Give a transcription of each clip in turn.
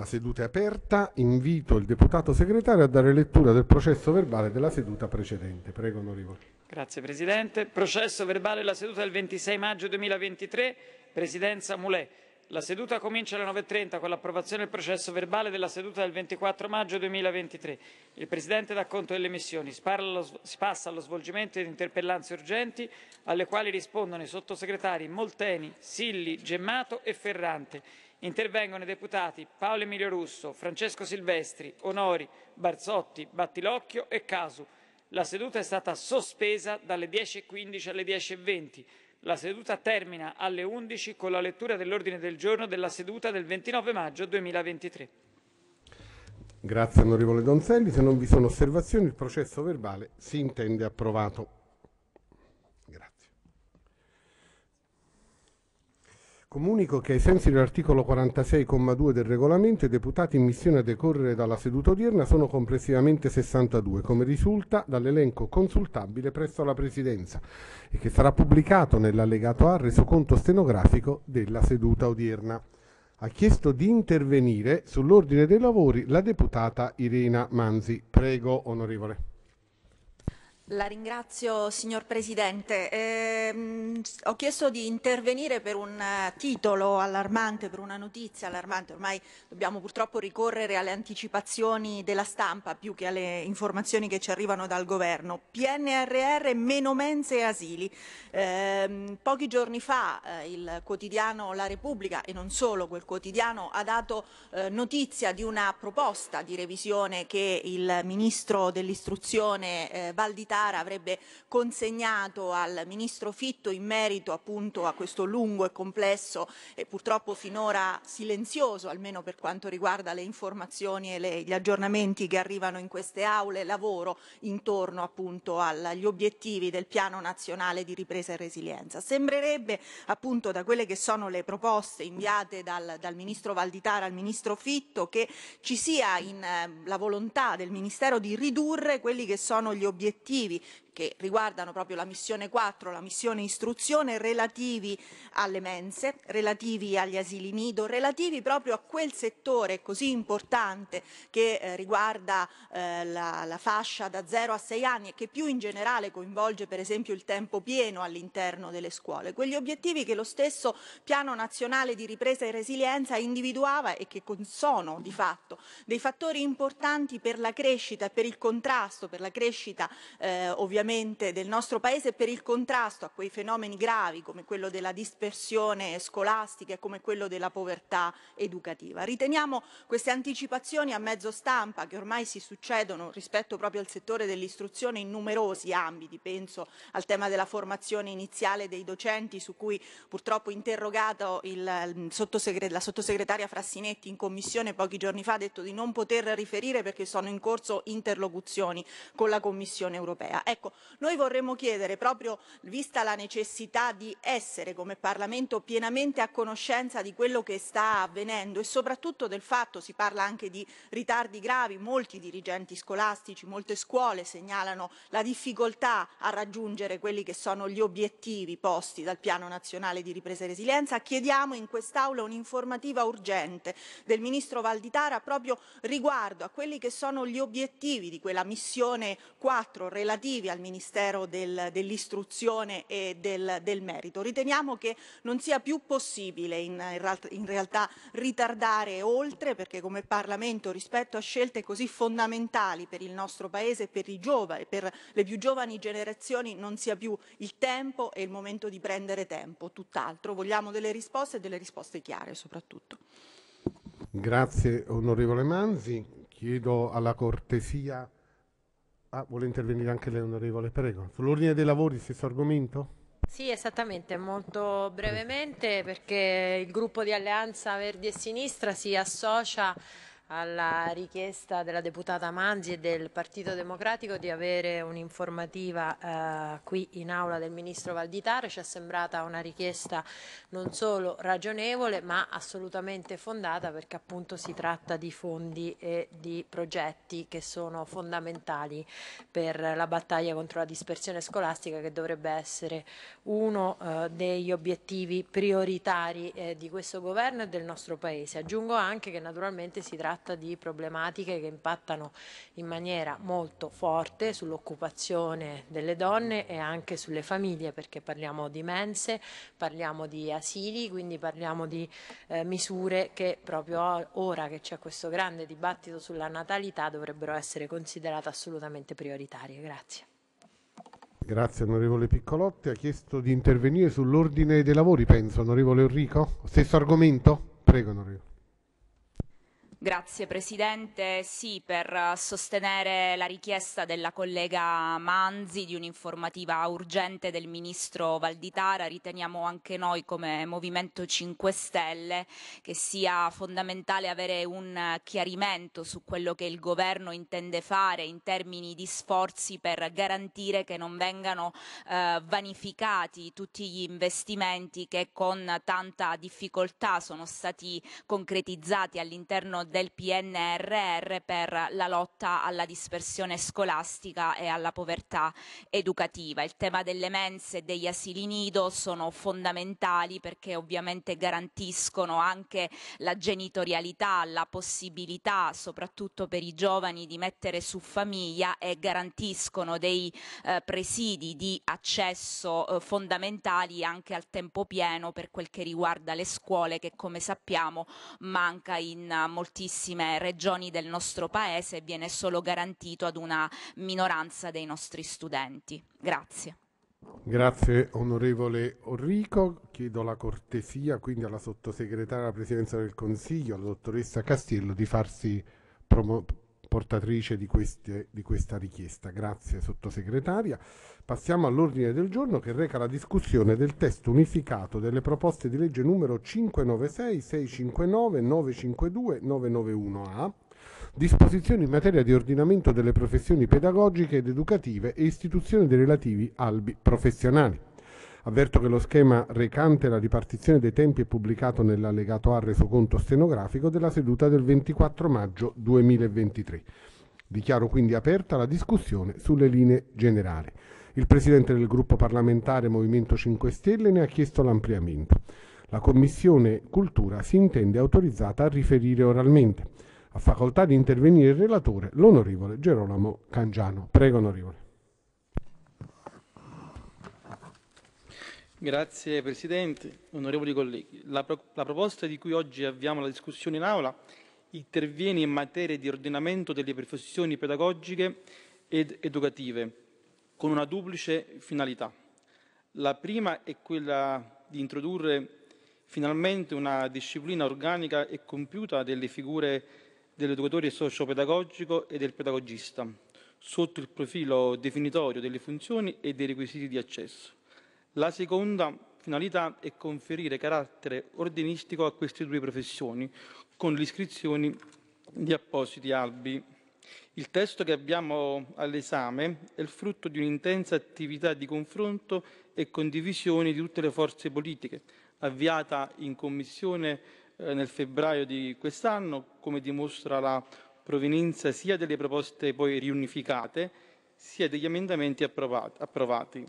La seduta è aperta, invito il deputato segretario a dare lettura del processo verbale della seduta precedente. Prego onorevole. Grazie Presidente. Processo verbale della seduta del 26 maggio 2023, Presidenza Mulè. La seduta comincia alle 9.30 con l'approvazione del processo verbale della seduta del 24 maggio 2023. Il Presidente dà conto delle missioni. Si, passa allo svolgimento di interpellanze urgenti alle quali rispondono i sottosegretari Molteni, Silli, Gemmato e Ferrante intervengono i deputati Paolo Emilio Russo, Francesco Silvestri, Onori, Barzotti, Battilocchio e Casu. La seduta è stata sospesa dalle 10.15 alle 10.20. La seduta termina alle 11 con la lettura dell'ordine del giorno della seduta del 29 maggio 2023. Grazie onorevole Donzelli. Se non vi sono osservazioni il processo verbale si intende approvato. Comunico che ai sensi dell'articolo 46,2 del regolamento i deputati in missione a decorrere dalla seduta odierna sono complessivamente 62, come risulta dall'elenco consultabile presso la Presidenza e che sarà pubblicato nell'allegato A resoconto stenografico della seduta odierna. Ha chiesto di intervenire sull'ordine dei lavori la deputata Irena Manzi. Prego, onorevole. La ringrazio signor Presidente. Eh, ho chiesto di intervenire per un eh, titolo allarmante, per una notizia allarmante. Ormai dobbiamo purtroppo ricorrere alle anticipazioni della stampa più che alle informazioni che ci arrivano dal governo. PNRR, meno mense e asili. Eh, pochi giorni fa eh, il quotidiano La Repubblica e non solo quel quotidiano ha dato eh, notizia di una proposta di revisione che il Ministro dell'Istruzione Valditano eh, Lara avrebbe consegnato al ministro Fitto in merito appunto a questo lungo e complesso e purtroppo finora silenzioso, almeno per quanto riguarda le informazioni e le, gli aggiornamenti che arrivano in queste aule, lavoro intorno appunto agli obiettivi del piano nazionale di ripresa e resilienza. Sembrerebbe appunto da quelle che sono le proposte inviate dal, dal ministro Valditara al ministro Fitto che ci sia in, eh, la volontà del Ministero di ridurre quelli che sono gli obiettivi baby che riguardano proprio la missione 4, la missione istruzione, relativi alle mense, relativi agli asili nido, relativi proprio a quel settore così importante che eh, riguarda eh, la, la, fascia da 0 a 6 anni e che più in generale coinvolge per esempio il tempo pieno all'interno delle scuole. Quegli obiettivi che lo stesso Piano Nazionale di Ripresa e Resilienza individuava e che sono di fatto dei fattori importanti per la crescita, e per il contrasto, per la crescita eh, ovviamente ovviamente del nostro Paese per il contrasto a quei fenomeni gravi come quello della dispersione scolastica e come quello della povertà educativa. Riteniamo queste anticipazioni a mezzo stampa che ormai si succedono rispetto proprio al settore dell'istruzione in numerosi ambiti, penso al tema della formazione iniziale dei docenti su cui purtroppo interrogato il, sottosegre la sottosegretaria Frassinetti in commissione pochi giorni fa ha detto di non poter riferire perché sono in corso interlocuzioni con la Commissione europea. Ecco, noi vorremmo chiedere, proprio vista la necessità di essere come Parlamento pienamente a conoscenza di quello che sta avvenendo e soprattutto del fatto, si parla anche di ritardi gravi, molti dirigenti scolastici, molte scuole segnalano la difficoltà a raggiungere quelli che sono gli obiettivi posti dal Piano Nazionale di Ripresa e Resilienza, chiediamo in quest'Aula un'informativa urgente del Ministro Valditara proprio riguardo a quelli che sono gli obiettivi di quella missione 4 relativi al al Ministero del, dell'Istruzione e del, del, Merito. Riteniamo che non sia più possibile in, in realtà ritardare oltre perché come Parlamento rispetto a scelte così fondamentali per il nostro Paese e per i giovani, per le più giovani generazioni non sia più il tempo e il momento di prendere tempo, tutt'altro. Vogliamo delle risposte e delle risposte chiare soprattutto. Grazie onorevole Manzi, chiedo alla cortesia Ah, vuole intervenire anche l'onorevole, prego. Sull'ordine dei lavori, stesso argomento? Sì, esattamente, molto brevemente perché il gruppo di Alleanza Verdi e Sinistra si associa alla richiesta della deputata Manzi e del Partito Democratico di avere un'informativa eh, qui in aula del Ministro Valditare. Ci è sembrata una richiesta non solo ragionevole ma assolutamente fondata perché appunto si tratta di fondi e di progetti che sono fondamentali per la battaglia contro la dispersione scolastica che dovrebbe essere uno eh, degli obiettivi prioritari eh, di questo governo e del nostro Paese. Aggiungo anche che naturalmente si tratta tratta di problematiche che impattano in maniera molto forte sull'occupazione delle donne e anche sulle famiglie, perché parliamo di mense, parliamo di asili, quindi parliamo di eh, misure che proprio ora che c'è questo grande dibattito sulla natalità dovrebbero essere considerate assolutamente prioritarie. Grazie. Grazie onorevole Piccolotti, ha chiesto di intervenire sull'ordine dei lavori, penso, onorevole Enrico. Stesso argomento? Prego onorevole. Grazie Presidente, sì, per eh, sostenere la richiesta della collega Manzi di un'informativa urgente del Ministro Valditara riteniamo anche noi come Movimento 5 Stelle che sia fondamentale avere un chiarimento su quello che il Governo intende fare in termini di sforzi per garantire che non vengano eh, vanificati tutti gli investimenti che con tanta difficoltà sono stati concretizzati all'interno del PNRR per la lotta alla dispersione scolastica e alla povertà educativa. Il tema delle mense e degli asili nido sono fondamentali perché ovviamente garantiscono anche la genitorialità, la possibilità soprattutto per i giovani di mettere su famiglia e garantiscono dei eh, presidi di accesso eh, fondamentali anche al tempo pieno per quel che riguarda le scuole che come sappiamo manca in uh, molti tantissime regioni del nostro paese e viene solo garantito ad una minoranza dei nostri studenti. Grazie. Grazie onorevole Orrico, chiedo la cortesia quindi alla sottosegretaria della Presidenza del Consiglio, la dottoressa Castiello, di farsi promo- portatrice di, queste, di questa richiesta. Grazie sottosegretaria. Passiamo all'ordine del giorno che reca la discussione del testo unificato delle proposte di legge numero 596, 659, 952, 991A disposizioni in materia di ordinamento delle professioni pedagogiche ed educative e istituzione dei relativi albi professionali. Avverto che lo schema recante la ripartizione dei tempi è pubblicato nell'allegato A resoconto stenografico della seduta del 24 maggio 2023. Dichiaro quindi aperta la discussione sulle linee generali. Il Presidente del gruppo parlamentare Movimento 5 Stelle ne ha chiesto l'ampliamento. La Commissione Cultura si intende autorizzata a riferire oralmente. A facoltà di intervenire il relatore, l'onorevole Gerolamo Cangiano. Prego, onorevole. Grazie Presidente, onorevoli colleghi. La, pro la, proposta di cui oggi avviamo la discussione in Aula interviene in materia di ordinamento delle professioni pedagogiche ed educative con una duplice finalità. La prima è quella di introdurre finalmente una disciplina organica e compiuta delle figure dell'educatore socio-pedagogico e del pedagogista, sotto il profilo definitorio delle funzioni e dei requisiti di accesso. La seconda finalità è conferire carattere ordinistico a queste due professioni, con l'iscrizione di appositi albi. Il testo che abbiamo all'esame è il frutto di un'intensa attività di confronto e condivisione di tutte le forze politiche, avviata in Commissione eh, nel febbraio di quest'anno, come dimostra la provenienza sia delle proposte poi riunificate, sia degli emendamenti approvati.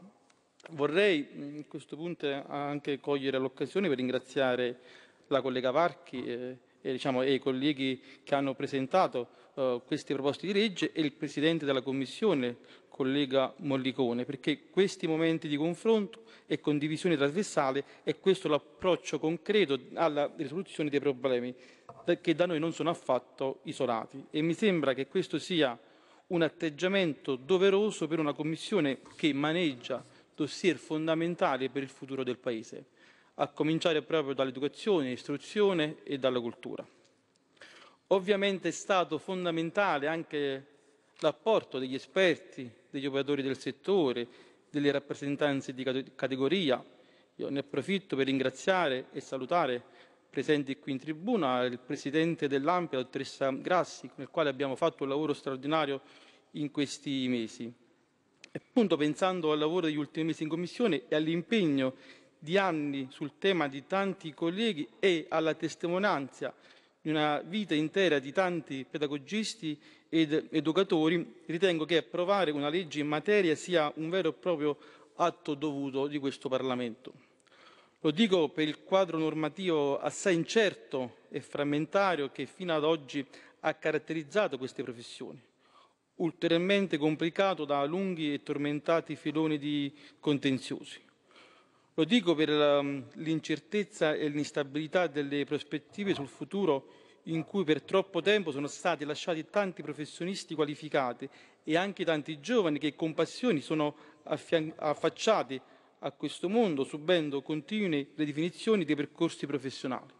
Vorrei mm, a questo punto anche cogliere l'occasione per ringraziare la collega Varchi e, eh, e, diciamo, e i colleghi che hanno presentato uh, queste proposte di legge e il Presidente della Commissione, collega Mollicone, perché questi momenti di confronto e condivisione trasversale è questo l'approccio concreto alla risoluzione dei problemi eh, che da noi non sono affatto isolati e mi sembra che questo sia un atteggiamento doveroso per una Commissione che maneggia dossier fondamentali per il futuro del Paese, a cominciare proprio dall'educazione, istruzione e dalla cultura. Ovviamente è stato fondamentale anche l'apporto degli esperti, degli operatori del settore, delle rappresentanze di categoria. Io ne approfitto per ringraziare e salutare presenti qui in tribuna il presidente dell'Ampia, dottoressa Grassi, con il quale abbiamo fatto un lavoro straordinario in questi mesi appunto pensando al lavoro degli ultimi mesi in Commissione e all'impegno di anni sul tema di tanti colleghi e alla testimonianza di una vita intera di tanti pedagogisti ed educatori, ritengo che approvare una legge in materia sia un vero e proprio atto dovuto di questo Parlamento. Lo dico per il quadro normativo assai incerto e frammentario che fino ad oggi ha caratterizzato queste professioni ulteriormente complicato da lunghi e tormentati filoni di contenziosi. Lo dico per ehm, l'incertezza e l'instabilità delle prospettive sul futuro in cui per troppo tempo sono stati lasciati tanti professionisti qualificati e anche tanti giovani che con passioni sono affacciati a questo mondo subendo continue redefinizioni dei percorsi professionali.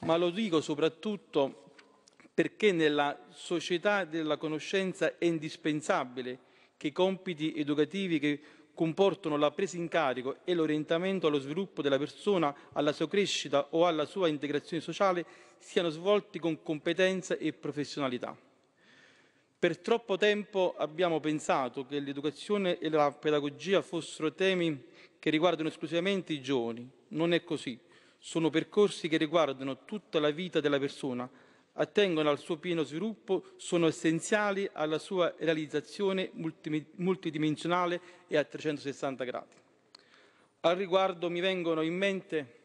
Ma lo dico soprattutto perché nella società della conoscenza è indispensabile che i compiti educativi che comportano la presa in carico e l'orientamento allo sviluppo della persona, alla sua crescita o alla sua integrazione sociale siano svolti con competenza e professionalità. Per troppo tempo abbiamo pensato che l'educazione e la pedagogia fossero temi che riguardano esclusivamente i giovani. Non è così. Sono percorsi che riguardano tutta la vita della persona, attengono al suo pieno sviluppo sono essenziali alla sua realizzazione multidimensionale e a 360 gradi. Al riguardo mi vengono in mente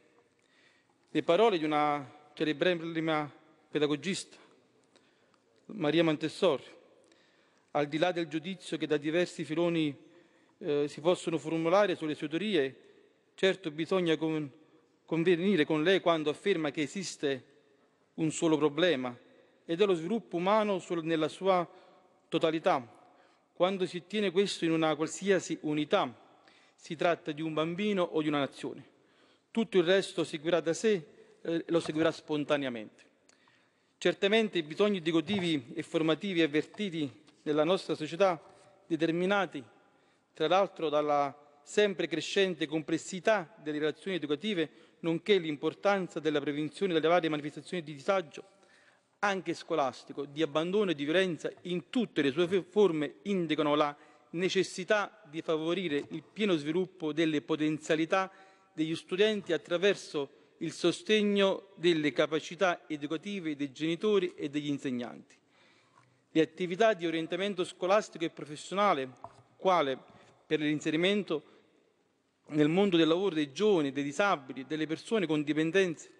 le parole di una celebrissima pedagogista, Maria Montessori, al di là del giudizio che da diversi filoni eh, si possono formulare sulle sue teorie, certo bisogna con, convenire con lei quando afferma che esiste un solo problema ed è lo sviluppo umano nella sua totalità. Quando si ottiene questo in una qualsiasi unità, si tratta di un bambino o di una nazione. Tutto il resto seguirà da sé, e eh, lo seguirà spontaneamente. Certamente i bisogni educativi e formativi avvertiti nella nostra società, determinati tra l'altro dalla sempre crescente complessità delle relazioni educative, nonché l'importanza della prevenzione delle varie manifestazioni di disagio, anche scolastico, di abbandono e di violenza in tutte le sue forme indicano la necessità di favorire il pieno sviluppo delle potenzialità degli studenti attraverso il sostegno delle capacità educative dei genitori e degli insegnanti. Le attività di orientamento scolastico e professionale, quale per l'inserimento nel mondo del lavoro dei giovani, dei disabili, delle persone con dipendenze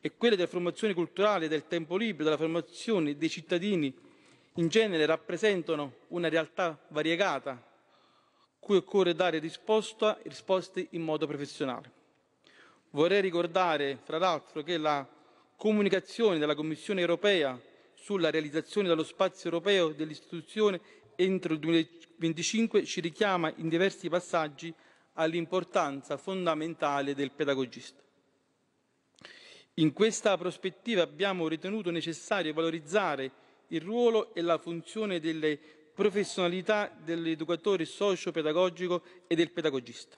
e quelle della formazione culturale, del tempo libero, della formazione dei cittadini in genere rappresentano una realtà variegata cui occorre dare risposta, risposte in modo professionale. Vorrei ricordare, fra l'altro, che la comunicazione della Commissione europea sulla realizzazione dello spazio europeo dell'istituzione entro il 2025 ci richiama in diversi passaggi all'importanza fondamentale del pedagogista. In questa prospettiva abbiamo ritenuto necessario valorizzare il ruolo e la funzione delle professionalità dell'educatore socio-pedagogico e del pedagogista,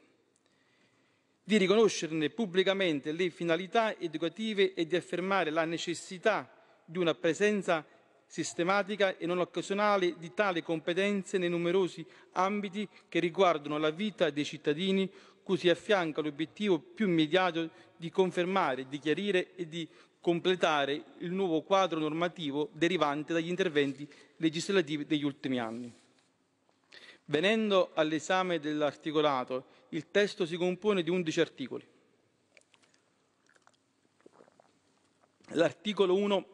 di riconoscerne pubblicamente le finalità educative e di affermare la necessità di una presenza sistematica e non occasionale di tale competenze nei numerosi ambiti che riguardano la vita dei cittadini, cui si affianca l'obiettivo più immediato di confermare, di chiarire e di completare il nuovo quadro normativo derivante dagli interventi legislativi degli ultimi anni. Venendo all'esame dell'articolato, il testo si compone di 11 articoli. L'articolo 1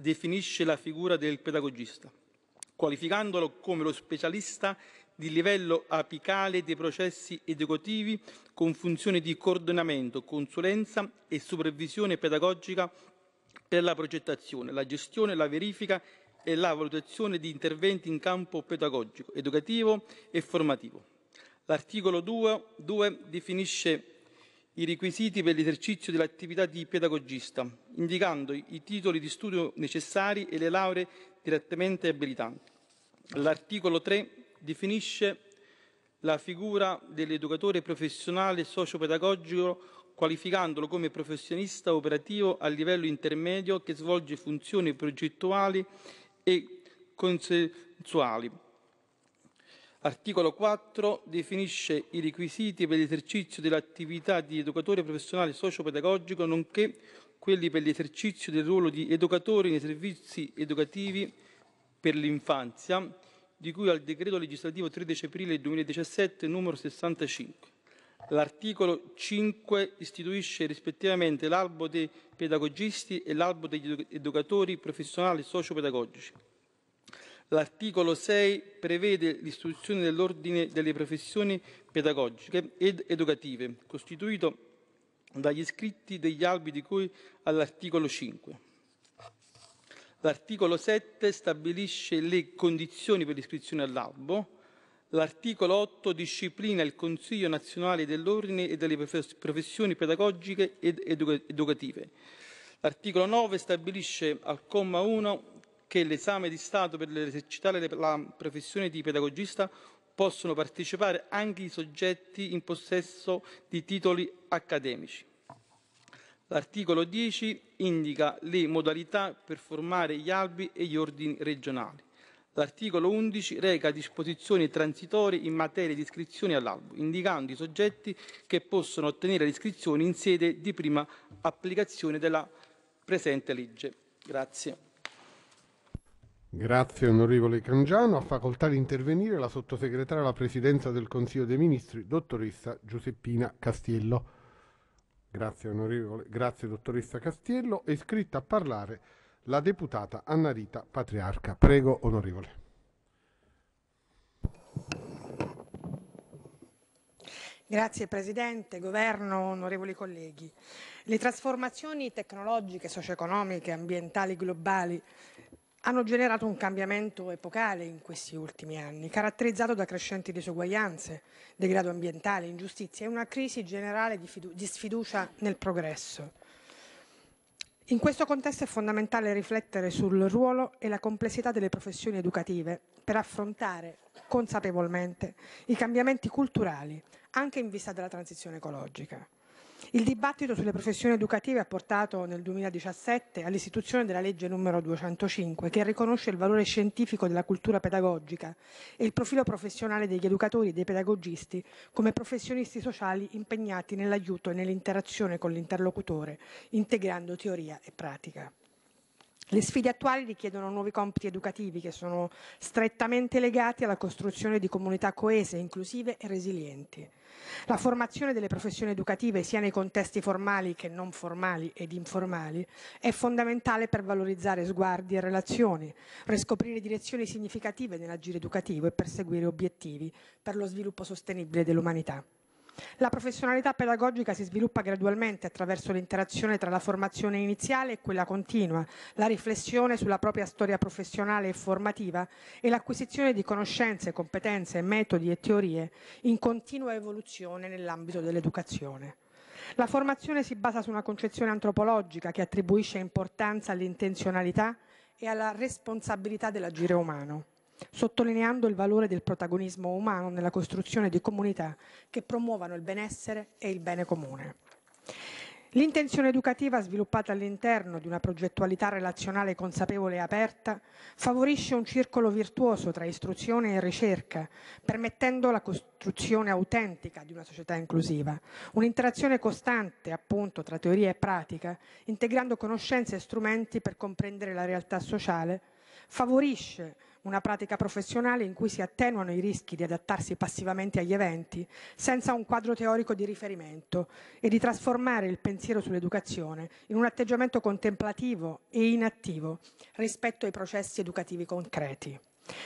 definisce la figura del pedagogista, qualificandolo come lo specialista di livello apicale dei processi educativi con funzioni di coordinamento, consulenza e supervisione pedagogica per la progettazione, la gestione, la verifica e la valutazione di interventi in campo pedagogico, educativo e formativo. L'articolo 2, 2 definisce i requisiti per l'esercizio dell'attività di pedagogista, indicando i titoli di studio necessari e le lauree direttamente abilitanti. L'articolo 3 definisce la figura dell'educatore professionale sociopedagogico qualificandolo come professionista operativo a livello intermedio che svolge funzioni progettuali e consensuali Articolo 4 definisce i requisiti per l'esercizio dell'attività di educatore professionale socio-pedagogico, nonché quelli per l'esercizio del ruolo di educatore nei servizi educativi per l'infanzia, di cui al decreto legislativo 13 aprile 2017 numero 65. L'articolo 5 istituisce rispettivamente l'albo dei pedagogisti e l'albo degli educatori professionali socio-pedagogici. L'articolo 6 prevede l'istituzione dell'ordine delle professioni pedagogiche ed educative, costituito dagli iscritti degli albi di cui all'articolo 5. L'articolo 7 stabilisce le condizioni per l'iscrizione all'albo. L'articolo 8 disciplina il Consiglio nazionale dell'ordine e delle professioni pedagogiche ed educative. L'articolo 9 stabilisce al comma 1 che l'esame di Stato per esercitare la professione di pedagogista possono partecipare anche i soggetti in possesso di titoli accademici. L'articolo 10 indica le modalità per formare gli albi e gli ordini regionali. L'articolo 11 reca disposizioni transitorie in materia di iscrizioni all'albo, indicando i soggetti che possono ottenere le iscrizioni in sede di prima applicazione della presente legge. Grazie. Grazie onorevole Cangiano. A facoltà di intervenire la sottosegretaria alla Presidenza del Consiglio dei Ministri, dottoressa Giuseppina Castiello. Grazie onorevole, grazie dottoressa Castiello. È iscritta a parlare la deputata Anna Rita Patriarca. Prego onorevole. Grazie Presidente, Governo, onorevoli colleghi. Le trasformazioni tecnologiche, socio-economiche, ambientali globali hanno generato un cambiamento epocale in questi ultimi anni, caratterizzato da crescenti disuguaglianze, degrado ambientale, ingiustizia e una crisi generale di, di, sfiducia nel progresso. In questo contesto è fondamentale riflettere sul ruolo e la complessità delle professioni educative per affrontare consapevolmente i cambiamenti culturali, anche in vista della transizione ecologica. Il dibattito sulle professioni educative ha portato nel 2017 all'istituzione della legge numero 205 che riconosce il valore scientifico della cultura pedagogica e il profilo professionale degli educatori e dei pedagogisti come professionisti sociali impegnati nell'aiuto e nell'interazione con l'interlocutore, integrando teoria e pratica. Le sfide attuali richiedono nuovi compiti educativi che sono strettamente legati alla costruzione di comunità coese, inclusive e resilienti. La formazione delle professioni educative, sia nei contesti formali che non formali ed informali, è fondamentale per valorizzare sguardi e relazioni, riscoprire direzioni significative nell'agire educativo e perseguire obiettivi per lo sviluppo sostenibile dell'umanità. La professionalità pedagogica si sviluppa gradualmente attraverso l'interazione tra la formazione iniziale e quella continua, la riflessione sulla propria storia professionale e formativa e l'acquisizione di conoscenze, competenze, metodi e teorie in continua evoluzione nell'ambito dell'educazione. La formazione si basa su una concezione antropologica che attribuisce importanza all'intenzionalità e alla responsabilità dell'agire umano sottolineando il valore del protagonismo umano nella costruzione di comunità che promuovano il benessere e il bene comune. L'intenzione educativa sviluppata all'interno di una progettualità relazionale consapevole e aperta favorisce un circolo virtuoso tra istruzione e ricerca, permettendo la costruzione autentica di una società inclusiva, un'interazione costante appunto tra teoria e pratica, integrando conoscenze e strumenti per comprendere la realtà sociale, favorisce una pratica professionale in cui si attenuano i rischi di adattarsi passivamente agli eventi senza un quadro teorico di riferimento e di trasformare il pensiero sull'educazione in un atteggiamento contemplativo e inattivo rispetto ai processi educativi concreti.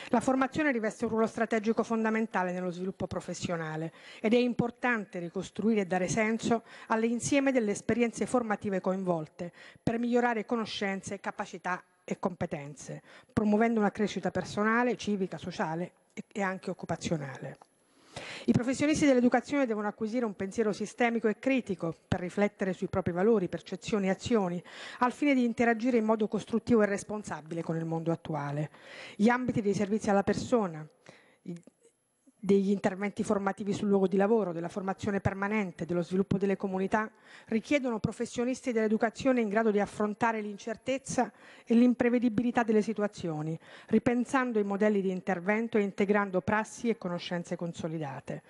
La formazione riveste un ruolo strategico fondamentale nello sviluppo professionale ed è importante ricostruire e dare senso all'insieme delle esperienze formative coinvolte per migliorare conoscenze, capacità e competenze, promuovendo una crescita personale, civica, sociale e anche occupazionale. I professionisti dell'educazione devono acquisire un pensiero sistemico e critico per riflettere sui propri valori, percezioni e azioni, al fine di interagire in modo costruttivo e responsabile con il mondo attuale. Gli ambiti dei servizi alla persona, degli interventi formativi sul luogo di lavoro, della formazione permanente, dello sviluppo delle comunità, richiedono professionisti dell'educazione in grado di affrontare l'incertezza e l'imprevedibilità delle situazioni, ripensando i modelli di intervento e integrando prassi e conoscenze consolidate.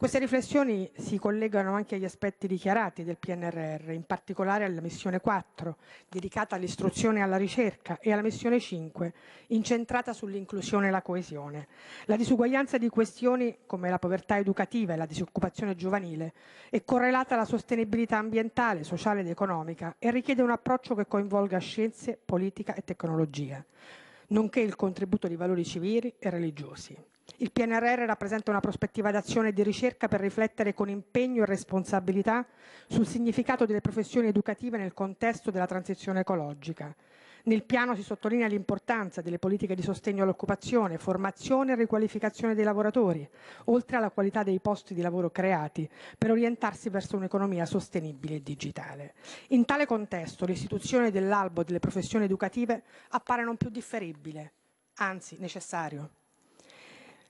Queste riflessioni si collegano anche agli aspetti dichiarati del PNRR, in particolare alla missione 4, dedicata all'istruzione e alla ricerca, e alla missione 5, incentrata sull'inclusione e la coesione. La disuguaglianza di questioni come la povertà educativa e la disoccupazione giovanile è correlata alla sostenibilità ambientale, sociale ed economica e richiede un approccio che coinvolga scienze, politica e tecnologia, nonché il contributo di valori civili e religiosi. Il PNRR rappresenta una prospettiva d'azione e di ricerca per riflettere con impegno e responsabilità sul significato delle professioni educative nel contesto della transizione ecologica. Nel piano si sottolinea l'importanza delle politiche di sostegno all'occupazione, formazione e riqualificazione dei lavoratori, oltre alla qualità dei posti di lavoro creati, per orientarsi verso un'economia sostenibile e digitale. In tale contesto l'istituzione dell'albo delle professioni educative appare non più differibile, anzi necessario.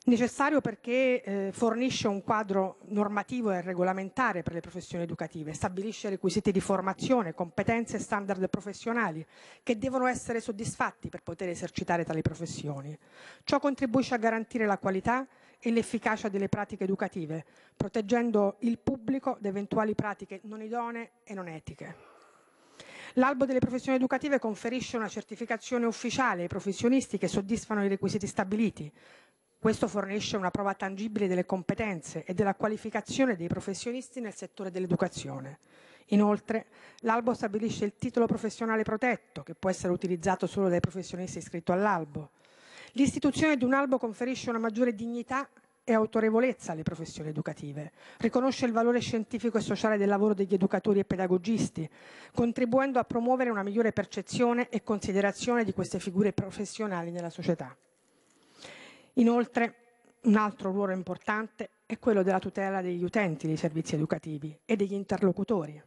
Necessario perché eh, fornisce un quadro normativo e regolamentare per le professioni educative, stabilisce requisiti di formazione, competenze e standard professionali che devono essere soddisfatti per poter esercitare tali professioni. Ciò contribuisce a garantire la qualità e l'efficacia delle pratiche educative, proteggendo il pubblico da eventuali pratiche non idonee e non etiche. L'albo delle professioni educative conferisce una certificazione ufficiale ai professionisti che soddisfano i requisiti stabiliti, questo fornisce una prova tangibile delle competenze e della qualificazione dei professionisti nel settore dell'educazione. Inoltre, l'albo stabilisce il titolo professionale protetto, che può essere utilizzato solo dai professionisti iscritti all'albo. L'istituzione di un albo conferisce una maggiore dignità e autorevolezza alle professioni educative, riconosce il valore scientifico e sociale del lavoro degli educatori e pedagogisti, contribuendo a promuovere una migliore percezione e considerazione di queste figure professionali nella società. Inoltre, un altro ruolo importante è quello della tutela degli utenti dei servizi educativi e degli interlocutori.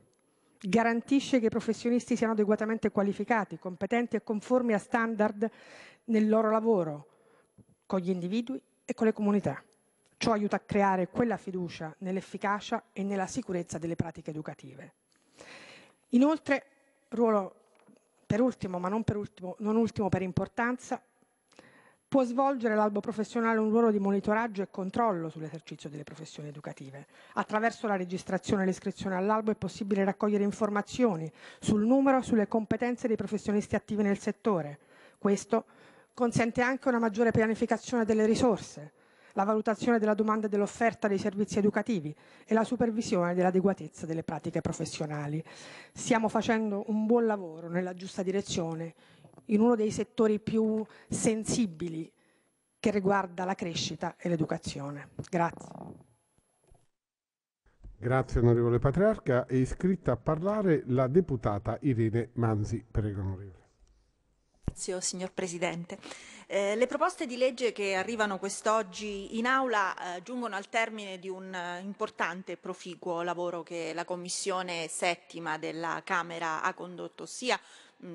Garantisce che i professionisti siano adeguatamente qualificati, competenti e conformi a standard nel loro lavoro con gli individui e con le comunità. Ciò aiuta a creare quella fiducia nell'efficacia e nella sicurezza delle pratiche educative. Inoltre, ruolo per ultimo, ma non, per ultimo, non ultimo per importanza, può svolgere l'albo professionale un ruolo di monitoraggio e controllo sull'esercizio delle professioni educative. Attraverso la registrazione e l'iscrizione all'albo è possibile raccogliere informazioni sul numero e sulle competenze dei professionisti attivi nel settore. Questo consente anche una maggiore pianificazione delle risorse, la valutazione della domanda e dell'offerta dei servizi educativi e la supervisione dell'adeguatezza delle pratiche professionali. Stiamo facendo un buon lavoro nella giusta direzione in uno dei settori più sensibili che riguarda la crescita e l'educazione. Grazie. Grazie onorevole Patriarca. È iscritta a parlare la deputata Irene Manzi. Prego onorevole. Grazie signor Presidente. Eh, le proposte di legge che arrivano quest'oggi in aula eh, giungono al termine di un eh, importante e proficuo lavoro che la Commissione settima della Camera ha condotto, ossia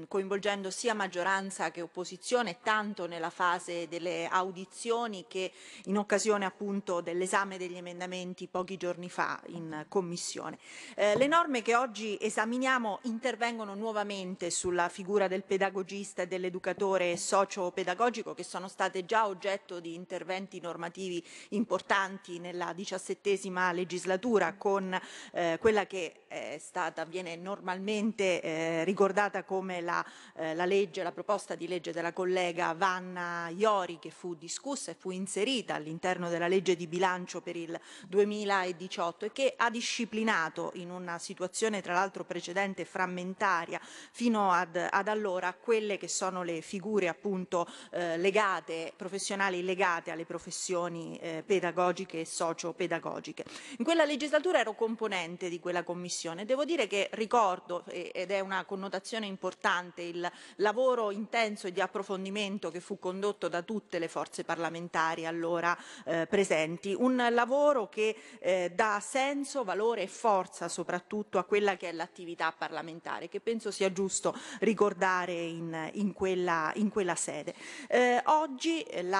coinvolgendo sia maggioranza che opposizione, tanto nella fase delle audizioni che in occasione appunto dell'esame degli emendamenti pochi giorni fa in Commissione. Eh, le norme che oggi esaminiamo intervengono nuovamente sulla figura del pedagogista e dell'educatore socio-pedagogico che sono state già oggetto di interventi normativi importanti nella diciassettesima legislatura con eh, quella che eh, è stata, viene normalmente eh, ricordata come la, eh, la, legge, la proposta di legge della collega Vanna Iori che fu discussa e fu inserita all'interno della legge di bilancio per il 2018 e che ha disciplinato in una situazione tra l'altro precedente frammentaria fino ad, ad allora quelle che sono le figure appunto eh, legate, professionali legate alle professioni eh, pedagogiche e sociopedagogiche. In quella legislatura ero componente di quella commissione. Devo dire che ricordo, ed è una connotazione importante, importante il lavoro intenso e di approfondimento che fu condotto da tutte le forze parlamentari allora eh, presenti, un lavoro che eh, dà senso, valore e forza soprattutto a quella che è l'attività parlamentare, che penso sia giusto ricordare in, in, quella, in quella, sede. Eh, oggi eh, le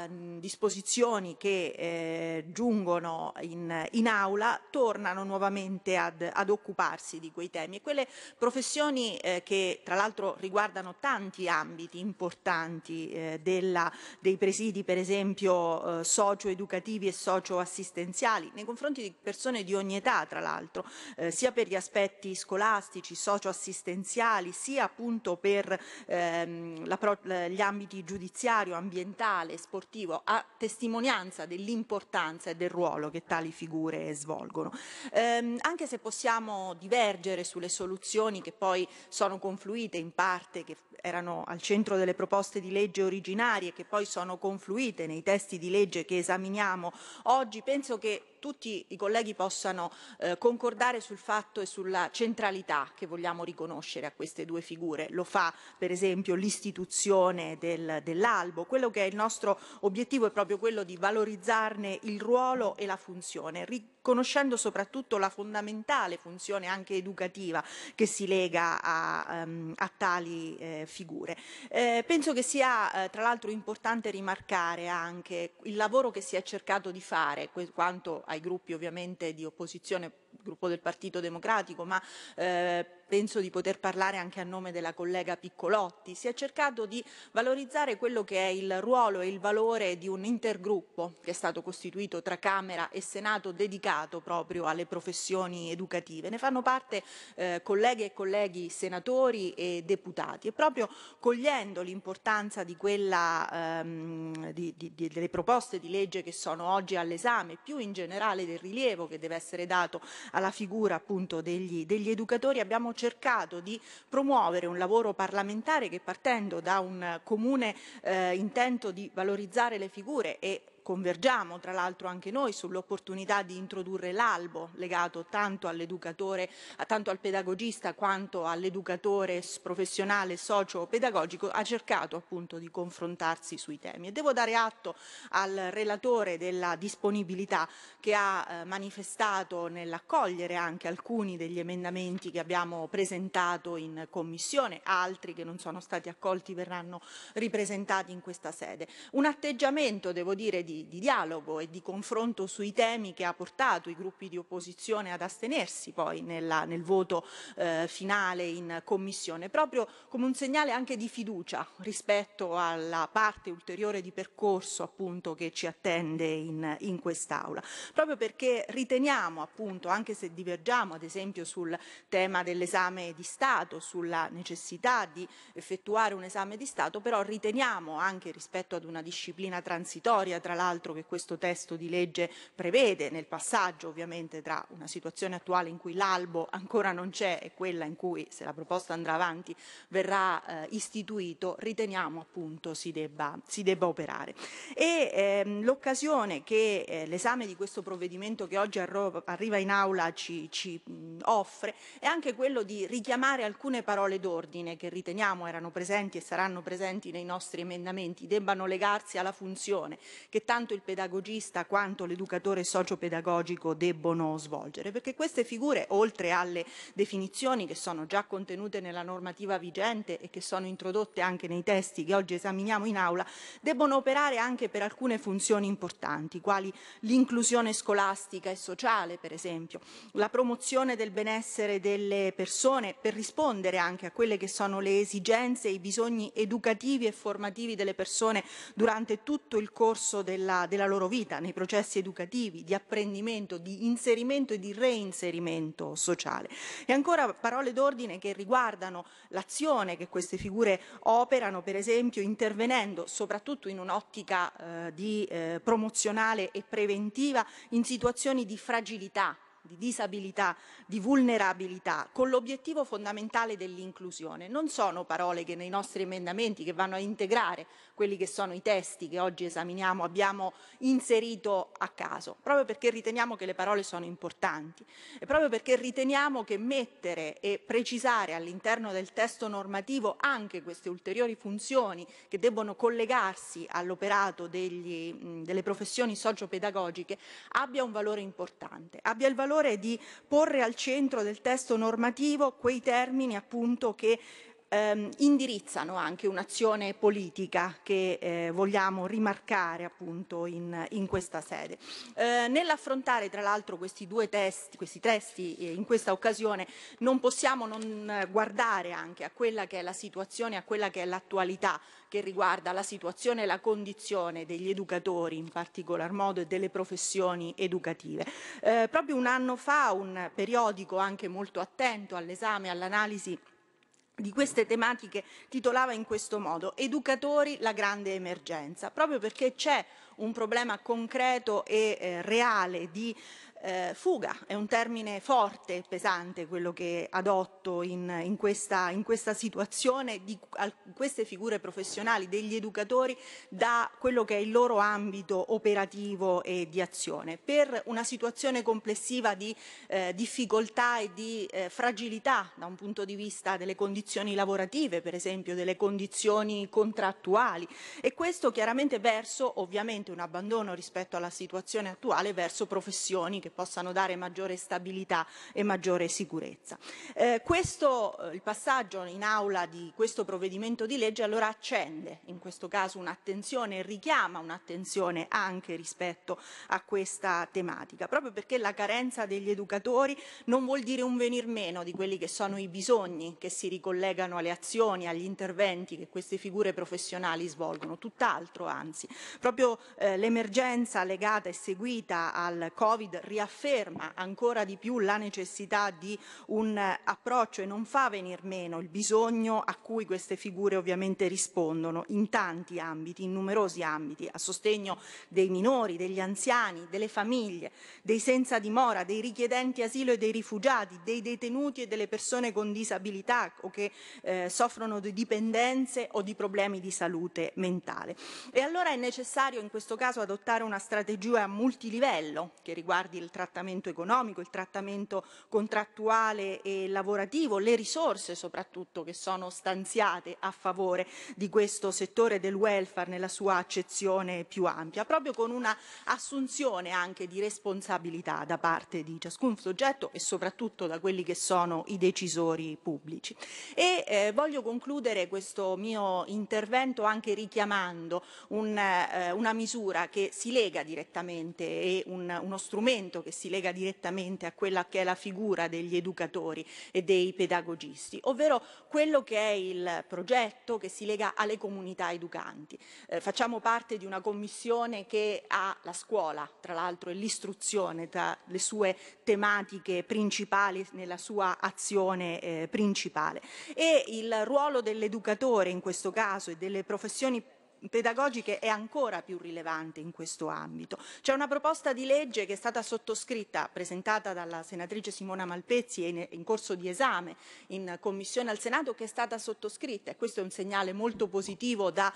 ehm, disposizioni che eh, giungono in, in, aula tornano nuovamente ad, ad, occuparsi di quei temi e quelle professioni eh, che tra l'altro riguardano tanti ambiti importanti eh, della, dei presidi, per esempio eh, socio-educativi e socio-assistenziali, nei confronti di persone di ogni età, tra l'altro, eh, sia per gli aspetti scolastici, socio-assistenziali, sia appunto per ehm, la, gli ambiti giudiziario, ambientale, sportivo, a testimonianza dell'importanza e del ruolo che tali figure svolgono. Ehm, anche se possiamo divergere sulle soluzioni che poi sono confluite costruite in parte, che erano al centro delle proposte di legge originarie che poi sono confluite nei testi di legge che esaminiamo oggi, penso che tutti i colleghi possano eh, concordare sul fatto e sulla centralità che vogliamo riconoscere a queste due figure. Lo fa per esempio l'istituzione del, dell'albo. Quello che è il nostro obiettivo è proprio quello di valorizzarne il ruolo e la funzione, riconoscendo soprattutto la fondamentale funzione anche educativa che si lega a, ehm, a tali eh, figure. Eh, penso che sia eh, tra l'altro importante rimarcare anche il lavoro che si è cercato di fare, quanto ai gruppi ovviamente di opposizione gruppo del Partito Democratico, ma eh, penso di poter parlare anche a nome della collega Piccolotti, si è cercato di valorizzare quello che è il ruolo e il valore di un intergruppo che è stato costituito tra Camera e Senato dedicato proprio alle professioni educative. Ne fanno parte eh, colleghe e colleghi senatori e deputati e proprio cogliendo l'importanza di quella, ehm, di, di, delle proposte di legge che sono oggi all'esame, più in generale del rilievo che deve essere dato alla figura appunto degli, degli educatori, abbiamo cercato di promuovere un lavoro parlamentare che partendo da un comune eh, intento di valorizzare le figure e convergiamo tra l'altro anche noi sull'opportunità di introdurre l'albo legato tanto all'educatore, tanto al pedagogista quanto all'educatore professionale socio-pedagogico, ha cercato appunto di confrontarsi sui temi. E devo dare atto al relatore della disponibilità che ha eh, manifestato nell'accogliere anche alcuni degli emendamenti che abbiamo presentato in Commissione, altri che non sono stati accolti verranno ripresentati in questa sede. Un atteggiamento, devo dire, di di, di dialogo e di confronto sui temi che ha portato i gruppi di opposizione ad astenersi poi nella, nel voto eh, finale in commissione, proprio come un segnale anche di fiducia rispetto alla parte ulteriore di percorso appunto che ci attende in, in quest'Aula. Proprio perché riteniamo appunto, anche se divergiamo ad esempio sul tema dell'esame di Stato, sulla necessità di effettuare un esame di Stato, però riteniamo anche rispetto ad una disciplina transitoria tra la l'altro che questo testo di legge prevede nel passaggio ovviamente tra una situazione attuale in cui l'albo ancora non c'è e quella in cui se la proposta andrà avanti verrà eh, istituito, riteniamo appunto si debba, si debba operare. E ehm, l'occasione che eh, l'esame di questo provvedimento che oggi arriva in aula ci, ci mh, offre è anche quello di richiamare alcune parole d'ordine che riteniamo erano presenti e saranno presenti nei nostri emendamenti, debbano legarsi alla funzione che tanto il pedagogista quanto l'educatore sociopedagogico debbono svolgere, perché queste figure, oltre alle definizioni che sono già contenute nella normativa vigente e che sono introdotte anche nei testi che oggi esaminiamo in aula, debbono operare anche per alcune funzioni importanti, quali l'inclusione scolastica e sociale, per esempio, la promozione del benessere delle persone per rispondere anche a quelle che sono le esigenze e i bisogni educativi e formativi delle persone durante tutto il corso della della, della loro vita, nei processi educativi, di apprendimento, di inserimento e di reinserimento sociale. E ancora parole d'ordine che riguardano l'azione che queste figure operano, per esempio intervenendo soprattutto in un'ottica eh, di, eh, promozionale e preventiva in situazioni di fragilità di disabilità, di vulnerabilità, con l'obiettivo fondamentale dell'inclusione. Non sono parole che nei nostri emendamenti, che vanno a integrare quelli che sono i testi che oggi esaminiamo, abbiamo inserito a caso, proprio perché riteniamo che le parole sono importanti e proprio perché riteniamo che mettere e precisare all'interno del testo normativo anche queste ulteriori funzioni che debbono collegarsi all'operato delle professioni sociopedagogiche abbia un valore importante, abbia il valore valore di porre al centro del testo normativo quei termini appunto che ehm, indirizzano anche un'azione politica che eh, vogliamo rimarcare appunto in, in questa sede. Eh, nell'affrontare tra l'altro questi due testi, questi testi eh, in questa occasione non possiamo non guardare anche a quella che è la situazione, a quella che è l'attualità che riguarda la situazione e la condizione degli educatori in particolar modo e delle professioni educative. Eh, proprio un anno fa un periodico anche molto attento all'esame e all'analisi di queste tematiche titolava in questo modo Educatori la grande emergenza, proprio perché c'è un problema concreto e eh, reale di eh, fuga, è un termine forte e pesante quello che adotto in, in, questa, in questa, situazione di al, queste figure professionali, degli educatori, da quello che è il loro ambito operativo e di azione, per una situazione complessiva di eh, difficoltà e di eh, fragilità da un punto di vista delle condizioni lavorative, per esempio delle condizioni contrattuali e questo chiaramente verso ovviamente un abbandono rispetto alla situazione attuale verso professioni che possano dare maggiore stabilità e maggiore sicurezza. Eh, questo, eh, il passaggio in aula di questo provvedimento di legge allora accende in questo caso un'attenzione e richiama un'attenzione anche rispetto a questa tematica, proprio perché la carenza degli educatori non vuol dire un venir meno di quelli che sono i bisogni che si ricollegano alle azioni, agli interventi che queste figure professionali svolgono, tutt'altro anzi. Proprio eh, l'emergenza legata e seguita al Covid riaperta riafferma ancora di più la necessità di un eh, approccio e non fa venir meno il bisogno a cui queste figure ovviamente rispondono in tanti ambiti, in numerosi ambiti, a sostegno dei minori, degli anziani, delle famiglie, dei senza dimora, dei richiedenti asilo e dei rifugiati, dei detenuti e delle persone con disabilità o che eh, soffrono di dipendenze o di problemi di salute mentale. E allora è necessario in questo caso adottare una strategia a multilivello che riguardi il trattamento economico, il trattamento contrattuale e lavorativo, le risorse soprattutto che sono stanziate a favore di questo settore del welfare nella sua accezione più ampia, proprio con una assunzione anche di responsabilità da parte di ciascun soggetto e soprattutto da quelli che sono i decisori pubblici. E eh, voglio concludere questo mio intervento anche richiamando un, eh, una misura che si lega direttamente e un, uno strumento intervento che si lega direttamente a quella che è la figura degli educatori e dei pedagogisti, ovvero quello che è il progetto che si lega alle comunità educanti. Eh, facciamo parte di una commissione che ha la scuola, tra l'altro, e l'istruzione tra le sue tematiche principali nella sua azione eh, principale. E il ruolo dell'educatore in questo caso e delle professioni pedagogiche è ancora più rilevante in questo ambito. C'è una proposta di legge che è stata sottoscritta, presentata dalla senatrice Simona Malpezzi e in corso di esame in Commissione al Senato, che è stata sottoscritta e questo è un segnale molto positivo dai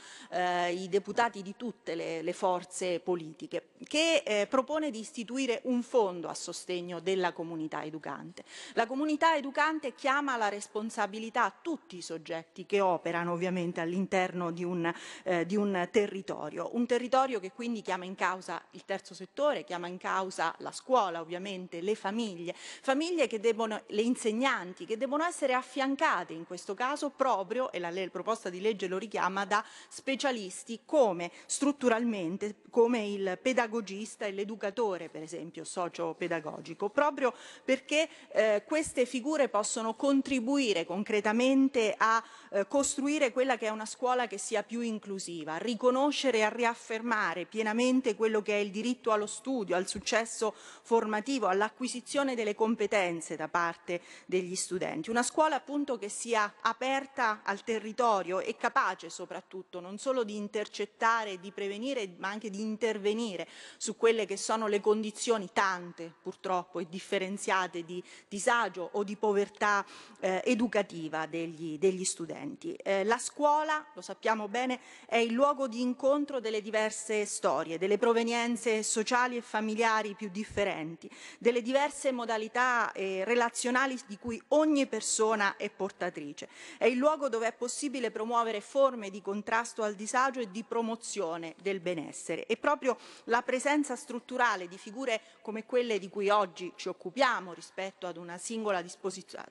eh, deputati di tutte le, le forze politiche, che eh, propone di istituire un fondo a sostegno della comunità educante. La comunità educante chiama la responsabilità a tutti i soggetti che operano ovviamente all'interno di un, eh, di un territorio, un territorio che quindi chiama in causa il terzo settore, chiama in causa la scuola ovviamente, le famiglie, famiglie che devono, le insegnanti che devono essere affiancate in questo caso proprio, e la, la proposta di legge lo richiama, da specialisti come strutturalmente, come il pedagogista e l'educatore per esempio socio-pedagogico, proprio perché eh, queste figure possono contribuire concretamente a eh, costruire quella che è una scuola che sia più inclusiva educativa, a riconoscere e a riaffermare pienamente quello che è il diritto allo studio, al successo formativo, all'acquisizione delle competenze da parte degli studenti. Una scuola appunto che sia aperta al territorio e capace soprattutto non solo di intercettare, di prevenire, ma anche di intervenire su quelle che sono le condizioni tante purtroppo e differenziate di disagio o di povertà eh, educativa degli, degli studenti. Eh, la scuola, lo sappiamo bene, è il luogo di incontro delle diverse storie, delle provenienze sociali e familiari più differenti, delle diverse modalità eh, relazionali di cui ogni persona è portatrice. È il luogo dove è possibile promuovere forme di contrasto al disagio e di promozione del benessere. E proprio la presenza strutturale di figure come quelle di cui oggi ci occupiamo rispetto ad una singola,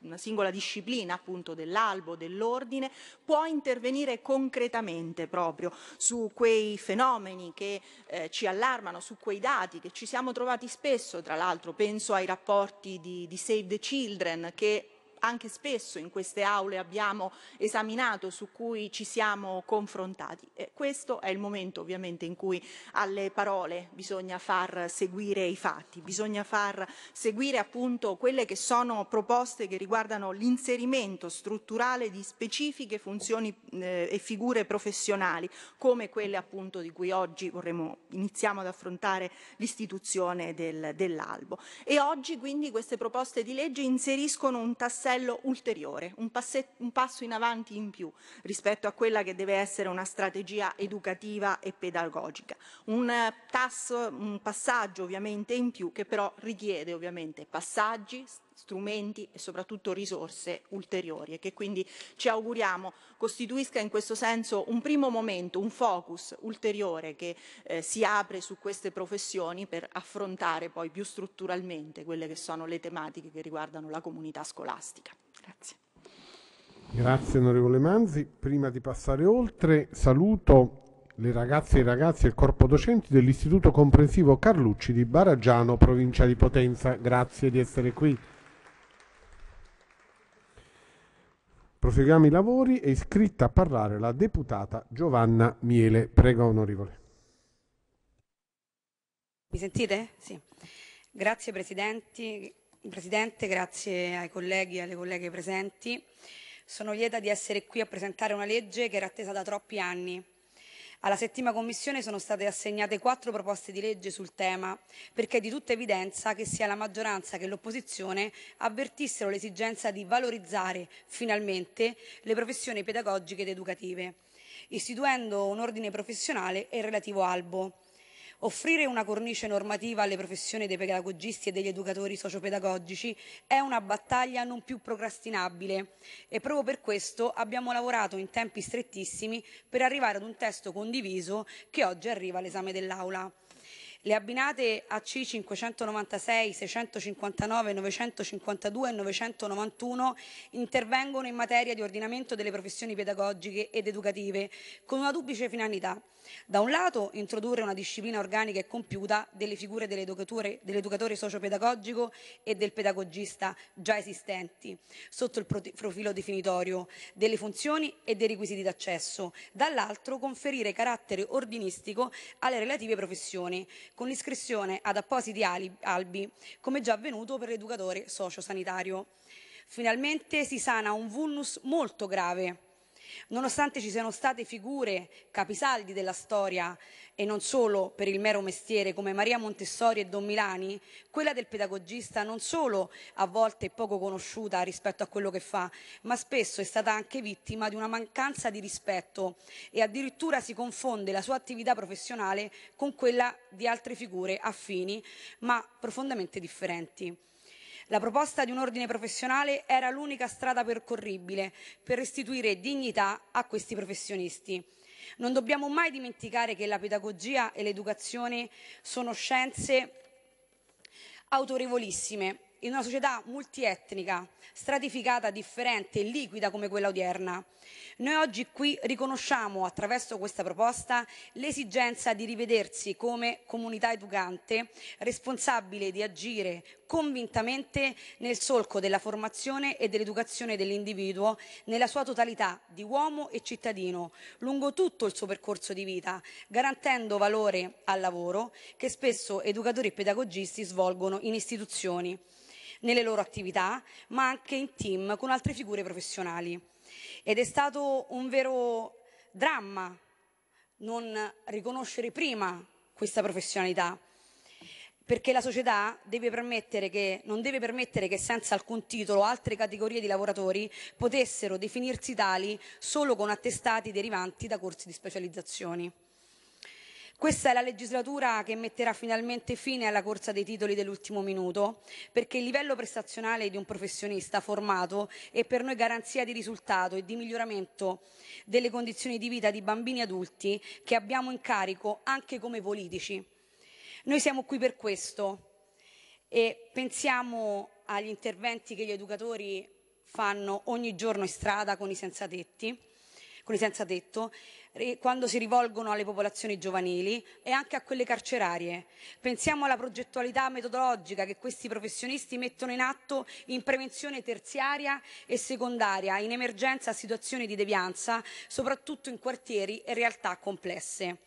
una singola disciplina appunto dell'albo, dell'ordine, può intervenire concretamente proprio esempio su quei fenomeni che eh, ci allarmano, su quei dati che ci siamo trovati spesso, tra l'altro penso ai rapporti di, di Save the Children che anche spesso in queste aule abbiamo esaminato, su cui ci siamo confrontati. E questo è il momento ovviamente in cui alle parole bisogna far seguire i fatti, bisogna far seguire appunto quelle che sono proposte che riguardano l'inserimento strutturale di specifiche funzioni eh, e figure professionali, come quelle appunto di cui oggi vorremmo, iniziamo ad affrontare l'istituzione del, dell'albo. E oggi quindi queste proposte di legge inseriscono un tassello livello ulteriore, un, passe, un passo in avanti in più rispetto a quella che deve essere una strategia educativa e pedagogica. Un, eh, tasso, un passaggio ovviamente in più che però richiede ovviamente passaggi, strumenti e soprattutto risorse ulteriori e che quindi ci auguriamo costituisca in questo senso un primo momento, un focus ulteriore che eh, si apre su queste professioni per affrontare poi più strutturalmente quelle che sono le tematiche che riguardano la comunità scolastica. Grazie. Grazie onorevole Manzi. Prima di passare oltre saluto le ragazze e i ragazzi e il corpo docenti dell'Istituto Comprensivo Carlucci di Baragiano, provincia di Potenza. Grazie di essere qui. Proseguiamo i lavori, è iscritta a parlare la deputata Giovanna Miele. Prego, onorevole. Mi sentite? Sì. Grazie Presidenti, Presidente, grazie ai colleghi e alle colleghe presenti. Sono lieta di essere qui a presentare una legge che era attesa da troppi anni alla settima commissione sono state assegnate quattro proposte di legge sul tema, perché è di tutta evidenza che sia la maggioranza che l'opposizione avvertissero l'esigenza di valorizzare finalmente le professioni pedagogiche ed educative, istituendo un ordine professionale e il relativo albo. Offrire una cornice normativa alle professioni dei pedagogisti e degli educatori sociopedagogici è una battaglia non più procrastinabile e proprio per questo abbiamo lavorato in tempi strettissimi per arrivare ad un testo condiviso che oggi arriva all'esame dell'Aula. Le abbinate AC 596, 659, 952 e 991 intervengono in materia di ordinamento delle professioni pedagogiche ed educative con una duplice finalità. Da un lato introdurre una disciplina organica e compiuta delle figure dell'educatore, dell'educatore sociopedagogico e del pedagogista già esistenti sotto il profilo definitorio delle funzioni e dei requisiti d'accesso. Dall'altro conferire carattere ordinistico alle relative professioni con l'iscrizione ad appositi albi, come già avvenuto per l'educatore sociosanitario. Finalmente si sana un vulnus molto grave nonostante ci siano state figure capisaldi della storia e non solo per il mero mestiere come Maria Montessori e Don Milani, quella del pedagogista non solo a volte è poco conosciuta rispetto a quello che fa, ma spesso è stata anche vittima di una mancanza di rispetto e addirittura si confonde la sua attività professionale con quella di altre figure affini ma profondamente differenti. La proposta di un ordine professionale era l'unica strada percorribile per restituire dignità a questi professionisti. Non dobbiamo mai dimenticare che la pedagogia e l'educazione sono scienze autorevolissime in una società multietnica, stratificata, differente e liquida come quella odierna. Noi oggi qui riconosciamo attraverso questa proposta l'esigenza di rivedersi come comunità educante responsabile di agire convintamente nel solco della formazione e dell'educazione dell'individuo nella sua totalità di uomo e cittadino lungo tutto il suo percorso di vita, garantendo valore al lavoro che spesso educatori e pedagogisti svolgono in istituzioni, nelle loro attività, ma anche in team con altre figure professionali. Ed è stato un vero dramma non riconoscere prima questa professionalità, perché la società deve che, non deve permettere che senza alcun titolo altre categorie di lavoratori potessero definirsi tali solo con attestati derivanti da corsi di specializzazioni. Questa è la legislatura che metterà finalmente fine alla corsa dei titoli dell'ultimo minuto, perché il livello prestazionale di un professionista formato è per noi garanzia di risultato e di miglioramento delle condizioni di vita di bambini e adulti che abbiamo in carico anche come politici. Noi siamo qui per questo e pensiamo agli interventi che gli educatori fanno ogni giorno in strada con i senzatetti con i senza tetto quando si rivolgono alle popolazioni giovanili e anche a quelle carcerarie. Pensiamo alla progettualità metodologica che questi professionisti mettono in atto in prevenzione terziaria e secondaria, in emergenza a situazioni di devianza, soprattutto in quartieri e realtà complesse.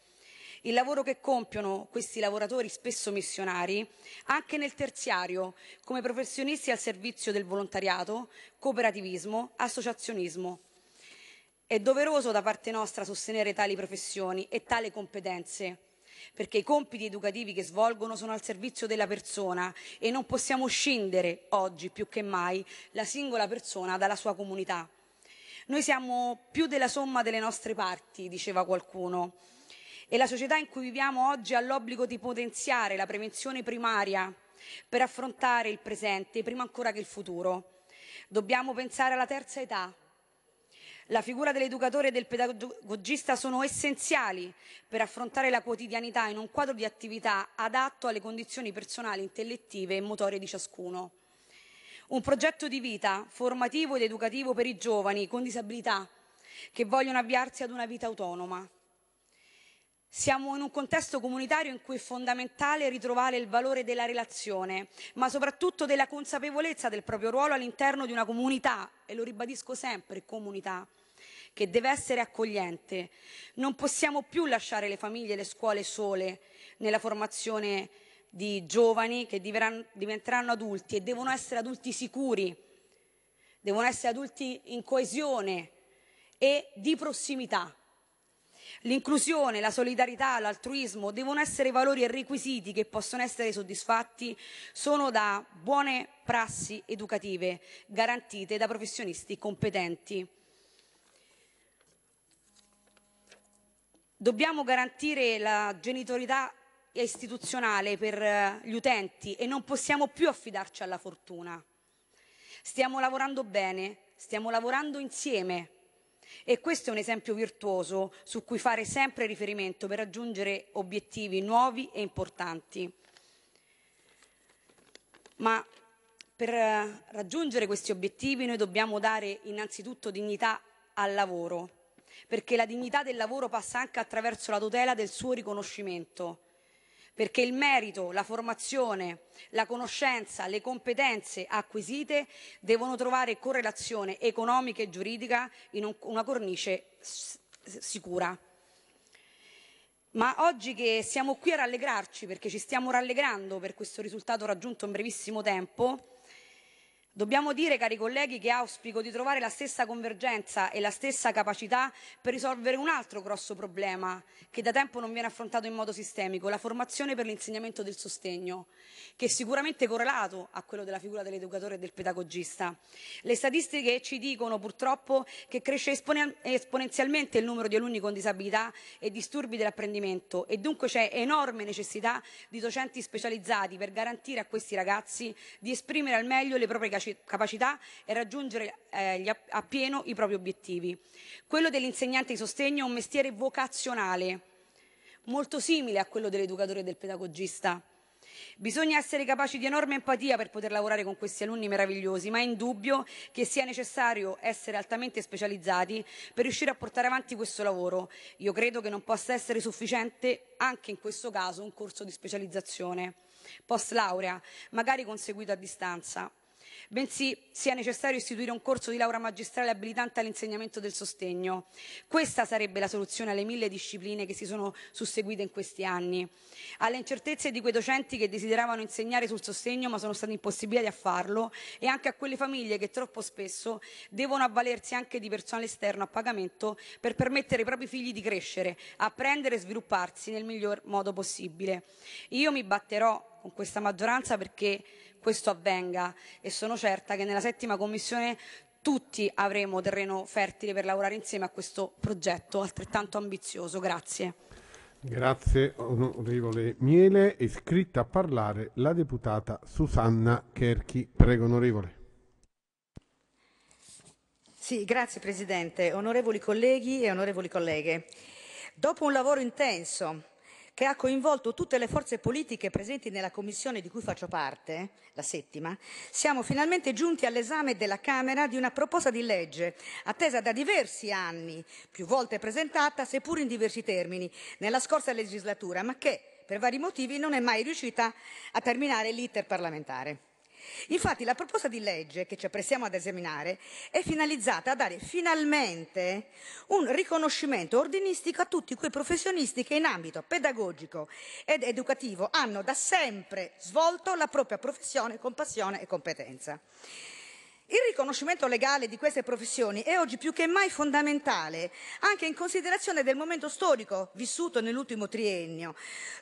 Il lavoro che compiono questi lavoratori spesso missionari, anche nel terziario, come professionisti al servizio del volontariato, cooperativismo, associazionismo, è doveroso da parte nostra sostenere tali professioni e tale competenze perché i compiti educativi che svolgono sono al servizio della persona e non possiamo scindere oggi più che mai la singola persona dalla sua comunità. Noi siamo più della somma delle nostre parti, diceva qualcuno, e la società in cui viviamo oggi ha l'obbligo di potenziare la prevenzione primaria per affrontare il presente prima ancora che il futuro. Dobbiamo pensare alla terza età la figura dell'educatore e del pedagogista sono essenziali per affrontare la quotidianità in un quadro di attività adatto alle condizioni personali, intellettive e motorie di ciascuno. Un progetto di vita formativo ed educativo per i giovani con disabilità che vogliono avviarsi ad una vita autonoma. Siamo in un contesto comunitario in cui è fondamentale ritrovare il valore della relazione, ma soprattutto della consapevolezza del proprio ruolo all'interno di una comunità, e lo ribadisco sempre, comunità, che deve essere accogliente. Non possiamo più lasciare le famiglie e le scuole sole nella formazione di giovani che diventeranno adulti e devono essere adulti sicuri, devono essere adulti in coesione e di prossimità. L'inclusione, la solidarietà, l'altruismo devono essere valori e requisiti che possono essere soddisfatti solo da buone prassi educative garantite da professionisti competenti. Dobbiamo garantire la genitorialità istituzionale per eh, gli utenti e non possiamo più affidarci alla fortuna. Stiamo lavorando bene, stiamo lavorando insieme e questo è un esempio virtuoso su cui fare sempre riferimento per raggiungere obiettivi nuovi e importanti. Ma per eh, raggiungere questi obiettivi noi dobbiamo dare innanzitutto dignità al lavoro perché la dignità del lavoro passa anche attraverso la tutela del suo riconoscimento, perché il merito, la formazione, la conoscenza, le competenze acquisite devono trovare correlazione economica e giuridica in una cornice sicura. Ma oggi che siamo qui a rallegrarci, perché ci stiamo rallegrando per questo risultato raggiunto in brevissimo tempo, Dobbiamo dire, cari colleghi, che auspico di trovare la stessa convergenza e la stessa capacità per risolvere un altro grosso problema che da tempo non viene affrontato in modo sistemico, la formazione per l'insegnamento del sostegno, che è sicuramente correlato a quello della figura dell'educatore e del pedagogista. Le statistiche ci dicono purtroppo che cresce esponenzialmente il numero di alunni con disabilità e disturbi dell'apprendimento e dunque c'è enorme necessità di docenti specializzati per garantire a questi ragazzi di esprimere al meglio le proprie capacità capacità e raggiungere eh, appieno i propri obiettivi. Quello dell'insegnante di sostegno è un mestiere vocazionale, molto simile a quello dell'educatore e del pedagogista. Bisogna essere capaci di enorme empatia per poter lavorare con questi alunni meravigliosi, ma è indubbio che sia necessario essere altamente specializzati per riuscire a portare avanti questo lavoro. Io credo che non possa essere sufficiente anche in questo caso un corso di specializzazione post laurea, magari conseguito a distanza bensì sia necessario istituire un corso di laurea magistrale abilitante all'insegnamento del sostegno. Questa sarebbe la soluzione alle mille discipline che si sono susseguite in questi anni, alle incertezze di quei docenti che desideravano insegnare sul sostegno ma sono stati impossibilitati a farlo e anche a quelle famiglie che troppo spesso devono avvalersi anche di personale esterno a pagamento per permettere ai propri figli di crescere, apprendere e svilupparsi nel miglior modo possibile. Io mi batterò con questa maggioranza perché questo avvenga e sono certa che nella settima commissione tutti avremo terreno fertile per lavorare insieme a questo progetto altrettanto ambizioso. Grazie. Grazie onorevole Miele. È iscritta a parlare la deputata Susanna Cherchi. Prego onorevole. Sì, grazie Presidente, onorevoli colleghi e onorevoli colleghe. Dopo un lavoro intenso che ha coinvolto tutte le forze politiche presenti nella commissione di cui faccio parte, la settima, siamo finalmente giunti all'esame della Camera di una proposta di legge attesa da diversi anni, più volte presentata, seppur in diversi termini, nella scorsa legislatura, ma che per vari motivi non è mai riuscita a terminare l'iter parlamentare. Infatti la proposta di legge che ci apprestiamo ad esaminare è finalizzata a dare finalmente un riconoscimento ordinistico a tutti quei professionisti che in ambito pedagogico ed educativo hanno da sempre svolto la propria professione con passione e competenza. Il riconoscimento legale di queste professioni è oggi più che mai fondamentale, anche in considerazione del momento storico vissuto nell'ultimo triennio,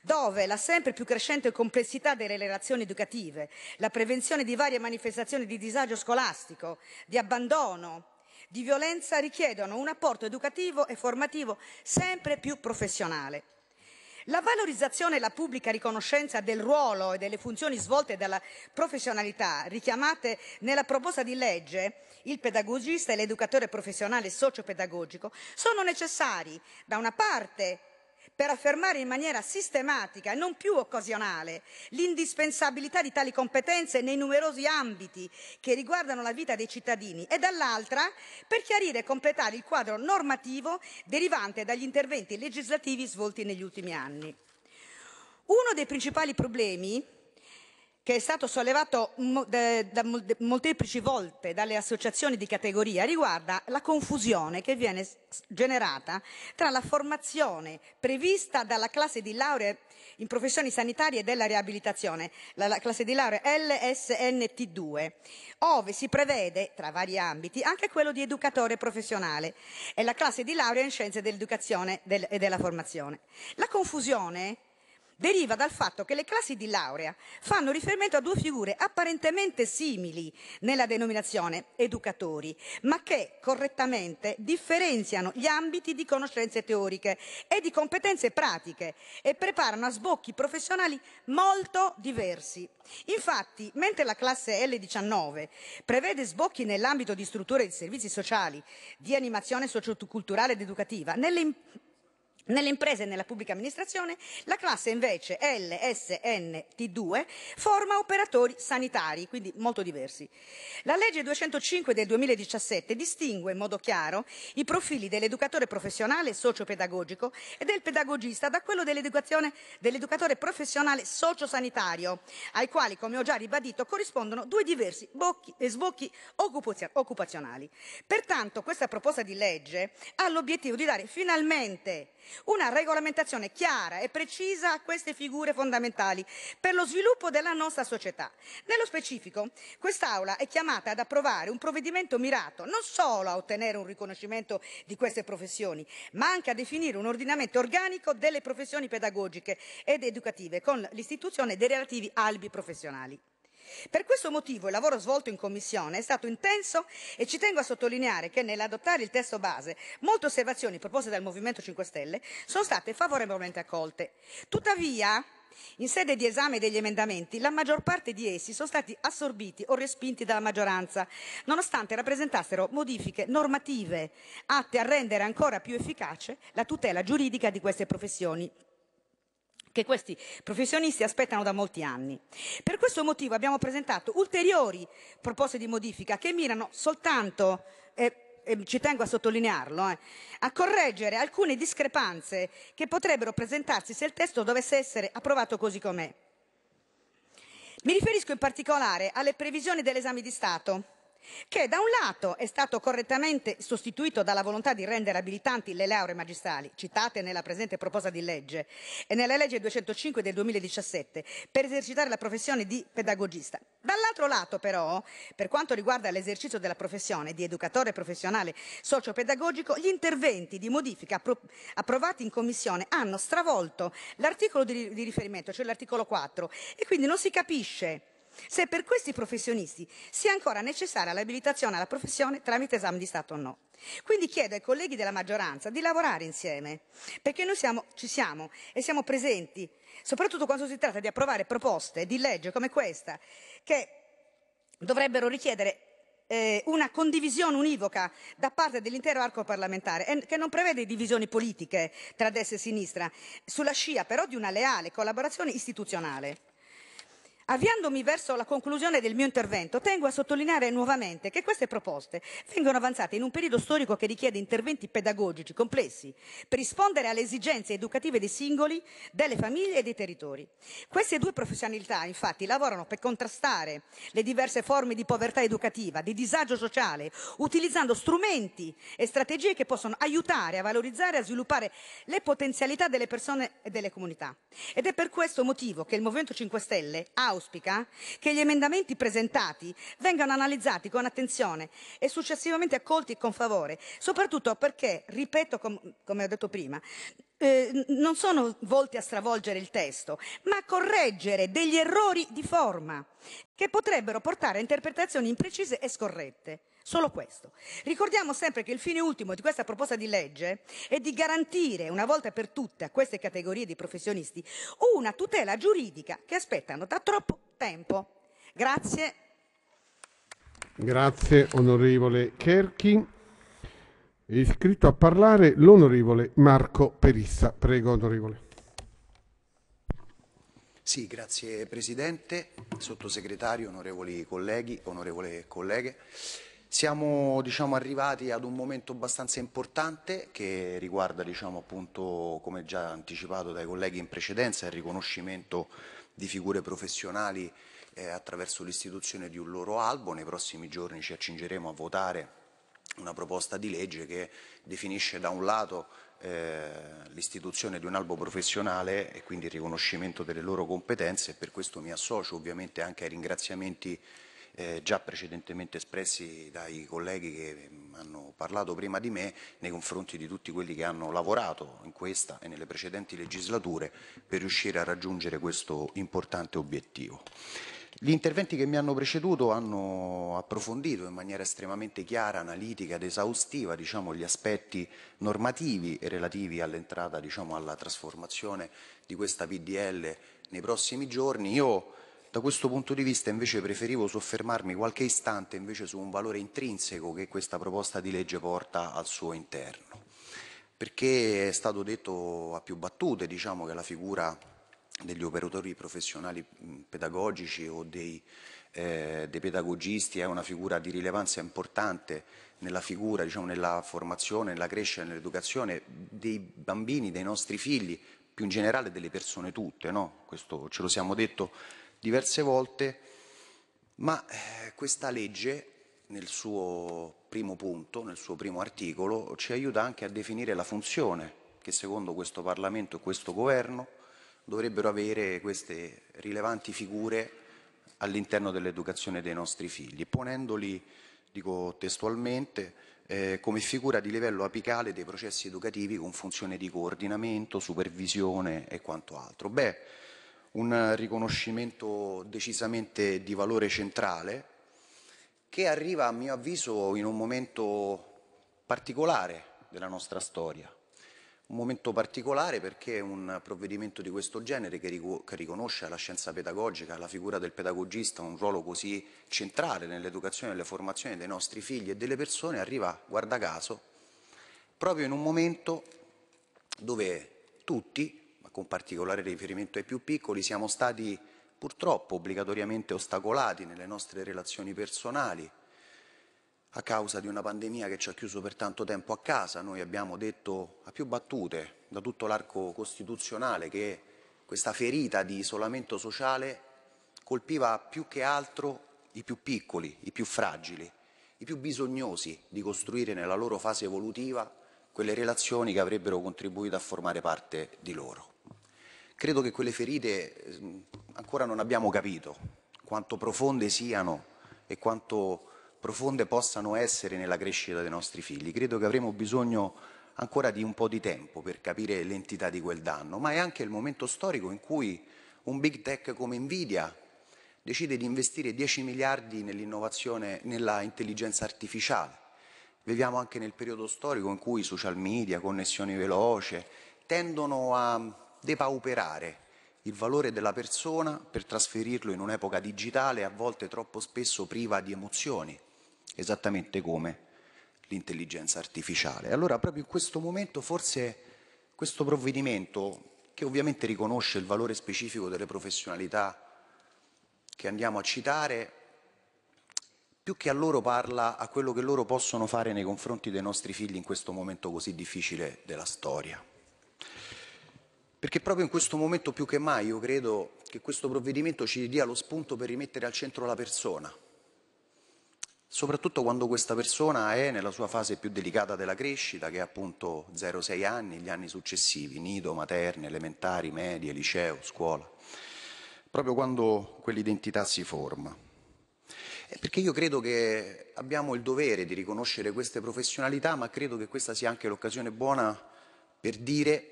dove la sempre più crescente complessità delle relazioni educative, la prevenzione di varie manifestazioni di disagio scolastico, di abbandono, di violenza richiedono un apporto educativo e formativo sempre più professionale. La valorizzazione e la pubblica riconoscenza del ruolo e delle funzioni svolte dalla professionalità richiamate nella proposta di legge, il pedagogista e l'educatore professionale sociopedagogico, sono necessari da una parte per affermare in maniera sistematica e non più occasionale l'indispensabilità di tali competenze nei numerosi ambiti che riguardano la vita dei cittadini e dall'altra per chiarire e completare il quadro normativo derivante dagli interventi legislativi svolti negli ultimi anni. Uno dei principali problemi che è stato sollevato da molteplici volte dalle associazioni di categoria riguarda la confusione che viene generata tra la formazione prevista dalla classe di laurea in professioni sanitarie e della riabilitazione, la classe di laurea LSNT2, ove si prevede, tra vari ambiti, anche quello di educatore professionale e la classe di laurea in scienze dell'educazione e della formazione. La confusione deriva dal fatto che le classi di laurea fanno riferimento a due figure apparentemente simili nella denominazione educatori, ma che correttamente differenziano gli ambiti di conoscenze teoriche e di competenze pratiche e preparano a sbocchi professionali molto diversi. Infatti, mentre la classe L19 prevede sbocchi nell'ambito di strutture di servizi sociali, di animazione socioculturale ed educativa, nelle nelle imprese e nella pubblica amministrazione la classe invece LSNT2 forma operatori sanitari, quindi molto diversi. La legge 205 del 2017 distingue in modo chiaro i profili dell'educatore professionale sociopedagogico e del pedagogista da quello dell'educatore professionale sociosanitario, ai quali, come ho già ribadito, corrispondono due diversi bocchi, sbocchi occupazionali. Pertanto questa proposta di legge ha l'obiettivo di dare finalmente una regolamentazione chiara e precisa a queste figure fondamentali per lo sviluppo della nostra società. Nello specifico, quest'Aula è chiamata ad approvare un provvedimento mirato non solo a ottenere un riconoscimento di queste professioni, ma anche a definire un ordinamento organico delle professioni pedagogiche ed educative con l'istituzione dei relativi albi professionali. Per questo motivo il lavoro svolto in Commissione è stato intenso e ci tengo a sottolineare che nell'adottare il testo base molte osservazioni proposte dal Movimento 5 Stelle sono state favorevolmente accolte. Tuttavia, in sede di esame degli emendamenti, la maggior parte di essi sono stati assorbiti o respinti dalla maggioranza, nonostante rappresentassero modifiche normative atte a rendere ancora più efficace la tutela giuridica di queste professioni che questi professionisti aspettano da molti anni. Per questo motivo abbiamo presentato ulteriori proposte di modifica che mirano soltanto, eh, eh, ci tengo a sottolinearlo, eh, a correggere alcune discrepanze che potrebbero presentarsi se il testo dovesse essere approvato così com'è. Mi riferisco in particolare alle previsioni dell'esame di Stato che da un lato è stato correttamente sostituito dalla volontà di rendere abilitanti le lauree magistrali citate nella presente proposta di legge e nella legge 205 del 2017 per esercitare la professione di pedagogista. Dall'altro lato però, per quanto riguarda l'esercizio della professione di educatore professionale sociopedagogico, gli interventi di modifica appro approvati in Commissione hanno stravolto l'articolo di, riferimento, cioè l'articolo 4, e quindi non si capisce se per questi professionisti sia ancora necessaria l'abilitazione alla professione tramite esame di Stato o no. Quindi chiedo ai colleghi della maggioranza di lavorare insieme, perché noi siamo, ci siamo e siamo presenti, soprattutto quando si tratta di approvare proposte di legge come questa, che dovrebbero richiedere eh, una condivisione univoca da parte dell'intero arco parlamentare eh, che non prevede divisioni politiche tra destra e sinistra, sulla scia però di una leale collaborazione istituzionale. Avviandomi verso la conclusione del mio intervento, tengo a sottolineare nuovamente che queste proposte vengono avanzate in un periodo storico che richiede interventi pedagogici complessi per rispondere alle esigenze educative dei singoli, delle famiglie e dei territori. Queste due professionalità, infatti, lavorano per contrastare le diverse forme di povertà educativa, di disagio sociale, utilizzando strumenti e strategie che possono aiutare a valorizzare e a sviluppare le potenzialità delle persone e delle comunità. Ed è per questo motivo che il Movimento 5 Stelle ha auspica che gli emendamenti presentati vengano analizzati con attenzione e successivamente accolti con favore, soprattutto perché, ripeto com come ho detto prima, eh, non sono volti a stravolgere il testo, ma a correggere degli errori di forma che potrebbero portare a interpretazioni imprecise e scorrette. Solo questo. Ricordiamo sempre che il fine ultimo di questa proposta di legge è di garantire una volta per tutte a queste categorie di professionisti una tutela giuridica che aspettano da troppo tempo. Grazie. Grazie onorevole Kerchi. È iscritto a parlare l'onorevole Marco Perissa. Prego onorevole. Sì, grazie Presidente, Sottosegretario, onorevoli colleghi, onorevole colleghe. Siamo diciamo, arrivati ad un momento abbastanza importante che riguarda, diciamo, appunto, come già anticipato dai colleghi in precedenza, il riconoscimento di figure professionali eh, attraverso l'istituzione di un loro albo. Nei prossimi giorni ci accingeremo a votare una proposta di legge che definisce da un lato eh, l'istituzione di un albo professionale e quindi il riconoscimento delle loro competenze e per questo mi associo ovviamente anche ai ringraziamenti eh, già precedentemente espressi dai colleghi che hanno parlato prima di me nei confronti di tutti quelli che hanno lavorato in questa e nelle precedenti legislature per riuscire a raggiungere questo importante obiettivo. Gli interventi che mi hanno preceduto hanno approfondito in maniera estremamente chiara, analitica ed esaustiva diciamo, gli aspetti normativi relativi all'entrata, diciamo, alla trasformazione di questa VDL nei prossimi giorni. Io da questo punto di vista invece preferivo soffermarmi qualche istante invece su un valore intrinseco che questa proposta di legge porta al suo interno, perché è stato detto a più battute diciamo, che la figura degli operatori professionali pedagogici o dei, eh, dei pedagogisti è una figura di rilevanza importante nella figura, diciamo, nella formazione, nella crescita, nell'educazione dei bambini, dei nostri figli, più in generale delle persone tutte, no? questo ce lo siamo detto diverse volte, ma eh, questa legge nel suo primo punto, nel suo primo articolo, ci aiuta anche a definire la funzione che secondo questo Parlamento e questo Governo dovrebbero avere queste rilevanti figure all'interno dell'educazione dei nostri figli, ponendoli, dico testualmente, eh, come figura di livello apicale dei processi educativi con funzione di coordinamento, supervisione e quanto altro. Beh, un riconoscimento decisamente di valore centrale che arriva a mio avviso in un momento particolare della nostra storia. Un momento particolare perché un provvedimento di questo genere che, riconosce alla scienza pedagogica, alla figura del pedagogista un ruolo così centrale nell'educazione e nella formazione dei nostri figli e delle persone arriva, guarda caso, proprio in un momento dove tutti, con particolare riferimento ai più piccoli, siamo stati purtroppo obbligatoriamente ostacolati nelle nostre relazioni personali a causa di una pandemia che ci ha chiuso per tanto tempo a casa. Noi abbiamo detto a più battute da tutto l'arco costituzionale che questa ferita di isolamento sociale colpiva più che altro i più piccoli, i più fragili, i più bisognosi di costruire nella loro fase evolutiva quelle relazioni che avrebbero contribuito a formare parte di loro. Credo che quelle ferite ehm, ancora non abbiamo capito quanto profonde siano e quanto profonde possano essere nella crescita dei nostri figli. Credo che avremo bisogno ancora di un po' di tempo per capire l'entità di quel danno, ma è anche il momento storico in cui un big tech come Nvidia decide di investire 10 miliardi nell'innovazione, nella intelligenza artificiale. Viviamo anche nel periodo storico in cui social media, connessioni veloce tendono a depauperare il valore della persona per trasferirlo in un'epoca digitale a volte troppo spesso priva di emozioni, esattamente come l'intelligenza artificiale. Allora proprio in questo momento forse questo provvedimento, che ovviamente riconosce il valore specifico delle professionalità che andiamo a citare, più che a loro parla a quello che loro possono fare nei confronti dei nostri figli in questo momento così difficile della storia perché proprio in questo momento più che mai io credo che questo provvedimento ci dia lo spunto per rimettere al centro la persona, soprattutto quando questa persona è nella sua fase più delicata della crescita, che è appunto 0-6 anni, gli anni successivi, nido, materne, elementari, medie, liceo, scuola, proprio quando quell'identità si forma. È eh, perché io credo che abbiamo il dovere di riconoscere queste professionalità, ma credo che questa sia anche l'occasione buona per dire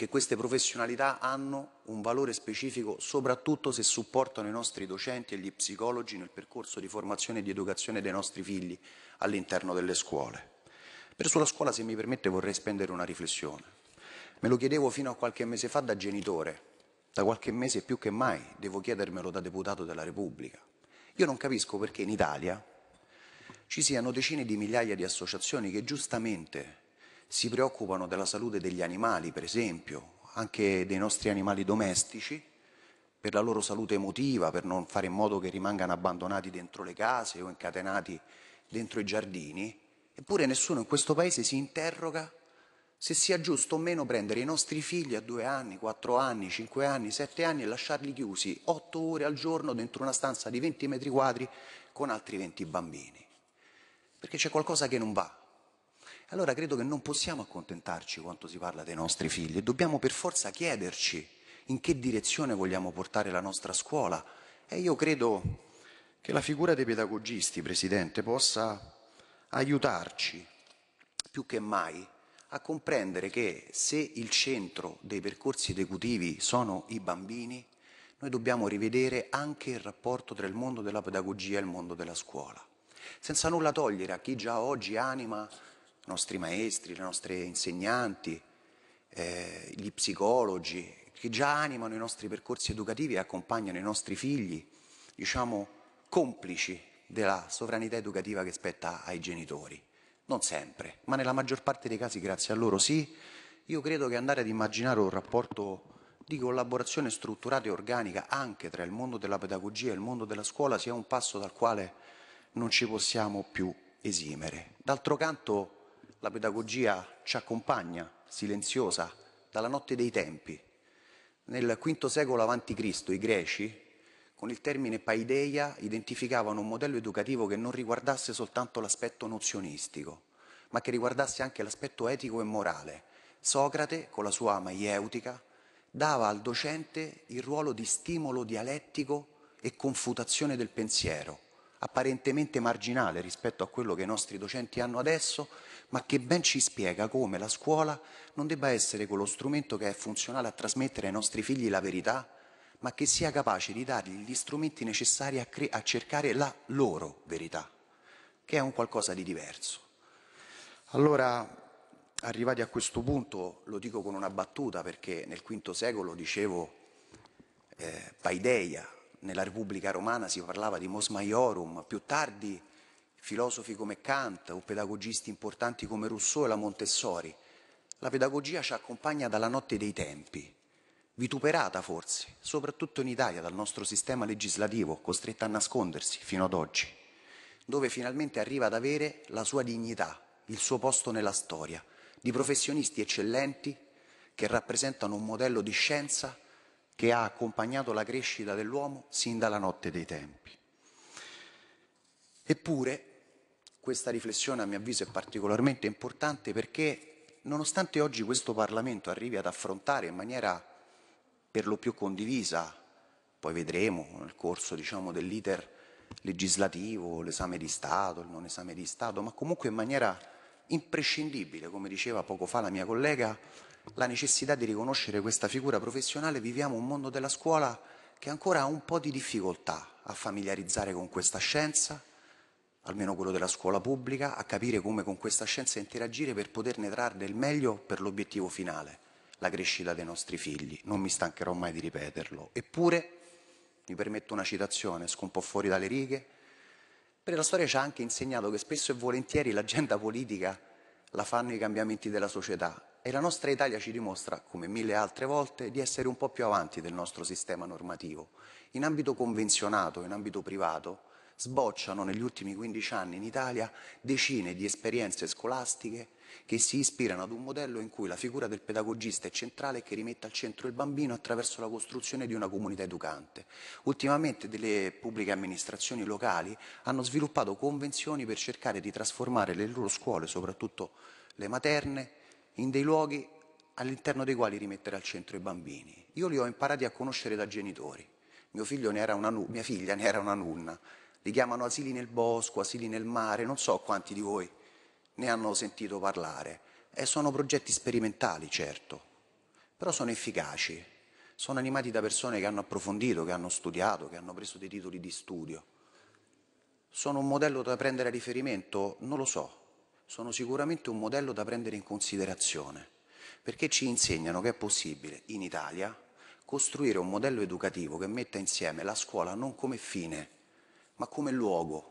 che queste professionalità hanno un valore specifico soprattutto se supportano i nostri docenti e gli psicologi nel percorso di formazione e di educazione dei nostri figli all'interno delle scuole. Per sulla scuola, se mi permette, vorrei spendere una riflessione. Me lo chiedevo fino a qualche mese fa da genitore, da qualche mese più che mai devo chiedermelo da deputato della Repubblica. Io non capisco perché in Italia ci siano decine di migliaia di associazioni che giustamente si preoccupano della salute degli animali, per esempio, anche dei nostri animali domestici, per la loro salute emotiva, per non fare in modo che rimangano abbandonati dentro le case o incatenati dentro i giardini. Eppure nessuno in questo paese si interroga se sia giusto o meno prendere i nostri figli a due anni, quattro anni, cinque anni, sette anni e lasciarli chiusi otto ore al giorno dentro una stanza di 20 metri quadri con altri 20 bambini. Perché c'è qualcosa che non va allora credo che non possiamo accontentarci quanto si parla dei nostri figli e dobbiamo per forza chiederci in che direzione vogliamo portare la nostra scuola. E io credo che la figura dei pedagogisti, Presidente, possa aiutarci più che mai a comprendere che se il centro dei percorsi educativi sono i bambini, noi dobbiamo rivedere anche il rapporto tra il mondo della pedagogia e il mondo della scuola, senza nulla togliere a chi già oggi anima nostri maestri, le nostre insegnanti, eh, gli psicologi, che già animano i nostri percorsi educativi e accompagnano i nostri figli, diciamo, complici della sovranità educativa che spetta ai genitori. Non sempre, ma nella maggior parte dei casi grazie a loro sì. Io credo che andare ad immaginare un rapporto di collaborazione strutturata e organica anche tra il mondo della pedagogia e il mondo della scuola sia un passo dal quale non ci possiamo più esimere. D'altro canto la pedagogia ci accompagna, silenziosa, dalla notte dei tempi. Nel V secolo a.C. i greci, con il termine paideia, identificavano un modello educativo che non riguardasse soltanto l'aspetto nozionistico, ma che riguardasse anche l'aspetto etico e morale. Socrate, con la sua maieutica, dava al docente il ruolo di stimolo dialettico e confutazione del pensiero, apparentemente marginale rispetto a quello che i nostri docenti hanno adesso ma che ben ci spiega come la scuola non debba essere quello strumento che è funzionale a trasmettere ai nostri figli la verità, ma che sia capace di dargli gli strumenti necessari a, cre- a cercare la loro verità, che è un qualcosa di diverso. Allora, arrivati a questo punto, lo dico con una battuta perché nel V secolo dicevo eh, paideia, nella Repubblica Romana si parlava di mos maiorum, più tardi filosofi come Kant o pedagogisti importanti come Rousseau e la Montessori. La pedagogia ci accompagna dalla notte dei tempi, vituperata forse, soprattutto in Italia dal nostro sistema legislativo, costretta a nascondersi fino ad oggi, dove finalmente arriva ad avere la sua dignità, il suo posto nella storia, di professionisti eccellenti che rappresentano un modello di scienza che ha accompagnato la crescita dell'uomo sin dalla notte dei tempi. Eppure questa riflessione a mio avviso è particolarmente importante perché nonostante oggi questo Parlamento arrivi ad affrontare in maniera per lo più condivisa, poi vedremo nel corso diciamo, dell'iter legislativo, l'esame di Stato, il non esame di Stato, ma comunque in maniera imprescindibile, come diceva poco fa la mia collega, la necessità di riconoscere questa figura professionale, viviamo un mondo della scuola che ancora ha un po' di difficoltà a familiarizzare con questa scienza, almeno quello della scuola pubblica, a capire come con questa scienza interagire per poterne trarre il meglio per l'obiettivo finale, la crescita dei nostri figli. Non mi stancherò mai di ripeterlo. Eppure, mi permetto una citazione, esco un po' fuori dalle righe, perché la storia ci ha anche insegnato che spesso e volentieri l'agenda politica la fanno i cambiamenti della società e la nostra Italia ci dimostra, come mille altre volte, di essere un po' più avanti del nostro sistema normativo. In ambito convenzionato, in ambito privato, sbocciano negli ultimi 15 anni in Italia decine di esperienze scolastiche che si ispirano ad un modello in cui la figura del pedagogista è centrale e che rimette al centro il bambino attraverso la costruzione di una comunità educante. Ultimamente delle pubbliche amministrazioni locali hanno sviluppato convenzioni per cercare di trasformare le loro scuole, soprattutto le materne, in dei luoghi all'interno dei quali rimettere al centro i bambini. Io li ho imparati a conoscere da genitori. Mia figlia ne era una nunna li chiamano asili nel bosco, asili nel mare, non so quanti di voi ne hanno sentito parlare. E sono progetti sperimentali, certo, però sono efficaci. Sono animati da persone che hanno approfondito, che hanno studiato, che hanno preso dei titoli di studio. Sono un modello da prendere a riferimento? Non lo so. Sono sicuramente un modello da prendere in considerazione, perché ci insegnano che è possibile in Italia costruire un modello educativo che metta insieme la scuola non come fine, ma come luogo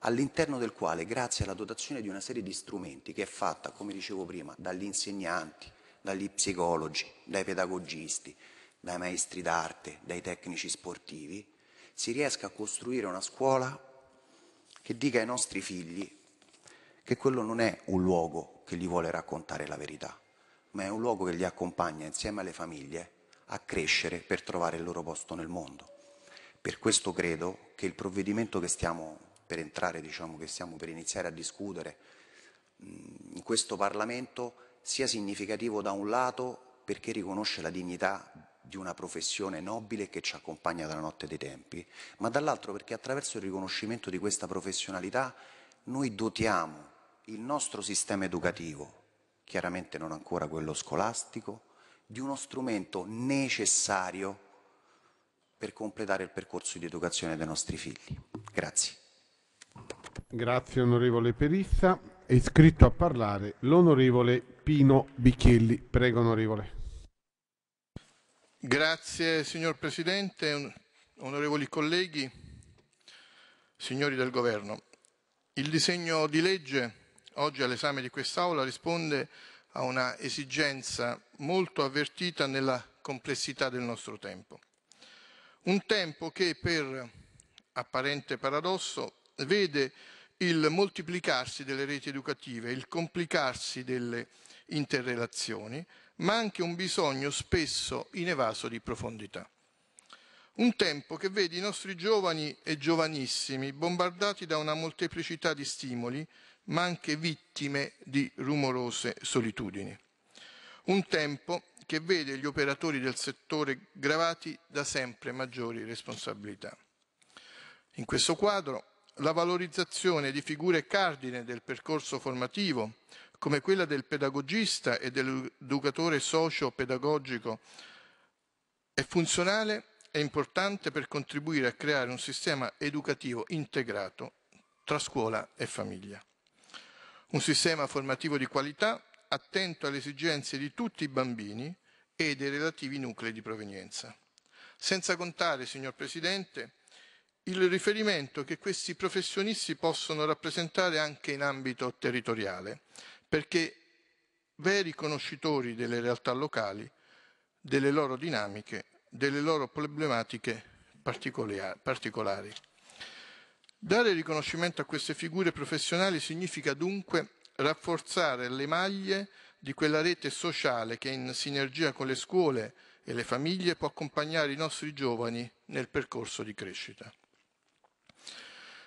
all'interno del quale, grazie alla dotazione di una serie di strumenti che è fatta, come dicevo prima, dagli insegnanti, dagli psicologi, dai pedagogisti, dai maestri d'arte, dai tecnici sportivi, si riesca a costruire una scuola che dica ai nostri figli che quello non è un luogo che gli vuole raccontare la verità, ma è un luogo che li accompagna insieme alle famiglie a crescere per trovare il loro posto nel mondo. Per questo credo che il provvedimento che stiamo per entrare, diciamo, che stiamo per iniziare a discutere in questo Parlamento sia significativo da un lato perché riconosce la dignità di una professione nobile che ci accompagna dalla notte dei tempi, ma dall'altro perché attraverso il riconoscimento di questa professionalità noi dotiamo il nostro sistema educativo, chiaramente non ancora quello scolastico, di uno strumento necessario per completare il percorso di educazione dei nostri figli. Grazie. Grazie onorevole Perizza. È iscritto a parlare l'onorevole Pino Bichelli. Prego onorevole. Grazie signor Presidente, onorevoli colleghi, signori del Governo. Il disegno di legge oggi all'esame di quest'Aula risponde a una esigenza molto avvertita nella complessità del nostro tempo. Un tempo che, per apparente paradosso, vede il moltiplicarsi delle reti educative, il complicarsi delle interrelazioni, ma anche un bisogno spesso in evaso di profondità. Un tempo che vede i nostri giovani e giovanissimi bombardati da una molteplicità di stimoli, ma anche vittime di rumorose solitudini. Un tempo che vede gli operatori del settore gravati da sempre maggiori responsabilità. In questo quadro, la valorizzazione di figure cardine del percorso formativo, come quella del pedagogista e dell'educatore socio-pedagogico, è funzionale e importante per contribuire a creare un sistema educativo integrato tra scuola e famiglia. Un sistema formativo di qualità attento alle esigenze di tutti i bambini e dei relativi nuclei di provenienza. Senza contare, signor Presidente, il riferimento che questi professionisti possono rappresentare anche in ambito territoriale, perché veri conoscitori delle realtà locali, delle loro dinamiche, delle loro problematiche particolari. Dare riconoscimento a queste figure professionali significa dunque rafforzare le maglie di quella rete sociale che in sinergia con le scuole e le famiglie può accompagnare i nostri giovani nel percorso di crescita.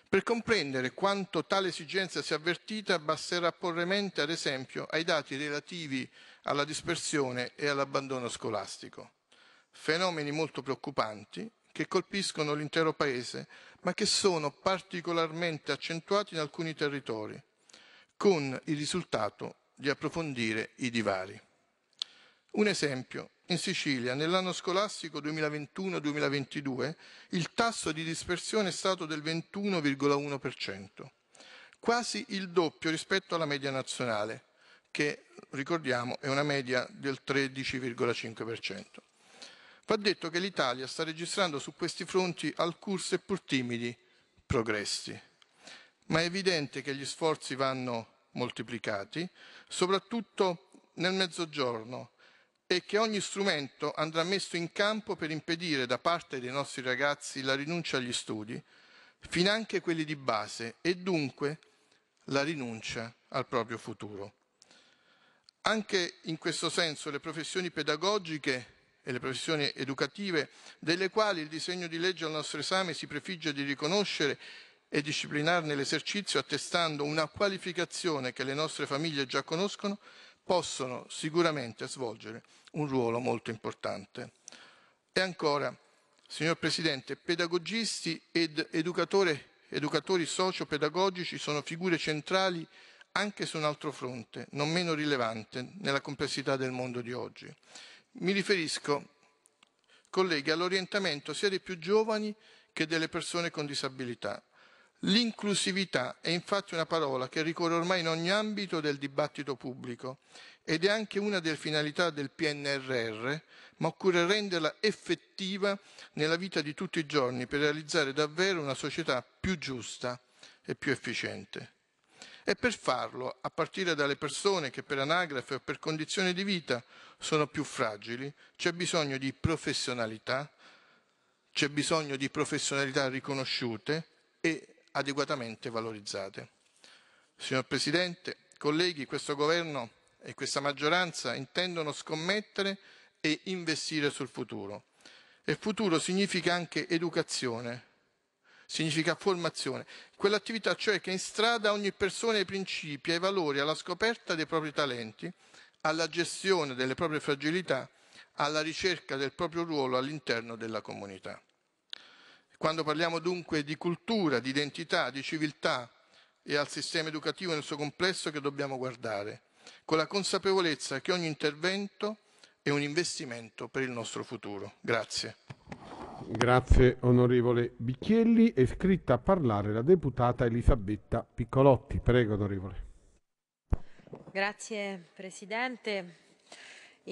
Per comprendere quanto tale esigenza sia avvertita basterà porre mente ad esempio ai dati relativi alla dispersione e all'abbandono scolastico, fenomeni molto preoccupanti che colpiscono l'intero Paese ma che sono particolarmente accentuati in alcuni territori, con il risultato di approfondire i divari. Un esempio, in Sicilia nell'anno scolastico 2021-2022 il tasso di dispersione è stato del 21,1%, quasi il doppio rispetto alla media nazionale, che ricordiamo è una media del 13,5%. Va detto che l'Italia sta registrando su questi fronti alcuni seppur timidi progressi ma è evidente che gli sforzi vanno moltiplicati, soprattutto nel mezzogiorno, e che ogni strumento andrà messo in campo per impedire da parte dei nostri ragazzi la rinuncia agli studi, finanche quelli di base, e dunque la rinuncia al proprio futuro. Anche in questo senso le professioni pedagogiche e le professioni educative, delle quali il disegno di legge al nostro esame si prefigge di riconoscere e disciplinarne l'esercizio attestando una qualificazione che le nostre famiglie già conoscono, possono sicuramente svolgere un ruolo molto importante. E ancora, signor Presidente, pedagogisti ed educatori sociopedagogici sono figure centrali anche su un altro fronte, non meno rilevante nella complessità del mondo di oggi. Mi riferisco, colleghi, all'orientamento sia dei più giovani che delle persone con disabilità, L'inclusività è infatti una parola che ricorre ormai in ogni ambito del dibattito pubblico ed è anche una delle finalità del PNRR, ma occorre renderla effettiva nella vita di tutti i giorni per realizzare davvero una società più giusta e più efficiente. E per farlo, a partire dalle persone che per anagrafe o per condizione di vita sono più fragili, c'è bisogno di professionalità, c'è bisogno di professionalità riconosciute e adeguatamente valorizzate. Signor Presidente, colleghi, questo Governo e questa maggioranza intendono scommettere e investire sul futuro. E futuro significa anche educazione, significa formazione, quell'attività cioè che instrada ogni persona ai principi, ai valori, alla scoperta dei propri talenti, alla gestione delle proprie fragilità, alla ricerca del proprio ruolo all'interno della comunità. Quando parliamo dunque di cultura, di identità, di civiltà, e al sistema educativo nel suo complesso che dobbiamo guardare, con la consapevolezza che ogni intervento è un investimento per il nostro futuro. Grazie. Grazie onorevole Bicchielli. È scritta a parlare la deputata Elisabetta Piccolotti. Prego onorevole. Grazie Presidente.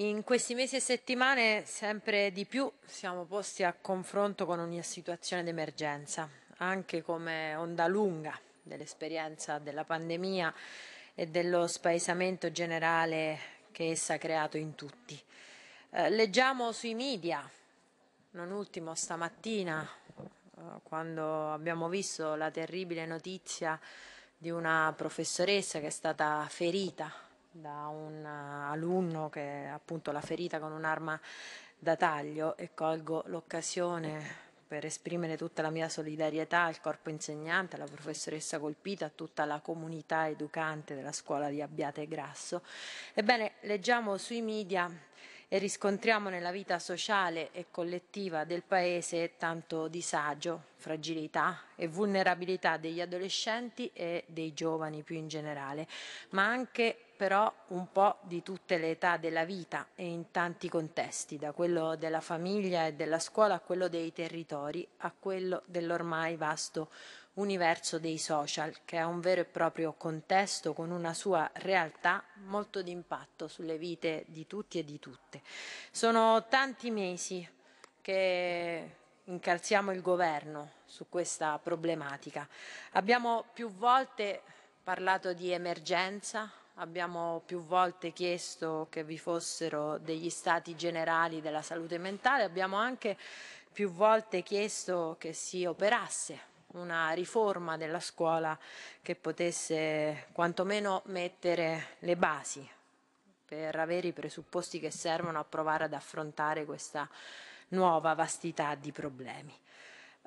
In questi mesi e settimane sempre di più siamo posti a confronto con ogni situazione d'emergenza, anche come onda lunga dell'esperienza della pandemia e dello spaesamento generale che essa ha creato in tutti. Eh, leggiamo sui media, non ultimo stamattina, eh, quando abbiamo visto la terribile notizia di una professoressa che è stata ferita da un alunno che appunto la ferita con un'arma da taglio e colgo l'occasione per esprimere tutta la mia solidarietà al corpo insegnante, alla professoressa colpita, a tutta la comunità educante della scuola di Abbiate Grasso. Ebbene, leggiamo sui media e riscontriamo nella vita sociale e collettiva del Paese tanto disagio, fragilità e vulnerabilità degli adolescenti e dei giovani più in generale, ma anche però un po' di tutte le età della vita e in tanti contesti, da quello della famiglia e della scuola a quello dei territori, a quello dell'ormai vasto universo dei social, che è un vero e proprio contesto con una sua realtà molto d'impatto sulle vite di tutti e di tutte. Sono tanti mesi che incalziamo il governo su questa problematica. Abbiamo più volte parlato di emergenza, abbiamo più volte chiesto che vi fossero degli stati generali della salute mentale, abbiamo anche più volte chiesto che si operasse una riforma della scuola che potesse quantomeno mettere le basi per avere i presupposti che servono a provare ad affrontare questa nuova vastità di problemi.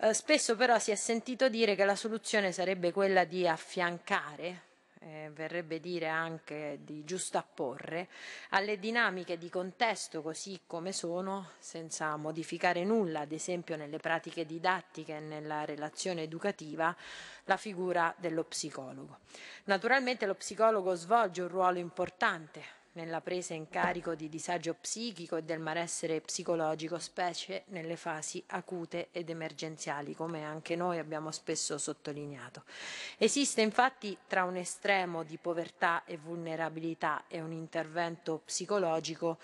Eh, spesso però si è sentito dire che la soluzione sarebbe quella di affiancare eh, verrebbe dire anche di giustapporre, alle dinamiche di contesto così come sono, senza modificare nulla, ad esempio nelle pratiche didattiche e nella relazione educativa, la figura dello psicologo. Naturalmente lo psicologo svolge un ruolo importante nella presa in carico di disagio psichico e del malessere psicologico, specie nelle fasi acute ed emergenziali, come anche noi abbiamo spesso sottolineato. Esiste infatti tra un estremo di povertà e vulnerabilità e un intervento psicologico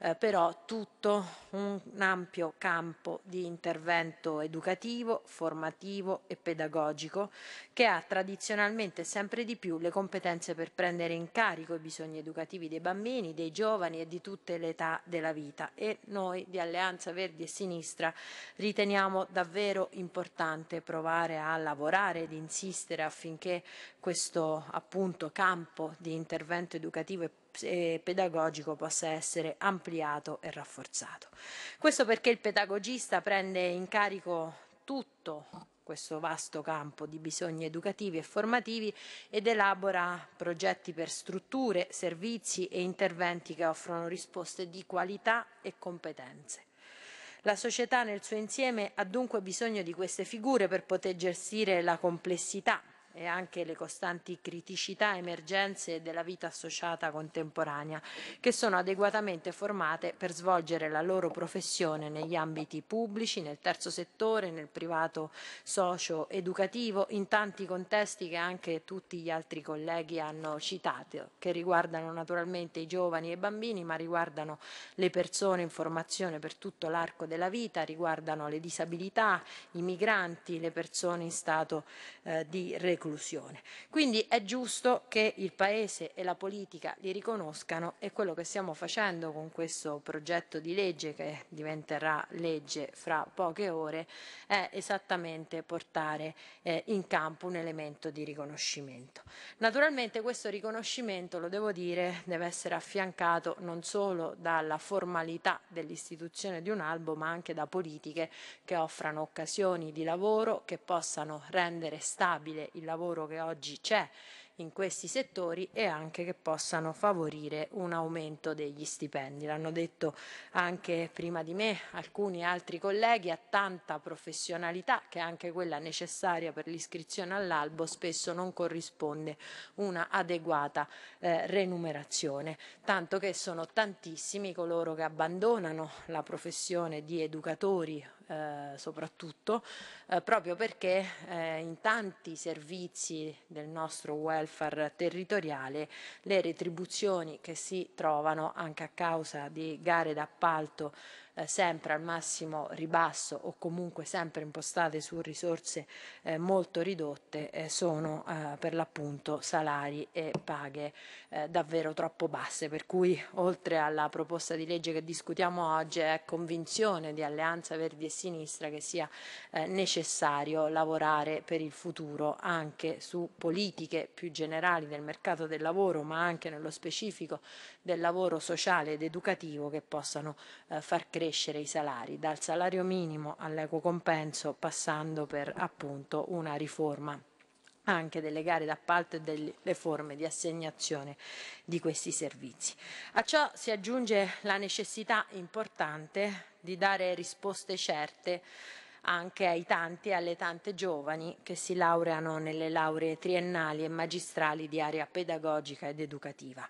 eh, però tutto un, un ampio campo di intervento educativo, formativo e pedagogico che ha tradizionalmente sempre di più le competenze per prendere in carico i bisogni educativi dei bambini, dei giovani e di tutte le età della vita e noi di Alleanza Verdi e Sinistra riteniamo davvero importante provare a lavorare ed insistere affinché questo appunto campo di intervento educativo e eh, pedagogico possa essere ampliato e rafforzato. Questo perché il pedagogista prende in carico tutto questo vasto campo di bisogni educativi e formativi ed elabora progetti per strutture, servizi e interventi che offrono risposte di qualità e competenze. La società nel suo insieme ha dunque bisogno di queste figure per poter gestire la complessità e anche le costanti criticità e emergenze della vita associata contemporanea, che sono adeguatamente formate per svolgere la loro professione negli ambiti pubblici, nel terzo settore, nel privato socio-educativo, in tanti contesti che anche tutti gli altri colleghi hanno citato, che riguardano naturalmente i giovani e i bambini, ma riguardano le persone in formazione per tutto l'arco della vita, riguardano le disabilità, i migranti, le persone in stato eh, di reclusione inclusione. Quindi è giusto che il Paese e la politica li riconoscano e quello che stiamo facendo con questo progetto di legge che diventerà legge fra poche ore è esattamente portare eh, in campo un elemento di riconoscimento. Naturalmente questo riconoscimento, lo devo dire, deve essere affiancato non solo dalla formalità dell'istituzione di un albo ma anche da politiche che offrano occasioni di lavoro che possano rendere stabile il lavoro che oggi c'è in questi settori e anche che possano favorire un aumento degli stipendi. L'hanno detto anche prima di me alcuni altri colleghi, a tanta professionalità che anche quella necessaria per l'iscrizione all'albo spesso non corrisponde una adeguata eh, renumerazione, tanto che sono tantissimi coloro che abbandonano la professione di educatori eh, soprattutto, eh, proprio perché eh, in tanti servizi del nostro welfare territoriale le retribuzioni che si trovano anche a causa di gare d'appalto eh, sempre al massimo ribasso o comunque sempre impostate su risorse eh, molto ridotte eh, sono eh, per l'appunto salari e paghe eh, davvero troppo basse. Per cui oltre alla proposta di legge che discutiamo oggi è convinzione di Alleanza Verdi e Sinistra che sia eh, necessario lavorare per il futuro anche su politiche più generali del mercato del lavoro ma anche nello specifico del lavoro sociale ed educativo che possano eh, far crescere i salari, dal salario minimo all'equo compenso, passando per appunto una riforma anche delle gare d'appalto e delle forme di assegnazione di questi servizi. A ciò si aggiunge la necessità importante di dare risposte certe anche ai tanti e alle tante giovani che si laureano nelle lauree triennali e magistrali di area pedagogica ed educativa.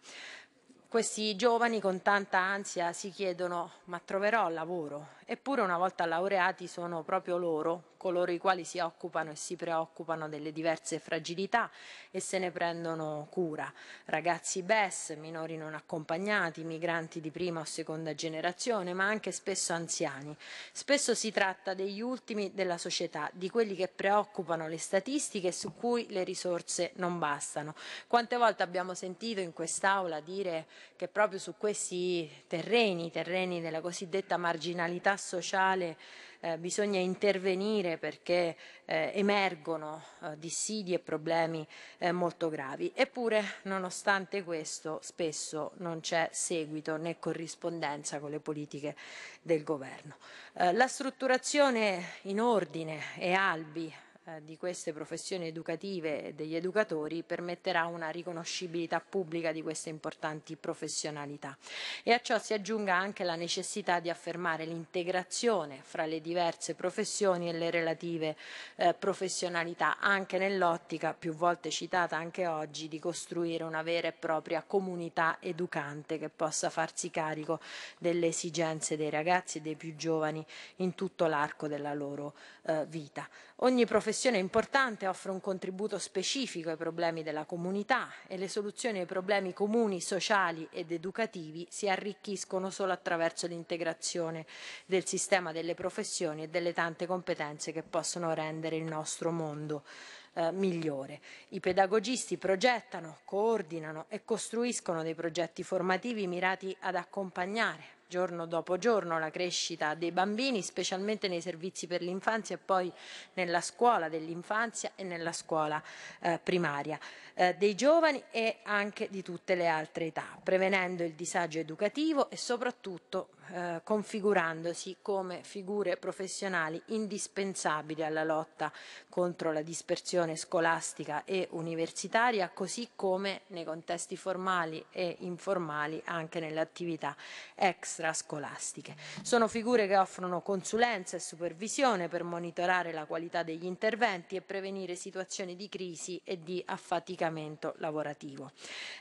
Questi giovani con tanta ansia si chiedono ma troverò lavoro? Eppure una volta laureati sono proprio loro coloro i quali si occupano e si preoccupano delle diverse fragilità e se ne prendono cura. Ragazzi BES, minori non accompagnati, migranti di prima o seconda generazione, ma anche spesso anziani. Spesso si tratta degli ultimi della società, di quelli che preoccupano le statistiche su cui le risorse non bastano. Quante volte abbiamo sentito in quest'Aula dire che proprio su questi terreni, terreni della cosiddetta marginalità sociale eh, bisogna intervenire perché eh, emergono eh, dissidi e problemi eh, molto gravi. Eppure, nonostante questo, spesso non c'è seguito né corrispondenza con le politiche del governo. Eh, la strutturazione in ordine e albi eh, di queste professioni educative e degli educatori permetterà una riconoscibilità pubblica di queste importanti professionalità. E a ciò si aggiunga anche la necessità di affermare l'integrazione fra le diverse professioni e le relative eh, professionalità, anche nell'ottica, più volte citata anche oggi, di costruire una vera e propria comunità educante che possa farsi carico delle esigenze dei ragazzi e dei più giovani in tutto l'arco della loro eh, vita. Ogni professione importante offre un contributo specifico ai problemi della comunità e le soluzioni ai problemi comuni, sociali ed educativi si arricchiscono solo attraverso l'integrazione del sistema delle professioni e delle tante competenze che possono rendere il nostro mondo eh, migliore. I pedagogisti progettano, coordinano e costruiscono dei progetti formativi mirati ad accompagnare, giorno dopo giorno la crescita dei bambini, specialmente nei servizi per l'infanzia e poi nella scuola dell'infanzia e nella scuola eh, primaria, eh, dei giovani e anche di tutte le altre età, prevenendo il disagio educativo e soprattutto eh, configurandosi come figure professionali indispensabili alla lotta contro la dispersione scolastica e universitaria, così come nei contesti formali e informali anche nell'attività extra extrascolastiche. Sono figure che offrono consulenza e supervisione per monitorare la qualità degli interventi e prevenire situazioni di crisi e di affaticamento lavorativo.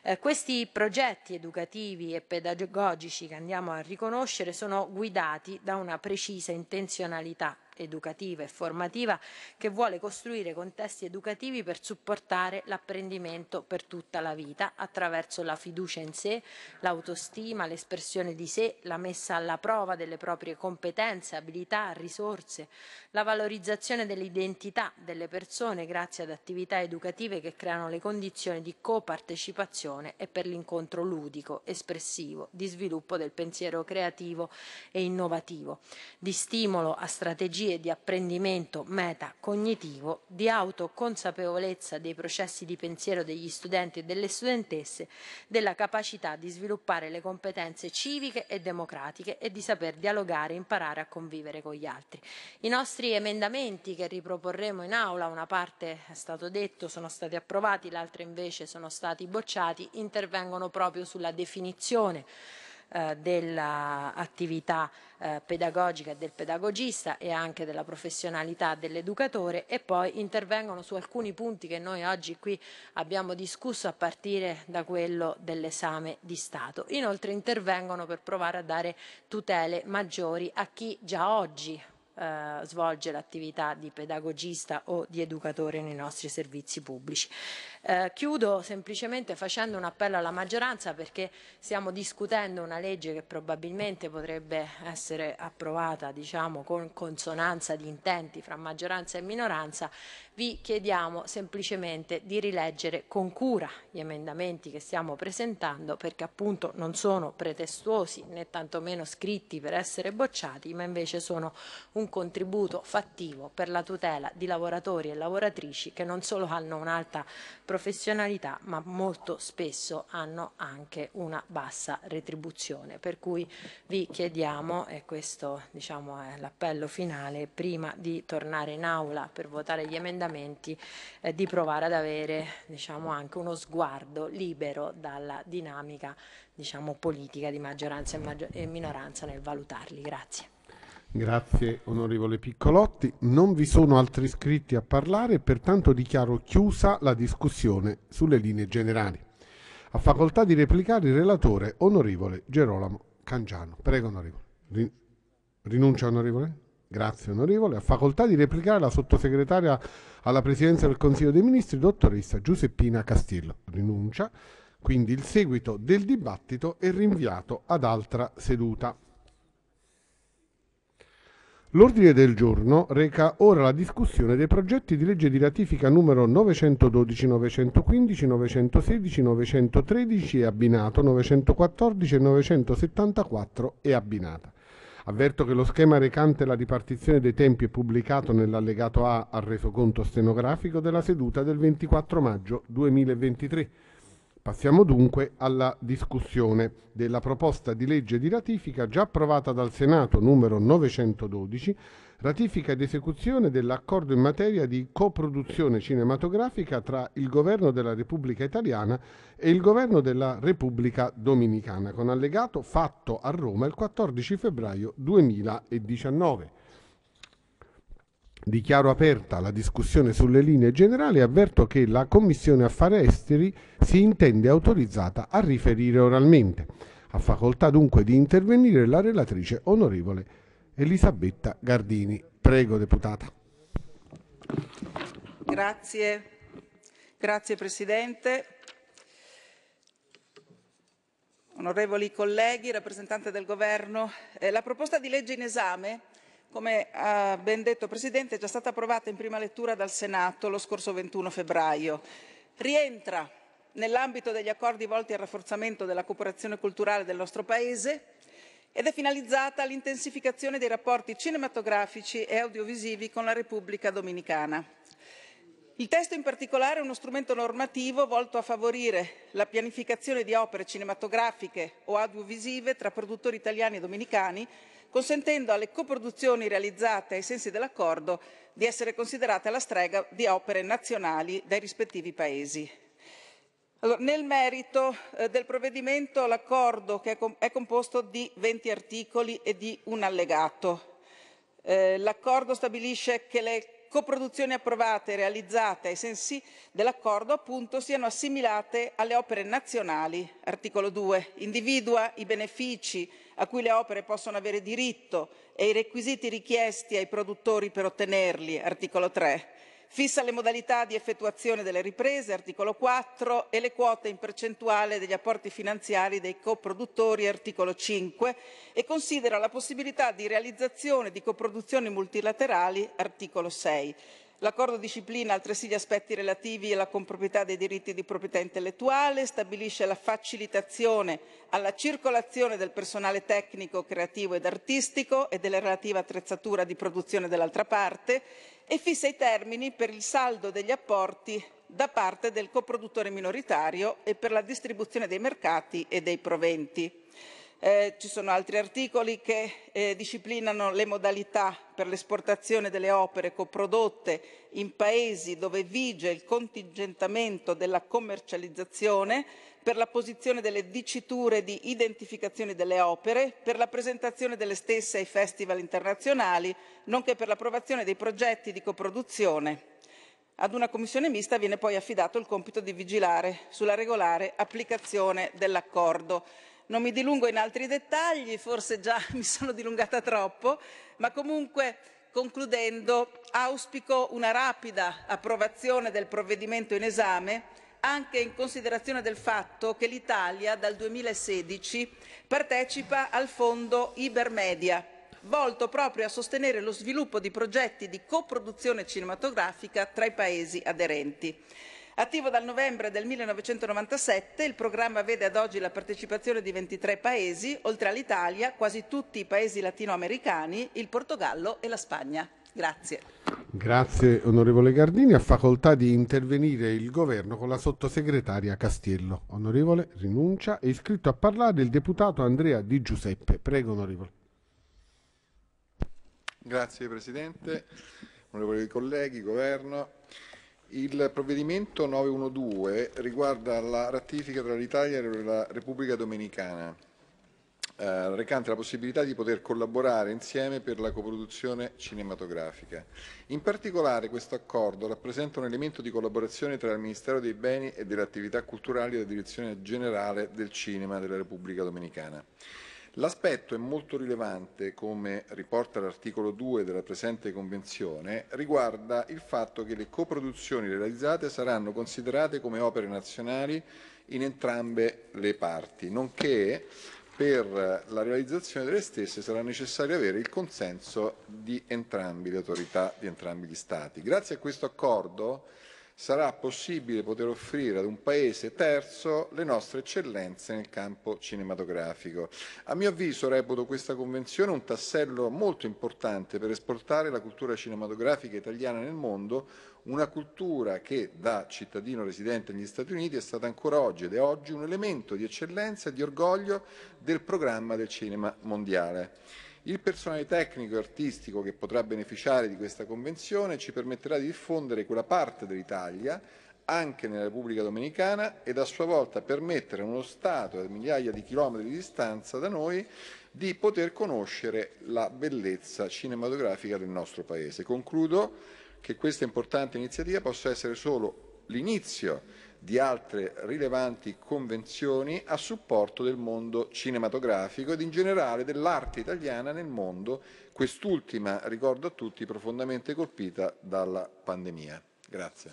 Eh, questi progetti educativi e pedagogici che andiamo a riconoscere sono guidati da una precisa intenzionalità educativa e formativa che vuole costruire contesti educativi per supportare l'apprendimento per tutta la vita attraverso la fiducia in sé, l'autostima, l'espressione di sé, la messa alla prova delle proprie competenze, abilità, risorse, la valorizzazione dell'identità delle persone grazie ad attività educative che creano le condizioni di copartecipazione e per l'incontro ludico, espressivo, di sviluppo del pensiero creativo e innovativo, di stimolo a strategie strategie di apprendimento metacognitivo, di autoconsapevolezza dei processi di pensiero degli studenti e delle studentesse, della capacità di sviluppare le competenze civiche e democratiche e di saper dialogare e imparare a convivere con gli altri. I nostri emendamenti che riproporremo in aula, una parte è stato detto, sono stati approvati, l'altra invece sono stati bocciati, intervengono proprio sulla definizione eh, dell'attività eh, pedagogica del pedagogista e anche della professionalità dell'educatore e poi intervengono su alcuni punti che noi oggi qui abbiamo discusso a partire da quello dell'esame di Stato. Inoltre intervengono per provare a dare tutele maggiori a chi già oggi eh, svolge l'attività di pedagogista o di educatore nei nostri servizi pubblici. Eh, chiudo semplicemente facendo un appello alla maggioranza perché stiamo discutendo una legge che probabilmente potrebbe essere approvata diciamo, con consonanza di intenti fra maggioranza e minoranza. Vi chiediamo semplicemente di rileggere con cura gli emendamenti che stiamo presentando perché appunto non sono pretestuosi né tantomeno scritti per essere bocciati ma invece sono un contributo fattivo per la tutela di lavoratori e lavoratrici che non solo hanno un'alta professionalità professionalità, ma molto spesso hanno anche una bassa retribuzione. Per cui vi chiediamo, e questo diciamo, è l'appello finale, prima di tornare in aula per votare gli emendamenti, eh, di provare ad avere diciamo, anche uno sguardo libero dalla dinamica diciamo, politica di maggioranza e, maggio e minoranza nel valutarli. Grazie. Grazie onorevole Piccolotti. Non vi sono altri iscritti a parlare, pertanto dichiaro chiusa la discussione sulle linee generali. A facoltà di replicare il relatore onorevole Gerolamo Cangiano. Prego onorevole. Rinuncia onorevole? Grazie onorevole. A facoltà di replicare la sottosegretaria alla Presidenza del Consiglio dei Ministri, dottoressa Giuseppina Castillo. Rinuncia. Quindi il seguito del dibattito è rinviato ad altra seduta. L'ordine del giorno reca ora la discussione dei progetti di legge di ratifica numero 912, 915, 916, 913 e abbinato, 914 e 974 e abbinata. Avverto che lo schema recante la ripartizione dei tempi è pubblicato nell'allegato A al resoconto stenografico della seduta del 24 maggio 2023. Passiamo dunque alla discussione della proposta di legge di ratifica già approvata dal Senato numero 912, ratifica ed esecuzione dell'accordo in materia di coproduzione cinematografica tra il Governo della Repubblica Italiana e il Governo della Repubblica Dominicana, con allegato fatto a Roma il 14 febbraio 2019. Dichiaro aperta la discussione sulle linee generali e avverto che la Commissione Affari Esteri si intende autorizzata a riferire oralmente. Ha facoltà dunque di intervenire la relatrice onorevole Elisabetta Gardini. Prego, deputata. Grazie, grazie Presidente. Onorevoli colleghi, rappresentante del Governo, eh, la proposta di legge in esame come ha ben detto Presidente, è già stata approvata in prima lettura dal Senato lo scorso 21 febbraio. Rientra nell'ambito degli accordi volti al rafforzamento della cooperazione culturale del nostro Paese ed è finalizzata all'intensificazione dei rapporti cinematografici e audiovisivi con la Repubblica Dominicana. Il testo in particolare è uno strumento normativo volto a favorire la pianificazione di opere cinematografiche o audiovisive tra produttori italiani e dominicani consentendo alle coproduzioni realizzate ai sensi dell'accordo di essere considerate alla strega di opere nazionali dai rispettivi paesi. Allora, nel merito eh, del provvedimento l'accordo che è, com è, composto di 20 articoli e di un allegato. Eh, l'accordo stabilisce che le coproduzioni approvate e realizzate ai sensi dell'accordo appunto siano assimilate alle opere nazionali. Articolo 2. Individua i benefici a cui le opere possono avere diritto e i requisiti richiesti ai produttori per ottenerli. Articolo 3 fissa le modalità di effettuazione delle riprese, articolo 4, e le quote in percentuale degli apporti finanziari dei coproduttori, articolo 5, e considera la possibilità di realizzazione di coproduzioni multilaterali, articolo 6. L'accordo disciplina altresì gli aspetti relativi alla comproprietà dei diritti di proprietà intellettuale, stabilisce la facilitazione alla circolazione del personale tecnico, creativo ed artistico e della relativa attrezzatura di produzione dell'altra parte e fissa i termini per il saldo degli apporti da parte del coproduttore minoritario e per la distribuzione dei mercati e dei proventi. Eh, ci sono altri articoli che eh, disciplinano le modalità per l'esportazione delle opere coprodotte in paesi dove vige il contingentamento della commercializzazione, per la posizione delle diciture di identificazione delle opere, per la presentazione delle stesse ai festival internazionali, nonché per l'approvazione dei progetti di coproduzione. Ad una commissione mista viene poi affidato il compito di vigilare sulla regolare applicazione dell'accordo. Non mi dilungo in altri dettagli, forse già mi sono dilungata troppo, ma comunque concludendo auspico una rapida approvazione del provvedimento in esame anche in considerazione del fatto che l'Italia dal 2016 partecipa al fondo Ibermedia, volto proprio a sostenere lo sviluppo di progetti di coproduzione cinematografica tra i Paesi aderenti. Attivo dal novembre del 1997, il programma vede ad oggi la partecipazione di 23 paesi, oltre all'Italia, quasi tutti i paesi latinoamericani, il Portogallo e la Spagna. Grazie. Grazie onorevole Gardini. A facoltà di intervenire il governo con la sottosegretaria Castiello. Onorevole, rinuncia. È iscritto a parlare il deputato Andrea Di Giuseppe. Prego onorevole. Grazie Presidente, onorevoli colleghi, governo. Il provvedimento 912 riguarda la ratifica tra l'Italia e la Repubblica Dominicana, eh, recante la possibilità di poter collaborare insieme per la coproduzione cinematografica. In particolare questo accordo rappresenta un elemento di collaborazione tra il Ministero dei Beni e delle Attività Culturali e la Direzione Generale del Cinema della Repubblica Dominicana. L'aspetto è molto rilevante, come riporta l'articolo 2 della presente Convenzione, riguarda il fatto che le coproduzioni realizzate saranno considerate come opere nazionali in entrambe le parti, nonché per la realizzazione delle stesse sarà necessario avere il consenso di entrambi le autorità di entrambi gli Stati. Grazie a questo accordo sarà possibile poter offrire ad un paese terzo le nostre eccellenze nel campo cinematografico. A mio avviso reputo questa convenzione un tassello molto importante per esportare la cultura cinematografica italiana nel mondo, una cultura che da cittadino residente negli Stati Uniti è stata ancora oggi ed è oggi un elemento di eccellenza e di orgoglio del programma del cinema mondiale. Il personale tecnico e artistico che potrà beneficiare di questa convenzione ci permetterà di diffondere quella parte dell'Italia anche nella Repubblica Dominicana ed a sua volta permettere a uno Stato a migliaia di chilometri di distanza da noi di poter conoscere la bellezza cinematografica del nostro Paese. Concludo che questa importante iniziativa possa essere solo l'inizio di altre rilevanti convenzioni a supporto del mondo cinematografico ed in generale dell'arte italiana nel mondo, quest'ultima, ricordo a tutti, profondamente colpita dalla pandemia. Grazie.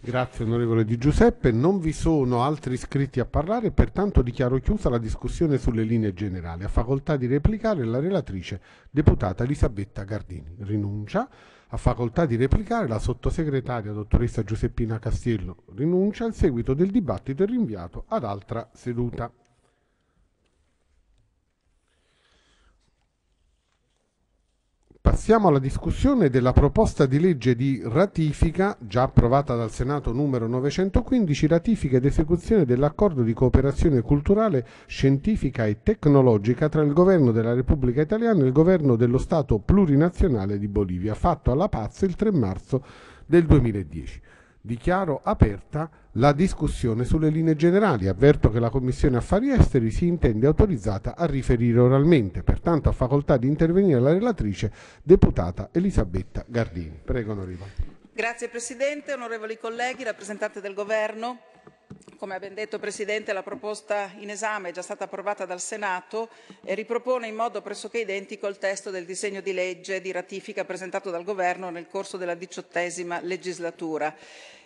Grazie onorevole Di Giuseppe, non vi sono altri iscritti a parlare, pertanto dichiaro chiusa la discussione sulle linee generali. A facoltà di replicare la relatrice deputata Elisabetta Gardini. Rinuncia. A facoltà di replicare la sottosegretaria dottoressa Giuseppina Castiello. Rinuncia al seguito del dibattito è rinviato ad altra seduta. Passiamo alla discussione della proposta di legge di ratifica, già approvata dal Senato numero 915, ratifica ed esecuzione dell'accordo di cooperazione culturale, scientifica e tecnologica tra il governo della Repubblica Italiana e il governo dello Stato plurinazionale di Bolivia, fatto alla Paz il 3 marzo del 2010. Dichiaro aperta la discussione sulle linee generali. Avverto che la Commissione Affari Esteri si intende autorizzata a riferire oralmente, pertanto ha facoltà di intervenire la relatrice deputata Elisabetta Gardini. Prego onorevole. Grazie Presidente, onorevoli colleghi, rappresentante del Governo. Come ha ben detto Presidente, la proposta in esame è già stata approvata dal Senato e ripropone in modo pressoché identico il testo del disegno di legge di ratifica presentato dal Governo nel corso della diciottesima legislatura.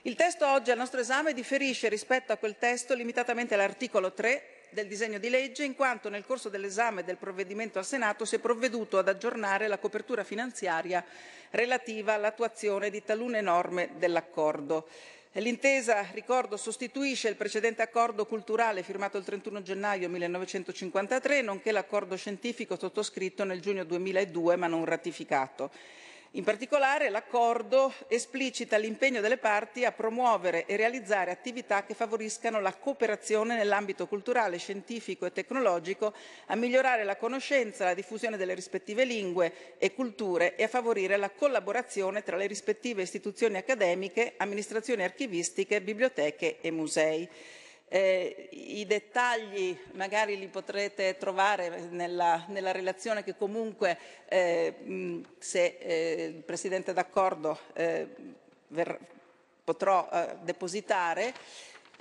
Il testo oggi al nostro esame differisce rispetto a quel testo limitatamente all'articolo 3 del disegno di legge, in quanto nel corso dell'esame del provvedimento al Senato si è provveduto ad aggiornare la copertura finanziaria relativa all'attuazione di talune norme dell'accordo. L'intesa, ricordo, sostituisce il precedente accordo culturale firmato il 31 gennaio 1953, nonché l'accordo scientifico sottoscritto nel giugno 2002 ma non ratificato. In particolare l'accordo esplicita l'impegno delle parti a promuovere e realizzare attività che favoriscano la cooperazione nell'ambito culturale, scientifico e tecnologico, a migliorare la conoscenza, la diffusione delle rispettive lingue e culture e a favorire la collaborazione tra le rispettive istituzioni accademiche, amministrazioni archivistiche, biblioteche e musei. Eh, I dettagli magari li potrete trovare nella, nella relazione che comunque, eh, se eh, il Presidente è d'accordo eh, potrò eh, depositare.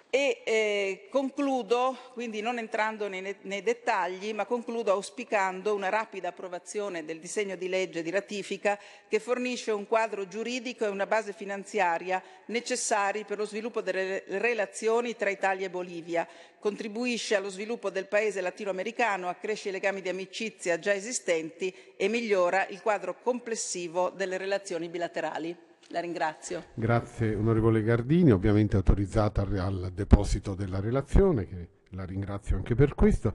E eh, concludo, quindi non entrando nei, nei, dettagli, ma concludo auspicando una rapida approvazione del disegno di legge di ratifica che fornisce un quadro giuridico e una base finanziaria necessari per lo sviluppo delle relazioni tra Italia e Bolivia, contribuisce allo sviluppo del paese latinoamericano, accresce i legami di amicizia già esistenti e migliora il quadro complessivo delle relazioni bilaterali. La ringrazio. Grazie onorevole Gardini, ovviamente autorizzata al deposito della relazione, che la ringrazio anche per questo.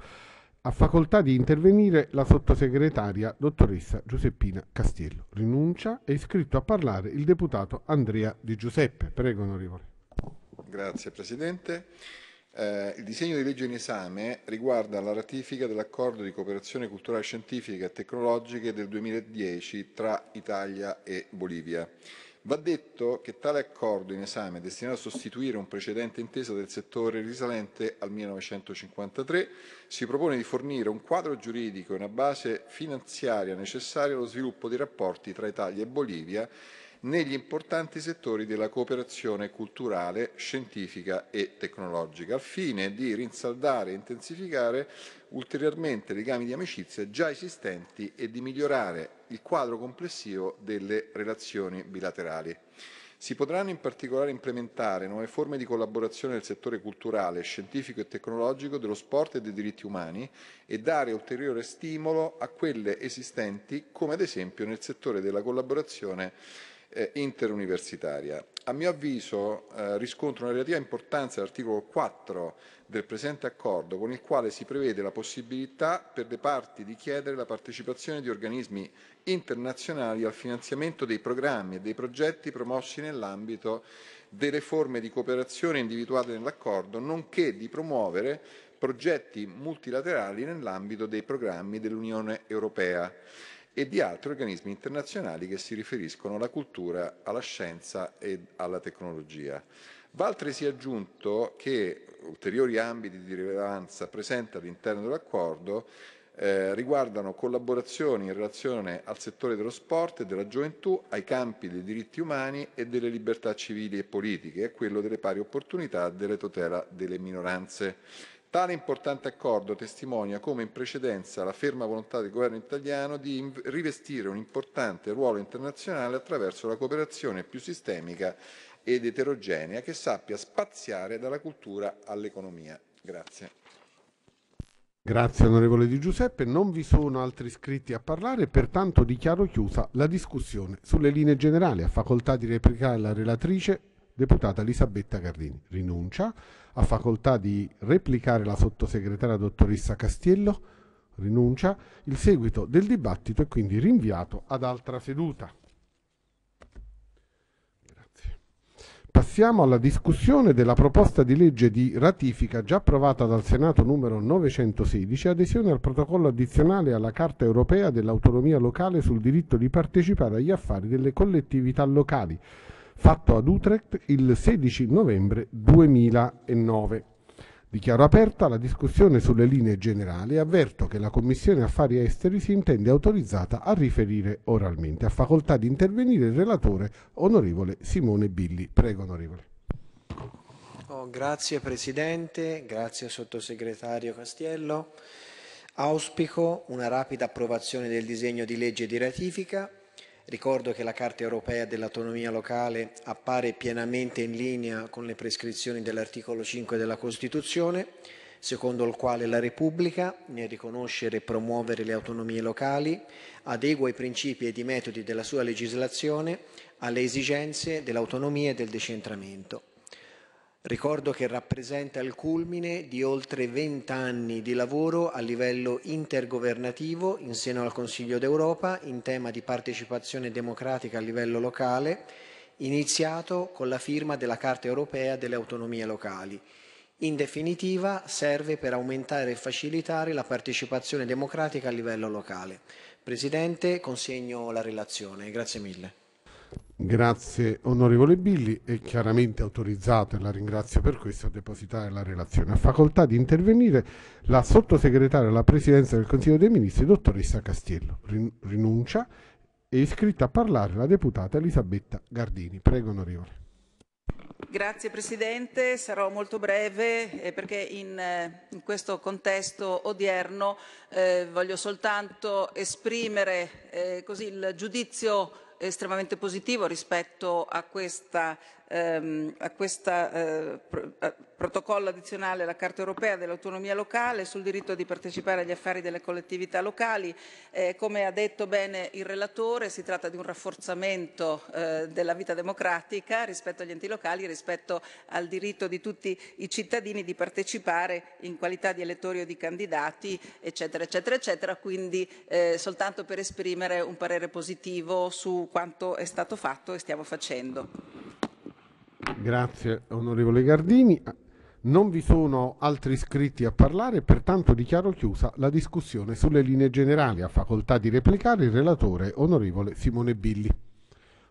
Ha facoltà di intervenire la sottosegretaria dottoressa Giuseppina Castiello. Rinuncia è iscritto a parlare il deputato Andrea Di Giuseppe. Prego onorevole. Grazie Presidente. Eh, il disegno di legge in esame riguarda la ratifica dell'accordo di cooperazione culturale scientifica e tecnologica del 2010 tra Italia e Bolivia Va detto che tale accordo in esame è destinato a sostituire un precedente intesa del settore risalente al 1953, si propone di fornire un quadro giuridico e una base finanziaria necessaria allo sviluppo dei rapporti tra Italia e Bolivia negli importanti settori della cooperazione culturale, scientifica e tecnologica, al fine di rinsaldare e intensificare ulteriormente legami di amicizia già esistenti e di migliorare il quadro complessivo delle relazioni bilaterali. Si potranno in particolare implementare nuove forme di collaborazione nel settore culturale, scientifico e tecnologico dello sport e dei diritti umani e dare ulteriore stimolo a quelle esistenti, come ad esempio nel settore della collaborazione eh, interuniversitaria. A mio avviso eh, riscontro una relativa importanza l'articolo 4 del presente accordo con il quale si prevede la possibilità per le parti di chiedere la partecipazione di organismi internazionali al finanziamento dei programmi e dei progetti promossi nell'ambito delle forme di cooperazione individuate nell'accordo, nonché di promuovere progetti multilaterali nell'ambito dei programmi dell'Unione Europea e di altri organismi internazionali che si riferiscono alla cultura, alla scienza e alla tecnologia. Va altresì aggiunto che ulteriori ambiti di rilevanza presenti all'interno dell'accordo eh, riguardano collaborazioni in relazione al settore dello sport e della gioventù, ai campi dei diritti umani e delle libertà civili e politiche a quello delle pari opportunità e della tutela delle minoranze. Tale importante accordo testimonia come in precedenza la ferma volontà del governo italiano di rivestire un importante ruolo internazionale attraverso la cooperazione più sistemica ed eterogenea che sappia spaziare dalla cultura all'economia. Grazie. Grazie onorevole Di Giuseppe, non vi sono altri iscritti a parlare, pertanto dichiaro chiusa la discussione sulle linee generali. A facoltà di replicare la relatrice, deputata Elisabetta Gardini. Rinuncia ha facoltà di replicare la sottosegretaria dottoressa Castiello, rinuncia, il seguito del dibattito è quindi rinviato ad altra seduta. Grazie. Passiamo alla discussione della proposta di legge di ratifica già approvata dal Senato numero 916, adesione al protocollo addizionale alla Carta europea dell'autonomia locale sul diritto di partecipare agli affari delle collettività locali fatto ad Utrecht il 16 novembre 2009. Dichiaro aperta la discussione sulle linee generali e avverto che la Commissione Affari Esteri si intende autorizzata a riferire oralmente. A facoltà di intervenire il relatore onorevole Simone Billi. Prego onorevole. Oh, grazie Presidente, grazie Sottosegretario Castiello. Auspico una rapida approvazione del disegno di legge di ratifica Ricordo che la Carta europea dell'autonomia locale appare pienamente in linea con le prescrizioni dell'articolo 5 della Costituzione, secondo il quale la Repubblica, nel riconoscere e promuovere le autonomie locali, adegua i principi ed i metodi della sua legislazione alle esigenze dell'autonomia e del decentramento. Ricordo che rappresenta il culmine di oltre 20 anni di lavoro a livello intergovernativo in seno al Consiglio d'Europa in tema di partecipazione democratica a livello locale, iniziato con la firma della Carta europea delle autonomie locali. In definitiva, serve per aumentare e facilitare la partecipazione democratica a livello locale. Presidente, consegno la relazione. Grazie mille. Grazie onorevole Billi, è chiaramente autorizzato e la ringrazio per questo a depositare la relazione. A facoltà di intervenire la sottosegretaria alla Presidenza del Consiglio dei Ministri, dottoressa Castiello. Rinuncia è iscritta a parlare la deputata Elisabetta Gardini. Prego onorevole. Grazie Presidente, sarò molto breve eh, perché in, eh, in questo contesto odierno eh, voglio soltanto esprimere eh, così il giudizio estremamente positivo rispetto a questa ehm, a questo eh, pro, eh, protocollo addizionale alla Carta europea dell'autonomia locale sul diritto di partecipare agli affari delle collettività locali. Eh, come ha detto bene il relatore, si tratta di un rafforzamento eh, della vita democratica rispetto agli enti locali, rispetto al diritto di tutti i cittadini di partecipare in qualità di elettori o di candidati, eccetera, eccetera, eccetera. Quindi eh, soltanto per esprimere un parere positivo su quanto è stato fatto e stiamo facendo. Grazie onorevole Gardini. Non vi sono altri iscritti a parlare, pertanto dichiaro chiusa la discussione sulle linee generali. A facoltà di replicare il relatore onorevole Simone Billi.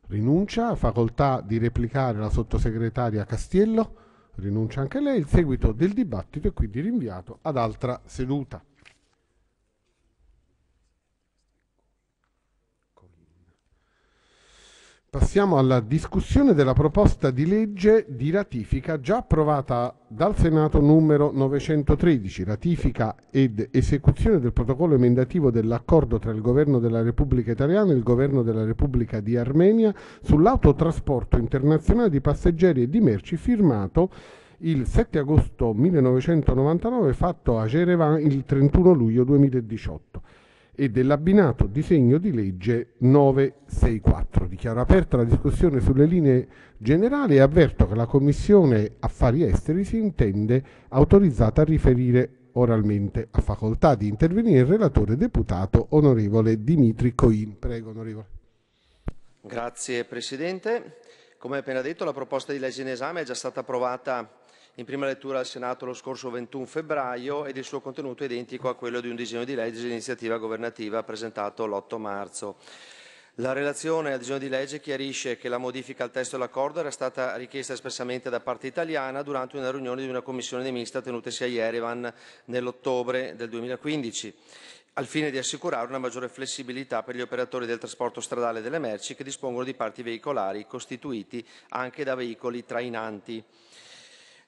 Rinuncia, a facoltà di replicare la sottosegretaria Castiello, rinuncia anche lei. Il seguito del dibattito è quindi rinviato ad altra seduta. Passiamo alla discussione della proposta di legge di ratifica già approvata dal Senato numero 913, ratifica ed esecuzione del protocollo emendativo dell'accordo tra il Governo della Repubblica Italiana e il Governo della Repubblica di Armenia sull'autotrasporto internazionale di passeggeri e di merci firmato il 7 agosto 1999 fatto a Jerevan il 31 luglio 2018 e dell'abbinato disegno di legge 964. Dichiaro aperta la discussione sulle linee generali e avverto che la Commissione Affari Esteri si intende autorizzata a riferire oralmente. A facoltà di intervenire il relatore deputato onorevole Dimitri Coin. Prego, onorevole. Grazie Presidente. Come appena detto, la proposta di legge in esame è già stata approvata in prima lettura al Senato lo scorso 21 febbraio ed il suo contenuto è identico a quello di un disegno di legge di iniziativa governativa presentato l'8 marzo. La relazione al disegno di legge chiarisce che la modifica al testo dell'accordo era stata richiesta espressamente da parte italiana durante una riunione di una commissione di mista tenutasi a Yerevan nell'ottobre del 2015 al fine di assicurare una maggiore flessibilità per gli operatori del trasporto stradale delle merci che dispongono di parti veicolari costituiti anche da veicoli trainanti.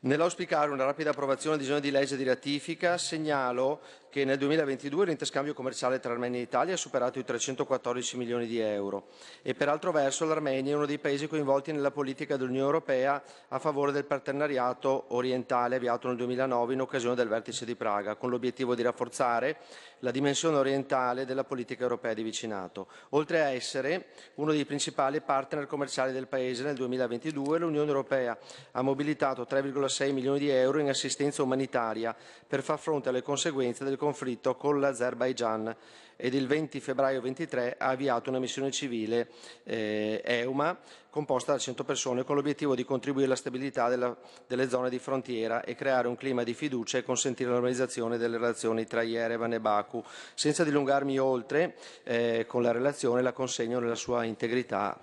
Nell'auspicare una rapida approvazione del disegno di legge di ratifica, segnalo che nel 2022 l'interscambio commerciale tra Armenia e Italia ha superato i 314 milioni di euro e per altro verso l'Armenia è uno dei paesi coinvolti nella politica dell'Unione Europea a favore del partenariato orientale avviato nel 2009 in occasione del vertice di Praga con l'obiettivo di rafforzare la dimensione orientale della politica europea di vicinato. Oltre a essere uno dei principali partner commerciali del Paese nel 2022 l'Unione Europea ha mobilitato 3,6 milioni di euro in assistenza umanitaria per far fronte alle conseguenze del conflitto con l'Azerbaigian ed il 20 febbraio 23 ha avviato una missione civile eh, EUMA composta da 100 persone con l'obiettivo di contribuire alla stabilità della, delle zone di frontiera e creare un clima di fiducia e consentire la normalizzazione delle relazioni tra Yerevan e Baku. Senza dilungarmi oltre eh, con la relazione la consegno nella sua integrità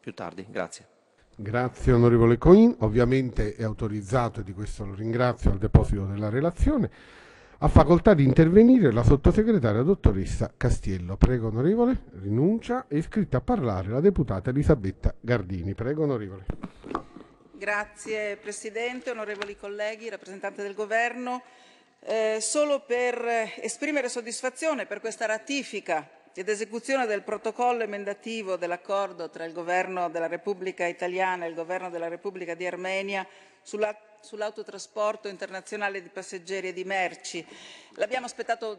più tardi. Grazie. Grazie onorevole Coin, ovviamente è autorizzato e di questo lo ringrazio al deposito della relazione. Ha facoltà di intervenire la sottosegretaria dottoressa Castiello. Prego onorevole, rinuncia. È iscritta a parlare la deputata Elisabetta Gardini. Prego onorevole. Grazie Presidente, onorevoli colleghi, rappresentante del Governo. Eh, solo per eh, esprimere soddisfazione per questa ratifica ed esecuzione del protocollo emendativo dell'accordo tra il Governo della Repubblica italiana e il Governo della Repubblica di Armenia sulla sull'autotrasporto internazionale di passeggeri e di merci. L'abbiamo aspettato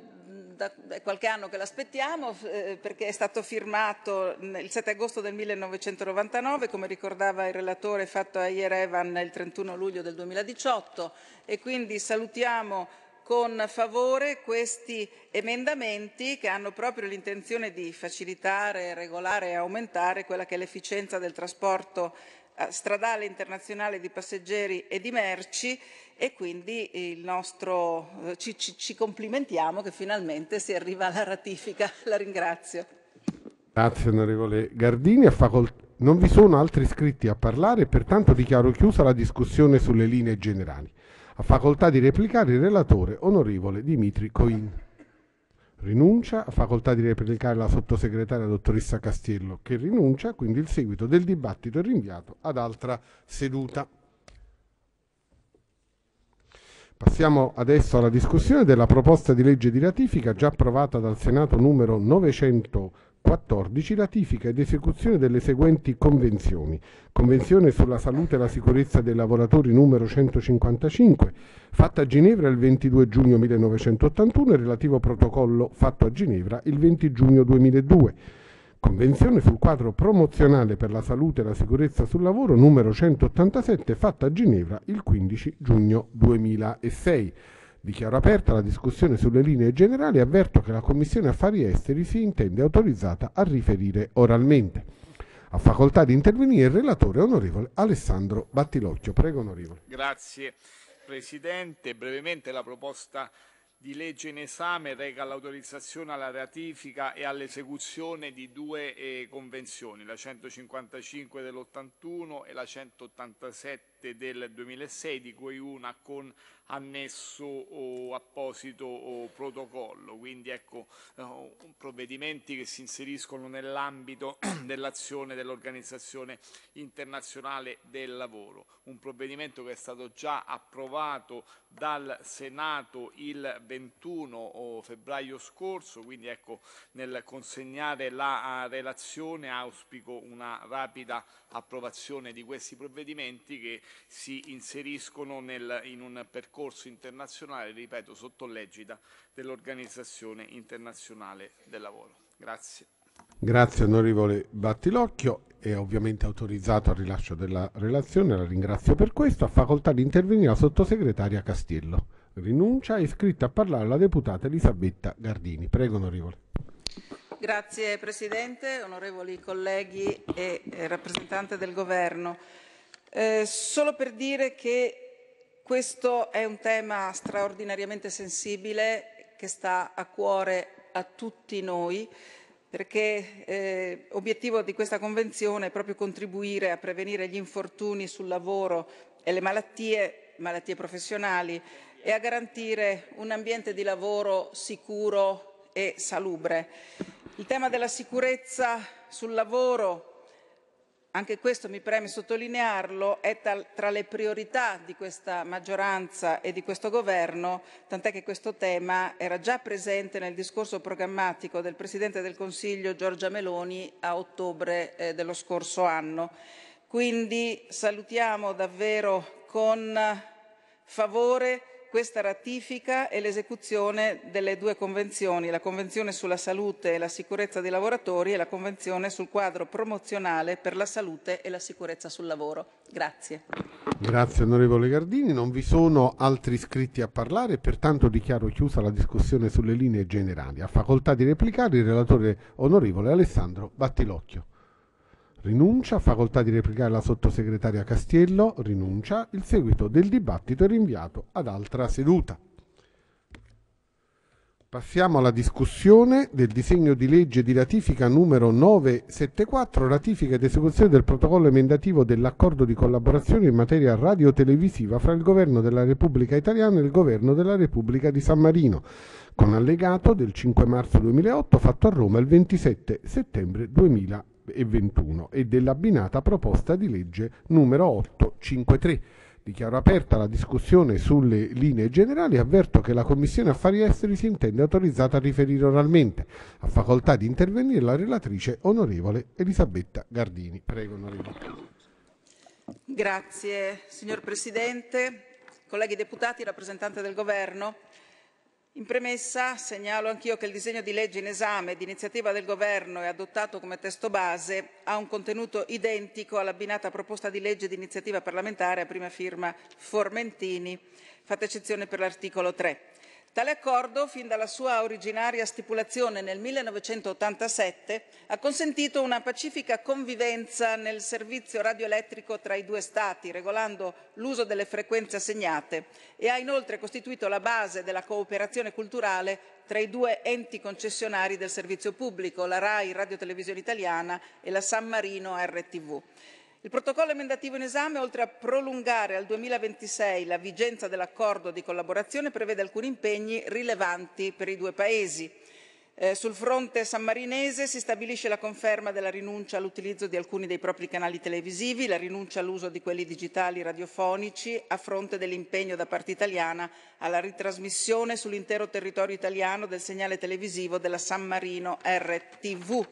da, qualche anno che l'aspettiamo eh, perché è stato firmato il 7 agosto del 1999, come ricordava il relatore fatto a Yerevan il 31 luglio del 2018 e quindi salutiamo con favore questi emendamenti che hanno proprio l'intenzione di facilitare, regolare e aumentare quella che è l'efficienza del trasporto eh, stradale internazionale di passeggeri e di merci e quindi nostro, eh, ci, ci, ci, complimentiamo che finalmente si arriva alla ratifica. La ringrazio. Grazie onorevole Gardini. Facolt- non vi sono altri iscritti a parlare, pertanto dichiaro chiusa la discussione sulle linee generali. A facoltà di replicare il relatore onorevole Dimitri Coin rinuncia, a facoltà di replicare la sottosegretaria dottoressa Castiello che rinuncia, quindi il seguito del dibattito è rinviato ad altra seduta. Passiamo adesso alla discussione della proposta di legge di ratifica già approvata dal Senato numero 900 14 ratifica ed esecuzione delle seguenti convenzioni. Convenzione sulla salute e la sicurezza dei lavoratori numero 155, fatta a Ginevra il 22 giugno 1981 e relativo protocollo fatto a Ginevra il 20 giugno 2002. Convenzione sul quadro promozionale per la salute e la sicurezza sul lavoro numero 187 fatta a Ginevra il 15 giugno 2006. Dichiaro aperta la discussione sulle linee generali e avverto che la Commissione Affari Esteri si intende autorizzata a riferire oralmente. A facoltà di intervenire il relatore onorevole Alessandro Battilocchio. Prego onorevole. Grazie Presidente. Brevemente la proposta di legge in esame reca l'autorizzazione alla ratifica e all'esecuzione di due eh, convenzioni, la 155 dell'81 e la 187 7 del 2006, di cui una con annesso o apposito o protocollo, quindi ecco eh, provvedimenti che si inseriscono nell'ambito dell'azione dell'Organizzazione Internazionale del Lavoro, un provvedimento che è stato già approvato dal Senato il 21 febbraio scorso, quindi ecco nel consegnare la eh, relazione auspico una rapida approvazione di questi provvedimenti che si inseriscono nel, in un percorso internazionale, ripeto, sotto l'egida dell'Organizzazione Internazionale del Lavoro. Grazie. Grazie onorevole Battilocchio, è ovviamente autorizzato al rilascio della relazione, la ringrazio per questo. Ha facoltà di intervenire la sottosegretaria Castillo. Rinuncia è iscritta a parlare la deputata Elisabetta Gardini. Prego onorevole. Grazie Presidente, onorevoli colleghi e eh, rappresentante del Governo. Eh, solo per dire che questo è un tema straordinariamente sensibile che sta a cuore a tutti noi perché eh, obiettivo di questa convenzione è proprio contribuire a prevenire gli infortuni sul lavoro e le malattie, malattie professionali e a garantire un ambiente di lavoro sicuro e salubre. Il tema della sicurezza sul lavoro anche questo mi preme sottolinearlo, è tra le priorità di questa maggioranza e di questo governo, tant'è che questo tema era già presente nel discorso programmatico del Presidente del Consiglio Giorgia Meloni a ottobre eh, dello scorso anno. Quindi salutiamo davvero con favore questa ratifica e l'esecuzione delle due convenzioni, la Convenzione sulla salute e la sicurezza dei lavoratori e la Convenzione sul quadro promozionale per la salute e la sicurezza sul lavoro. Grazie. Grazie onorevole Gardini, non vi sono altri iscritti a parlare, pertanto dichiaro chiusa la discussione sulle linee generali. A facoltà di replicare il relatore onorevole Alessandro Battilocchio. Rinuncia, facoltà di replicare la sottosegretaria Castiello, rinuncia, il seguito del dibattito è rinviato ad altra seduta. Passiamo alla discussione del disegno di legge di ratifica numero 974, ratifica ed esecuzione del protocollo emendativo dell'accordo di collaborazione in materia radiotelevisiva fra il Governo della Repubblica Italiana e il Governo della Repubblica di San Marino, con allegato del 5 marzo 2008 fatto a Roma il 27 settembre 2008 e 21 e dell'abbinata proposta di legge numero 853. Dichiaro aperta la discussione sulle linee generali e avverto che la Commissione Affari Esteri si intende autorizzata a riferire oralmente. A facoltà di intervenire la relatrice onorevole Elisabetta Gardini. Prego onorevole. Grazie signor Presidente, colleghi deputati, rappresentante del Governo. In premessa segnalo anch'io che il disegno di legge in esame di iniziativa del Governo e adottato come testo base ha un contenuto identico all'abbinata proposta di legge d'iniziativa parlamentare a prima firma Formentini, fatta eccezione per l'articolo 3. Tale accordo, fin dalla sua originaria stipulazione nel 1987, ha consentito una pacifica convivenza nel servizio radioelettrico tra i due Stati, regolando l'uso delle frequenze assegnate e ha inoltre costituito la base della cooperazione culturale tra i due enti concessionari del servizio pubblico, la RAI Radio Televisione Italiana e la San Marino RTV. Il protocollo emendativo in esame, oltre a prolungare al 2026 la vigenza dell'accordo di collaborazione, prevede alcuni impegni rilevanti per i due Paesi. Eh, sul fronte sammarinese si stabilisce la conferma della rinuncia all'utilizzo di alcuni dei propri canali televisivi, la rinuncia all'uso di quelli digitali radiofonici a fronte dell'impegno da parte italiana alla ritrasmissione sull'intero territorio italiano del segnale televisivo della San Marino RTV.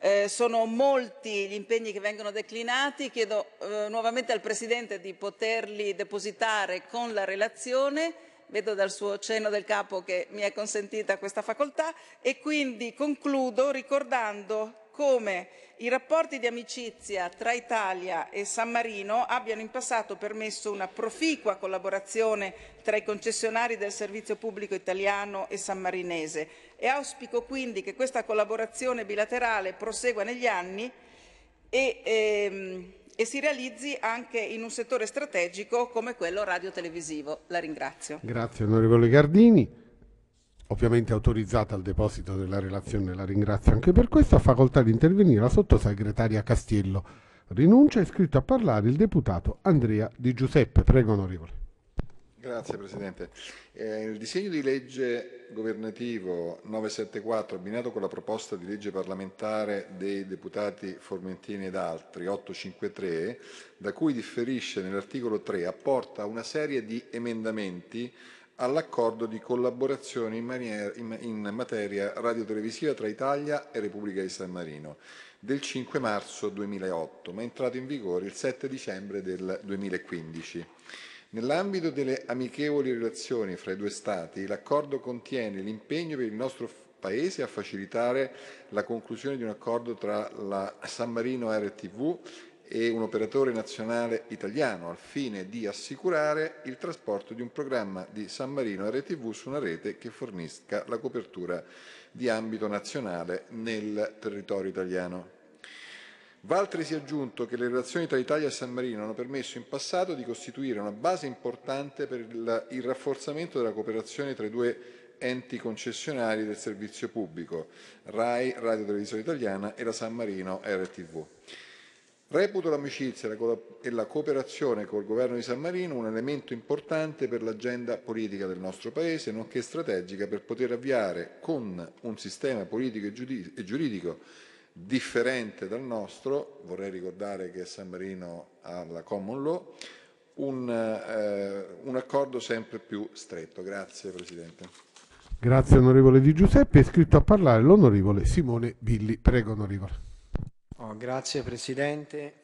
Eh, sono molti gli impegni che vengono declinati, chiedo eh, nuovamente al Presidente di poterli depositare con la relazione, vedo dal suo cenno del capo che mi è consentita questa facoltà e quindi concludo ricordando come i rapporti di amicizia tra Italia e San Marino abbiano in passato permesso una proficua collaborazione tra i concessionari del servizio pubblico italiano e sammarinese e auspico quindi che questa collaborazione bilaterale prosegua negli anni e, ehm, e si realizzi anche in un settore strategico come quello radiotelevisivo. La ringrazio. Grazie onorevole Gardini. Ovviamente autorizzata al deposito della relazione, la ringrazio anche per questo. Ha facoltà di intervenire la sottosegretaria Castiello. Rinuncia è iscritto a parlare il deputato Andrea Di Giuseppe. Prego onorevole. Grazie Presidente. Eh, il disegno di legge governativo 974, abbinato con la proposta di legge parlamentare dei deputati Formentini ed altri 853, da cui differisce nell'articolo 3, apporta una serie di emendamenti all'accordo di collaborazione in, maniera, in, in materia radiotelevisiva tra Italia e Repubblica di San Marino del 5 marzo 2008, ma è entrato in vigore il 7 dicembre del 2015. Nell'ambito delle amichevoli relazioni fra i due Stati, l'accordo contiene l'impegno per il nostro Paese a facilitare la conclusione di un accordo tra la San Marino RTV e un operatore nazionale italiano al fine di assicurare il trasporto di un programma di San Marino RTV su una rete che fornisca la copertura di ambito nazionale nel territorio italiano si è aggiunto che le relazioni tra Italia e San Marino hanno permesso in passato di costituire una base importante per il rafforzamento della cooperazione tra i due enti concessionari del servizio pubblico, RAI, Radio Televisione Italiana e la San Marino RTV. Reputo l'amicizia e la cooperazione col governo di San Marino un elemento importante per l'agenda politica del nostro Paese, nonché strategica per poter avviare con un sistema politico e giuridico differente dal nostro, vorrei ricordare che San Marino ha la common law, un, eh, un accordo sempre più stretto. Grazie Presidente. Grazie onorevole Di Giuseppe. È scritto a parlare l'onorevole Simone Billi. Prego onorevole. Oh, grazie Presidente.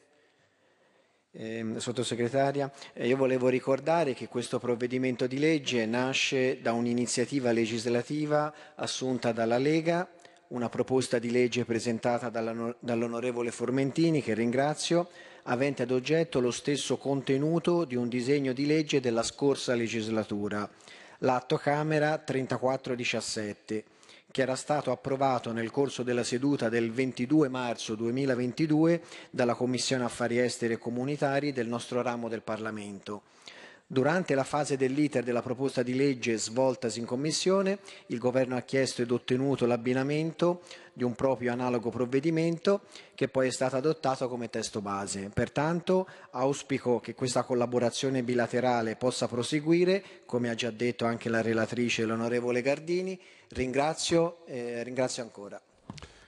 Eh, sottosegretaria, eh, io volevo ricordare che questo provvedimento di legge nasce da un'iniziativa legislativa assunta dalla Lega una proposta di legge presentata dall'onorevole Formentini, che ringrazio, avente ad oggetto lo stesso contenuto di un disegno di legge della scorsa legislatura, l'atto Camera 3417, che era stato approvato nel corso della seduta del 22 marzo 2022 dalla Commissione Affari Esteri e Comunitari del nostro ramo del Parlamento. Durante la fase dell'iter della proposta di legge svoltasi in Commissione, il Governo ha chiesto ed ottenuto l'abbinamento di un proprio analogo provvedimento che poi è stato adottato come testo base. Pertanto auspico che questa collaborazione bilaterale possa proseguire, come ha già detto anche la relatrice l'onorevole Gardini. Ringrazio, eh, ringrazio ancora.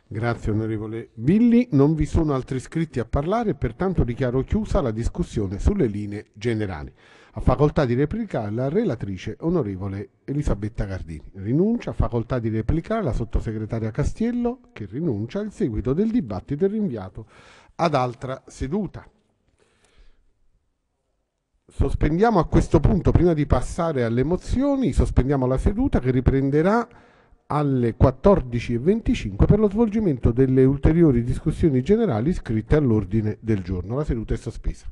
Grazie onorevole Billi, non vi sono altri iscritti a parlare, pertanto dichiaro chiusa la discussione sulle linee generali. Ha facoltà di replicare la relatrice onorevole Elisabetta Gardini. Rinuncia, ha facoltà di replicare la sottosegretaria Castiello che rinuncia al seguito del dibattito e rinviato ad altra seduta. Sospendiamo a questo punto, prima di passare alle mozioni, sospendiamo la seduta che riprenderà alle 14.25 per lo svolgimento delle ulteriori discussioni generali scritte all'ordine del giorno. La seduta è sospesa.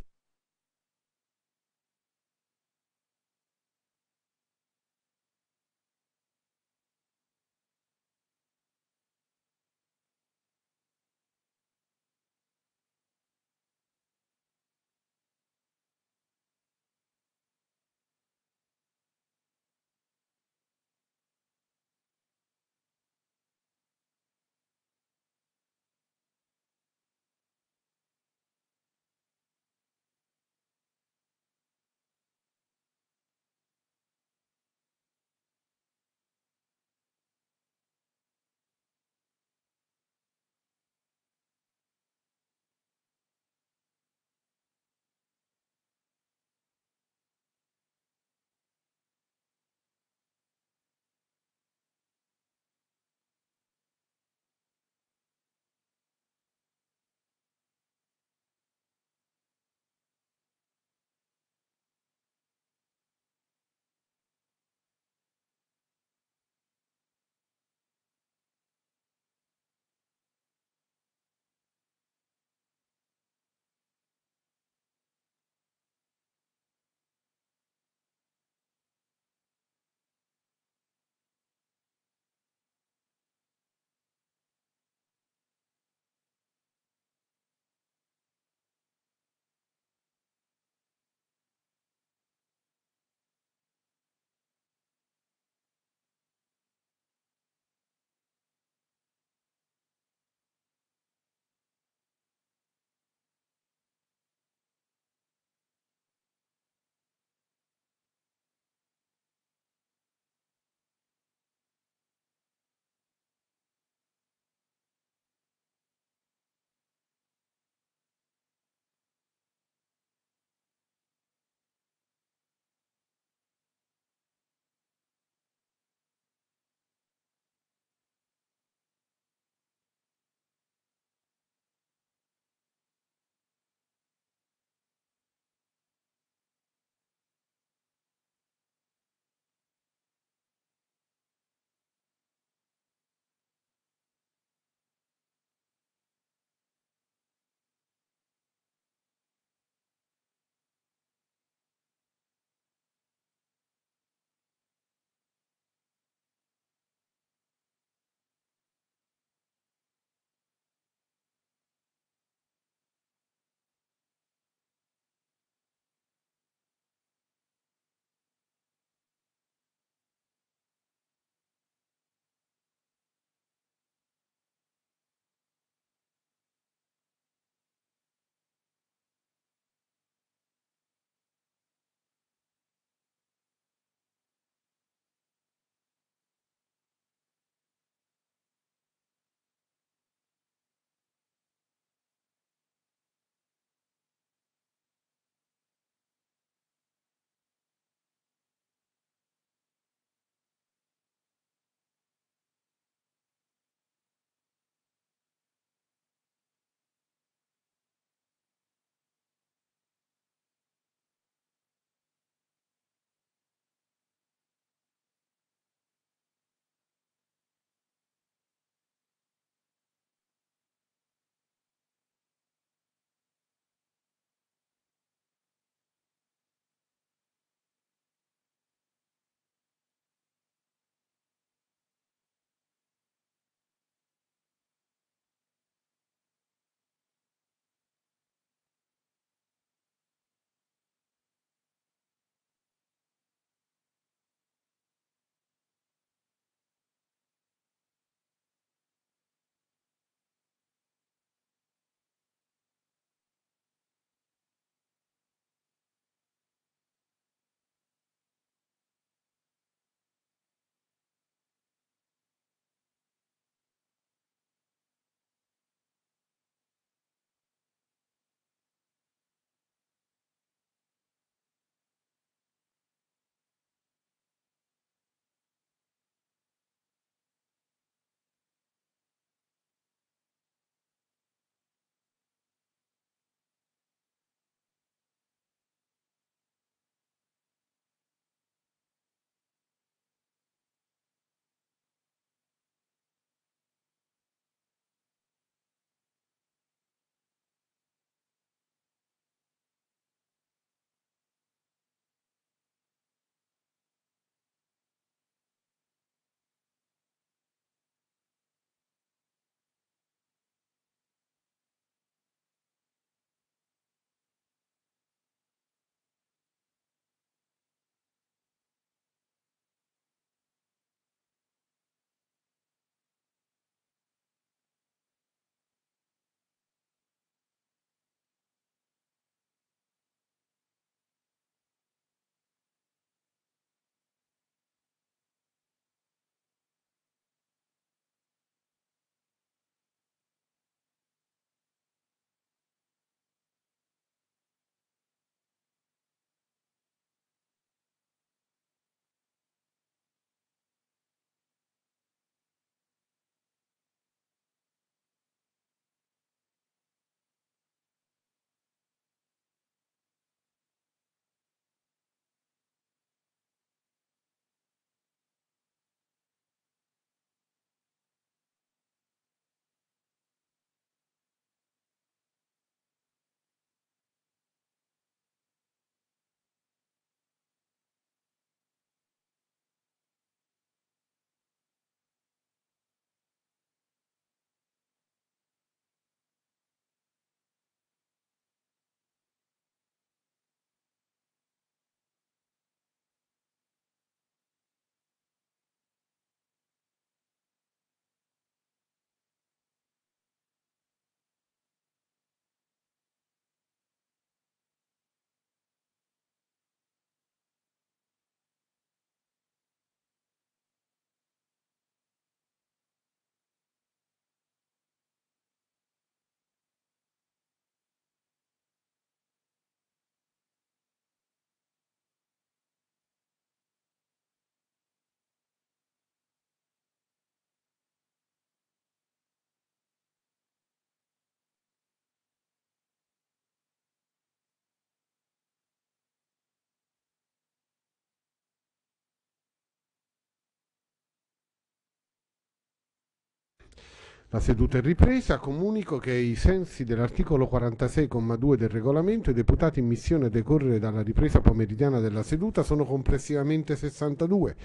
La seduta è ripresa. Comunico che ai sensi dell'articolo 46,2 del regolamento i deputati in missione a decorrere dalla ripresa pomeridiana della seduta sono complessivamente 62,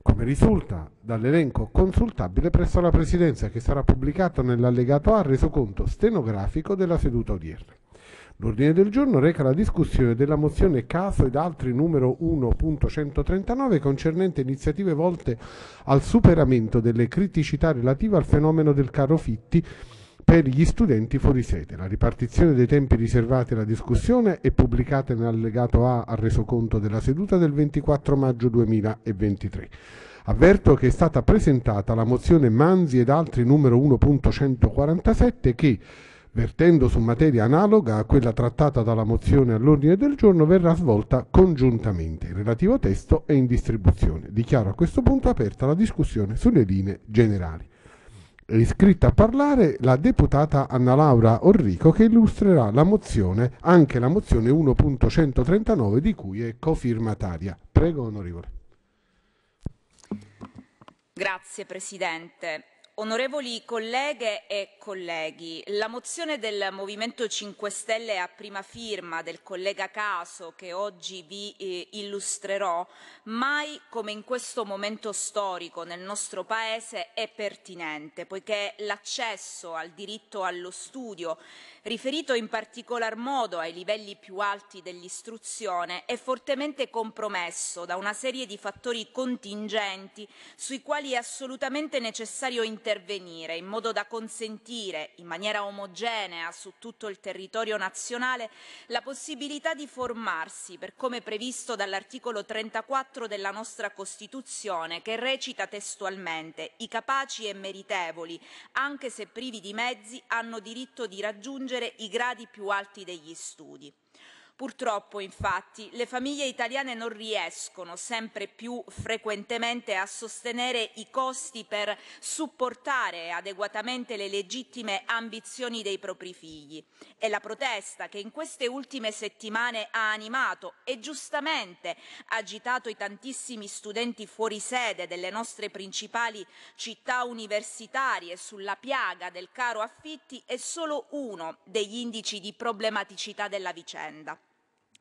come risulta dall'elenco consultabile presso la Presidenza che sarà pubblicato nell'allegato A resoconto stenografico della seduta odierna. L'ordine del giorno reca la discussione della mozione Caso ed altri numero 1.139 concernente iniziative volte al superamento delle criticità relative al fenomeno del caro fitti per gli studenti fuori sede. La ripartizione dei tempi riservati alla discussione è pubblicata nell'allegato A al resoconto della seduta del 24 maggio 2023. Avverto che è stata presentata la mozione Manzi ed altri numero 1.147 che vertendo su materia analoga a quella trattata dalla mozione all'ordine del giorno, verrà svolta congiuntamente. Il relativo testo è in distribuzione. Dichiaro a questo punto aperta la discussione sulle linee generali. È iscritta a parlare la deputata Anna Laura Orrico che illustrerà la mozione, anche la mozione 1.139 di cui è cofirmataria. Prego, onorevole. Grazie Presidente onorevoli colleghe e colleghi, la mozione del Movimento 5 Stelle a prima firma del collega Caso che oggi vi eh, illustrerò mai come in questo momento storico nel nostro Paese è pertinente, poiché l'accesso al diritto allo studio riferito in particolar modo ai livelli più alti dell'istruzione, è fortemente compromesso da una serie di fattori contingenti sui quali è assolutamente necessario intervenire in modo da consentire in maniera omogenea su tutto il territorio nazionale la possibilità di formarsi per come previsto dall'articolo 34 della nostra Costituzione che recita testualmente i capaci e meritevoli, anche se privi di mezzi, hanno diritto di raggiungere raggiungere i gradi più alti degli studi. Purtroppo, infatti, le famiglie italiane non riescono sempre più frequentemente a sostenere i costi per supportare adeguatamente le legittime ambizioni dei propri figli. E la protesta che in queste ultime settimane ha animato e giustamente agitato i tantissimi studenti fuori sede delle nostre principali città universitarie sulla piaga del caro affitti è solo uno degli indici di problematicità della vicenda.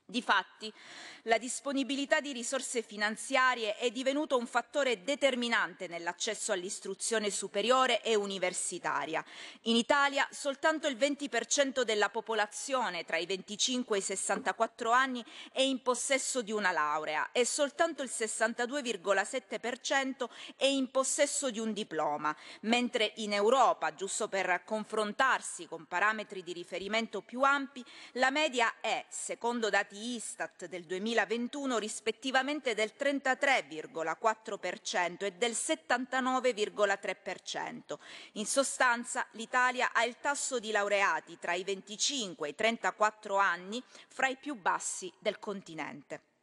Difatti, la disponibilità di risorse finanziarie è divenuto un fattore determinante nell'accesso all'istruzione superiore e universitaria. In Italia soltanto il 20% della popolazione tra i 25 e i 64 anni è in possesso di una laurea e soltanto il 62,7% è in possesso di un diploma, mentre in Europa, giusto per confrontarsi con parametri di riferimento più ampi, la media è, secondo dati dati Istat del 2021 rispettivamente del 33,4% e del 79,3%. In sostanza l'Italia ha il tasso di laureati tra i 25 e i 34 anni fra i più bassi del continente.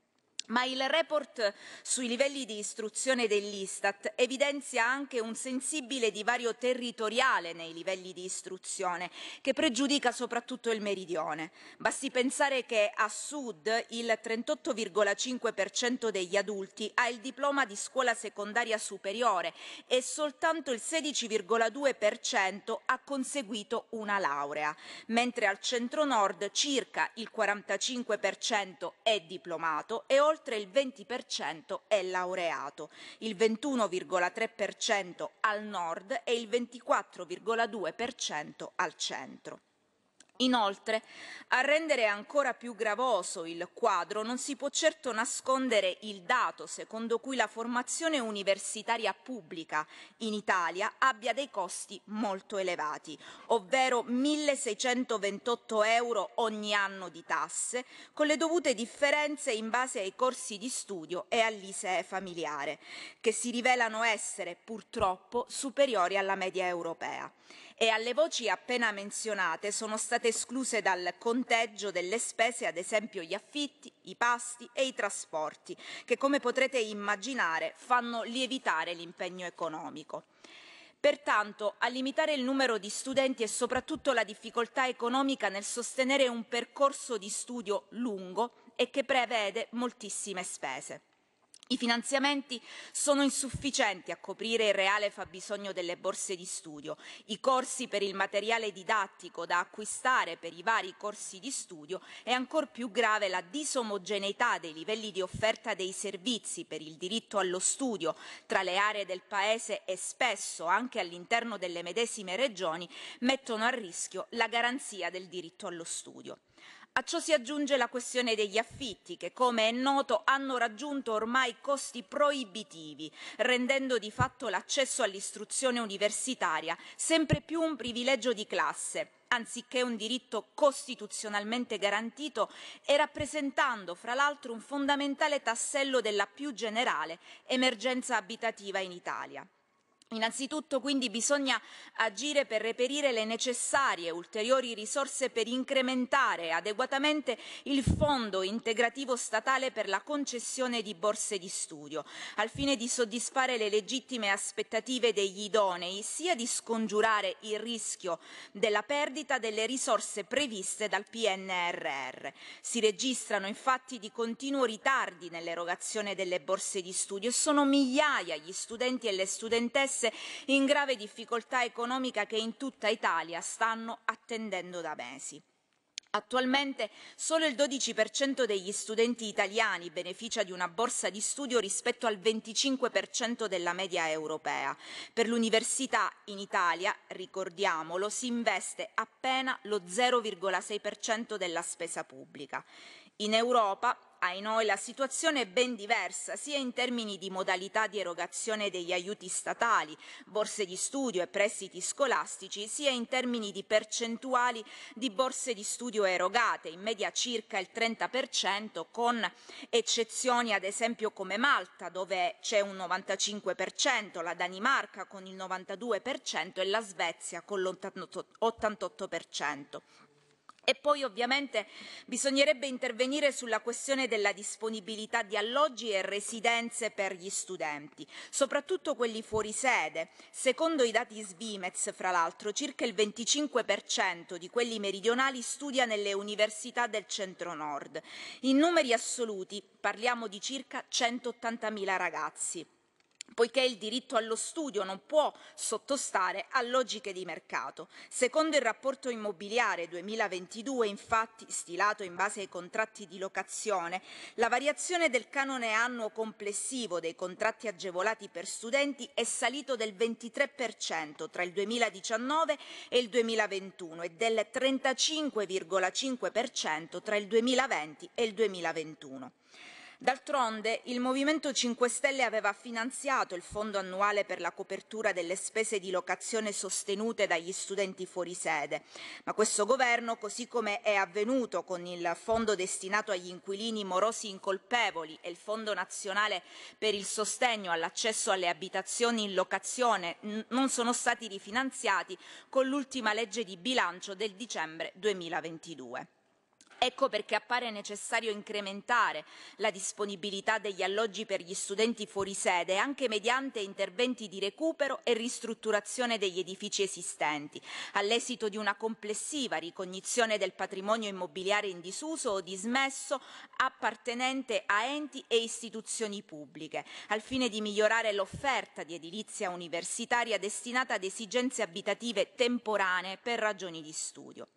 Ma il report sui livelli di istruzione dell'Istat evidenzia anche un sensibile divario territoriale nei livelli di istruzione che pregiudica soprattutto il meridione. Basti pensare che a sud il 38,5% degli adulti ha il diploma di scuola secondaria superiore e soltanto il 16,2% ha conseguito una laurea, mentre al centro-nord circa il 45% è diplomato e oltre oltre il 20% è laureato, il 21,3% al nord e il 24,2% al centro. Inoltre, a rendere ancora più gravoso il quadro non si può certo nascondere il dato secondo cui la formazione universitaria pubblica in Italia abbia dei costi molto elevati, ovvero 1.628 euro ogni anno di tasse, con le dovute differenze in base ai corsi di studio e all'ISEE familiare, che si rivelano essere purtroppo superiori alla media europea e alle voci appena menzionate sono state escluse dal conteggio delle spese ad esempio gli affitti, i pasti e i trasporti, che come potrete immaginare fanno lievitare l'impegno economico. Pertanto, a limitare il numero di studenti e soprattutto la difficoltà economica nel sostenere un percorso di studio lungo e che prevede moltissime spese. I finanziamenti sono insufficienti a coprire il reale fabbisogno delle borse di studio. I corsi per il materiale didattico da acquistare per i vari corsi di studio è ancor più grave la disomogeneità dei livelli di offerta dei servizi per il diritto allo studio tra le aree del Paese e spesso anche all'interno delle medesime regioni mettono a rischio la garanzia del diritto allo studio. A ciò si aggiunge la questione degli affitti che, come è noto, hanno raggiunto ormai costi proibitivi, rendendo di fatto l'accesso all'istruzione universitaria sempre più un privilegio di classe anziché un diritto costituzionalmente garantito e rappresentando, fra l'altro, un fondamentale tassello della più generale emergenza abitativa in Italia. Innanzitutto quindi bisogna agire per reperire le necessarie ulteriori risorse per incrementare adeguatamente il fondo integrativo statale per la concessione di borse di studio, al fine di soddisfare le legittime aspettative degli idonei, sia di scongiurare il rischio della perdita delle risorse previste dal PNRR. Si registrano infatti di continuo ritardi nell'erogazione delle borse di studio e sono migliaia gli studenti e le studentesse imprese in grave difficoltà economica che in tutta Italia stanno attendendo da mesi. Attualmente solo il 12% degli studenti italiani beneficia di una borsa di studio rispetto al 25% della media europea. Per l'università in Italia, ricordiamolo, si investe appena lo 0,6% della spesa pubblica. In Europa ai noi la situazione è ben diversa, sia in termini di modalità di erogazione degli aiuti statali, borse di studio e prestiti scolastici, sia in termini di percentuali di borse di studio erogate, in media circa il 30%, con eccezioni ad esempio come Malta, dove c'è un 95%, la Danimarca con il 92% e la Svezia con l'88%. E poi ovviamente bisognerebbe intervenire sulla questione della disponibilità di alloggi e residenze per gli studenti, soprattutto quelli fuori sede. Secondo i dati Svimez, fra l'altro, circa il 25% di quelli meridionali studia nelle università del centro-nord. In numeri assoluti parliamo di circa 180.000 ragazzi poiché il diritto allo studio non può sottostare a logiche di mercato. Secondo il rapporto immobiliare 2022, infatti, stilato in base ai contratti di locazione, la variazione del canone annuo complessivo dei contratti agevolati per studenti è salito del 23% tra il 2019 e il 2021 e del 35,5% tra il 2020 e il 2021. D'altronde il Movimento 5 Stelle aveva finanziato il fondo annuale per la copertura delle spese di locazione sostenute dagli studenti fuori sede, ma questo governo, così come è avvenuto con il fondo destinato agli inquilini morosi incolpevoli e il Fondo nazionale per il sostegno all'accesso alle abitazioni in locazione, non sono stati rifinanziati con l'ultima legge di bilancio del dicembre 2022. Ecco perché appare necessario incrementare la disponibilità degli alloggi per gli studenti fuori sede anche mediante interventi di recupero e ristrutturazione degli edifici esistenti, all'esito di una complessiva ricognizione del patrimonio immobiliare in disuso o dismesso appartenente a enti e istituzioni pubbliche, al fine di migliorare l'offerta di edilizia universitaria destinata ad esigenze abitative temporanee per ragioni di studio.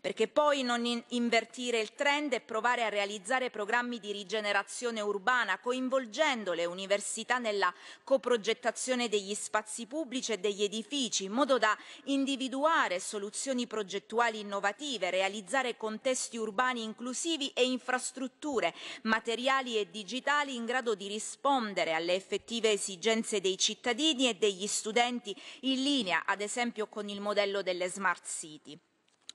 Perché poi non invertire invertire il trend e provare a realizzare programmi di rigenerazione urbana, coinvolgendo le università nella coprogettazione degli spazi pubblici e degli edifici, in modo da individuare soluzioni progettuali innovative, realizzare contesti urbani inclusivi e infrastrutture materiali e digitali in grado di rispondere alle effettive esigenze dei cittadini e degli studenti in linea, ad esempio, con il modello delle smart city.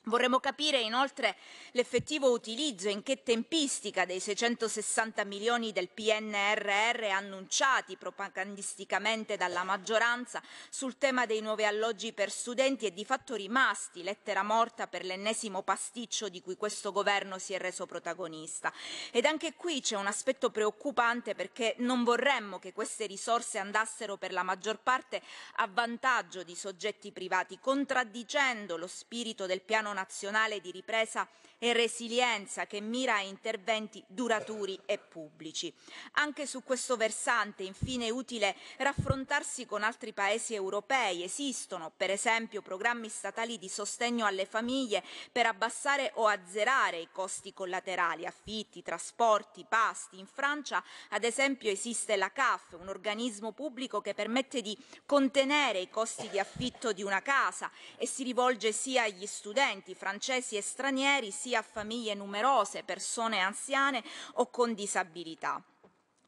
Vorremmo capire inoltre l'effettivo utilizzo e in che tempistica dei 660 milioni del PNRR annunciati propagandisticamente dalla maggioranza sul tema dei nuovi alloggi per studenti e di fatto rimasti lettera morta per l'ennesimo pasticcio di cui questo governo si è reso protagonista. Ed anche qui c'è un aspetto preoccupante perché non vorremmo che queste risorse andassero per la maggior parte a vantaggio di soggetti privati, contraddicendo lo spirito del piano Piano Nazionale di Ripresa e Resilienza che mira a interventi duraturi e pubblici. Anche su questo versante infine è utile raffrontarsi con altri paesi europei. Esistono per esempio programmi statali di sostegno alle famiglie per abbassare o azzerare i costi collaterali, affitti, trasporti, pasti. In Francia ad esempio esiste la CAF, un organismo pubblico che permette di contenere i costi di affitto di una casa e si rivolge sia agli studenti residenti francesi e stranieri sia a famiglie numerose, persone anziane o con disabilità.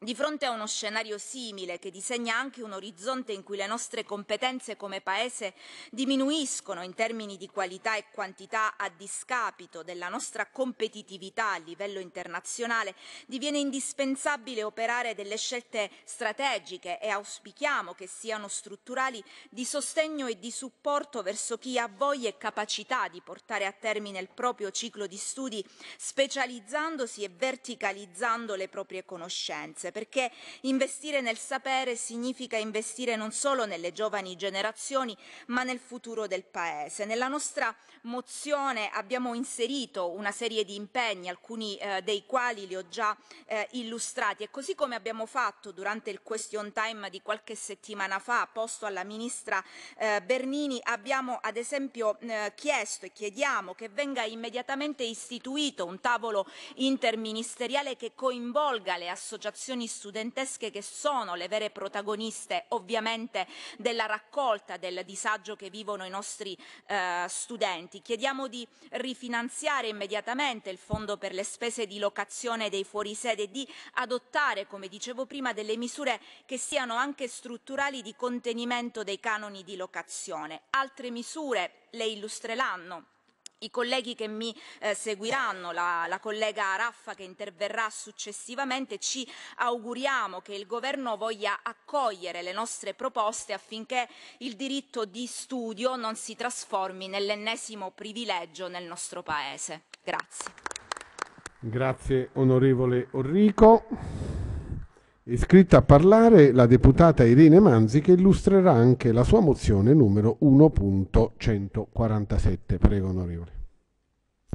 Di fronte a uno scenario simile che disegna anche un orizzonte in cui le nostre competenze come Paese diminuiscono in termini di qualità e quantità a discapito della nostra competitività a livello internazionale, diviene indispensabile operare delle scelte strategiche e auspichiamo che siano strutturali di sostegno e di supporto verso chi ha voglia e capacità di portare a termine il proprio ciclo di studi specializzandosi e verticalizzando le proprie conoscenze perché investire nel sapere significa investire non solo nelle giovani generazioni, ma nel futuro del Paese. Nella nostra mozione abbiamo inserito una serie di impegni, alcuni eh, dei quali li ho già eh, illustrati, e così come abbiamo fatto durante il question time di qualche settimana fa, posto alla Ministra eh, Bernini, abbiamo ad esempio eh, chiesto e chiediamo che venga immediatamente istituito un tavolo interministeriale che coinvolga le associazioni associazioni studentesche che sono le vere protagoniste ovviamente della raccolta del disagio che vivono i nostri eh, studenti. Chiediamo di rifinanziare immediatamente il fondo per le spese di locazione dei fuorisede e di adottare, come dicevo prima, delle misure che siano anche strutturali di contenimento dei canoni di locazione. Altre misure le illustreranno i colleghi che mi eh, seguiranno, la, la, collega Raffa che interverrà successivamente, ci auguriamo che il Governo voglia accogliere le nostre proposte affinché il diritto di studio non si trasformi nell'ennesimo privilegio nel nostro Paese. Grazie. Grazie onorevole Orrico. Iscritta a parlare la deputata Irene Manzi che illustrerà anche la sua mozione numero 1.147. Prego onorevole.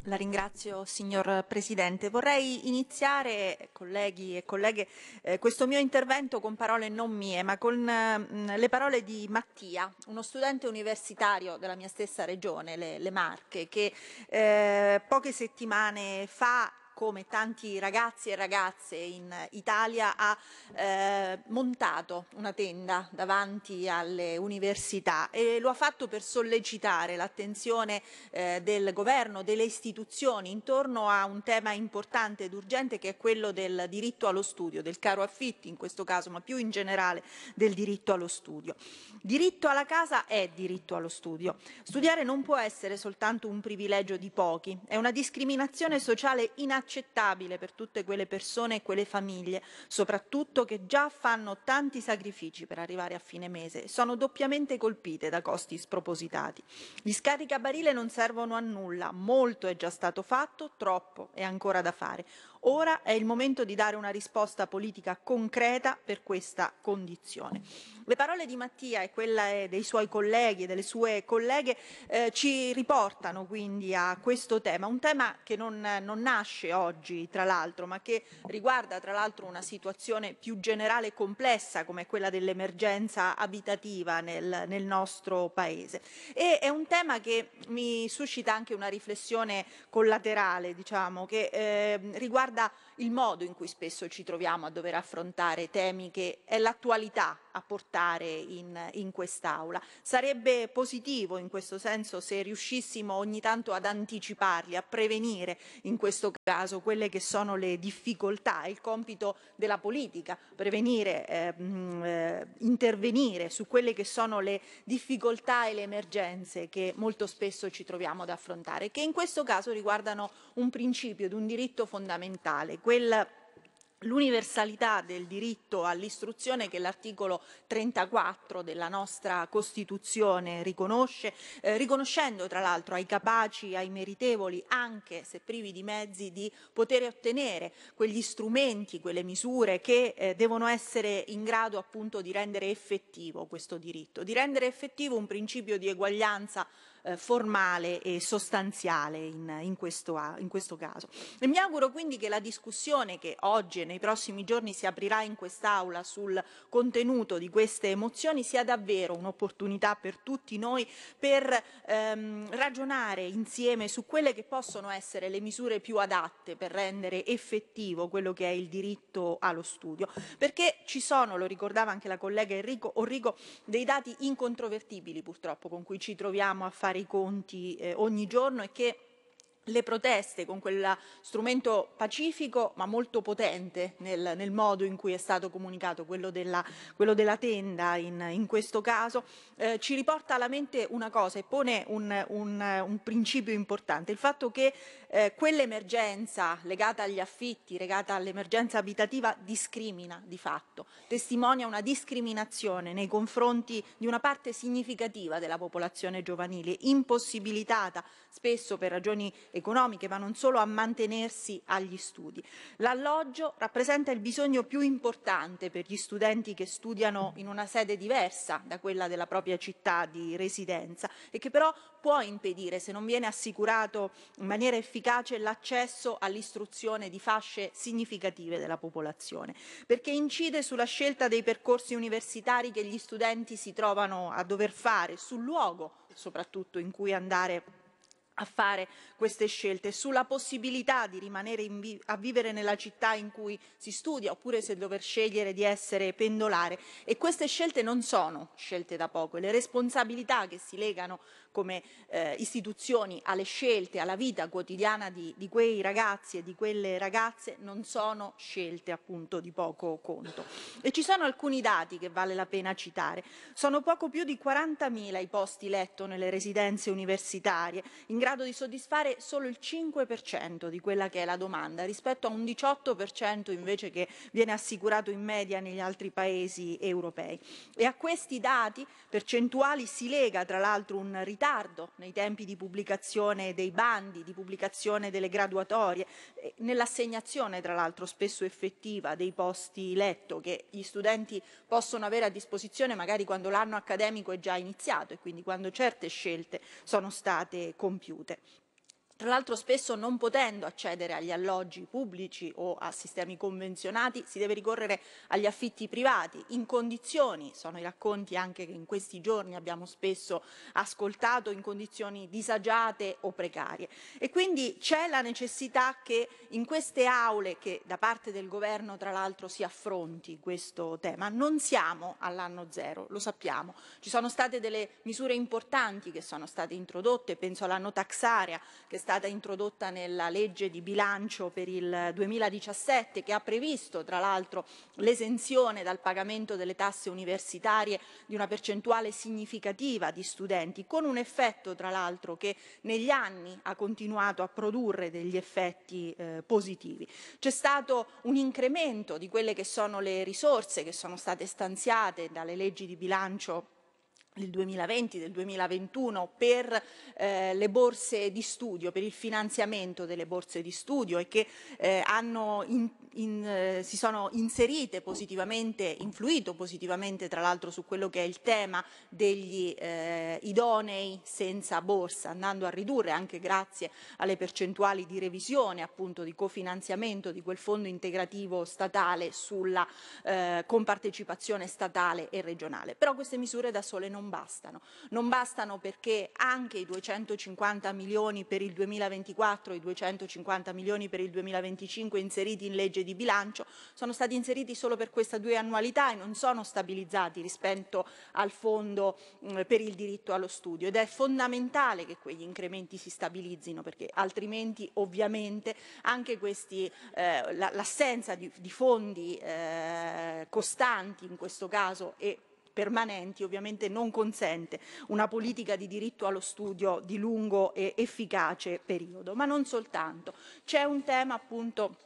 La ringrazio signor Presidente. Vorrei iniziare, colleghi e colleghe, eh, questo mio intervento con parole non mie, ma con mh, mm, le parole di Mattia, uno studente universitario della mia stessa regione, le, le Marche, che eh, poche settimane fa come tanti ragazzi e ragazze in Italia, ha eh, montato una tenda davanti alle università e lo ha fatto per sollecitare l'attenzione eh, del governo, delle istituzioni intorno a un tema importante ed urgente che è quello del diritto allo studio, del caro affitti in questo caso, ma più in generale del diritto allo studio. Diritto alla casa è diritto allo studio. Studiare non può essere soltanto un privilegio di pochi, è una discriminazione sociale inattiva inaccettabile per tutte quelle persone e quelle famiglie, soprattutto che già fanno tanti sacrifici per arrivare a fine mese e sono doppiamente colpite da costi spropositati. Gli scaricabarile non servono a nulla, molto è già stato fatto, troppo è ancora da fare. Ora è il momento di dare una risposta politica concreta per questa condizione. Le parole di Mattia e quelle eh, dei suoi colleghi e delle sue colleghe eh, ci riportano quindi a questo tema, un tema che non, non nasce oggi tra l'altro, ma che riguarda tra l'altro una situazione più generale e complessa come quella dell'emergenza abitativa nel, nel nostro Paese. E è un tema che mi suscita anche una riflessione collaterale, diciamo, che eh, riguarda riguarda il modo in cui spesso ci troviamo a dover affrontare temi che è l'attualità a portare in, in quest'Aula. Sarebbe positivo in questo senso se riuscissimo ogni tanto ad anticiparli, a prevenire in questo caso quelle che sono le difficoltà, il compito della politica, prevenire, ehm, eh, intervenire su quelle che sono le difficoltà e le emergenze che molto spesso ci troviamo ad affrontare, che in questo caso riguardano un principio ed un diritto fondamentale, quella l'universalità del diritto all'istruzione che l'articolo 34 della nostra Costituzione riconosce, eh, riconoscendo tra l'altro ai capaci, ai meritevoli, anche se privi di mezzi, di poter ottenere quegli strumenti, quelle misure che eh, devono essere in grado appunto di rendere effettivo questo diritto, di rendere effettivo un principio di eguaglianza eh, formale e sostanziale in, in, questo, in, questo, caso. E mi auguro quindi che la discussione che oggi e nei prossimi giorni si aprirà in quest'Aula sul contenuto di queste mozioni sia davvero un'opportunità per tutti noi per ehm, ragionare insieme su quelle che possono essere le misure più adatte per rendere effettivo quello che è il diritto allo studio. Perché ci sono, lo ricordava anche la collega Enrico, Orrigo, dei dati incontrovertibili purtroppo con cui ci troviamo a fare fare i conti eh, ogni giorno e che le proteste con quel strumento pacifico ma molto potente nel, nel modo in cui è stato comunicato, quello della, quello della tenda in, in, questo caso, eh, ci riporta alla mente una cosa e pone un, un, un principio importante, il fatto che eh, quell'emergenza legata agli affitti, legata all'emergenza abitativa, discrimina di fatto, testimonia una discriminazione nei confronti di una parte significativa della popolazione giovanile, impossibilitata spesso per ragioni economiche, ma non solo a mantenersi agli studi. L'alloggio rappresenta il bisogno più importante per gli studenti che studiano in una sede diversa da quella della propria città di residenza e che però può impedire, se non viene assicurato in maniera efficace, l'accesso all'istruzione di fasce significative della popolazione, perché incide sulla scelta dei percorsi universitari che gli studenti si trovano a dover fare, sul luogo soprattutto in cui andare a fare queste scelte, sulla possibilità di rimanere vi a vivere nella città in cui si studia oppure se dover scegliere di essere pendolare e queste scelte non sono scelte da poco e le responsabilità che si legano come eh, istituzioni alle scelte, alla vita quotidiana di, di quei ragazzi e di quelle ragazze non sono scelte appunto di poco conto. E ci sono alcuni dati che vale la pena citare. Sono poco più di 40.000 i posti letto nelle residenze universitarie, in grado di soddisfare solo il 5% di quella che è la domanda, rispetto a un 18% invece che viene assicurato in media negli altri paesi europei. E a questi dati percentuali si lega tra l'altro un ritardo ritardo nei tempi di pubblicazione dei bandi, di pubblicazione delle graduatorie, eh, nell'assegnazione tra l'altro spesso effettiva dei posti letto che gli studenti possono avere a disposizione magari quando l'anno accademico è già iniziato e quindi quando certe scelte sono state compiute tra l'altro spesso non potendo accedere agli alloggi pubblici o a sistemi convenzionati si deve ricorrere agli affitti privati in condizioni, sono i racconti anche che in questi giorni abbiamo spesso ascoltato, in condizioni disagiate o precarie. E quindi c'è la necessità che in queste aule, che da parte del governo tra l'altro si affronti questo tema, non siamo all'anno zero, lo sappiamo. Ci sono state delle misure importanti che sono state introdotte, penso alla no taxarea che è stata introdotta nella legge di bilancio per il 2017 che ha previsto tra l'altro l'esenzione dal pagamento delle tasse universitarie di una percentuale significativa di studenti, con un effetto tra l'altro che negli anni ha continuato a produrre degli effetti eh, positivi. C'è stato un incremento di quelle che sono le risorse che sono state stanziate dalle leggi di bilancio del 2020, del 2021 per eh, le borse di studio, per il finanziamento delle borse di studio e che eh, hanno in, in, eh, si sono inserite positivamente, influito positivamente tra l'altro su quello che è il tema degli eh, idonei senza borsa, andando a ridurre anche grazie alle percentuali di revisione appunto di cofinanziamento di quel fondo integrativo statale sulla eh, compartecipazione statale e regionale. Però queste misure da sole non bastano, non bastano perché anche i 250 milioni per il 2024, i 250 milioni per il 2025 inseriti in legge legge di bilancio, sono stati inseriti solo per questa due annualità e non sono stabilizzati rispetto al fondo mm, per il diritto allo studio ed è fondamentale che quegli incrementi si stabilizzino perché altrimenti ovviamente anche questi, eh, l'assenza di, di fondi eh, costanti in questo caso e permanenti ovviamente non consente una politica di diritto allo studio di lungo e efficace periodo, ma non soltanto. C'è un tema appunto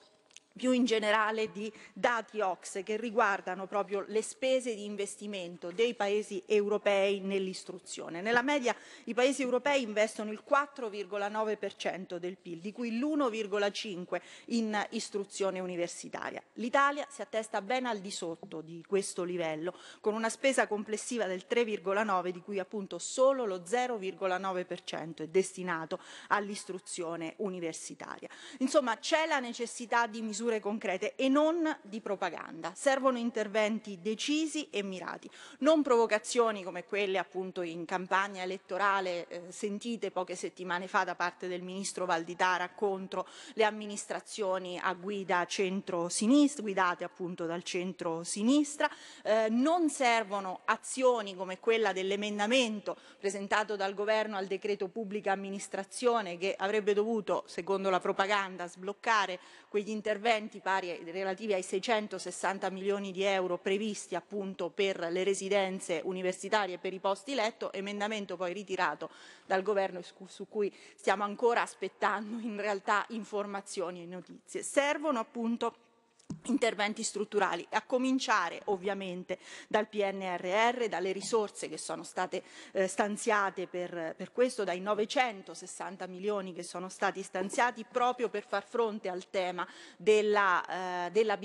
più in generale di dati OX che riguardano proprio le spese di investimento dei paesi europei nell'istruzione. Nella media i paesi europei investono il 4,9% del PIL, di cui l'1,5% in istruzione universitaria. L'Italia si attesta ben al di sotto di questo livello, con una spesa complessiva del 3,9% di cui appunto solo lo 0,9% è destinato all'istruzione universitaria. Insomma, c'è la necessità di misurare misure concrete e non di propaganda. Servono interventi decisi e mirati, non provocazioni come quelle appunto in campagna elettorale eh, sentite poche settimane fa da parte del ministro Valditara contro le amministrazioni a guida centro-sinistra, guidate appunto dal centro-sinistra. Eh, non servono azioni come quella dell'emendamento presentato dal governo al decreto pubblica amministrazione che avrebbe dovuto, secondo la propaganda, sbloccare quegli interventi correnti pari relativi ai 660 milioni di euro previsti appunto per le residenze universitarie per i posti letto, emendamento poi ritirato dal governo su cui stiamo ancora aspettando in realtà informazioni e notizie. Servono appunto interventi strutturali, a cominciare ovviamente dal PNRR, dalle risorse che sono state eh, stanziate per, per, questo, dai 960 milioni che sono stati stanziati proprio per far fronte al tema della, eh, della,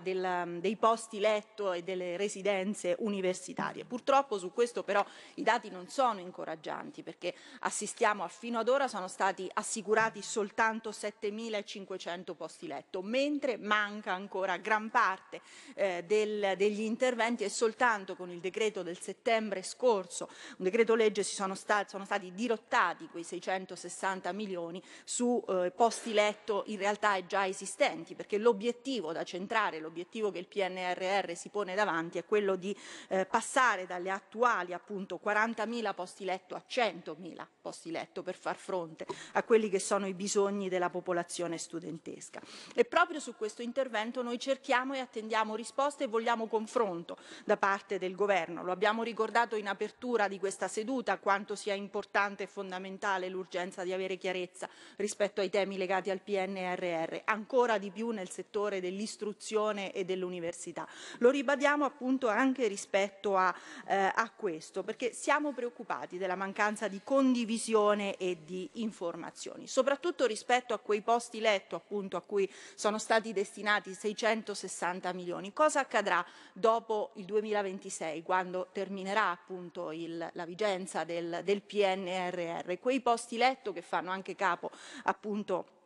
della, dei posti letto e delle residenze universitarie. Purtroppo su questo però i dati non sono incoraggianti perché assistiamo a fino ad ora sono stati assicurati soltanto 7.500 posti letto, mentre manca ancora ancora gran parte eh, del, degli interventi e soltanto con il decreto del settembre scorso, un decreto legge, sono stati, sono, stati dirottati quei 660 milioni su eh, posti letto in realtà già esistenti, perché l'obiettivo da centrare, l'obiettivo che il PNRR si pone davanti è quello di eh, passare dalle attuali appunto 40.000 posti letto a 100.000 posti letto per far fronte a quelli che sono i bisogni della popolazione studentesca. E proprio su questo intervento concreto noi cerchiamo e attendiamo risposte e vogliamo confronto da parte del governo. Lo abbiamo ricordato in apertura di questa seduta quanto sia importante e fondamentale l'urgenza di avere chiarezza rispetto ai temi legati al PNRR, ancora di più nel settore dell'istruzione e dell'università. Lo ribadiamo appunto anche rispetto a, eh, a questo, perché siamo preoccupati della mancanza di condivisione e di informazioni, soprattutto rispetto a quei posti letto appunto a cui sono stati destinati 6 660 milioni. Cosa accadrà dopo il 2026, quando terminerà appunto il, la vigenza del, del PNRR? Quei posti letto che fanno anche capo appunto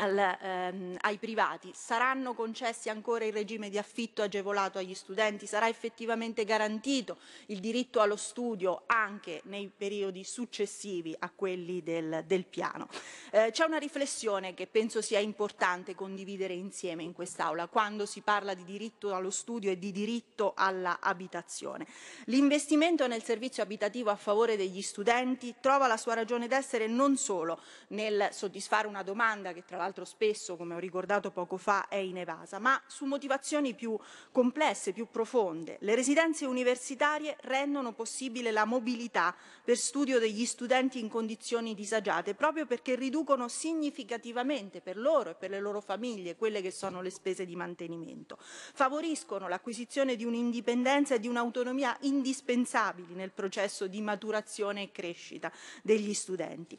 al, ehm, ai privati? Saranno concessi ancora il regime di affitto agevolato agli studenti? Sarà effettivamente garantito il diritto allo studio anche nei periodi successivi a quelli del, del piano? Eh, c'è una riflessione che penso sia importante condividere insieme in quest'Aula quando si parla di diritto allo studio e di diritto all'abitazione. L'investimento nel servizio abitativo a favore degli studenti trova la sua ragione d'essere non solo nel soddisfare una domanda che tra l'altro peraltro spesso, come ho ricordato poco fa, è in evasa, ma su motivazioni più complesse, più profonde. Le residenze universitarie rendono possibile la mobilità per studio degli studenti in condizioni disagiate, proprio perché riducono significativamente per loro e per le loro famiglie quelle che sono le spese di mantenimento. Favoriscono l'acquisizione di un'indipendenza e di un'autonomia indispensabili nel processo di maturazione e crescita degli studenti.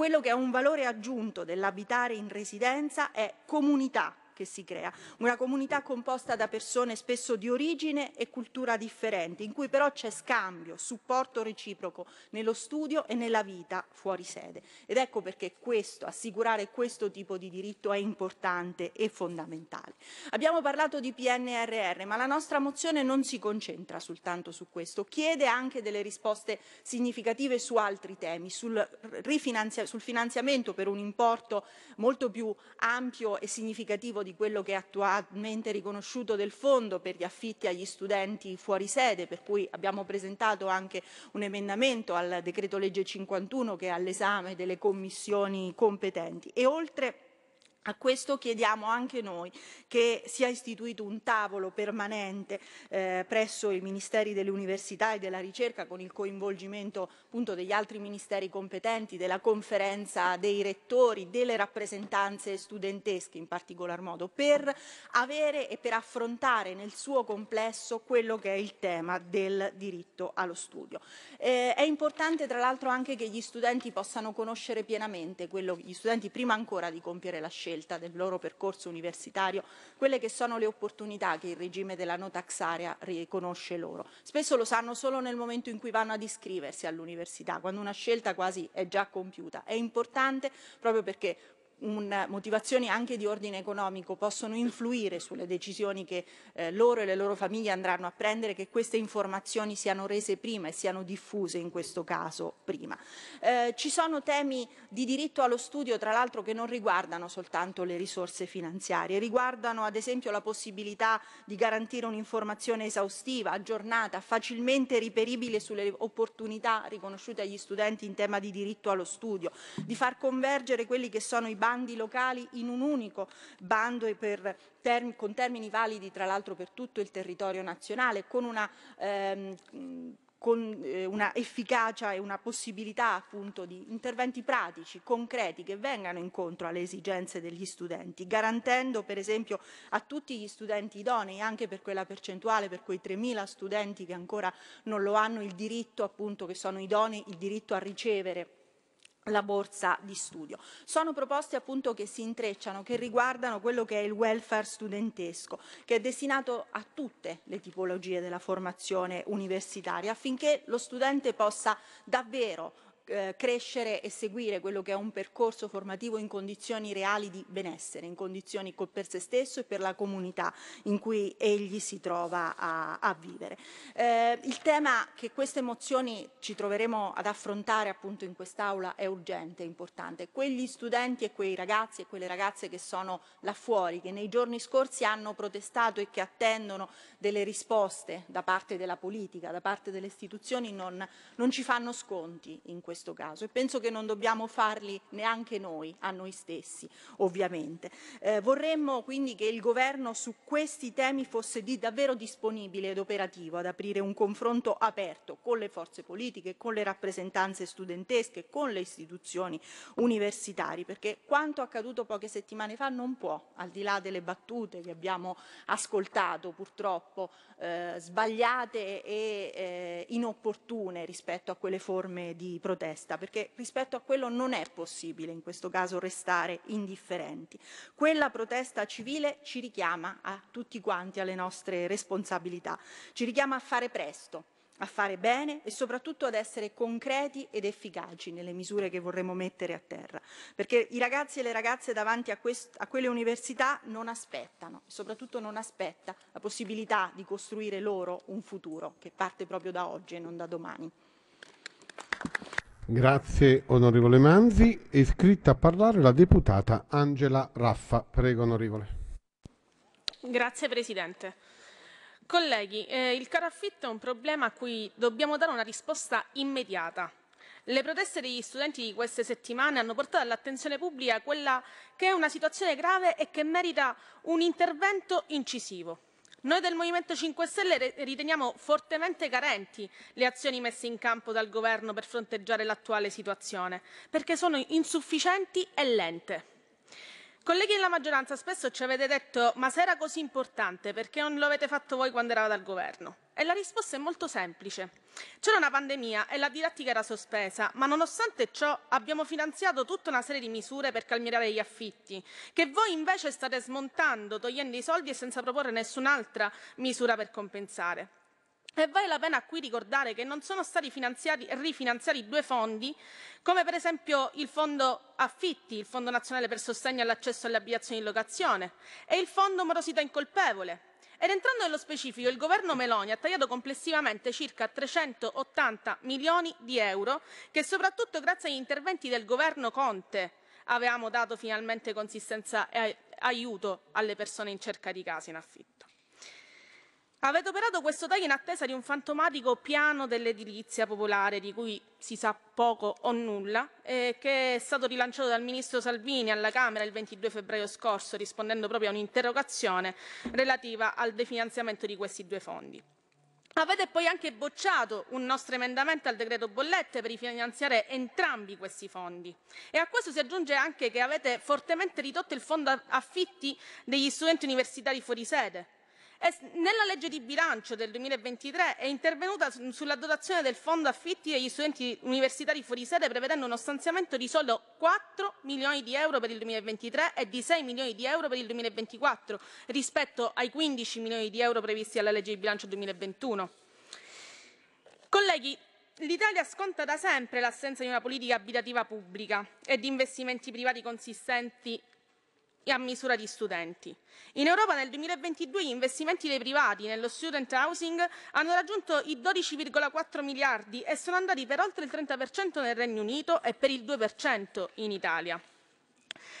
Quello che è un valore aggiunto dell'abitare in residenza è comunità, che si crea, una comunità composta da persone spesso di origine e cultura differenti, in cui però c'è scambio, supporto reciproco nello studio e nella vita fuori sede. Ed ecco perché questo, assicurare questo tipo di diritto è importante e fondamentale. Abbiamo parlato di PNRR, ma la nostra mozione non si concentra soltanto su questo, chiede anche delle risposte significative su altri temi, sul, sul finanziamento per un importo molto più ampio e significativo di di quello che è attualmente riconosciuto del fondo per gli affitti agli studenti fuori sede, per cui abbiamo presentato anche un emendamento al decreto legge 51 che è all'esame delle commissioni competenti e oltre a questo chiediamo anche noi che sia istituito un tavolo permanente eh, presso i Ministeri delle università e della Ricerca con il coinvolgimento appunto degli altri ministeri competenti, della conferenza dei rettori, delle rappresentanze studentesche in particolar modo, per avere e per affrontare nel suo complesso quello che è il tema del diritto allo studio. Eh, è importante tra l'altro anche che gli studenti possano conoscere pienamente quello, gli studenti prima ancora di compiere la scelta scelta del loro percorso universitario quelle che sono le opportunità che il regime della no tax area riconosce loro. Spesso lo sanno solo nel momento in cui vanno ad iscriversi all'università, quando una scelta quasi è già compiuta. È importante proprio perché un, motivazioni anche di ordine economico possono influire sulle decisioni che eh, loro e le loro famiglie andranno a prendere, che queste informazioni siano rese prima e siano diffuse in questo caso prima. Eh, ci sono temi di diritto allo studio, tra l'altro, che non riguardano soltanto le risorse finanziarie, riguardano ad esempio la possibilità di garantire un'informazione esaustiva, aggiornata, facilmente riperibile sulle opportunità riconosciute agli studenti in tema di diritto allo studio, di far convergere quelli che sono i bambini bandi locali in un unico bando e per term con termini validi tra l'altro per tutto il territorio nazionale, con una ehm, con eh, una efficacia e una possibilità appunto di interventi pratici, concreti, che vengano incontro alle esigenze degli studenti, garantendo per esempio a tutti gli studenti idonei, anche per quella percentuale, per quei 3.000 studenti che ancora non lo hanno il diritto appunto, che sono idonei, il diritto a ricevere la borsa di studio. Sono proposte appunto che si intrecciano, che riguardano quello che è il welfare studentesco, che è destinato a tutte le tipologie della formazione universitaria, affinché lo studente possa davvero eh, crescere e seguire quello che è un percorso formativo in condizioni reali di benessere, in condizioni per se stesso e per la comunità in cui egli si trova a, a vivere. Eh, il tema che queste mozioni ci troveremo ad affrontare appunto in quest'Aula è urgente, è importante. Quegli studenti e quei ragazzi e quelle ragazze che sono là fuori, che nei giorni scorsi hanno protestato e che attendono delle risposte da parte della politica, da parte delle istituzioni, non, non ci fanno sconti in questo questo caso e penso che non dobbiamo farli neanche noi, a noi stessi ovviamente. Eh, vorremmo quindi che il governo su questi temi fosse di davvero disponibile ed operativo ad aprire un confronto aperto con le forze politiche, con le rappresentanze studentesche, con le istituzioni universitarie, perché quanto accaduto poche settimane fa non può, al di là delle battute che abbiamo ascoltato purtroppo eh, sbagliate e eh, inopportune rispetto a quelle forme di protesta, protesta, perché rispetto a quello non è possibile in questo caso restare indifferenti. Quella protesta civile ci richiama a tutti quanti alle nostre responsabilità, ci richiama a fare presto a fare bene e soprattutto ad essere concreti ed efficaci nelle misure che vorremmo mettere a terra, perché i ragazzi e le ragazze davanti a, a, quelle università non aspettano, soprattutto non aspetta la possibilità di costruire loro un futuro che parte proprio da oggi e non da domani. Grazie onorevole Manzi. È iscritta a parlare la deputata Angela Raffa. Prego onorevole. Grazie Presidente. Colleghi, eh, il caro affitto è un problema a cui dobbiamo dare una risposta immediata. Le proteste degli studenti di queste settimane hanno portato all'attenzione pubblica quella che è una situazione grave e che merita un intervento incisivo. Noi del Movimento 5 Stelle riteniamo fortemente carenti le azioni messe in campo dal governo per fronteggiare l'attuale situazione, perché sono insufficienti e lente. Colleghi della maggioranza, spesso ci avete detto ma se era così importante perché non lo avete fatto voi quando eravate al governo? E la risposta è molto semplice. C'era una pandemia e la didattica era sospesa, ma nonostante ciò abbiamo finanziato tutta una serie di misure per calmierare gli affitti, che voi invece state smontando, togliendo i soldi e senza proporre nessun'altra misura per compensare. E vale la pena qui ricordare che non sono stati rifinanziati due fondi, come per esempio il Fondo Affitti, il Fondo Nazionale per Sostegno all'Accesso alle Abitazioni in Locazione e il Fondo Morosità Incolpevole. Ed entrando nello specifico, il governo Meloni ha tagliato complessivamente circa 380 milioni di euro, che soprattutto grazie agli interventi del governo Conte avevamo dato finalmente consistenza e aiuto alle persone in cerca di case in affitto. Avete operato questo taglio in attesa di un fantomatico piano dell'edilizia popolare di cui si sa poco o nulla eh, che è stato rilanciato dal Ministro Salvini alla Camera il 22 febbraio scorso rispondendo proprio a un'interrogazione relativa al definanziamento di questi due fondi. Avete poi anche bocciato un nostro emendamento al decreto bollette per rifinanziare entrambi questi fondi e a questo si aggiunge anche che avete fortemente ridotto il fondo affitti degli studenti universitari fuori sede nella legge di bilancio del 2023 è intervenuta sulla dotazione del fondo affitti degli studenti universitari fuori sede prevedendo uno stanziamento di solo 4 milioni di euro per il 2023 e di 6 milioni di euro per il 2024 rispetto ai 15 milioni di euro previsti alla legge di bilancio 2021. Colleghi, L'Italia sconta da sempre l'assenza di una politica abitativa pubblica e di investimenti privati consistenti e a misura di studenti. In Europa nel 2022 gli investimenti dei privati nello student housing hanno raggiunto i 12,4 miliardi e sono andati per oltre il 30% nel Regno Unito e per il 2% in Italia.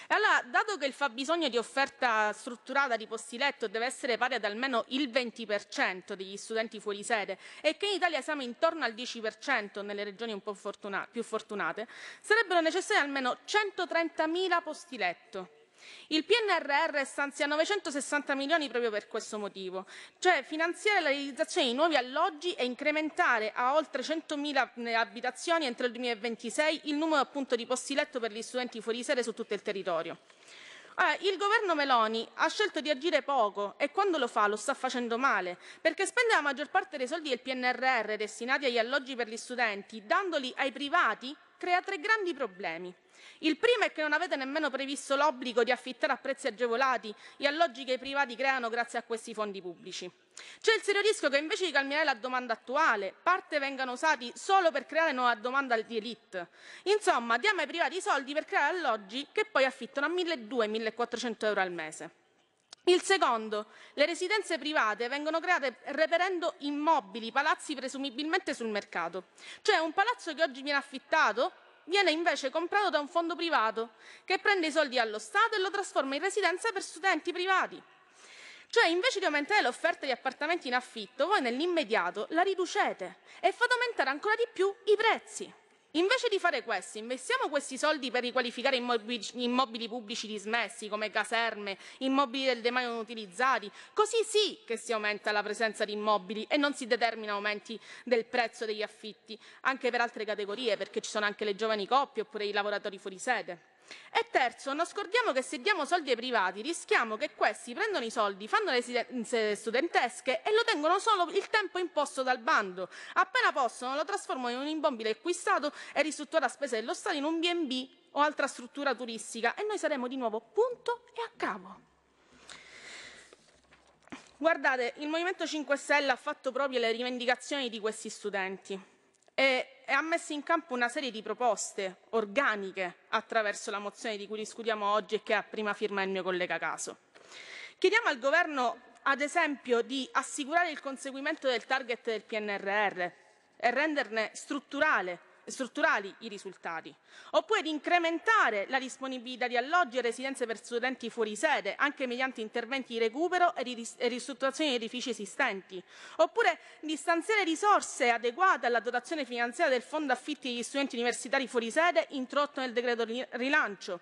E Allora, dato che il fabbisogno di offerta strutturata di posti letto deve essere pari ad almeno il 20% degli studenti fuori sede e che in Italia siamo intorno al 10% nelle regioni un po' fortuna più fortunate, sarebbero necessari almeno 130.000 posti letto il PNRR stanzia 960 milioni proprio per questo motivo, cioè finanziare la realizzazione di nuovi alloggi e incrementare a oltre 100.000 eh, abitazioni entro il 2026 il numero appunto di posti letto per gli studenti fuori sede su tutto il territorio. Allora, il governo Meloni ha scelto di agire poco e quando lo fa lo sta facendo male, perché spende la maggior parte dei soldi del PNRR destinati agli alloggi per gli studenti, dandoli ai privati, crea tre grandi problemi. Il primo è che non avete nemmeno previsto l'obbligo di affittare a prezzi agevolati gli alloggi che i privati creano grazie a questi fondi pubblici. C'è il serio rischio che invece di calmierare la domanda attuale, parte vengano usati solo per creare nuova domanda di elite. Insomma, diamo ai privati i soldi per creare alloggi che poi affittano a 1.200-1.400 euro al mese. Il secondo, le residenze private vengono create reperendo immobili, palazzi presumibilmente sul mercato. Cioè un palazzo che oggi viene affittato viene invece comprato da un fondo privato che prende i soldi allo Stato e lo trasforma in residenza per studenti privati. Cioè, invece di aumentare l'offerta di appartamenti in affitto, voi nell'immediato la riducete e fate aumentare ancora di più i prezzi. Invece di fare questo, investiamo questi soldi per riqualificare immobili, immobili pubblici dismessi come caserme, immobili del demanio non utilizzati, così sì che si aumenta la presenza di immobili e non si determina aumenti del prezzo degli affitti, anche per altre categorie, perché ci sono anche le giovani coppie oppure i lavoratori fuori sede. E terzo, non scordiamo che se diamo soldi ai privati rischiamo che questi prendano i soldi, fanno le residenze studentesche e lo tengono solo il tempo imposto dal bando. Appena possono lo trasformano in un imbombile acquistato e ristrutturato a spese dello Stato in un B&B o altra struttura turistica e noi saremo di nuovo punto e a capo. Guardate, il Movimento 5 Stelle ha fatto proprio le rivendicazioni di questi studenti e, e ha messo in campo una serie di proposte organiche attraverso la mozione di cui discutiamo oggi e che ha prima firma il mio collega Caso. Chiediamo al Governo, ad esempio, di assicurare il conseguimento del target del PNRR e renderne strutturale strutturali i risultati, oppure di incrementare la disponibilità di alloggi e residenze per studenti fuori sede, anche mediante interventi di recupero e di ristrutturazione di edifici esistenti, oppure di stanziare risorse adeguate alla dotazione finanziaria del fondo affitti degli studenti universitari fuori sede introdotto nel decreto rilancio,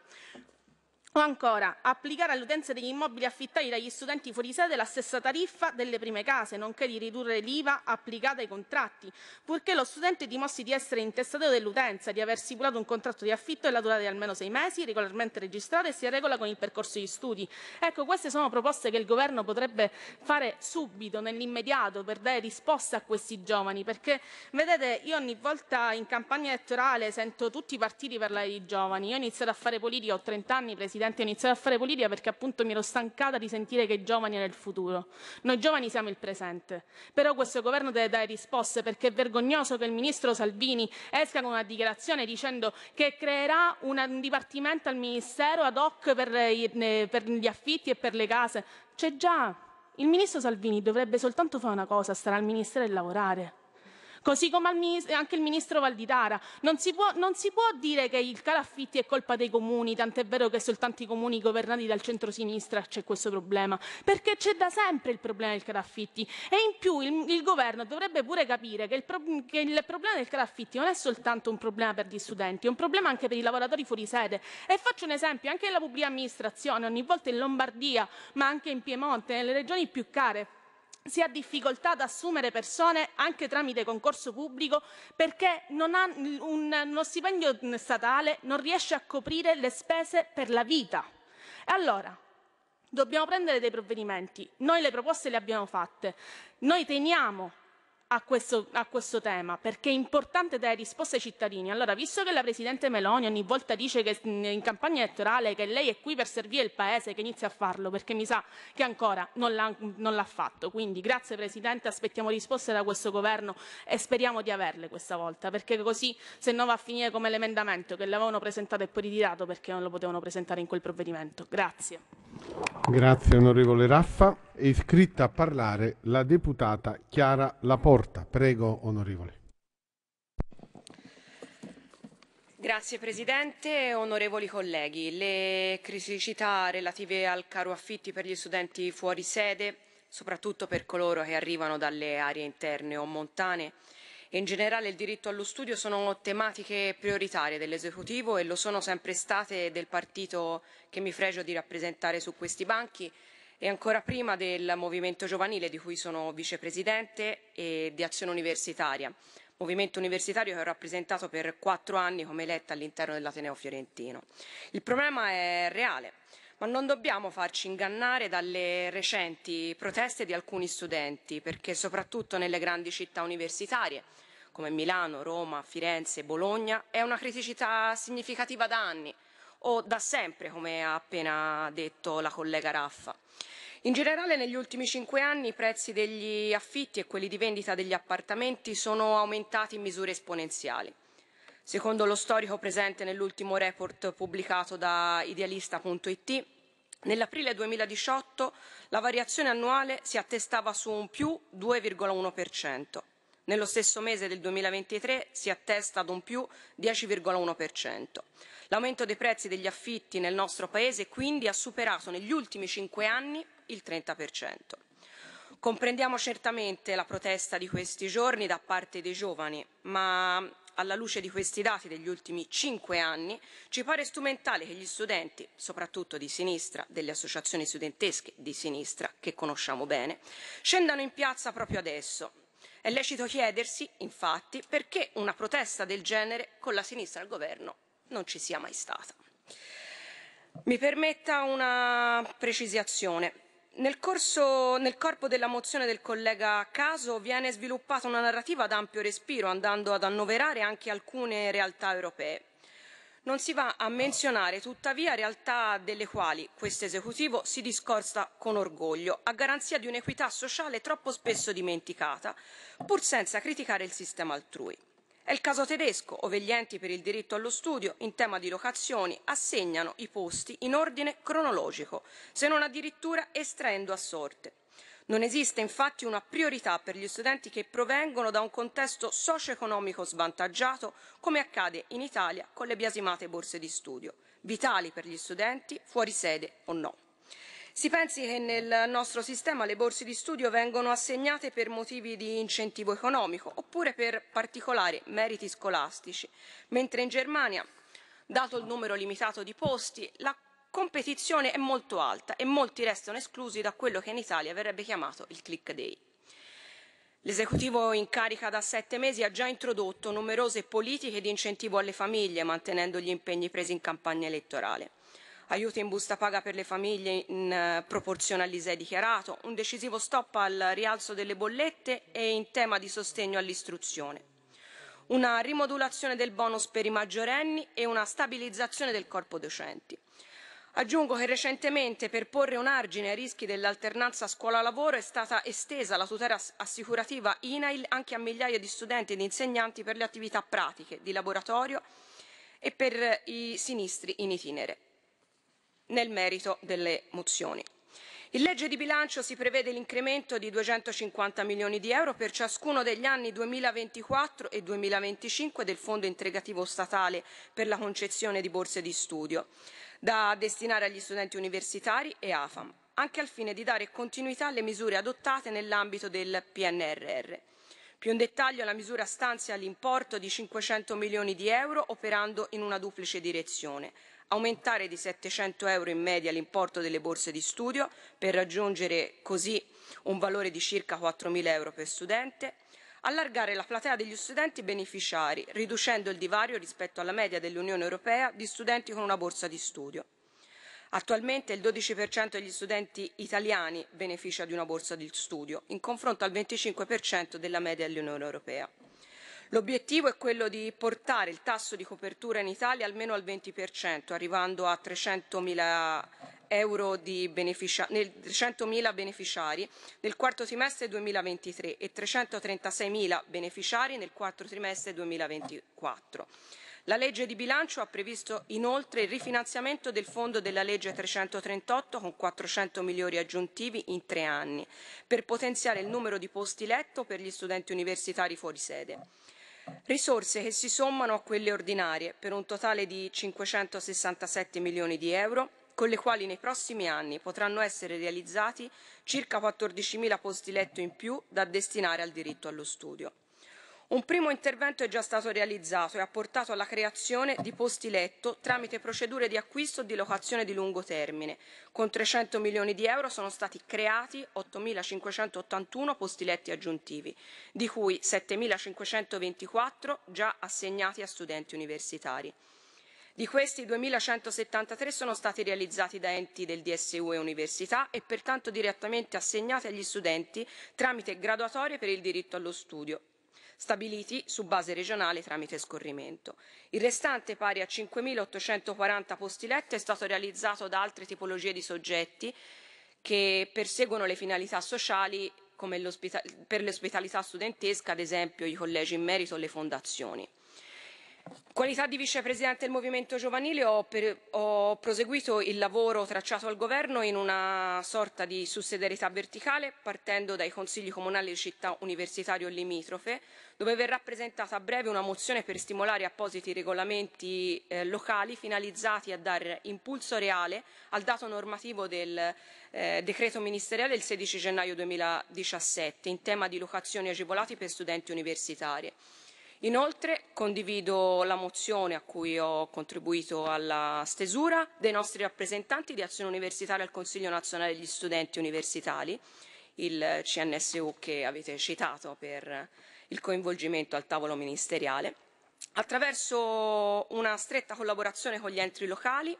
o ancora, applicare all'utenza degli immobili affittati dagli studenti fuori sede la stessa tariffa delle prime case, nonché di ridurre l'IVA applicata ai contratti, purché lo studente dimostri di essere intestato dell'utenza, di aver stipulato un contratto di affitto e la durata di almeno sei mesi, regolarmente registrato e si regola con il percorso di studi. Ecco, queste sono proposte che il governo potrebbe fare subito, nell'immediato, per dare risposta a questi giovani, perché vedete, io ogni volta in campagna elettorale sento tutti i partiti parlare di giovani. Io ho iniziato a fare politica, ho 30 anni, presidente Presidente, ho iniziato a fare politica perché appunto mi ero stancata di sentire che i giovani erano il futuro. Noi giovani siamo il presente. Però questo governo deve dare risposte perché è vergognoso che il ministro Salvini esca con una dichiarazione dicendo che creerà un dipartimento al ministero ad hoc per, per gli affitti e per le case. C'è già. Il ministro Salvini dovrebbe soltanto fare una cosa, stare al ministero e lavorare. Così come anche il ministro Valditara. Non si, può, non si può dire che il caro affitti è colpa dei comuni, tant'è vero che soltanto i comuni governati dal centro-sinistra c'è questo problema, perché c'è da sempre il problema del caro affitti. E in più il, il governo dovrebbe pure capire che il, pro, che il problema del caro affitti non è soltanto un problema per gli studenti, è un problema anche per i lavoratori fuori sede. E faccio un esempio, anche nella pubblica amministrazione, ogni volta in Lombardia, ma anche in Piemonte, nelle regioni più care, si ha difficoltà ad assumere persone anche tramite concorso pubblico perché un, uno stipendio statale non riesce a coprire le spese per la vita. E allora dobbiamo prendere dei provvedimenti. Noi le proposte le abbiamo fatte. Noi teniamo a questo, a questo, tema, perché è importante dare risposte ai cittadini. Allora, visto che la Presidente Meloni ogni volta dice che mm, in campagna elettorale che lei è qui per servire il Paese, che inizia a farlo, perché mi sa che ancora non l'ha, non l'ha fatto. Quindi grazie Presidente, aspettiamo risposte da questo Governo e speriamo di averle questa volta, perché così se no va a finire come l'emendamento che l'avevano presentato e poi ritirato perché non lo potevano presentare in quel provvedimento. Grazie. Grazie onorevole Raffa. È iscritta a parlare la deputata Chiara Laporta. Prego, onorevole. Grazie Presidente, onorevoli colleghi. Le criticità relative al caro affitti per gli studenti fuori sede, soprattutto per coloro che arrivano dalle aree interne o montane, e in generale il diritto allo studio sono tematiche prioritarie dell'esecutivo e lo sono sempre state del partito che mi fregio di rappresentare su questi banchi e ancora prima del Movimento Giovanile di cui sono vicepresidente e di Azione Universitaria, movimento universitario che ho rappresentato per quattro anni come eletta all'interno dell'Ateneo Fiorentino. Il problema è reale, ma non dobbiamo farci ingannare dalle recenti proteste di alcuni studenti, perché soprattutto nelle grandi città universitarie, come Milano, Roma, Firenze, Bologna, è una criticità significativa da anni o da sempre, come ha appena detto la collega Raffa. In generale negli ultimi cinque anni i prezzi degli affitti e quelli di vendita degli appartamenti sono aumentati in misure esponenziali. Secondo lo storico presente nell'ultimo report pubblicato da idealista.it, nell'aprile 2018 la variazione annuale si attestava su un più 2,1%. Nello stesso mese del 2023 si attesta ad un più 10,1%. L'aumento dei prezzi degli affitti nel nostro Paese quindi ha superato negli ultimi cinque anni il 30%. Comprendiamo certamente la protesta di questi giorni da parte dei giovani, ma alla luce di questi dati degli ultimi cinque anni, ci pare strumentale che gli studenti, soprattutto di sinistra, delle associazioni studentesche di sinistra che conosciamo bene, scendano in piazza proprio adesso. È lecito chiedersi, infatti, perché una protesta del genere con la sinistra al governo non ci sia mai stata. Mi permetta una precisazione. Nel, corso, nel, corpo della mozione del collega Caso viene sviluppata una narrativa ad ampio respiro, andando ad annoverare anche alcune realtà europee. Non si va a menzionare tuttavia realtà delle quali questo esecutivo si discosta con orgoglio, a garanzia di un'equità sociale troppo spesso dimenticata, pur senza criticare il sistema altrui. È il caso tedesco, ove gli enti per il diritto allo studio in tema di locazioni assegnano i posti in ordine cronologico, se non addirittura estraendo a sorte. Non esiste infatti una priorità per gli studenti che provengono da un contesto socio-economico svantaggiato, come accade in Italia con le biasimate borse di studio, vitali per gli studenti fuori sede o no. Si pensi che nel nostro sistema le borse di studio vengono assegnate per motivi di incentivo economico oppure per particolari meriti scolastici, mentre in Germania, dato il numero limitato di posti, la competizione è molto alta e molti restano esclusi da quello che in Italia verrebbe chiamato il click day. L'esecutivo in carica da sette mesi ha già introdotto numerose politiche di incentivo alle famiglie, mantenendo gli impegni presi in campagna elettorale aiuti in busta paga per le famiglie in eh, proporzione all'ISE dichiarato, un decisivo stop al rialzo delle bollette e in tema di sostegno all'istruzione una rimodulazione del bonus per i maggiorenni e una stabilizzazione del corpo docenti. Aggiungo che recentemente per porre un argine ai rischi dell'alternanza scuola-lavoro è stata estesa la tutela assicurativa INAIL anche a migliaia di studenti ed insegnanti per le attività pratiche, di laboratorio e per eh, i sinistri in itinere nel merito delle mozioni. In legge di bilancio si prevede l'incremento di 250 milioni di euro per ciascuno degli anni 2024 e 2025 del Fondo integrativo statale per la concessione di borse di studio, da destinare agli studenti universitari e AFAM, anche al fine di dare continuità alle misure adottate nell'ambito del PNRR. Più in dettaglio la misura stanzia l'importo di 500 milioni di euro operando in una duplice direzione aumentare di 700 euro in media l'importo delle borse di studio per raggiungere così un valore di circa 4.000 euro per studente, allargare la platea degli studenti beneficiari, riducendo il divario rispetto alla media dell'Unione Europea di studenti con una borsa di studio. Attualmente il 12% degli studenti italiani beneficia di una borsa di studio, in confronto al 25% della media dell'Unione Europea. L'obiettivo è quello di portare il tasso di copertura in Italia almeno al 20%, arrivando a 300.000 euro di beneficia- nel 300.000 beneficiari nel quarto trimestre 2023 e 336.000 beneficiari nel quarto trimestre 2024. La legge di bilancio ha previsto inoltre il rifinanziamento del fondo della legge 338 con 400 milioni aggiuntivi in tre anni per potenziare il numero di posti letto per gli studenti universitari fuori sede risorse che si sommano a quelle ordinarie per un totale di 567 milioni di euro con le quali nei prossimi anni potranno essere realizzati circa 14.000 posti letto in più da destinare al diritto allo studio. Un primo intervento è già stato realizzato e ha portato alla creazione di posti letto tramite procedure di acquisto o di locazione di lungo termine. Con 300 milioni di euro sono stati creati 8.581 posti letti aggiuntivi, di cui 7.524 già assegnati a studenti universitari. Di questi 2.173 sono stati realizzati da enti del DSU e università e pertanto direttamente assegnati agli studenti tramite graduatorie per il diritto allo studio stabiliti su base regionale tramite scorrimento. Il restante, pari a 5.840 posti letto, è stato realizzato da altre tipologie di soggetti che perseguono le finalità sociali come per l'ospitalità studentesca, ad esempio i collegi in merito o le fondazioni in qualità di vicepresidente del movimento giovanile ho, per, ho proseguito il lavoro tracciato al governo in una sorta di sussidiarietà verticale partendo dai consigli comunali di città universitario limitrofe dove verrà presentata a breve una mozione per stimolare appositi regolamenti eh, locali finalizzati a dare impulso reale al dato normativo del eh, decreto ministeriale del 16 gennaio 2017 in tema di locazioni agevolate per studenti universitari. Inoltre condivido la mozione a cui ho contribuito alla stesura dei nostri rappresentanti di Azione Universitaria al Consiglio Nazionale degli Studenti Universitari, il CNSU che avete citato per il coinvolgimento al tavolo ministeriale, attraverso una stretta collaborazione con gli enti locali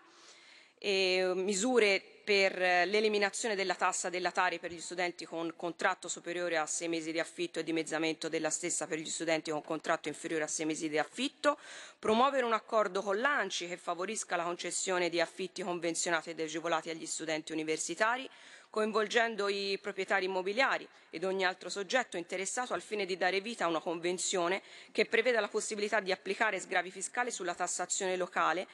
e ehm, misure per l'eliminazione della tassa della Tari per gli studenti con contratto superiore a sei mesi di affitto e dimezzamento della stessa per gli studenti con contratto inferiore a sei mesi di affitto, promuovere un accordo con l'ANCI che favorisca la concessione di affitti convenzionati ed agevolati agli studenti universitari, coinvolgendo i proprietari immobiliari ed ogni altro soggetto interessato al fine di dare vita a una convenzione che preveda la possibilità di applicare sgravi fiscali sulla tassazione locale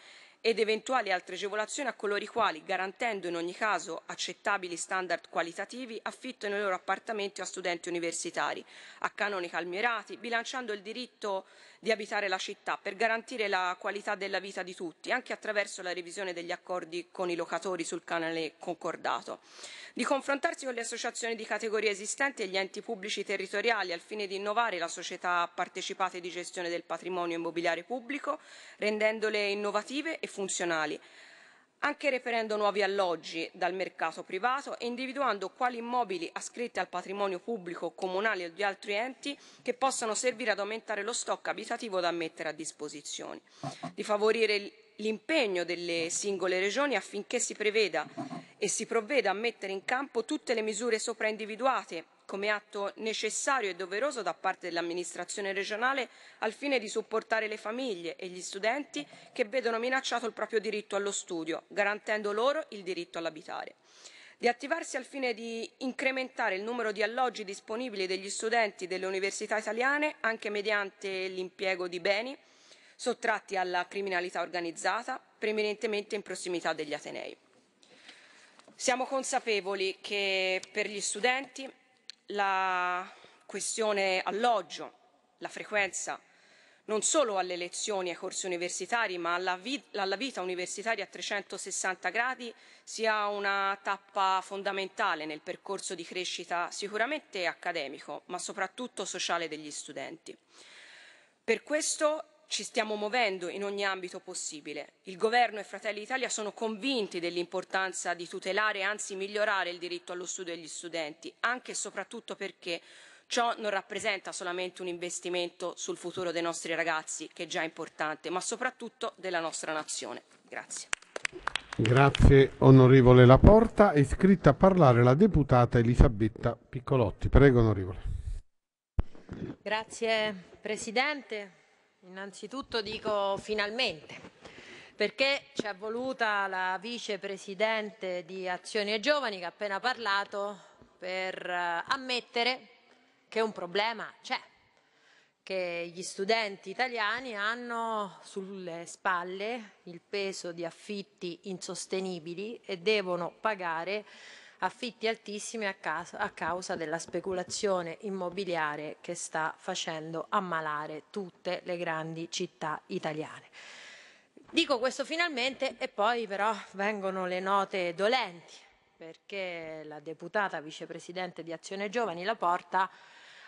ed eventuali altre agevolazioni a coloro i quali, garantendo in ogni caso accettabili standard qualitativi, affittano i loro appartamenti a studenti universitari, a canoni calmierati, bilanciando il diritto di abitare la città per garantire la qualità della vita di tutti, anche attraverso la revisione degli accordi con i locatori sul canale concordato, di confrontarsi con le associazioni di categoria esistenti e gli enti pubblici territoriali al fine di innovare la società partecipate di gestione del patrimonio immobiliare pubblico, rendendole innovative e funzionali, anche reperendo nuovi alloggi dal mercato privato e individuando quali immobili ascritti al patrimonio pubblico comunale o di altri enti che possano servire ad aumentare lo stock abitativo da mettere a disposizione, di favorire l'impegno delle singole regioni affinché si preveda e si provveda a mettere in campo tutte le misure sopra individuate come atto necessario e doveroso da parte dell'amministrazione regionale al fine di supportare le famiglie e gli studenti che vedono minacciato il proprio diritto allo studio, garantendo loro il diritto all'abitare di attivarsi al fine di incrementare il numero di alloggi disponibili degli studenti delle università italiane anche mediante l'impiego di beni sottratti alla criminalità organizzata, prevalentemente in prossimità degli Atenei. Siamo consapevoli che per gli studenti la questione alloggio, la frequenza, non solo alle lezioni e ai corsi universitari, ma alla, alla vita universitaria a 360 gradi sia una tappa fondamentale nel percorso di crescita sicuramente accademico, ma soprattutto sociale degli studenti. Per questo ci stiamo muovendo in ogni ambito possibile. Il Governo e Fratelli Italia sono convinti dell'importanza di tutelare e anzi migliorare il diritto allo studio degli studenti, anche e soprattutto perché ciò non rappresenta solamente un investimento sul futuro dei nostri ragazzi, che è già importante, ma soprattutto della nostra nazione. Grazie. Grazie onorevole Laporta. È iscritta a parlare la deputata Elisabetta Piccolotti. Prego onorevole. Grazie Presidente, Innanzitutto dico finalmente, perché ci è voluta la vicepresidente di Azione Giovani che ha appena parlato per eh, ammettere che un problema c'è, che gli studenti italiani hanno sulle spalle il peso di affitti insostenibili e devono pagare affitti altissimi a, caso, a causa della speculazione immobiliare che sta facendo ammalare tutte le grandi città italiane. Dico questo finalmente e poi però vengono le note dolenti perché la deputata vicepresidente di Azione Giovani La Porta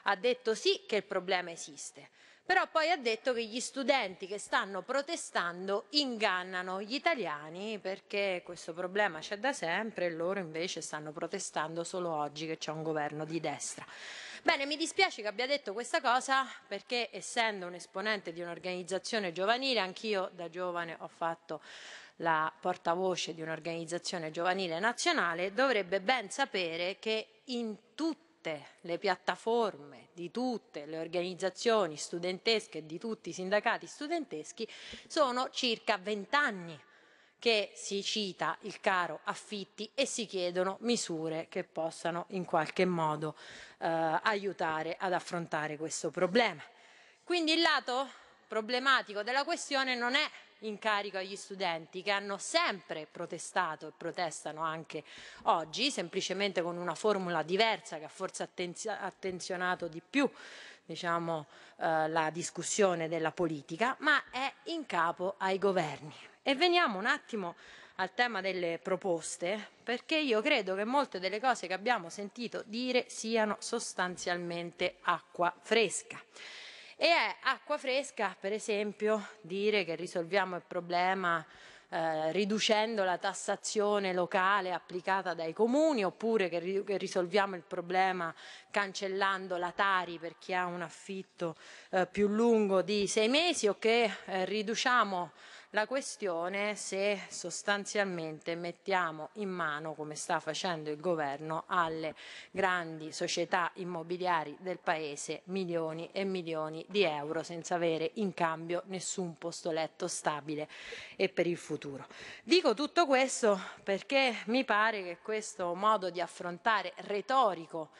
ha detto sì che il problema esiste, però poi ha detto che gli studenti che stanno protestando ingannano gli italiani perché questo problema c'è da sempre e loro invece stanno protestando solo oggi che c'è un governo di destra. Bene, mi dispiace che abbia detto questa cosa perché essendo un esponente di un'organizzazione giovanile, anch'io da giovane ho fatto la portavoce di un'organizzazione giovanile nazionale, dovrebbe ben sapere che in tutti tutte le piattaforme, di tutte le organizzazioni studentesche e di tutti i sindacati studenteschi, sono circa vent'anni che si cita il caro affitti e si chiedono misure che possano in qualche modo eh, aiutare ad affrontare questo problema. Quindi il lato problematico della questione non è in carico agli studenti che hanno sempre protestato e protestano anche oggi, semplicemente con una formula diversa che ha forse attenzionato di più diciamo, eh, la discussione della politica, ma è in capo ai governi. E veniamo un attimo al tema delle proposte, perché io credo che molte delle cose che abbiamo sentito dire siano sostanzialmente acqua fresca. E è acqua fresca, per esempio, dire che risolviamo il problema eh, riducendo la tassazione locale applicata dai comuni oppure che, ri che, risolviamo il problema cancellando la Tari per chi ha un affitto eh, più lungo di sei mesi o che eh, riduciamo la questione se sostanzialmente mettiamo in mano, come sta facendo il governo, alle grandi società immobiliari del Paese milioni e milioni di euro senza avere in cambio nessun posto letto stabile e per il futuro. Dico tutto questo perché mi pare che questo modo di affrontare retorico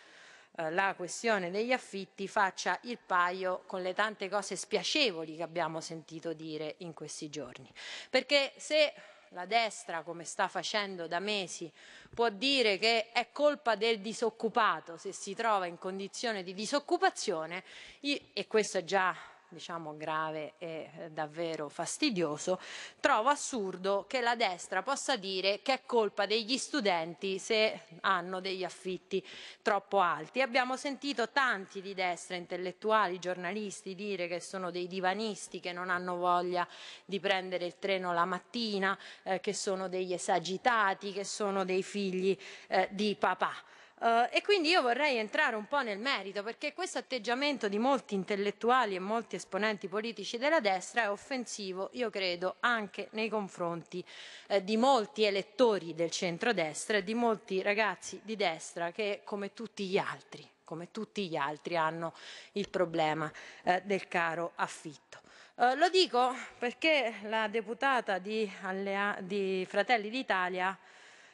eh, la questione degli affitti faccia il paio con le tante cose spiacevoli che abbiamo sentito dire in questi giorni. Perché se la destra, come sta facendo da mesi, può dire che è colpa del disoccupato se si trova in condizione di disoccupazione, e questo è già diciamo grave e eh, davvero fastidioso, trovo assurdo che la destra possa dire che è colpa degli studenti se hanno degli affitti troppo alti. Abbiamo sentito tanti di destra, intellettuali, giornalisti dire che sono dei divanisti che non hanno voglia di prendere il treno la mattina, eh, che sono degli esagitati, che sono dei figli eh, di papà. Uh, e quindi io vorrei entrare un po' nel merito perché questo atteggiamento di molti intellettuali e molti esponenti politici della destra è offensivo, io credo, anche nei confronti eh, di molti elettori del centrodestra e di molti ragazzi di destra che, come tutti gli altri, come tutti gli altri hanno il problema eh, del caro affitto. Eh, lo dico perché la deputata di, Allea, di Fratelli d'Italia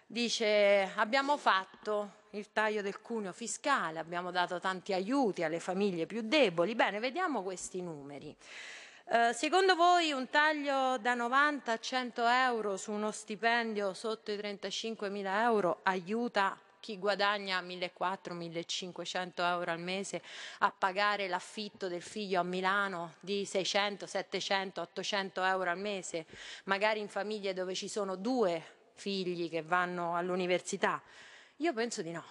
dice abbiamo fatto il taglio del cuneo fiscale, abbiamo dato tanti aiuti alle famiglie più deboli. Bene, vediamo questi numeri. Eh, secondo voi un taglio da 90 a 100 euro su uno stipendio sotto i 35.000 euro aiuta chi guadagna 1.400-1.500 euro al mese a pagare l'affitto del figlio a Milano di 600, 700, 800 euro al mese, magari in famiglie dove ci sono due figli che vanno all'università. Io penso di no.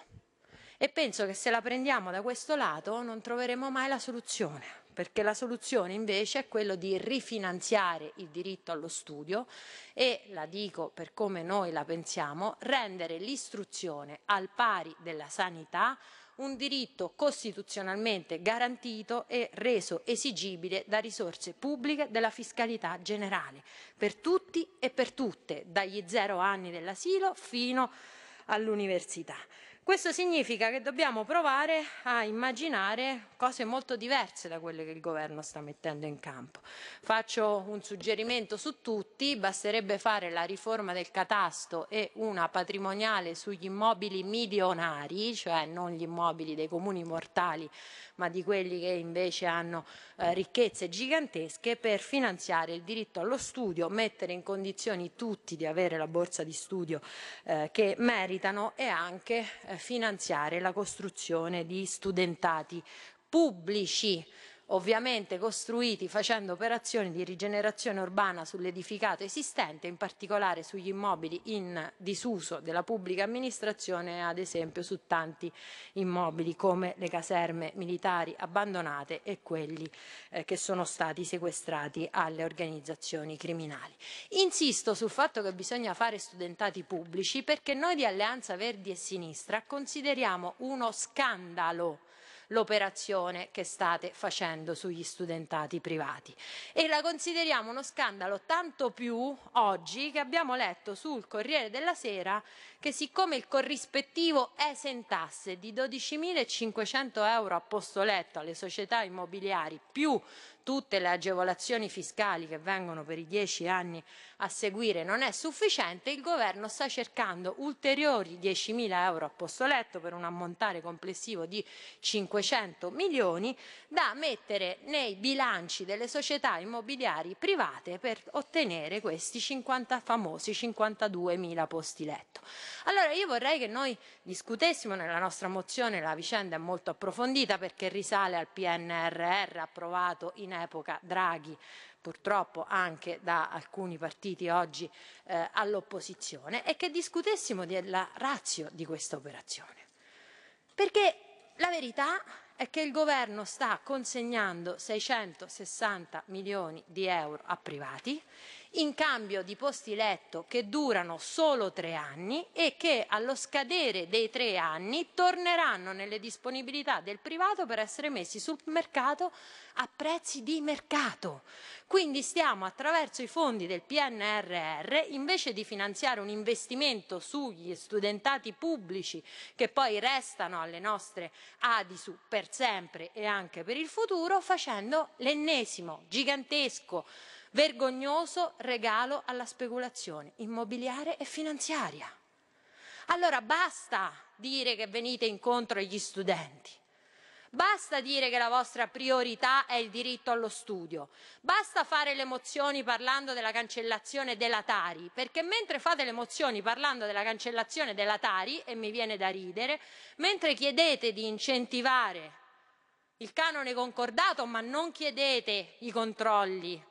E penso che se la prendiamo da questo lato non troveremo mai la soluzione, perché la soluzione invece è quella di rifinanziare il diritto allo studio e, la dico per come noi la pensiamo, rendere l'istruzione al pari della sanità un diritto costituzionalmente garantito e reso esigibile da risorse pubbliche della fiscalità generale, per tutti e per tutte, dagli zero anni dell'asilo fino a all'università. Questo significa che dobbiamo provare a immaginare cose molto diverse da quelle che il governo sta mettendo in campo. Faccio un suggerimento su tutti, basterebbe fare la riforma del catasto e una patrimoniale sugli immobili milionari, cioè non gli immobili dei comuni mortali, ma di quelli che invece hanno eh, ricchezze gigantesche per finanziare il diritto allo studio, mettere in condizioni tutti di avere la borsa di studio eh, che meritano e anche eh, eh, finanziare la costruzione di studentati pubblici ovviamente costruiti facendo operazioni di rigenerazione urbana sull'edificato esistente, in particolare sugli immobili in disuso della pubblica amministrazione, ad esempio su tanti immobili come le caserme militari abbandonate e quelli eh, che sono stati sequestrati alle organizzazioni criminali. Insisto sul fatto che bisogna fare studentati pubblici perché noi di Alleanza Verdi e Sinistra consideriamo uno scandalo l'operazione che state facendo sugli studentati privati. E la consideriamo uno scandalo tanto più oggi che abbiamo letto sul Corriere della Sera che siccome il corrispettivo esentasse di 12.500 euro a posto letto alle società immobiliari più tutte le agevolazioni fiscali che vengono per i dieci anni a seguire non è sufficiente, il governo sta cercando ulteriori 10.000 euro a posto letto per un ammontare complessivo di 500 milioni da mettere nei bilanci delle società immobiliari private per ottenere questi 50, famosi 52.000 posti letto. Allora io vorrei che noi discutessimo nella nostra mozione, la vicenda è molto approfondita perché risale al PNRR approvato in epoca Draghi, purtroppo anche da alcuni partiti oggi eh, all'opposizione, e che discutessimo della razio di questa operazione. Perché la verità è che il governo sta consegnando 660 milioni di euro a privati in cambio di posti letto che durano solo tre anni e che allo scadere dei tre anni torneranno nelle disponibilità del privato per essere messi sul mercato a prezzi di mercato. Quindi stiamo attraverso i fondi del PNRR, invece di finanziare un investimento sugli studentati pubblici che poi restano alle nostre ADISU per sempre e anche per il futuro, facendo l'ennesimo gigantesco vergognoso regalo alla speculazione immobiliare e finanziaria. Allora basta dire che venite incontro agli studenti, basta dire che la vostra priorità è il diritto allo studio, basta fare le mozioni parlando della cancellazione della Tari, perché mentre fate le mozioni parlando della cancellazione della Tari, e mi viene da ridere, mentre chiedete di incentivare il canone concordato, ma non chiedete i controlli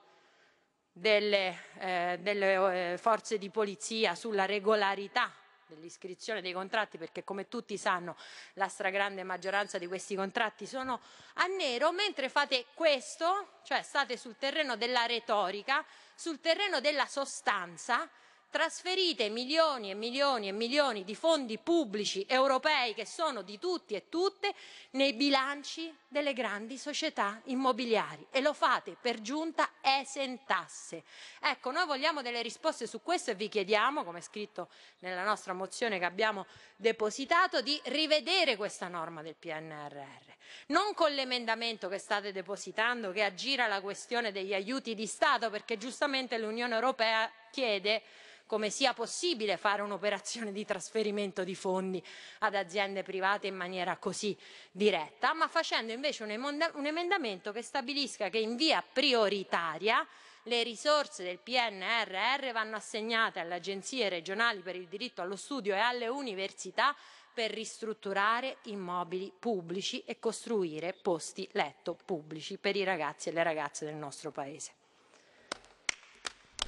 delle, eh, delle eh, forze di polizia sulla regolarità dell'iscrizione dei contratti, perché come tutti sanno la stragrande maggioranza di questi contratti sono a nero, mentre fate questo, cioè state sul terreno della retorica, sul terreno della sostanza, trasferite milioni e milioni e milioni di fondi pubblici europei che sono di tutti e tutte nei bilanci delle grandi società immobiliari e lo fate per giunta esentasse. Ecco, noi vogliamo delle risposte su questo e vi chiediamo, come è scritto nella nostra mozione che abbiamo depositato, di rivedere questa norma del PNRR, non con l'emendamento che state depositando che aggira la questione degli aiuti di Stato, perché giustamente l'Unione Europea chiede come sia possibile fare un'operazione di trasferimento di fondi ad aziende private in maniera così diretta, ma facendo invece un emendamento che stabilisca che in via prioritaria le risorse del PNRR vanno assegnate alle agenzie regionali per il diritto allo studio e alle università per ristrutturare immobili pubblici e costruire posti letto pubblici per i ragazzi e le ragazze del nostro Paese.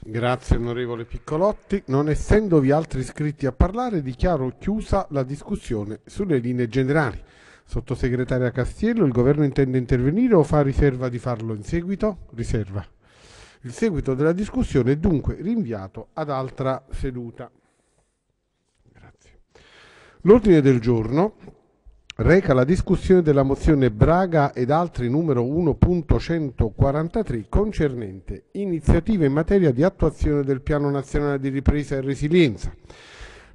Grazie onorevole Piccolotti. Non essendovi altri iscritti a parlare, dichiaro chiusa la discussione sulle linee generali. Sottosegretaria Castiello, il governo intende intervenire o fa riserva di farlo in seguito? Riserva. Il seguito della discussione è dunque rinviato ad altra seduta. L'ordine del giorno reca la discussione della mozione Braga ed altri numero 1.143 concernente iniziative in materia di attuazione del Piano Nazionale di Ripresa e Resilienza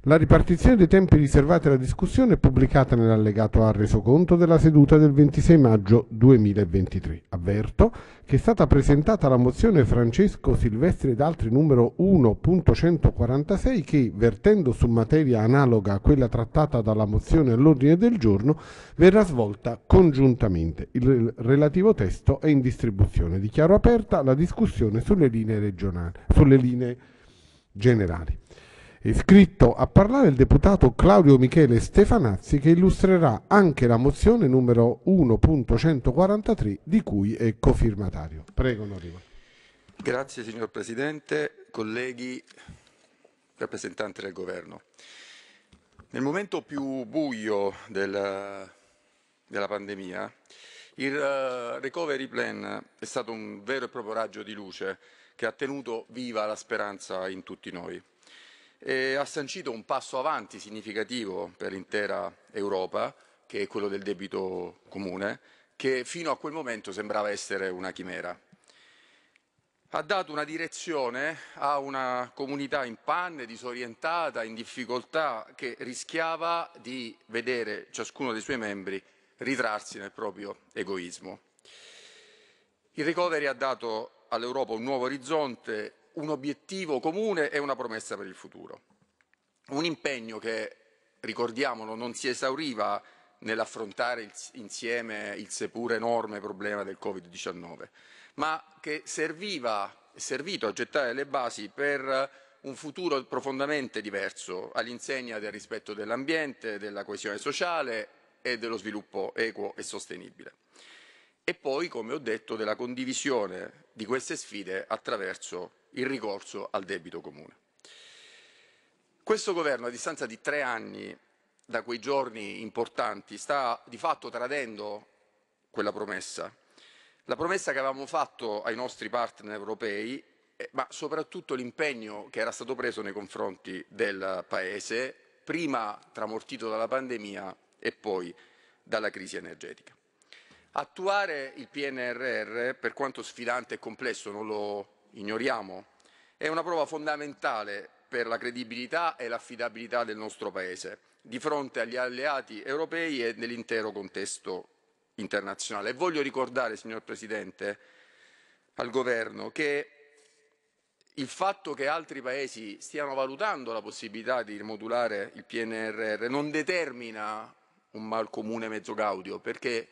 la ripartizione dei tempi riservati alla discussione è pubblicata nell'allegato al resoconto della seduta del 26 maggio 2023. Avverto che è stata presentata la mozione Francesco Silvestri ed altri numero 1.146 che, vertendo su materia analoga a quella trattata dalla mozione all'ordine del giorno, verrà svolta congiuntamente. Il relativo testo è in distribuzione. Dichiaro aperta la discussione sulle linee, sulle linee generali. Iscritto a parlare il deputato Claudio Michele Stefanazzi che illustrerà anche la mozione numero 1.143 di cui è cofirmatario. Prego Norima. Grazie signor Presidente, colleghi, rappresentanti del Governo. Nel momento più buio del, della pandemia il eh, recovery plan è stato un vero e proprio raggio di luce che ha tenuto viva la speranza in tutti noi e ha sancito un passo avanti significativo per l'intera Europa, che è quello del debito comune, che fino a quel momento sembrava essere una chimera. Ha dato una direzione a una comunità in panne, disorientata, in difficoltà, che rischiava di vedere ciascuno dei suoi membri ritrarsi nel proprio egoismo. Il recovery ha dato all'Europa un nuovo orizzonte un obiettivo comune e una promessa per il futuro. Un impegno che, ricordiamolo, non si esauriva nell'affrontare insieme il seppur enorme problema del Covid-19, ma che serviva, è servito a gettare le basi per un futuro profondamente diverso, all'insegna del rispetto dell'ambiente, della coesione sociale e dello sviluppo equo e sostenibile. E poi, come ho detto, della condivisione di queste sfide attraverso il ricorso al debito comune. Questo governo, a distanza di tre anni da quei giorni importanti, sta di fatto tradendo quella promessa. La promessa che avevamo fatto ai nostri partner europei, eh, ma soprattutto l'impegno che era stato preso nei confronti del Paese, prima tramortito dalla pandemia e poi dalla crisi energetica. Attuare il PNRR, per quanto sfidante e complesso, non lo ignoriamo, è una prova fondamentale per la credibilità e l'affidabilità del nostro Paese di fronte agli alleati europei e nell'intero contesto internazionale. E voglio ricordare, signor Presidente, al Governo che il fatto che altri Paesi stiano valutando la possibilità di rimodulare il PNRR non determina un mal comune mezzo gaudio, perché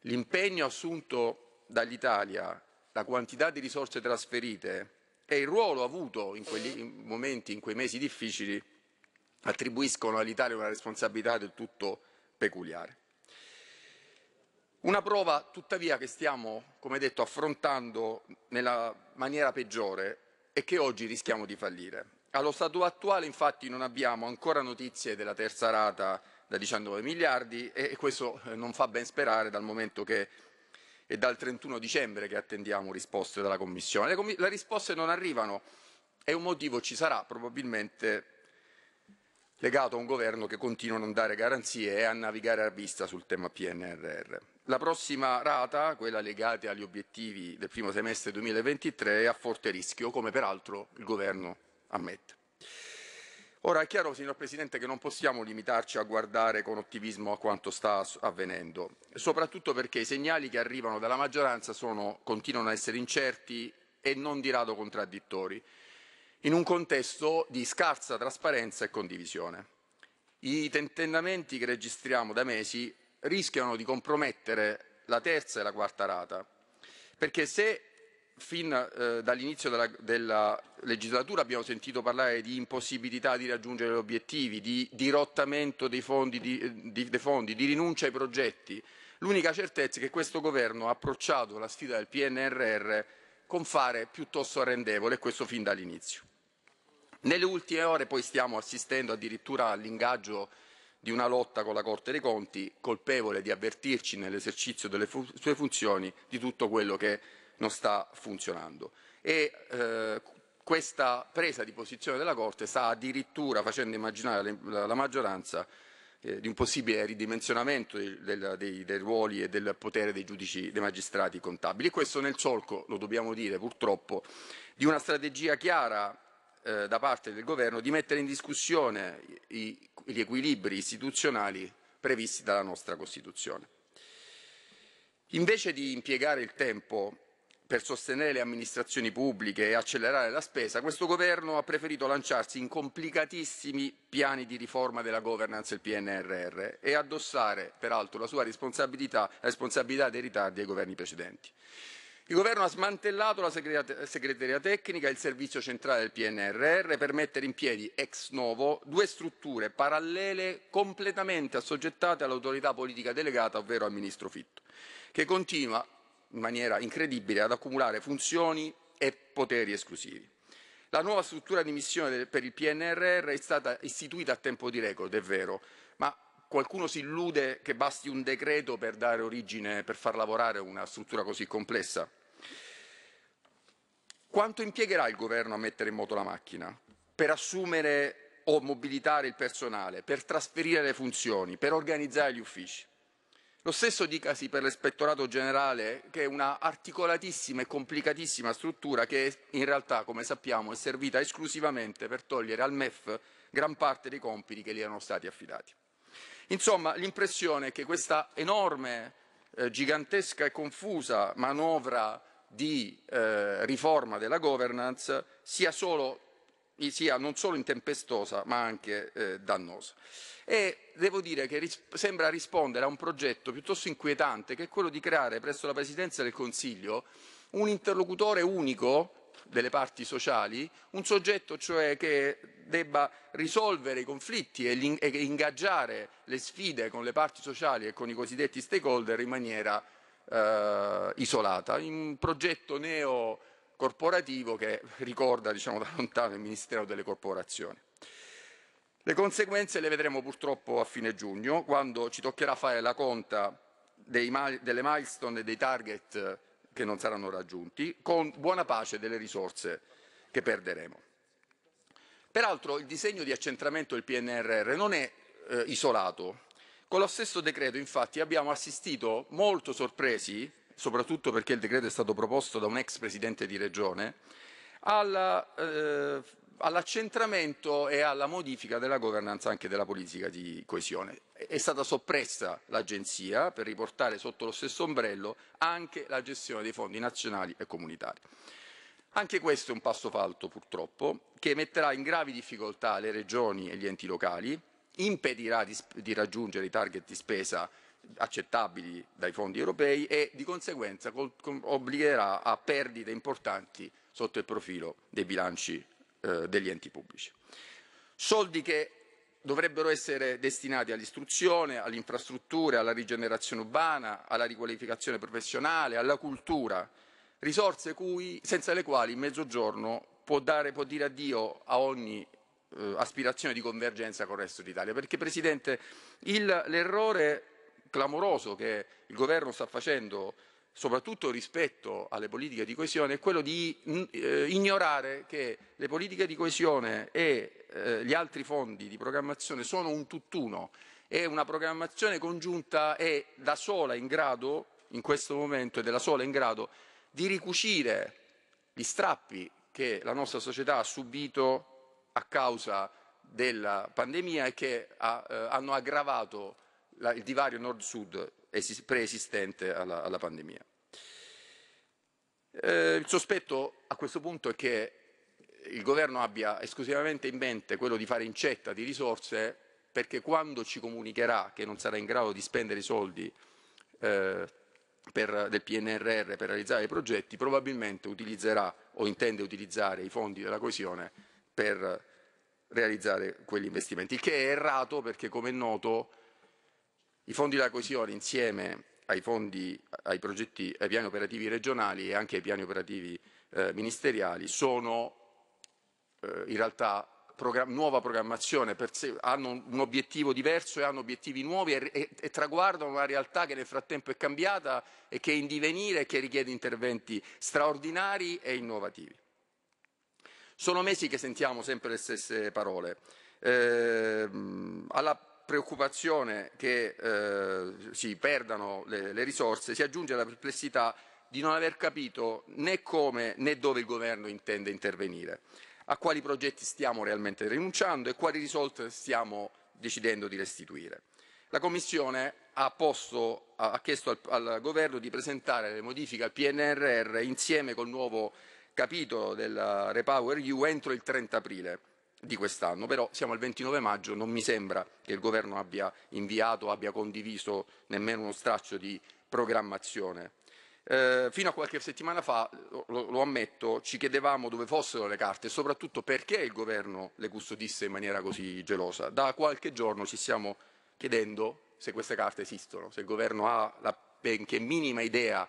l'impegno assunto dall'Italia la quantità di risorse trasferite e il ruolo avuto in quei momenti, in quei mesi difficili, attribuiscono all'Italia una responsabilità del tutto peculiare. Una prova tuttavia che stiamo, come detto, affrontando nella maniera peggiore e che oggi rischiamo di fallire. Allo stato attuale infatti non abbiamo ancora notizie della terza rata da 19 miliardi e questo eh, non fa ben sperare dal momento che e dal 31 dicembre che attendiamo risposte dalla Commissione. Le, le risposte non arrivano e un motivo ci sarà, probabilmente legato a un governo che continua a non dare garanzie e a navigare a vista sul tema PNRR. La prossima rata, quella legata agli obiettivi del primo semestre 2023, è a forte rischio, come peraltro il governo ammette. Ora è chiaro, signor Presidente, che non possiamo limitarci a guardare con ottimismo a quanto sta avvenendo, soprattutto perché i segnali che arrivano dalla maggioranza sono, continuano a essere incerti e non di rado contraddittori, in un contesto di scarsa trasparenza e condivisione. I tentennamenti che registriamo da mesi rischiano di compromettere la terza e la quarta rata, perché se fin eh, dall'inizio della, della, legislatura abbiamo sentito parlare di impossibilità di raggiungere gli obiettivi, di dirottamento dei fondi, di, eh, di, dei fondi, di rinuncia ai progetti. L'unica certezza è che questo governo ha approcciato la sfida del PNRR con fare piuttosto arrendevole, e questo fin dall'inizio. Nelle ultime ore poi stiamo assistendo addirittura all'ingaggio di una lotta con la Corte dei Conti, colpevole di avvertirci nell'esercizio delle fu sue funzioni di tutto quello che non sta funzionando. E, eh, questa presa di posizione della Corte sta addirittura facendo immaginare alla maggioranza eh, di un possibile ridimensionamento del, del, dei, dei, ruoli e del potere dei giudici, dei magistrati contabili. E questo nel solco, lo dobbiamo dire purtroppo, di una strategia chiara eh, da parte del Governo di mettere in discussione i, gli equilibri istituzionali previsti dalla nostra Costituzione. Invece di impiegare il tempo per sostenere le amministrazioni pubbliche e accelerare la spesa, questo governo ha preferito lanciarsi in complicatissimi piani di riforma della governance del PNRR e addossare peraltro la sua responsabilità, la responsabilità dei ritardi ai governi precedenti. Il governo ha smantellato la segreteria tecnica e il servizio centrale del PNRR per mettere in piedi ex novo due strutture parallele completamente assoggettate all'autorità politica delegata, ovvero al ministro Fitto, che continua in maniera incredibile ad accumulare funzioni e poteri esclusivi. La nuova struttura di missione per il PNRR è stata istituita a tempo di record, è vero, ma qualcuno si illude che basti un decreto per dare origine, per far lavorare una struttura così complessa? Quanto impiegherà il governo a mettere in moto la macchina? Per assumere o mobilitare il personale, per trasferire le funzioni, per organizzare gli uffici? Lo stesso dicasi per l'Ispettorato Generale, che è una articolatissima e complicatissima struttura che in realtà, come sappiamo, è servita esclusivamente per togliere al MEF gran parte dei compiti che gli erano stati affidati. Insomma, l'impressione è che questa enorme, eh, gigantesca e confusa manovra di eh, riforma della governance sia solo sia non solo intempestosa ma anche eh, dannosa. E devo dire che ris- sembra rispondere a un progetto piuttosto inquietante che è quello di creare presso la Presidenza del Consiglio un interlocutore unico delle parti sociali, un soggetto cioè che debba risolvere i conflitti e, gli, e ingaggiare le sfide con le parti sociali e con i cosiddetti stakeholder in maniera eh, isolata, un progetto neo corporativo che ricorda diciamo, da lontano il Ministero delle Corporazioni. Le conseguenze le vedremo purtroppo a fine giugno, quando ci toccherà fare la conta dei, delle milestone e dei target che non saranno raggiunti, con buona pace delle risorse che perderemo. Peraltro il disegno di accentramento del PNRR non è eh, isolato. Con lo stesso decreto infatti abbiamo assistito molto sorpresi soprattutto perché il decreto è stato proposto da un ex presidente di regione, alla, eh, all'accentramento e alla modifica della governanza anche della politica di coesione. È stata soppressa l'agenzia per riportare sotto lo stesso ombrello anche la gestione dei fondi nazionali e comunitari. Anche questo è un passo falto purtroppo che metterà in gravi difficoltà le regioni e gli enti locali, impedirà di, di raggiungere i target di spesa accettabili dai fondi europei e di conseguenza obbligherà a perdite importanti sotto il profilo dei bilanci eh, degli enti pubblici. Soldi che dovrebbero essere destinati all'istruzione, alle infrastrutture, alla rigenerazione urbana, alla riqualificazione professionale, alla cultura, risorse cui, senza le quali il Mezzogiorno può, dare, può dire addio a ogni eh, aspirazione di convergenza con il resto d'Italia. Perché, Presidente, l'errore clamoroso che il governo sta facendo soprattutto rispetto alle politiche di coesione, è quello di mm, eh, ignorare che le politiche di coesione e eh, gli altri fondi di programmazione sono un tutt'uno e una programmazione congiunta è da sola in grado, in questo momento, è della sola in grado di ricucire gli strappi che la nostra società ha subito a causa della pandemia e che ha, eh, hanno aggravato la, il divario nord-sud preesistente alla, alla pandemia. Eh, il sospetto a questo punto è che il governo abbia esclusivamente in mente quello di fare incetta di risorse perché quando ci comunicherà che non sarà in grado di spendere i soldi eh, per, del PNRR per realizzare i progetti, probabilmente utilizzerà o intende utilizzare i fondi della coesione per realizzare quegli investimenti, il che è errato perché come è noto i fondi della coesione insieme ai, fondi, ai, progetti, ai piani operativi regionali e anche ai piani operativi eh, ministeriali sono eh, in realtà program nuova programmazione, sé, hanno un, un obiettivo diverso e hanno obiettivi nuovi e, e, e, traguardano una realtà che nel frattempo è cambiata e che è in divenire e che richiede interventi straordinari e innovativi. Sono mesi che sentiamo sempre le stesse parole. Eh, alla preoccupazione che eh, si perdano le, le risorse si aggiunge la perplessità di non aver capito né come né dove il governo intende intervenire, a quali progetti stiamo realmente rinunciando e quali risorse stiamo decidendo di restituire. La Commissione ha, posto, ha chiesto al, al, Governo di presentare le modifiche al PNRR insieme col nuovo capitolo del Repower EU entro il 30 aprile di quest'anno, però siamo al 29 maggio, non mi sembra che il governo abbia inviato, abbia condiviso nemmeno uno straccio di programmazione. Eh, fino a qualche settimana fa, lo, lo, ammetto, ci chiedevamo dove fossero le carte e soprattutto perché il governo le custodisse in maniera così gelosa. Da qualche giorno ci stiamo chiedendo se queste carte esistono, se il governo ha la benché minima idea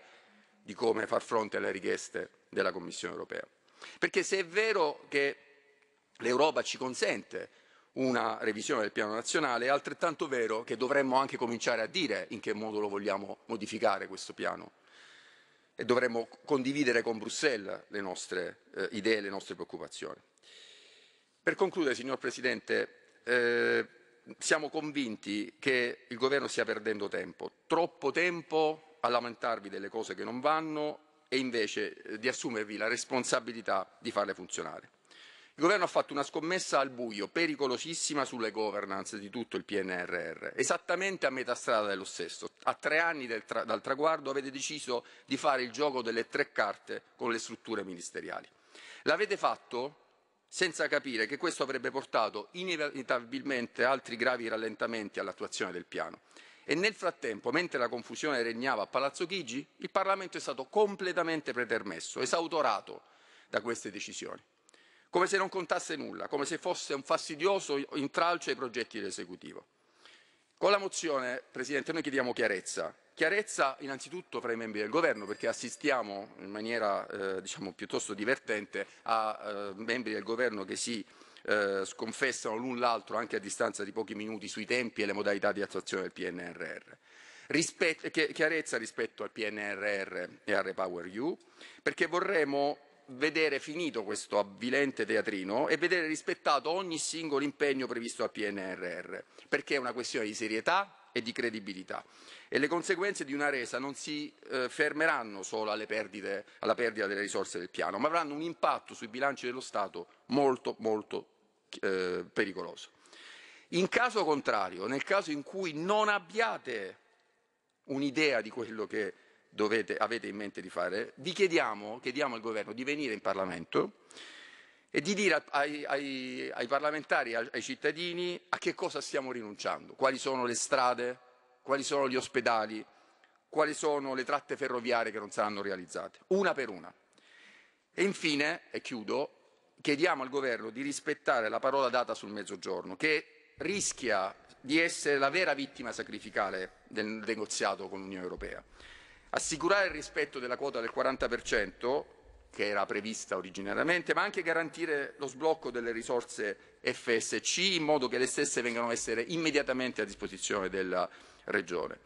di come far fronte alle richieste della Commissione europea. Perché se è vero che L'Europa ci consente una revisione del piano nazionale, è altrettanto vero che dovremmo anche cominciare a dire in che modo lo vogliamo modificare questo piano e dovremmo condividere con Bruxelles le nostre eh, idee, le nostre preoccupazioni. Per concludere, signor Presidente, eh, siamo convinti che il governo stia perdendo tempo, troppo tempo a lamentarvi delle cose che non vanno e invece eh, di assumervi la responsabilità di farle funzionare. Il governo ha fatto una scommessa al buio, pericolosissima, sulle governance di tutto il PNRR. Esattamente a metà strada dello stesso, a tre anni tra dal traguardo, avete deciso di fare il gioco delle tre carte con le strutture ministeriali. L'avete fatto senza capire che questo avrebbe portato inevitabilmente altri gravi rallentamenti all'attuazione del piano. E nel frattempo, mentre la confusione regnava a Palazzo Chigi, il Parlamento è stato completamente pretermesso, esautorato da queste decisioni come se non contasse nulla, come se fosse un fastidioso intralcio ai progetti dell'esecutivo. Con la mozione, Presidente, noi chiediamo chiarezza. Chiarezza innanzitutto fra i membri del Governo, perché assistiamo in maniera eh, diciamo, piuttosto divertente a eh, membri del Governo che si eh, sconfessano l'un l'altro anche a distanza di pochi minuti sui tempi e le modalità di attuazione del PNRR. Rispet chiarezza rispetto al PNRR e al Repower EU, perché vorremmo vedere finito questo avvilente teatrino e vedere rispettato ogni singolo impegno previsto al PNRR, perché è una questione di serietà e di credibilità. E le conseguenze di una resa non si eh, fermeranno solo perdite, alla perdita delle risorse del piano, ma avranno un impatto sui bilanci dello Stato molto, molto eh, pericoloso. In caso contrario, nel caso in cui non abbiate un'idea di quello che dovete, avete in mente di fare, vi chiediamo, chiediamo al governo di venire in Parlamento e di dire ai, ai, ai parlamentari, ai, ai cittadini a che cosa stiamo rinunciando, quali sono le strade, quali sono gli ospedali, quali sono le tratte ferroviarie che non saranno realizzate, una per una. E infine, e chiudo, chiediamo al governo di rispettare la parola data sul mezzogiorno, che rischia di essere la vera vittima sacrificale del negoziato con l'Unione Europea assicurare il rispetto della quota del 40% che era prevista originariamente, ma anche garantire lo sblocco delle risorse FSC in modo che le stesse vengano a essere immediatamente a disposizione della Regione.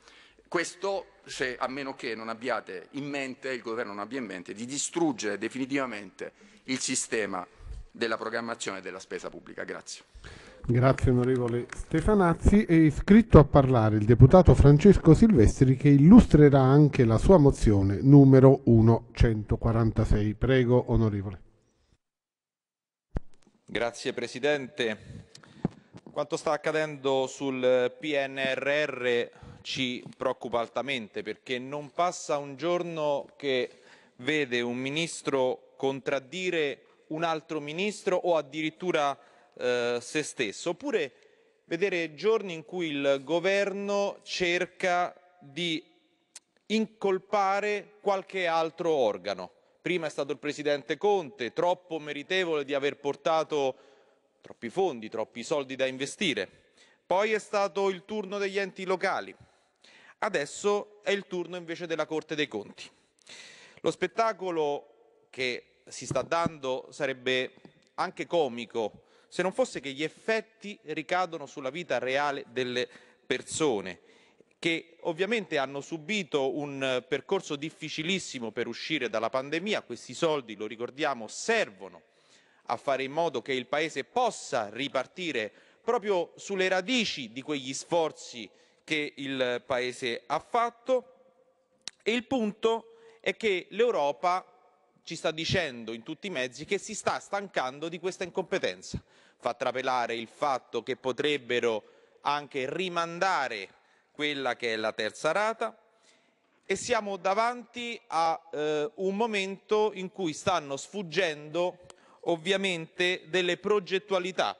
Questo se, a meno che non abbiate in mente, il governo non abbia in mente, di distruggere definitivamente il sistema della programmazione della spesa pubblica. Grazie. Grazie onorevole Stefanazzi. È iscritto a parlare il deputato Francesco Silvestri che illustrerà anche la sua mozione numero 1146. Prego onorevole. Grazie Presidente. Quanto sta accadendo sul PNRR ci preoccupa altamente perché non passa un giorno che vede un ministro contraddire un altro ministro o addirittura eh, se stesso, oppure vedere giorni in cui il governo cerca di incolpare qualche altro organo. Prima è stato il presidente Conte, troppo meritevole di aver portato troppi fondi, troppi soldi da investire. Poi è stato il turno degli enti locali. Adesso è il turno invece della Corte dei Conti. Lo spettacolo che si sta dando sarebbe anche comico se non fosse che gli effetti ricadono sulla vita reale delle persone che ovviamente hanno subito un eh, percorso difficilissimo per uscire dalla pandemia, questi soldi, lo ricordiamo, servono a fare in modo che il Paese possa ripartire proprio sulle radici di quegli sforzi che il Paese ha fatto e il punto è che l'Europa ci sta dicendo in tutti i mezzi che si sta stancando di questa incompetenza. Fa trapelare il fatto che potrebbero anche rimandare quella che è la terza rata e siamo davanti a eh, un momento in cui stanno sfuggendo ovviamente delle progettualità,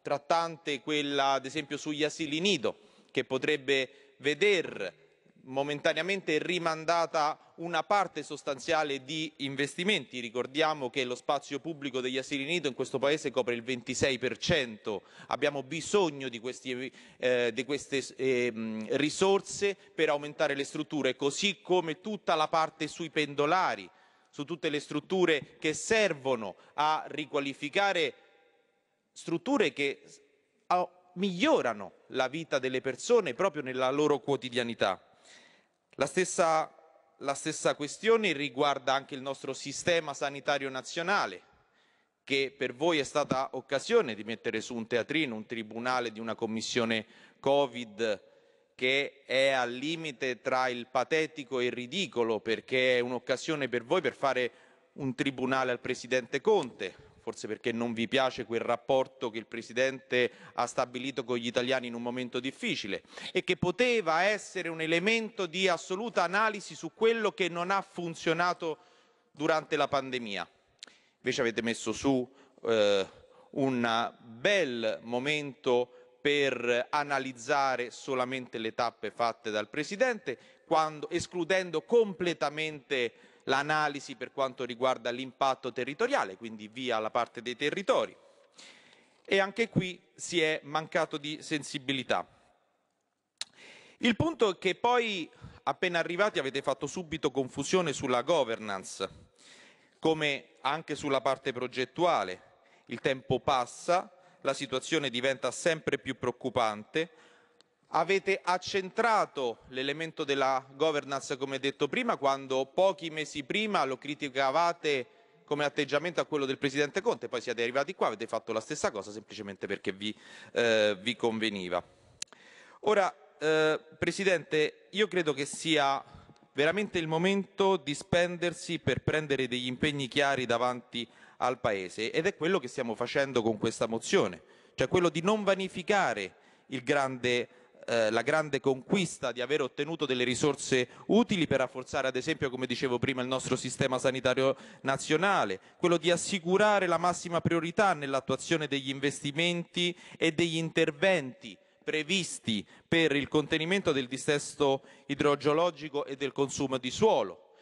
trattante quella ad esempio sugli asili nido, che potrebbe veder momentaneamente rimandata una parte sostanziale di investimenti. Ricordiamo che lo spazio pubblico degli asili nido in questo Paese copre il 26%. Abbiamo bisogno di, questi, eh, di queste eh, risorse per aumentare le strutture, così come tutta la parte sui pendolari, su tutte le strutture che servono a riqualificare strutture che migliorano la vita delle persone proprio nella loro quotidianità. La stessa, la stessa questione riguarda anche il nostro sistema sanitario nazionale, che per voi è stata occasione di mettere su un teatrino, un tribunale di una commissione Covid che è al limite tra il patetico e il ridicolo, perché è un'occasione per voi per fare un tribunale al Presidente Conte, forse perché non vi piace quel rapporto che il Presidente ha stabilito con gli italiani in un momento difficile e che poteva essere un elemento di assoluta analisi su quello che non ha funzionato durante la pandemia. Invece avete messo su eh, un bel momento per analizzare solamente le tappe fatte dal Presidente, quando, escludendo completamente l'analisi per quanto riguarda l'impatto territoriale, quindi via la parte dei territori. E anche qui si è mancato di sensibilità. Il punto è che poi, appena arrivati, avete fatto subito confusione sulla governance, come anche sulla parte progettuale. Il tempo passa, la situazione diventa sempre più preoccupante, avete accentrato l'elemento della governance, come detto prima, quando pochi mesi prima lo criticavate come atteggiamento a quello del Presidente Conte, poi siete arrivati qua, avete fatto la stessa cosa semplicemente perché vi, eh, vi conveniva. Ora, eh, Presidente, io credo che sia veramente il momento di spendersi per prendere degli impegni chiari davanti al Paese ed è quello che stiamo facendo con questa mozione, cioè quello di non vanificare il grande eh, la grande conquista di aver ottenuto delle risorse utili per rafforzare ad esempio come dicevo prima il nostro sistema sanitario nazionale, quello di assicurare la massima priorità nell'attuazione degli investimenti e degli interventi previsti per il contenimento del dissesto idrogeologico e del consumo di suolo.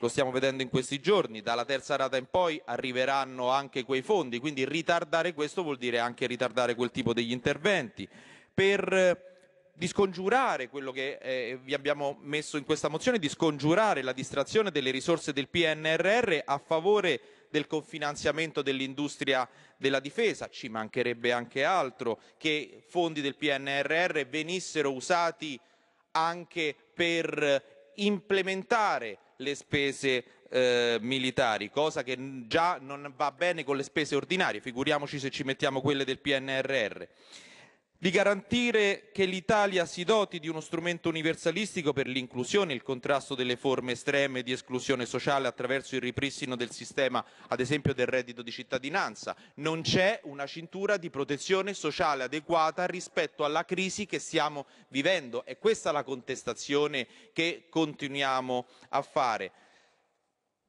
Lo stiamo vedendo in questi giorni, dalla terza rata in poi arriveranno anche quei fondi, quindi ritardare questo vuol dire anche ritardare quel tipo degli interventi. Per di scongiurare quello che eh, vi abbiamo messo in questa mozione, di scongiurare la distrazione delle risorse del PNRR a favore del cofinanziamento dell'industria della difesa, ci mancherebbe anche altro, che fondi del PNRR venissero usati anche per implementare le spese eh, militari, cosa che già non va bene con le spese ordinarie, figuriamoci se ci mettiamo quelle del PNRR di garantire che l'Italia si doti di uno strumento universalistico per l'inclusione e il contrasto delle forme estreme di esclusione sociale attraverso il ripristino del sistema, ad esempio, del reddito di cittadinanza. Non c'è una cintura di protezione sociale adeguata rispetto alla crisi che stiamo vivendo. È questa la contestazione che continuiamo a fare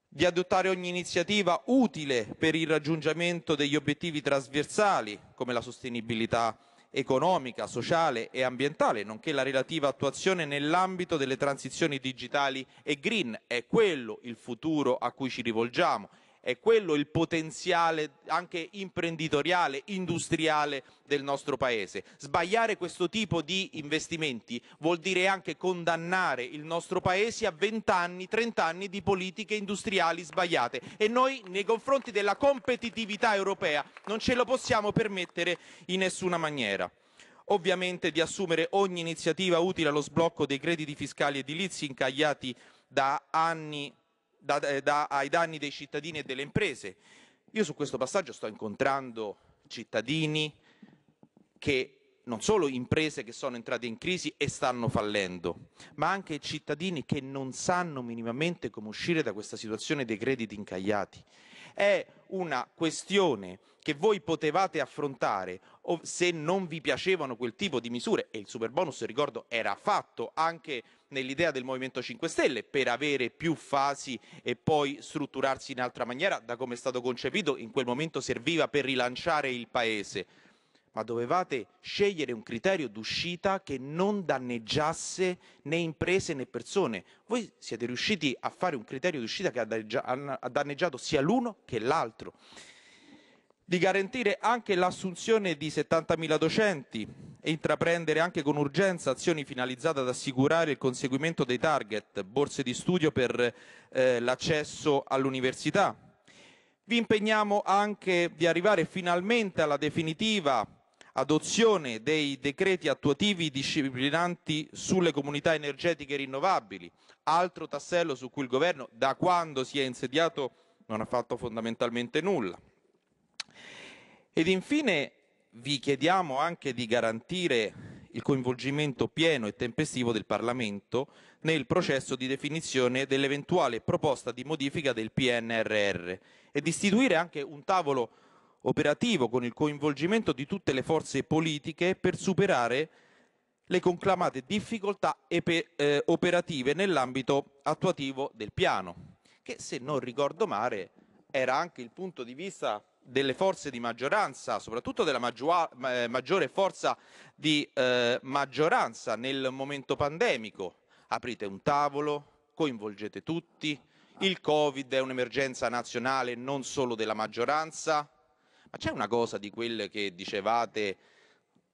di adottare ogni iniziativa utile per il raggiungimento degli obiettivi trasversali come la sostenibilità economica, sociale e ambientale, nonché la relativa attuazione nell'ambito delle transizioni digitali e green. È quello il futuro a cui ci rivolgiamo è quello il potenziale anche imprenditoriale, industriale del nostro Paese. Sbagliare questo tipo di investimenti vuol dire anche condannare il nostro Paese a 20 anni, 30 anni di politiche industriali sbagliate e noi nei confronti della competitività europea non ce lo possiamo permettere in nessuna maniera ovviamente di assumere ogni iniziativa utile allo sblocco dei crediti fiscali edilizi incagliati da anni da, eh, da, ai danni dei cittadini e delle imprese. Io su questo passaggio sto incontrando cittadini che non solo imprese che sono entrate in crisi e stanno fallendo, ma anche cittadini che non sanno minimamente come uscire da questa situazione dei crediti incagliati. È una questione che voi potevate affrontare se non vi piacevano quel tipo di misure e il super bonus, ricordo, era fatto anche nell'idea del Movimento 5 Stelle per avere più fasi e poi strutturarsi in altra maniera da come è stato concepito in quel momento serviva per rilanciare il Paese ma dovevate scegliere un criterio d'uscita che non danneggiasse né imprese né persone. Voi siete riusciti a fare un criterio d'uscita che ha danneggiato sia l'uno che l'altro di garantire anche l'assunzione di 70.000 docenti e intraprendere anche con urgenza azioni finalizzate ad assicurare il conseguimento dei target, borse di studio per eh, l'accesso all'università. Vi impegniamo anche di arrivare finalmente alla definitiva adozione dei decreti attuativi disciplinanti sulle comunità energetiche rinnovabili, altro tassello su cui il governo da quando si è insediato non ha fatto fondamentalmente nulla. Ed infine vi chiediamo anche di garantire il coinvolgimento pieno e tempestivo del Parlamento nel processo di definizione dell'eventuale proposta di modifica del PNRR e di istituire anche un tavolo operativo con il coinvolgimento di tutte le forze politiche per superare le conclamate difficoltà eh, operative nell'ambito attuativo del piano, che se non ricordo male era anche il punto di vista delle forze di maggioranza, soprattutto della eh, maggiore forza di eh, maggioranza nel momento pandemico. Aprite un tavolo, coinvolgete tutti, il Covid è un'emergenza nazionale non solo della maggioranza, ma c'è una cosa di quelle che dicevate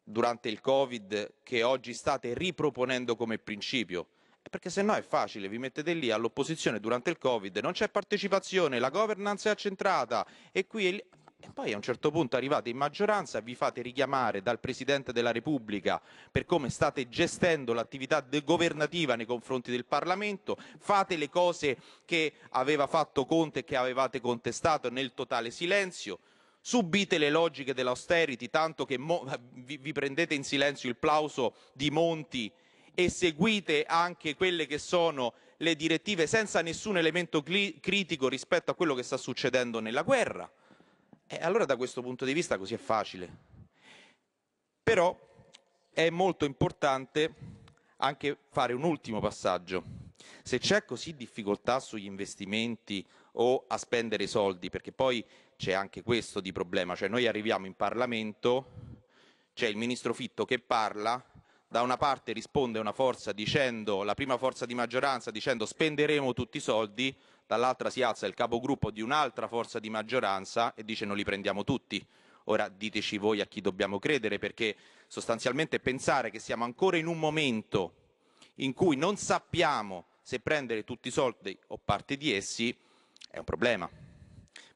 durante il Covid che oggi state riproponendo come principio, perché se no è facile, vi mettete lì all'opposizione durante il Covid, non c'è partecipazione, la governance è accentrata e qui... È e poi a un certo punto arrivate in maggioranza, vi fate richiamare dal Presidente della Repubblica per come state gestendo l'attività governativa nei confronti del Parlamento, fate le cose che aveva fatto Conte e che avevate contestato nel totale silenzio, subite le logiche dell'austerity tanto che vi, vi prendete in silenzio il plauso di Monti eseguite anche quelle che sono le direttive senza nessun elemento critico rispetto a quello che sta succedendo nella guerra. E allora da questo punto di vista così è facile. Però è molto importante anche fare un ultimo passaggio. Se c'è così difficoltà sugli investimenti o a spendere soldi, perché poi c'è anche questo di problema, cioè noi arriviamo in Parlamento, c'è il ministro Fitto che parla da una parte risponde una forza dicendo, la prima forza di maggioranza dicendo spenderemo tutti i soldi, dall'altra si alza il capogruppo di un'altra forza di maggioranza e dice non li prendiamo tutti. Ora diteci voi a chi dobbiamo credere perché sostanzialmente pensare che siamo ancora in un momento in cui non sappiamo se prendere tutti i soldi o parte di essi è un problema,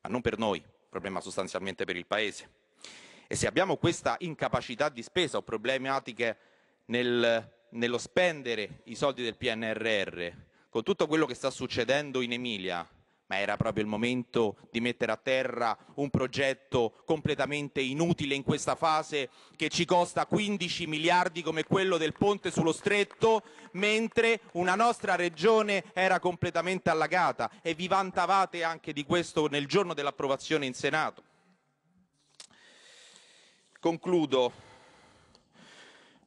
ma non per noi, un problema sostanzialmente per il Paese. E se abbiamo questa incapacità di spesa o problematiche nel, nello spendere i soldi del PNRR, con tutto quello che sta succedendo in Emilia, ma era proprio il momento di mettere a terra un progetto completamente inutile in questa fase che ci costa 15 miliardi come quello del ponte sullo stretto, mentre una nostra regione era completamente allagata e vi vantavate anche di questo nel giorno dell'approvazione in Senato. Concludo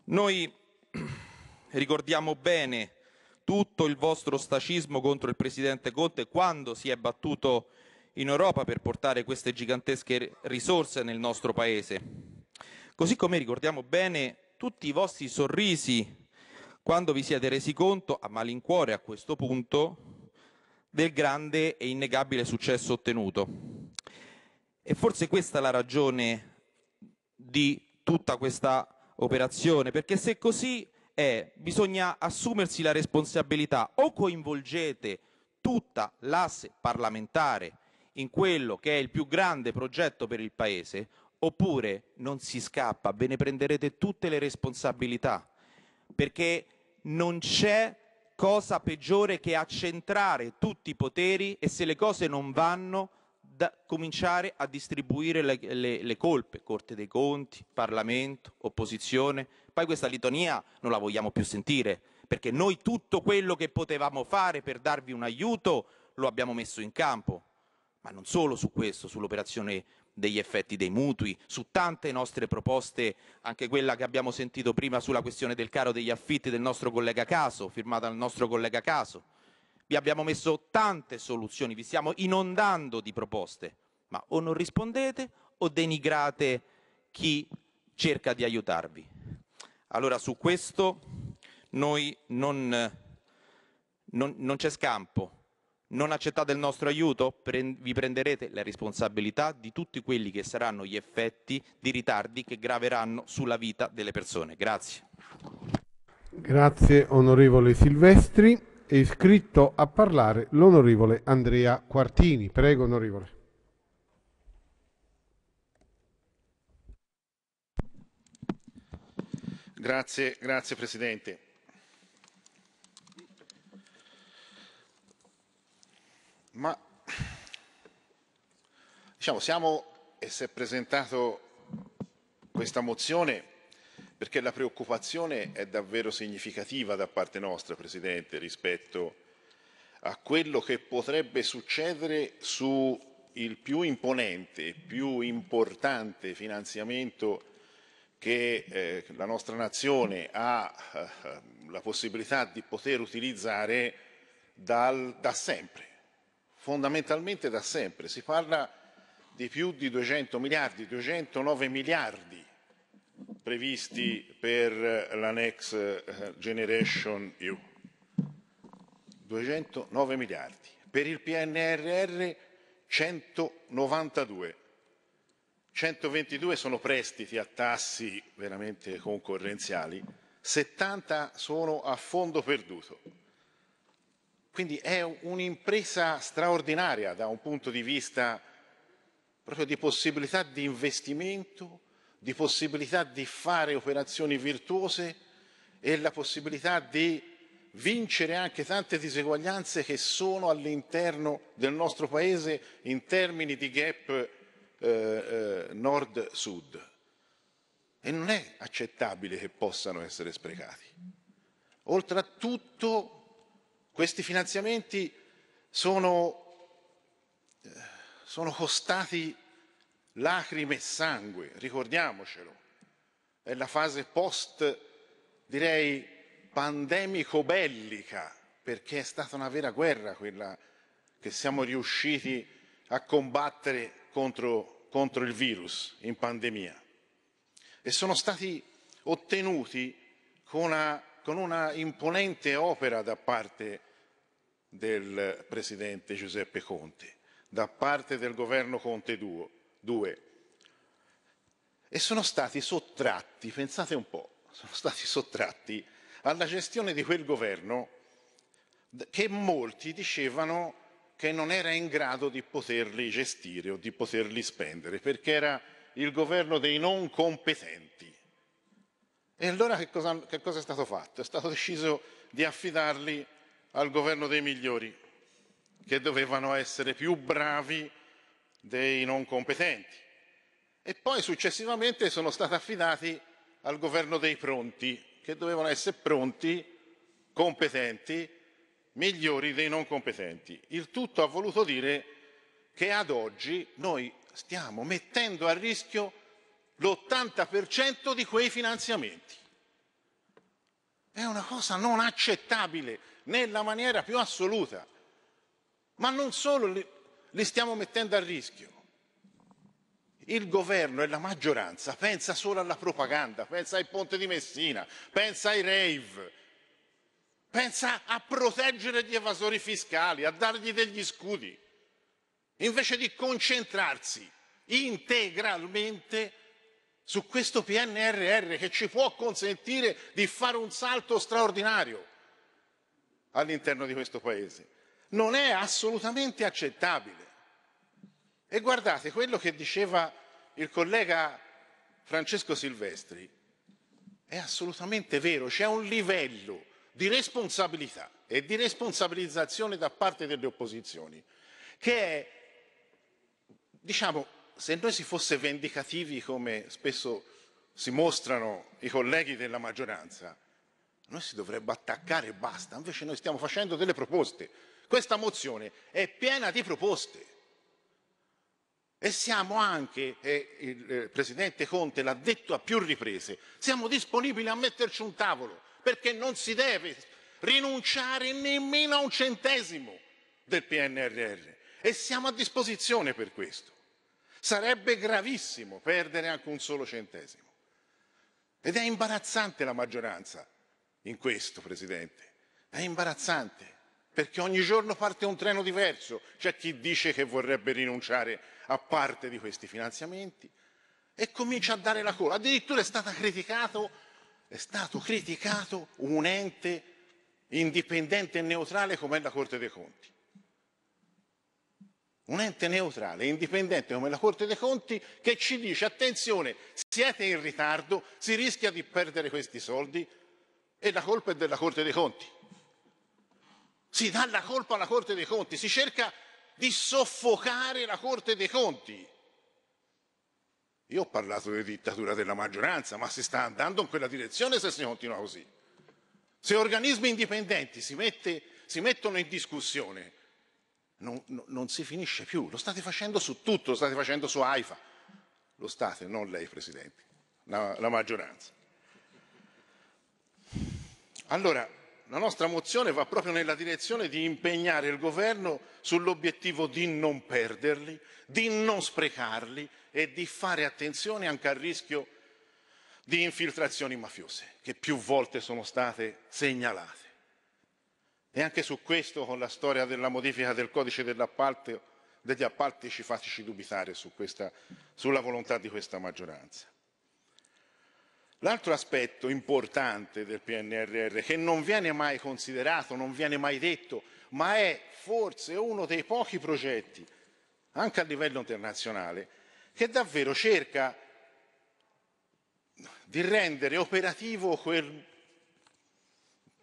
noi ricordiamo bene tutto il vostro ostracismo contro il presidente Conte quando si è battuto in Europa per portare queste gigantesche risorse nel nostro paese. Così come ricordiamo bene tutti i vostri sorrisi quando vi siete resi conto, a malincuore a questo punto, del grande e innegabile successo ottenuto. E forse questa è la ragione di tutta questa operazione, perché se così è, bisogna assumersi la responsabilità o coinvolgete tutta l'asse parlamentare in quello che è il più grande progetto per il Paese, oppure non si scappa, ve ne prenderete tutte le responsabilità, perché non c'è cosa peggiore che accentrare tutti i poteri e se le cose non vanno da cominciare a distribuire le, le, le, colpe, Corte dei Conti, Parlamento, opposizione. Poi questa litonia non la vogliamo più sentire, perché noi tutto quello che potevamo fare per darvi un aiuto lo abbiamo messo in campo, ma non solo su questo, sull'operazione degli effetti dei mutui, su tante nostre proposte, anche quella che abbiamo sentito prima sulla questione del caro degli affitti del nostro collega Caso, firmata dal nostro collega Caso vi abbiamo messo tante soluzioni, vi stiamo inondando di proposte, ma o non rispondete o denigrate chi cerca di aiutarvi. Allora su questo noi non, non, non c'è scampo. Non accettate il nostro aiuto? vi prenderete la responsabilità di tutti quelli che saranno gli effetti di ritardi che graveranno sulla vita delle persone. Grazie. Grazie onorevole Silvestri. È iscritto a parlare l'onorevole Andrea Quartini. Prego, onorevole. Grazie, grazie Presidente. Ma diciamo, siamo e si è presentato questa mozione perché la preoccupazione è davvero significativa da parte nostra, Presidente, rispetto a quello che potrebbe succedere su il più imponente più importante finanziamento che eh, la nostra nazione ha eh, la possibilità di poter utilizzare dal, da sempre, fondamentalmente da sempre. Si parla di più di 200 miliardi, 209 miliardi previsti per la Next eh, Generation EU. 209 miliardi. Per il PNRR 192. 122 sono prestiti a tassi veramente concorrenziali, 70 sono a fondo perduto. Quindi è un'impresa straordinaria da un punto di vista proprio di possibilità di investimento di possibilità di fare operazioni virtuose e la possibilità di vincere anche tante diseguaglianze che sono all'interno del nostro paese in termini di gap eh, eh nord-sud. E non è accettabile che possano essere sprecati. Oltretutto questi finanziamenti sono, eh, sono costati lacrime e sangue, ricordiamocelo. È la fase post, direi, pandemico-bellica, perché è stata una vera guerra quella che siamo riusciti a combattere contro, contro il virus in pandemia. E sono stati ottenuti con una, con una imponente opera da parte del Presidente Giuseppe Conte, da parte del governo Conte II 2. E sono stati sottratti, pensate un po', sono stati sottratti alla gestione di quel governo che molti dicevano che non era in grado di poterli gestire o di poterli spendere, perché era il governo dei non competenti. E allora che cosa, che cosa, è stato fatto? È stato deciso di affidarli al governo dei migliori, che dovevano essere più bravi dei non competenti e poi successivamente sono stati affidati al governo dei pronti, che dovevano essere pronti, competenti, migliori dei non competenti. Il tutto ha voluto dire che ad oggi noi stiamo mettendo a rischio l'80% di quei finanziamenti. È una cosa non accettabile nella maniera più assoluta. Ma non solo le stiamo mettendo a rischio. Il governo e la maggioranza pensa solo alla propaganda, pensa al ponte di Messina, pensa ai rave, pensa a proteggere gli evasori fiscali, a dargli degli scudi, invece di concentrarsi integralmente su questo PNRR che ci può consentire di fare un salto straordinario all'interno di questo Paese. Non è assolutamente accettabile e guardate quello che diceva il collega Francesco Silvestri. È assolutamente vero, c'è un livello di responsabilità e di responsabilizzazione da parte delle opposizioni che è, diciamo, se noi si fosse vendicativi come spesso si mostrano i colleghi della maggioranza, noi si dovrebbe attaccare e basta, invece noi stiamo facendo delle proposte. Questa mozione è piena di proposte e siamo anche, e il eh, Presidente Conte l'ha detto a più riprese, siamo disponibili a metterci un tavolo, perché non si deve rinunciare nemmeno a un centesimo del PNRR. E siamo a disposizione per questo. Sarebbe gravissimo perdere anche un solo centesimo. Ed è imbarazzante la maggioranza in questo, Presidente. È imbarazzante perché ogni giorno parte un treno diverso. C'è chi dice che vorrebbe rinunciare a parte di questi finanziamenti e comincia a dare la cola. Addirittura è, è stato criticato un ente indipendente e neutrale come è la Corte dei Conti. Un ente neutrale e indipendente come la Corte dei Conti che ci dice attenzione, siete in ritardo, si rischia di perdere questi soldi e la colpa è della Corte dei Conti si dà la colpa alla Corte dei Conti, si cerca di soffocare la Corte dei Conti. Io ho parlato di dittatura della maggioranza, ma si sta andando in quella direzione se si continua così. Se organismi indipendenti si, mette, si mettono in discussione, non, non, non, si finisce più. Lo state facendo su tutto, lo state facendo su AIFA. Lo state, non lei, Presidente, la, la maggioranza. Allora, la nostra mozione va proprio nella direzione di impegnare il governo sull'obiettivo di non perderli, di non sprecarli e di fare attenzione anche al rischio di infiltrazioni mafiose, che più volte sono state segnalate. E anche su questo, con la storia della modifica del codice degli appalti, ci fateci dubitare su questa, sulla volontà di questa maggioranza. L'altro aspetto importante del PNRR, che non viene mai considerato, non viene mai detto, ma è forse uno dei pochi progetti, anche a livello internazionale, che davvero cerca di rendere operativo quel,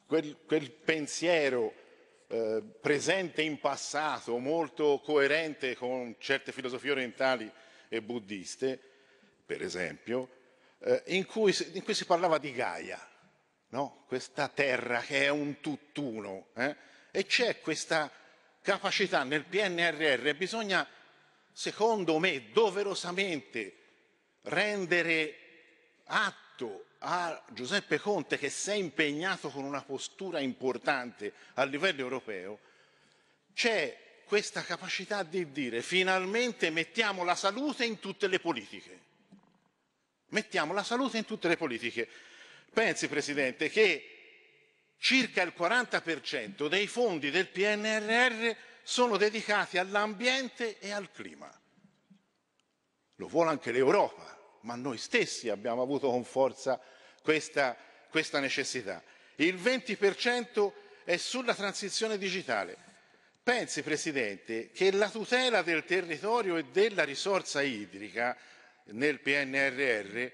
quel, quel pensiero eh, presente in passato, molto coerente con certe filosofie orientali e buddiste, per esempio, eh, in cui, in cui si parlava di Gaia, no? questa terra che è un tutt'uno. Eh? E c'è questa capacità nel PNRR, bisogna, secondo me, doverosamente rendere atto a Giuseppe Conte che si è impegnato con una postura importante a livello europeo, c'è questa capacità di dire finalmente mettiamo la salute in tutte le politiche. Mettiamo la salute in tutte le politiche. Pensi, Presidente, che circa il 40% dei fondi del PNRR sono dedicati all'ambiente e al clima. Lo vuole anche l'Europa, ma noi stessi abbiamo avuto con forza questa, questa necessità. Il 20% è sulla transizione digitale. Pensi, Presidente, che la tutela del territorio e della risorsa idrica nel PNRR,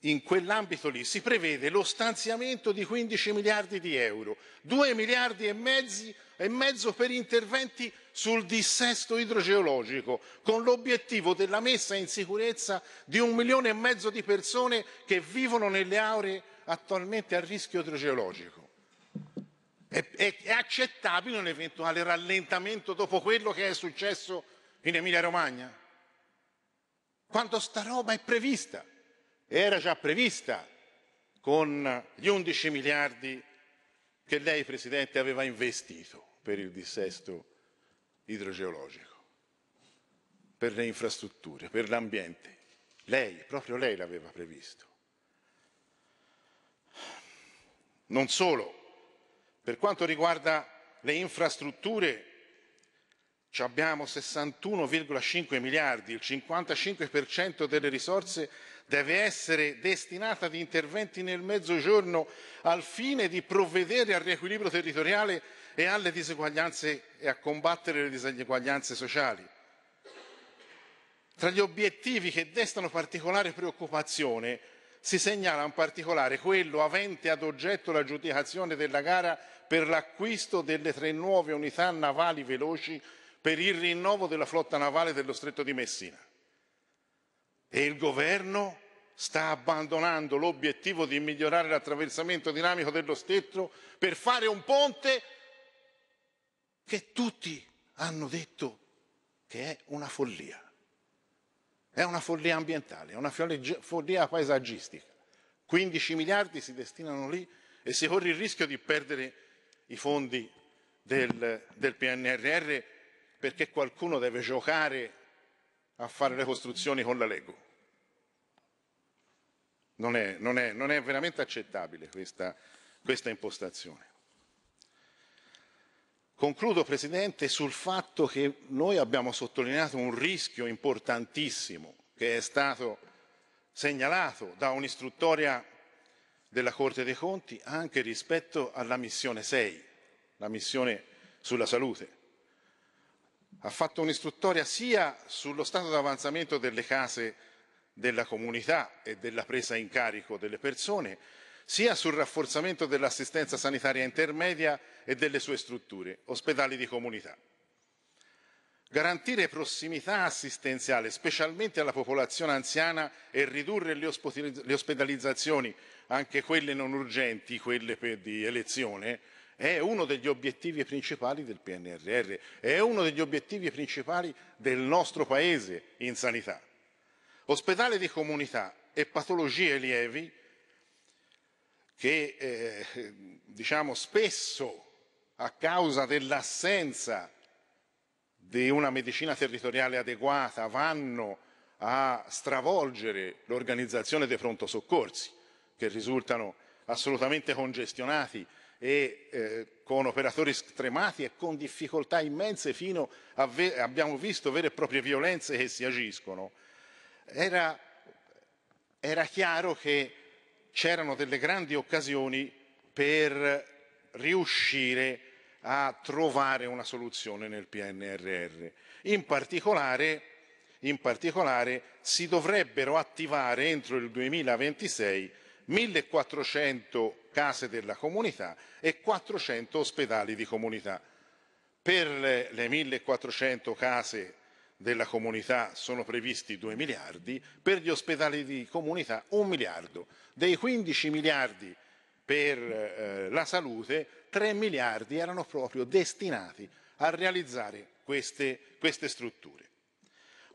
in quell'ambito lì si prevede lo stanziamento di 15 miliardi di euro, 2 miliardi e, mezzi, e mezzo per interventi sul dissesto idrogeologico, con l'obiettivo della messa in sicurezza di un milione e mezzo di persone che vivono nelle aree attualmente a rischio idrogeologico. È, è, è accettabile un eventuale rallentamento dopo quello che è successo in Emilia Romagna? quando sta roba è prevista era già prevista con gli 11 miliardi che lei presidente aveva investito per il dissesto idrogeologico per le infrastrutture per l'ambiente lei proprio lei l'aveva previsto non solo per quanto riguarda le infrastrutture abbiamo 61,5 miliardi, il 55% delle risorse deve essere destinata ad interventi nel mezzogiorno al fine di provvedere al riequilibrio territoriale e alle diseguaglianze e a combattere le diseguaglianze sociali. Tra gli obiettivi che destano particolare preoccupazione si segnala in particolare quello avente ad oggetto l'aggiudicazione della gara per l'acquisto delle tre nuove unità navali veloci per il rinnovo della flotta navale dello stretto di Messina. E il governo sta abbandonando l'obiettivo di migliorare l'attraversamento dinamico dello stretto per fare un ponte che tutti hanno detto che è una follia. È una follia ambientale, è una follia paesaggistica. 15 miliardi si destinano lì e si corre il rischio di perdere i fondi del, del PNRR perché qualcuno deve giocare a fare le costruzioni con la Lego. Non è, non è, non è veramente accettabile questa, questa impostazione. Concludo, Presidente, sul fatto che noi abbiamo sottolineato un rischio importantissimo che è stato segnalato da un'istruttoria della Corte dei Conti anche rispetto alla missione 6, la missione sulla salute ha fatto un'istruttoria sia sullo stato d'avanzamento delle case della comunità e della presa in carico delle persone, sia sul rafforzamento dell'assistenza sanitaria intermedia e delle sue strutture, ospedali di comunità. Garantire prossimità assistenziale, specialmente alla popolazione anziana, e ridurre le ospedalizzazioni, anche quelle non urgenti, quelle di elezione, è uno degli obiettivi principali del PNRR, è uno degli obiettivi principali del nostro Paese in sanità. Ospedale di comunità e patologie lievi che eh, diciamo spesso a causa dell'assenza di una medicina territoriale adeguata vanno a stravolgere l'organizzazione dei pronto soccorsi che risultano assolutamente congestionati e eh, con operatori stremati e con difficoltà immense fino a abbiamo visto vere e proprie violenze che si agiscono, era, era chiaro che c'erano delle grandi occasioni per riuscire a trovare una soluzione nel PNRR. In particolare, in particolare si dovrebbero attivare entro il 2026 1400 case della comunità e 400 ospedali di comunità. Per le 1400 case della comunità sono previsti 2 miliardi, per gli ospedali di comunità 1 miliardo. Dei 15 miliardi per eh, la salute, 3 miliardi erano proprio destinati a realizzare queste, queste strutture.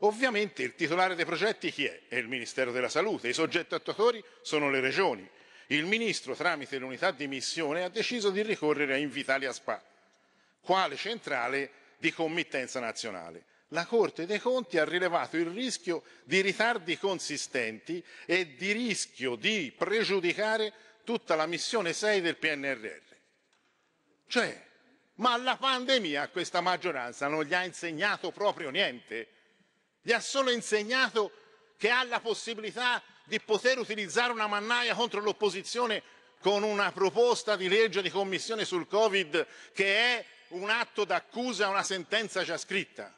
Ovviamente il titolare dei progetti chi è? È il Ministero della Salute, i soggetti attuatori sono le regioni. Il ministro, tramite l'unità di missione, ha deciso di ricorrere a Invitalia Spa, quale centrale di committenza nazionale. La Corte dei Conti ha rilevato il rischio di ritardi consistenti e di rischio di pregiudicare tutta la missione 6 del PNRR. Cioè, ma la pandemia a questa maggioranza non gli ha insegnato proprio niente gli ha solo insegnato che ha la possibilità di poter utilizzare una mannaia contro l'opposizione con una proposta di legge di commissione sul Covid che è un atto d'accusa, una sentenza già scritta.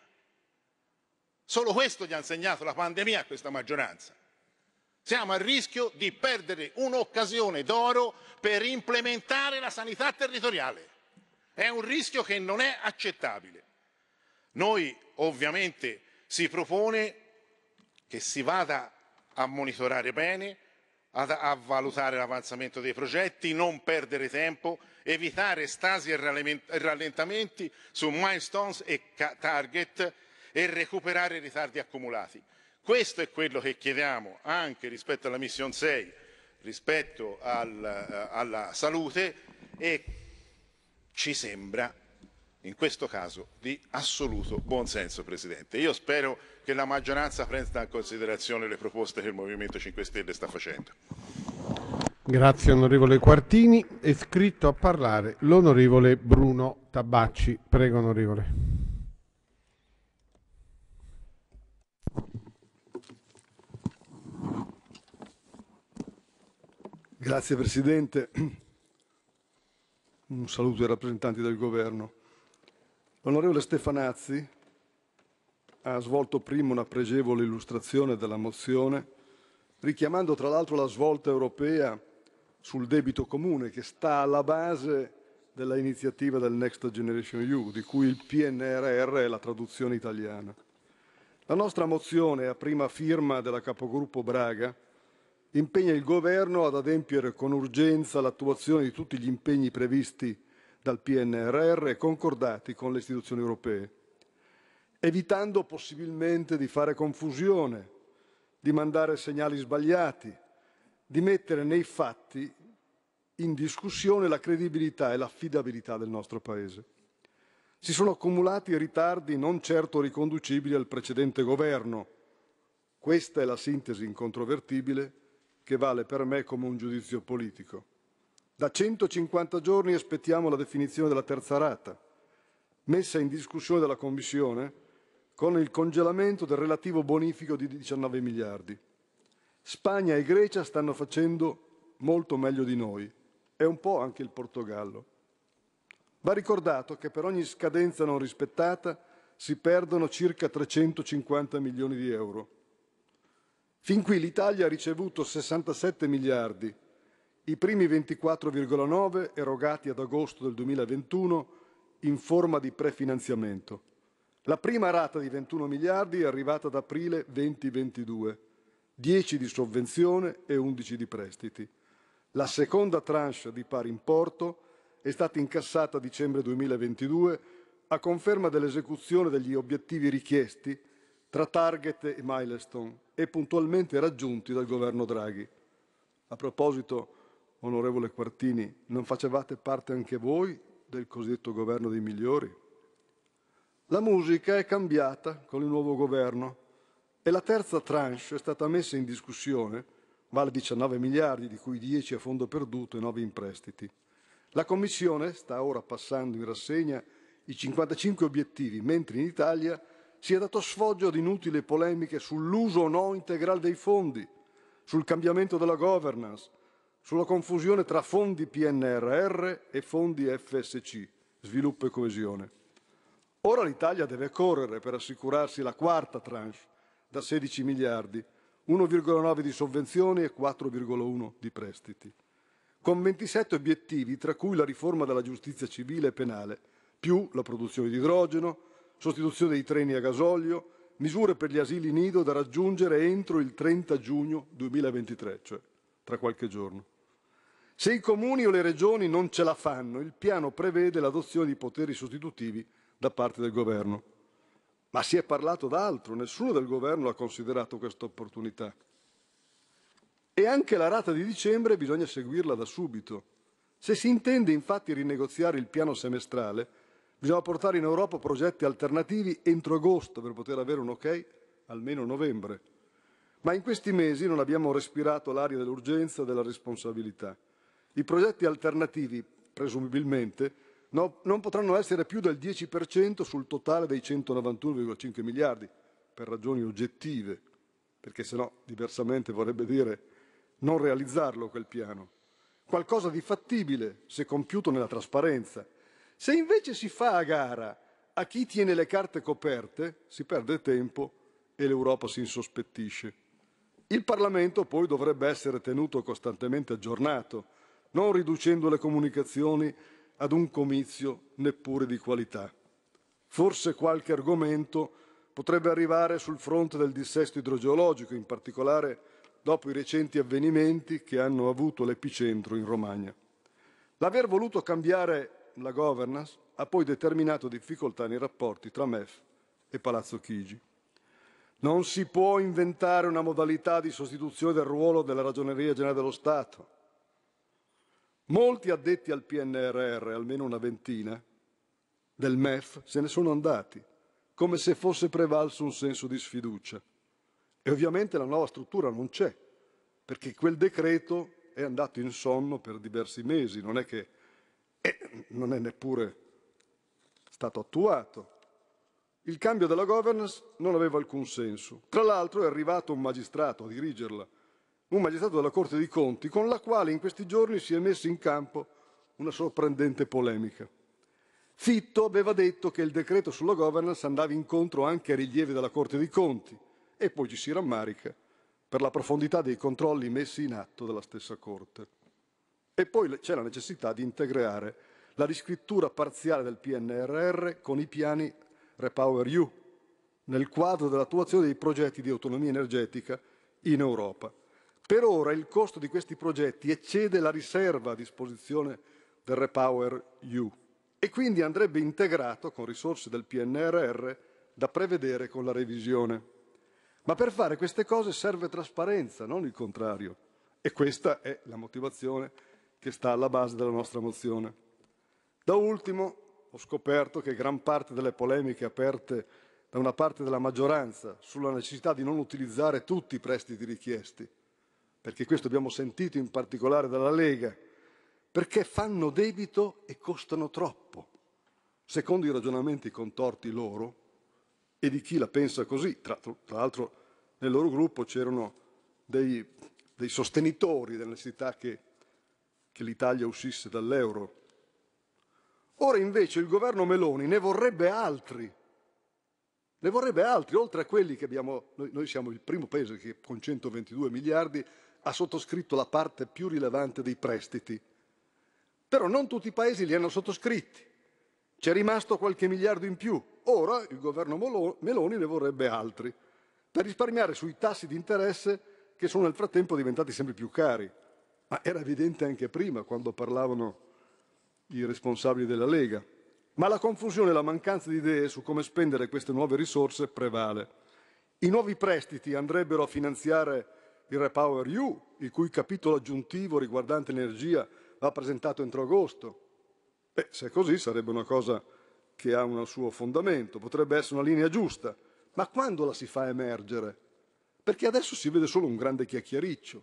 Solo questo gli ha insegnato la pandemia a questa maggioranza. Siamo a rischio di perdere un'occasione d'oro per implementare la sanità territoriale. È un rischio che non è accettabile. Noi ovviamente si propone che si vada a monitorare bene, a, a valutare l'avanzamento dei progetti, non perdere tempo, evitare stasi e rallentamenti su milestones e target e recuperare i ritardi accumulati. Questo è quello che chiediamo anche rispetto alla Mission 6, rispetto al, eh, alla salute e ci sembra in questo caso di assoluto buonsenso, Presidente. Io spero che la maggioranza prenda in considerazione le proposte che il Movimento 5 Stelle sta facendo. Grazie onorevole Quartini. È scritto a parlare l'onorevole Bruno Tabacci. Prego onorevole. Grazie Presidente. Un saluto ai rappresentanti del Governo. L'onorevole Stefanazzi ha svolto prima una pregevole illustrazione della mozione, richiamando tra l'altro la svolta europea sul debito comune che sta alla base della iniziativa del Next Generation EU, di cui il PNRR è la traduzione italiana. La nostra mozione, a prima firma della capogruppo Braga, impegna il Governo ad adempiere con urgenza l'attuazione di tutti gli impegni previsti dal PNRR concordati con le istituzioni europee, evitando possibilmente di fare confusione, di mandare segnali sbagliati, di mettere nei fatti in discussione la credibilità e l'affidabilità del nostro Paese. Si sono accumulati ritardi non certo riconducibili al precedente governo. Questa è la sintesi incontrovertibile che vale per me come un giudizio politico. Da 150 giorni aspettiamo la definizione della terza rata, messa in discussione dalla Commissione con il congelamento del relativo bonifico di 19 miliardi. Spagna e Grecia stanno facendo molto meglio di noi e un po' anche il Portogallo. Va ricordato che per ogni scadenza non rispettata si perdono circa 350 milioni di euro. Fin qui l'Italia ha ricevuto 67 miliardi i primi 24,9 erogati ad agosto del 2021 in forma di prefinanziamento. La prima rata di 21 miliardi è arrivata ad aprile 2022, 10 di sovvenzione e 11 di prestiti. La seconda tranche di pari importo è stata incassata a dicembre 2022 a conferma dell'esecuzione degli obiettivi richiesti tra target e milestone e puntualmente raggiunti dal governo Draghi. A proposito, onorevole Quartini, non facevate parte anche voi del cosiddetto governo dei migliori? La musica è cambiata con il nuovo governo e la terza tranche è stata messa in discussione, vale 19 miliardi, di cui 10 a fondo perduto e 9 in prestiti. La Commissione sta ora passando in rassegna i 55 obiettivi, mentre in Italia si è dato sfoggio ad inutili polemiche sull'uso o no integrale dei fondi, sul cambiamento della governance, sulla confusione tra fondi PNRR e fondi FSC, sviluppo e coesione. Ora l'Italia deve correre per assicurarsi la quarta tranche da 16 miliardi, 1,9 di sovvenzioni e 4,1 di prestiti, con 27 obiettivi, tra cui la riforma della giustizia civile e penale, più la produzione di idrogeno, sostituzione dei treni a gasolio, misure per gli asili nido da raggiungere entro il 30 giugno 2023, cioè tra qualche giorno. Se i comuni o le regioni non ce la fanno, il piano prevede l'adozione di poteri sostitutivi da parte del governo. Ma si è parlato d'altro, nessuno del governo ha considerato questa opportunità. E anche la rata di dicembre bisogna seguirla da subito. Se si intende infatti rinegoziare il piano semestrale, bisogna portare in Europa progetti alternativi entro agosto per poter avere un ok almeno novembre. Ma in questi mesi non abbiamo respirato l'aria dell'urgenza e della responsabilità. I progetti alternativi, presumibilmente, no, non potranno essere più del 10% sul totale dei 191,5 miliardi, per ragioni oggettive, perché se no diversamente vorrebbe dire non realizzarlo quel piano. Qualcosa di fattibile se compiuto nella trasparenza. Se invece si fa a gara a chi tiene le carte coperte, si perde tempo e l'Europa si insospettisce. Il Parlamento poi dovrebbe essere tenuto costantemente aggiornato non riducendo le comunicazioni ad un comizio neppure di qualità. Forse qualche argomento potrebbe arrivare sul fronte del dissesto idrogeologico, in particolare dopo i recenti avvenimenti che hanno avuto l'epicentro in Romagna. L'aver voluto cambiare la governance ha poi determinato difficoltà nei rapporti tra MEF e Palazzo Chigi. Non si può inventare una modalità di sostituzione del ruolo della Ragioneria Generale dello Stato Molti addetti al PNRR, almeno una ventina, del MEF se ne sono andati, come se fosse prevalso un senso di sfiducia. E ovviamente la nuova struttura non c'è, perché quel decreto è andato in sonno per diversi mesi, non è che eh, non è neppure stato attuato. Il cambio della governance non aveva alcun senso. Tra l'altro è arrivato un magistrato a dirigerla un magistrato della Corte dei Conti, con la quale in questi giorni si è messa in campo una sorprendente polemica. Fitto aveva detto che il decreto sulla governance andava incontro anche ai rilievi della Corte dei Conti e poi ci si rammarica per la profondità dei controlli messi in atto dalla stessa Corte. E poi c'è la necessità di integrare la riscrittura parziale del PNRR con i piani Repower EU nel quadro dell'attuazione dei progetti di autonomia energetica in Europa. Per ora il costo di questi progetti eccede la riserva a disposizione del Repower EU e quindi andrebbe integrato con risorse del PNRR da prevedere con la revisione. Ma per fare queste cose serve trasparenza, non il contrario. E questa è la motivazione che sta alla base della nostra mozione. Da ultimo ho scoperto che gran parte delle polemiche aperte da una parte della maggioranza sulla necessità di non utilizzare tutti i prestiti richiesti perché questo abbiamo sentito in particolare dalla Lega, perché fanno debito e costano troppo, secondo i ragionamenti contorti loro e di chi la pensa così. Tra, tra l'altro nel loro gruppo c'erano dei, dei sostenitori della necessità che, che l'Italia uscisse dall'euro. Ora invece il governo Meloni ne vorrebbe altri ne vorrebbe altri, oltre a quelli che abbiamo, noi, noi, siamo il primo paese che con 122 miliardi ha sottoscritto la parte più rilevante dei prestiti. Però non tutti i paesi li hanno sottoscritti. C'è rimasto qualche miliardo in più. Ora il governo Meloni ne vorrebbe altri, per risparmiare sui tassi di interesse che sono nel frattempo diventati sempre più cari. Ma era evidente anche prima, quando parlavano i responsabili della Lega. Ma la confusione e la mancanza di idee su come spendere queste nuove risorse prevale. I nuovi prestiti andrebbero a finanziare il Repower EU, il cui capitolo aggiuntivo riguardante l'energia va presentato entro agosto. Beh, se è così sarebbe una cosa che ha un suo fondamento, potrebbe essere una linea giusta, ma quando la si fa emergere? Perché adesso si vede solo un grande chiacchiericcio.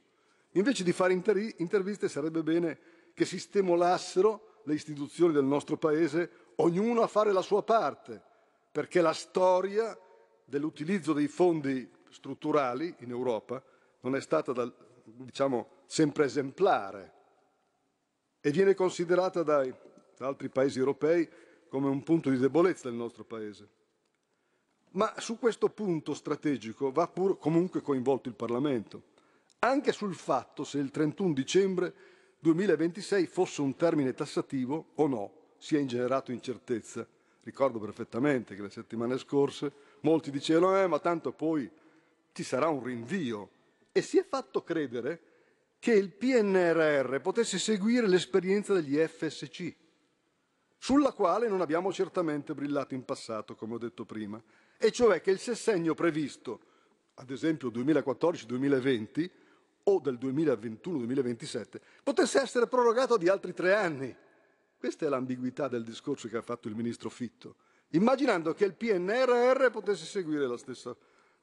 Invece di fare interviste sarebbe bene che si stimolassero le istituzioni del nostro Paese, ognuno a fare la sua parte, perché la storia dell'utilizzo dei fondi strutturali in Europa non è stata da, diciamo, sempre esemplare e viene considerata dai, da altri paesi europei come un punto di debolezza del nostro paese. Ma su questo punto strategico va pur comunque coinvolto il Parlamento, anche sul fatto se il 31 dicembre 2026 fosse un termine tassativo o no, si è ingenerato incertezza. Ricordo perfettamente che le settimane scorse molti dicevano eh, ma tanto poi ci sarà un rinvio e si è fatto credere che il PNRR potesse seguire l'esperienza degli FSC, sulla quale non abbiamo certamente brillato in passato, come ho detto prima, e cioè che il sessegno previsto, ad esempio 2014-2020 o del 2021-2027, potesse essere prorogato di altri tre anni. Questa è l'ambiguità del discorso che ha fatto il ministro Fitto, immaginando che il PNRR potesse seguire la stessa,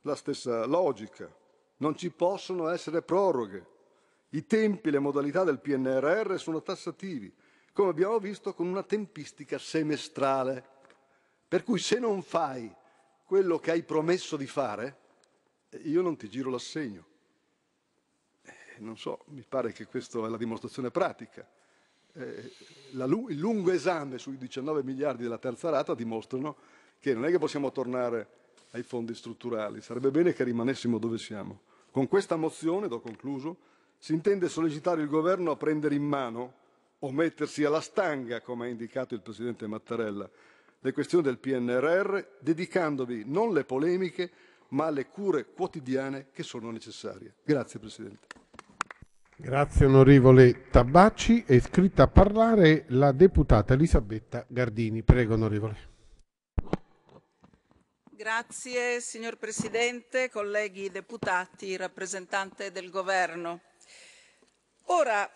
la stessa logica. Non ci possono essere proroghe. I tempi e le modalità del PNRR sono tassativi, come abbiamo visto con una tempistica semestrale. Per cui se non fai quello che hai promesso di fare, eh, io non ti giro l'assegno. Eh, non so, mi pare che questa è la dimostrazione pratica. Eh, la, il lungo esame sui 19 miliardi della terza rata dimostrano che non è che possiamo tornare ai fondi strutturali. Sarebbe bene che rimanessimo dove siamo. Con questa mozione, do concluso, si intende sollecitare il governo a prendere in mano o mettersi alla stanga, come ha indicato il presidente Mattarella, le questioni del PNRR, dedicandovi non le polemiche, ma le cure quotidiane che sono necessarie. Grazie presidente. Grazie onorevole Tabacci. È iscritta a parlare la deputata Elisabetta Gardini. Prego onorevole. Grazie signor Presidente, colleghi deputati, rappresentante del Governo. Ora,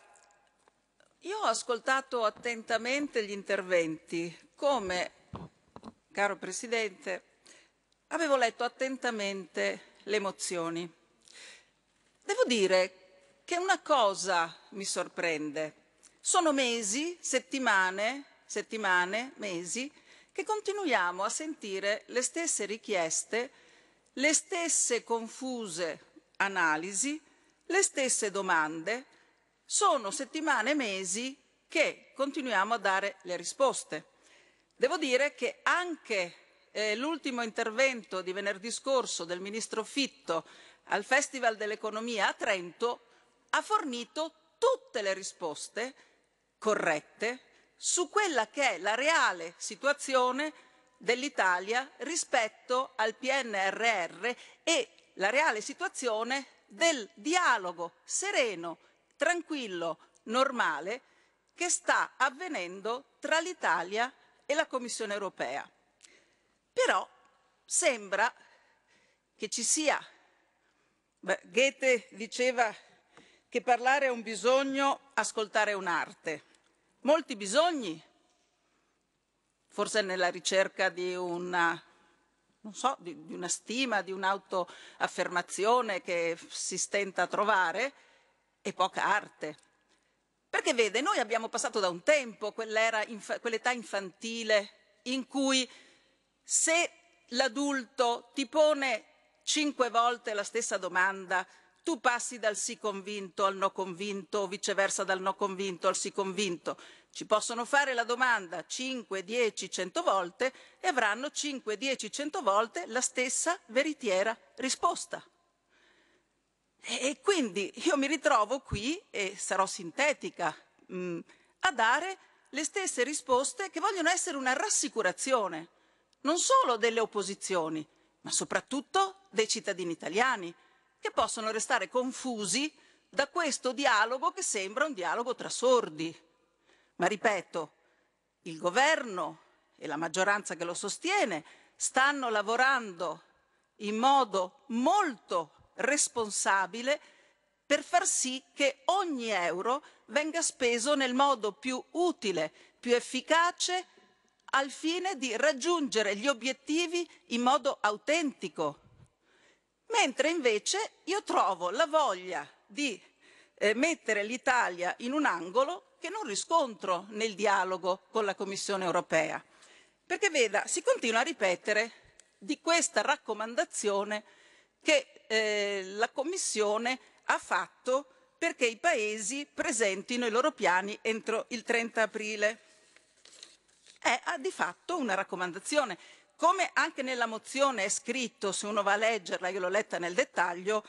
io ho ascoltato attentamente gli interventi, come, caro Presidente, avevo letto attentamente le mozioni. Devo dire che una cosa mi sorprende. Sono mesi, settimane, settimane, mesi, che continuiamo a sentire le stesse richieste, le stesse confuse analisi, le stesse domande. Sono settimane e mesi che continuiamo a dare le risposte. Devo dire che anche eh, l'ultimo intervento di venerdì scorso del ministro Fitto al Festival dell'Economia a Trento ha fornito tutte le risposte corrette, su quella che è la reale situazione dell'Italia rispetto al PNRR e la reale situazione del dialogo sereno, tranquillo, normale che sta avvenendo tra l'Italia e la Commissione europea. Però sembra che ci sia, Goethe diceva che parlare è un bisogno, ascoltare è un'arte molti bisogni, forse nella ricerca di una, so, di, di una stima, di un'autoaffermazione che si stenta a trovare, e poca arte. Perché vede, noi abbiamo passato da un tempo, infa, quell'età infantile, in cui se l'adulto ti pone cinque volte la stessa domanda tu passi dal sì convinto al no convinto o viceversa dal no convinto al sì convinto. Ci possono fare la domanda 5, 10, 100 volte e avranno 5, 10, 100 volte la stessa veritiera risposta. E quindi io mi ritrovo qui, e sarò sintetica, mh, mm, a dare le stesse risposte che vogliono essere una rassicurazione, non solo delle opposizioni, ma soprattutto dei cittadini italiani che possono restare confusi da questo dialogo che sembra un dialogo tra sordi. Ma ripeto, il governo e la maggioranza che lo sostiene stanno lavorando in modo molto responsabile per far sì che ogni euro venga speso nel modo più utile, più efficace, al fine di raggiungere gli obiettivi in modo autentico mentre invece io trovo la voglia di eh, mettere l'Italia in un angolo che non riscontro nel dialogo con la Commissione europea. Perché veda, si continua a ripetere di questa raccomandazione che eh, la Commissione ha fatto perché i Paesi presentino i loro piani entro il 30 aprile. È di fatto una raccomandazione come anche nella mozione è scritto, se uno va a leggerla, io l'ho letta nel dettaglio,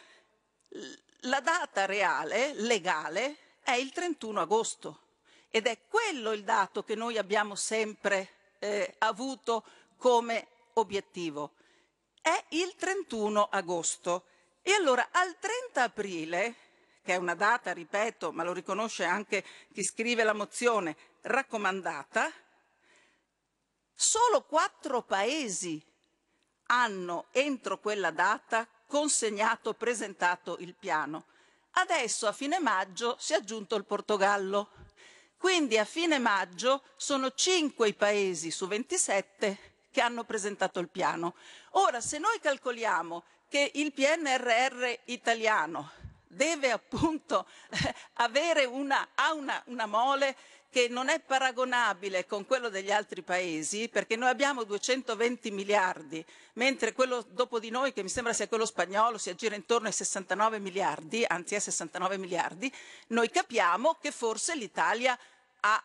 la data reale, legale, è il 31 agosto ed è quello il dato che noi abbiamo sempre eh, avuto come obiettivo. È il 31 agosto. E allora al 30 aprile, che è una data, ripeto, ma lo riconosce anche chi scrive la mozione, raccomandata, Solo quattro paesi hanno entro quella data consegnato, presentato il piano. Adesso a fine maggio si è aggiunto il Portogallo. Quindi a fine maggio sono cinque i paesi su 27 che hanno presentato il piano. Ora, se noi calcoliamo che il PNRR italiano deve appunto avere una, ha una, una mole che non è paragonabile con quello degli altri paesi, perché noi abbiamo 220 miliardi, mentre quello dopo di noi, che mi sembra sia quello spagnolo, si aggira intorno ai 69 miliardi, anzi a 69 miliardi, noi capiamo che forse l'Italia ha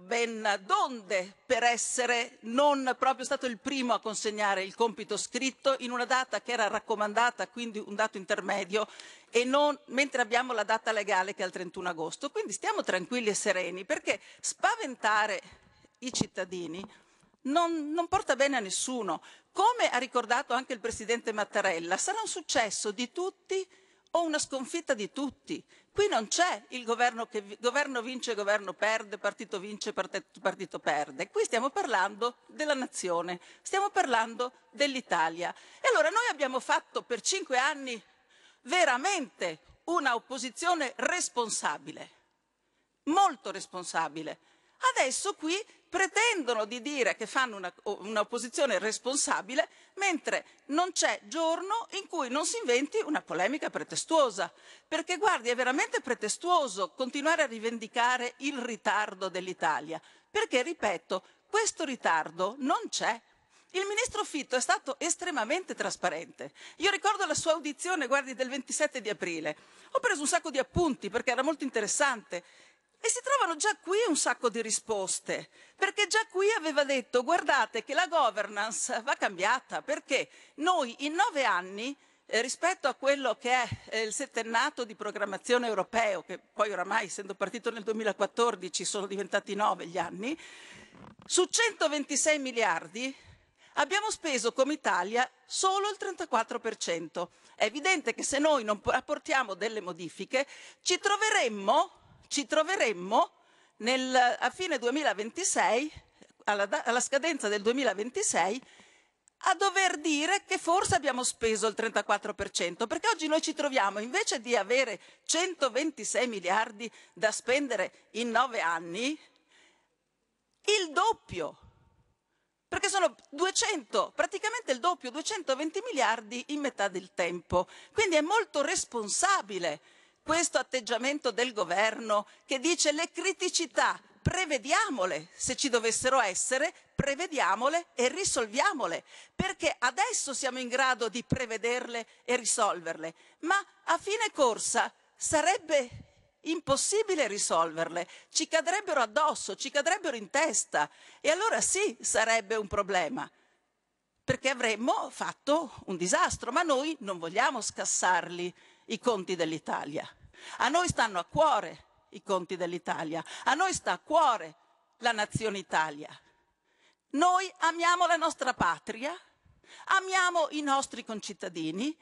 ben donde per essere non proprio stato il primo a consegnare il compito scritto in una data che era raccomandata, quindi un dato intermedio, e non, mentre abbiamo la data legale che è il 31 agosto. Quindi stiamo tranquilli e sereni perché spaventare i cittadini non, non porta bene a nessuno. Come ha ricordato anche il Presidente Mattarella, sarà un successo di tutti o una sconfitta di tutti. Qui non c'è il governo che governo vince, governo perde, partito vince, partito perde. Qui stiamo parlando della nazione, stiamo parlando dell'Italia. E allora noi abbiamo fatto per cinque anni veramente una opposizione responsabile, molto responsabile. Adesso qui pretendono di dire che fanno un'opposizione responsabile, mentre non c'è giorno in cui non si inventi una polemica pretestuosa. Perché guardi, è veramente pretestuoso continuare a rivendicare il ritardo dell'Italia, perché, ripeto, questo ritardo non c'è. Il ministro Fitto è stato estremamente trasparente. Io ricordo la sua audizione, guardi, del 27 di aprile. Ho preso un sacco di appunti perché era molto interessante e si trovano già qui un sacco di risposte, perché già qui aveva detto guardate che la governance va cambiata, perché noi in nove anni eh, rispetto a quello che è eh, il settennato di programmazione europeo, che poi oramai essendo partito nel 2014 sono diventati nove gli anni, su 126 miliardi abbiamo speso come Italia solo il 34%. È evidente che se noi non apportiamo delle modifiche ci troveremmo ci troveremmo nel, a fine 2026, alla, alla scadenza del 2026, a dover dire che forse abbiamo speso il 34%, perché oggi noi ci troviamo, invece di avere 126 miliardi da spendere in nove anni, il doppio, perché sono 200, praticamente il doppio, 220 miliardi in metà del tempo. Quindi è molto responsabile questo atteggiamento del governo che dice le criticità prevediamole, se ci dovessero essere, prevediamole e risolviamole, perché adesso siamo in grado di prevederle e risolverle, ma a fine corsa sarebbe impossibile risolverle, ci cadrebbero addosso, ci cadrebbero in testa e allora sì sarebbe un problema, perché avremmo fatto un disastro, ma noi non vogliamo scassarli i conti dell'Italia. A noi stanno a cuore i conti dell'Italia, a noi sta a cuore la nazione Italia. Noi amiamo la nostra patria, amiamo i nostri concittadini,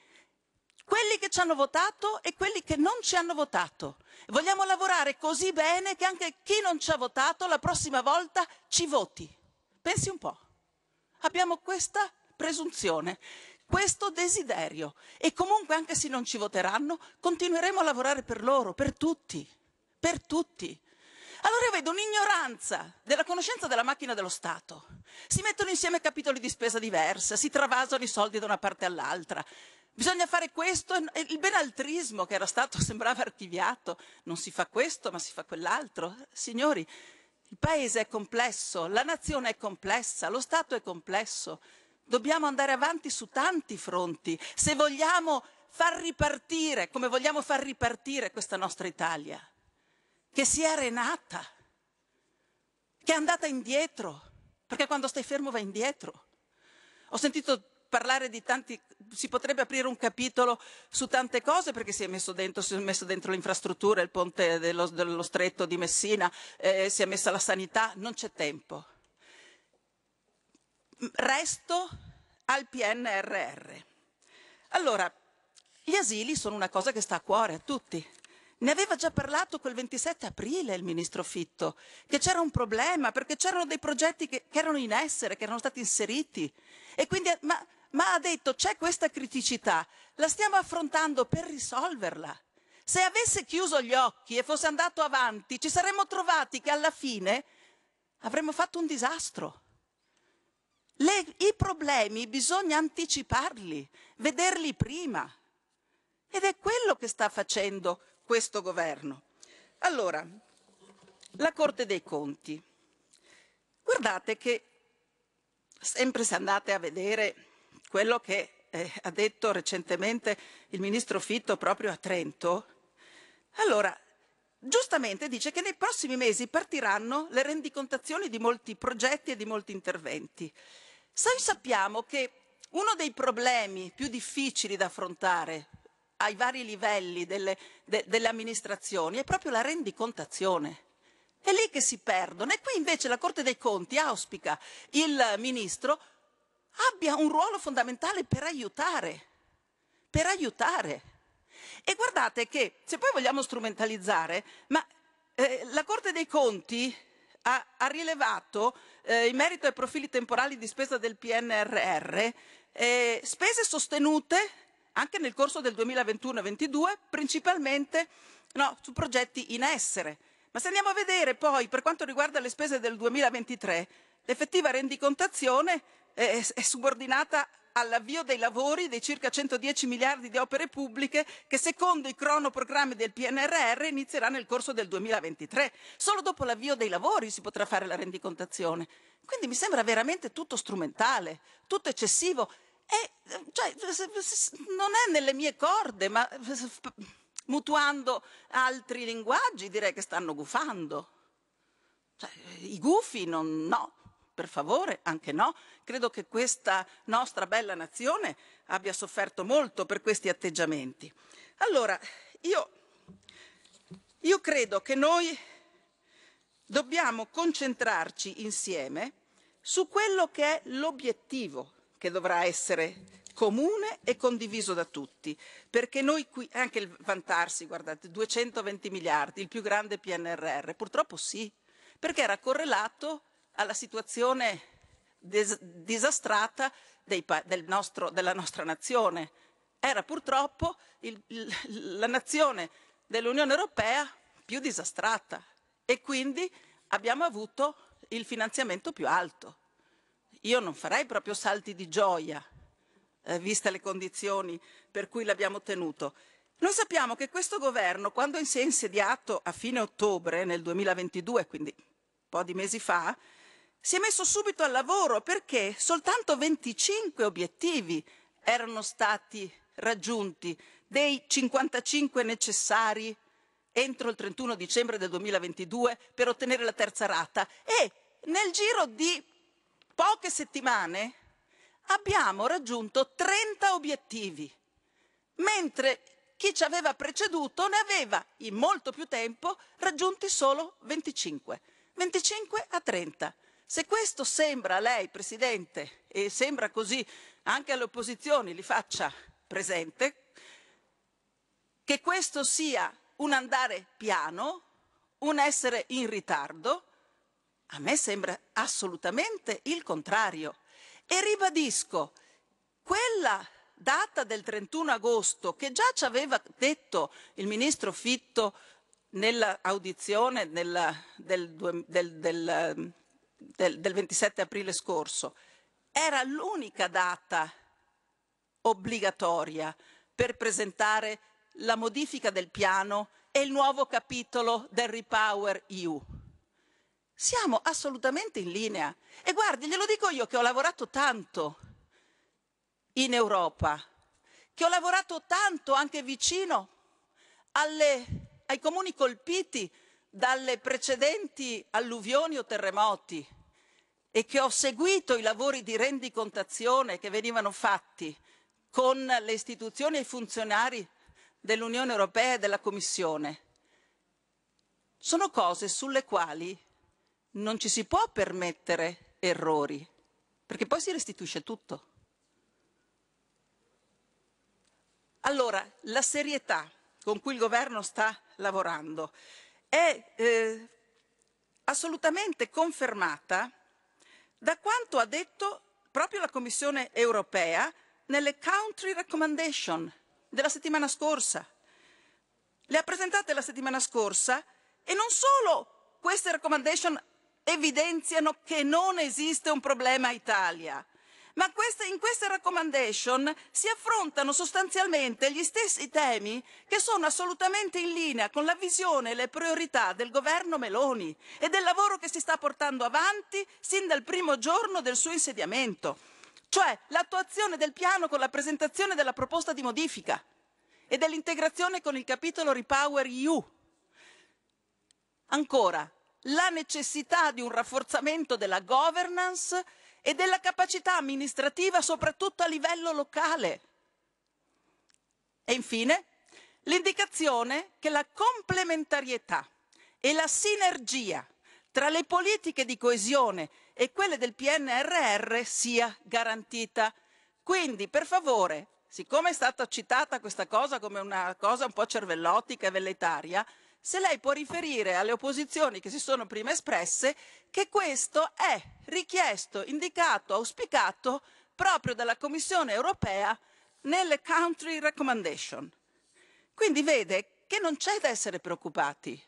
quelli che ci hanno votato e quelli che non ci hanno votato. Vogliamo lavorare così bene che anche chi non ci ha votato la prossima volta ci voti. Pensi un po'. Abbiamo questa presunzione questo desiderio e comunque anche se non ci voteranno continueremo a lavorare per loro, per tutti, per tutti. Allora io vedo un'ignoranza della conoscenza della macchina dello Stato. Si mettono insieme capitoli di spesa diversa, si travasano i soldi da una parte all'altra. Bisogna fare questo e il benaltrismo che era stato sembrava archiviato, non si fa questo ma si fa quell'altro. Signori, il paese è complesso, la nazione è complessa, lo Stato è complesso. Dobbiamo andare avanti su tanti fronti se vogliamo far ripartire, come vogliamo far ripartire questa nostra Italia, che si è arenata, che è andata indietro, perché quando stai fermo va indietro. Ho sentito parlare di tanti, si potrebbe aprire un capitolo su tante cose perché si è messo dentro, si è messo dentro l'infrastruttura, il ponte dello, dello stretto di Messina, eh, si è messa la sanità, non c'è tempo. Resto al PNRR. Allora, gli asili sono una cosa che sta a cuore a tutti. Ne aveva già parlato quel 27 aprile il ministro Fitto, che c'era un problema perché c'erano dei progetti che, che, erano in essere, che erano stati inseriti. Quindi, ma, ma ha detto c'è questa criticità, la stiamo affrontando per risolverla. Se avesse chiuso gli occhi e fosse andato avanti, ci saremmo trovati che alla fine avremmo fatto un disastro. Le, I problemi bisogna anticiparli, vederli prima. Ed è quello che sta facendo questo governo. Allora, la Corte dei Conti. Guardate che, sempre se andate a vedere quello che eh, ha detto recentemente il ministro Fitto proprio a Trento, allora giustamente dice che nei prossimi mesi partiranno le rendicontazioni di molti progetti e di molti interventi. Noi sappiamo che uno dei problemi più difficili da affrontare ai vari livelli delle, de, delle amministrazioni è proprio la rendicontazione. È lì che si perdono e qui invece la Corte dei Conti auspica il Ministro abbia un ruolo fondamentale per aiutare, per aiutare. E guardate che se poi vogliamo strumentalizzare, ma eh, la Corte dei Conti ha, ha rilevato eh, in merito ai profili temporali di spesa del PNRR, eh, spese sostenute anche nel corso del 2021-22 principalmente no, su progetti in essere. Ma se andiamo a vedere poi per quanto riguarda le spese del 2023, l'effettiva rendicontazione è, eh, è subordinata all'avvio dei lavori dei circa 110 miliardi di opere pubbliche che secondo i cronoprogrammi del PNRR inizierà nel corso del 2023. Solo dopo l'avvio dei lavori si potrà fare la rendicontazione. Quindi mi sembra veramente tutto strumentale, tutto eccessivo. E, cioè, non è nelle mie corde, ma mutuando altri linguaggi direi che stanno gufando. Cioè, I gufi non, no, per favore, anche no. Credo che questa nostra bella nazione abbia sofferto molto per questi atteggiamenti. Allora, io, io credo che noi dobbiamo concentrarci insieme su quello che è l'obiettivo che dovrà essere comune e condiviso da tutti, perché noi qui, anche il vantarsi, guardate, 220 miliardi, il più grande PNRR, purtroppo sì, perché era correlato alla situazione des- disastrata pa- del nostro, della nostra nazione. Era purtroppo il, la nazione dell'Unione Europea più disastrata e quindi abbiamo avuto il finanziamento più alto. Io non farei proprio salti di gioia, eh, viste le condizioni per cui l'abbiamo ottenuto. Noi sappiamo che questo governo, quando si è insediato a fine ottobre nel 2022, quindi un po' di mesi fa, si è messo subito al lavoro perché soltanto 25 obiettivi erano stati raggiunti dei 55 necessari entro il 31 dicembre del 2022 per ottenere la terza rata e nel giro di poche settimane abbiamo raggiunto 30 obiettivi, mentre chi ci aveva preceduto ne aveva in molto più tempo raggiunti solo 25, 25 a 30. Se questo sembra a lei, Presidente, e sembra così anche alle opposizioni, li faccia presente, che questo sia un andare piano, un essere in ritardo, a me sembra assolutamente il contrario. E ribadisco, quella data del 31 agosto che già ci aveva detto il ministro Fitto nell'audizione del, del, del, del, del 27 aprile scorso, era l'unica data obbligatoria per presentare la modifica del piano e il nuovo capitolo del Repower EU. Siamo assolutamente in linea. E guardi, glielo dico io che ho lavorato tanto in Europa, che ho lavorato tanto anche vicino alle, ai comuni colpiti dalle precedenti alluvioni o terremoti e che ho seguito i lavori di rendicontazione che venivano fatti con le istituzioni e i funzionari dell'Unione Europea e della Commissione, sono cose sulle quali non ci si può permettere errori, perché poi si restituisce tutto. Allora, la serietà con cui il governo sta lavorando è eh, assolutamente confermata da quanto ha detto proprio la Commissione europea nelle country recommendation della settimana scorsa. Le ha presentate la settimana scorsa e non solo queste recommendation evidenziano che non esiste un problema Italia, ma queste, in queste recommendation si affrontano sostanzialmente gli stessi temi che sono assolutamente in linea con la visione e le priorità del governo Meloni e del lavoro che si sta portando avanti sin dal primo giorno del suo insediamento, cioè l'attuazione del piano con la presentazione della proposta di modifica e dell'integrazione con il capitolo Repower EU. Ancora, la necessità di un rafforzamento della governance e della capacità amministrativa soprattutto a livello locale. E infine l'indicazione che la complementarietà e la sinergia tra le politiche di coesione e quelle del PNRR sia garantita. Quindi, per favore, siccome è stata citata questa cosa come una cosa un po' cervellotica e velletaria, se lei può riferire alle opposizioni che si sono prima espresse che questo è richiesto, indicato, auspicato proprio dalla Commissione europea nelle country recommendation. Quindi vede che non c'è da essere preoccupati,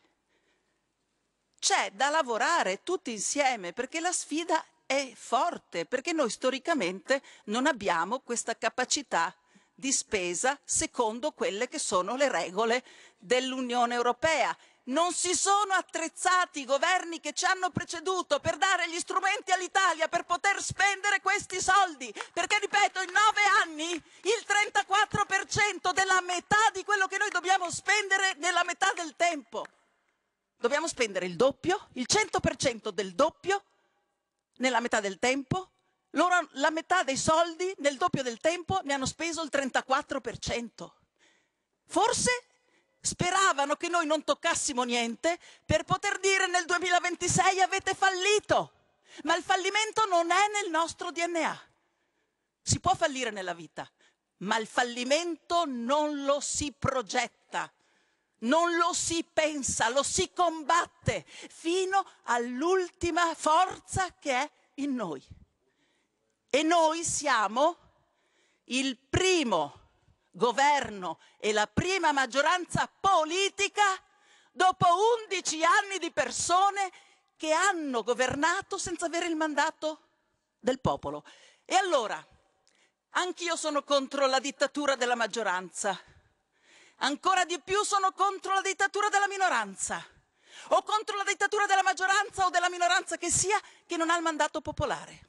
c'è da lavorare tutti insieme perché la sfida è forte, perché noi storicamente non abbiamo questa capacità di spesa secondo quelle che sono le regole dell'Unione Europea. Non si sono attrezzati i governi che ci hanno preceduto per dare gli strumenti all'Italia per poter spendere questi soldi, perché ripeto, in nove anni il 34% della metà di quello che noi dobbiamo spendere nella metà del tempo. Dobbiamo spendere il doppio, il 100% del doppio nella metà del tempo loro la metà dei soldi nel doppio del tempo ne hanno speso il 34%. Forse speravano che noi non toccassimo niente per poter dire nel 2026 avete fallito. Ma il fallimento non è nel nostro DNA. Si può fallire nella vita, ma il fallimento non lo si progetta, non lo si pensa, lo si combatte fino all'ultima forza che è in noi. E noi siamo il primo governo e la prima maggioranza politica dopo 11 anni di persone che hanno governato senza avere il mandato del popolo. E allora, anch'io sono contro la dittatura della maggioranza, ancora di più sono contro la dittatura della minoranza, o contro la dittatura della maggioranza o della minoranza che sia che non ha il mandato popolare.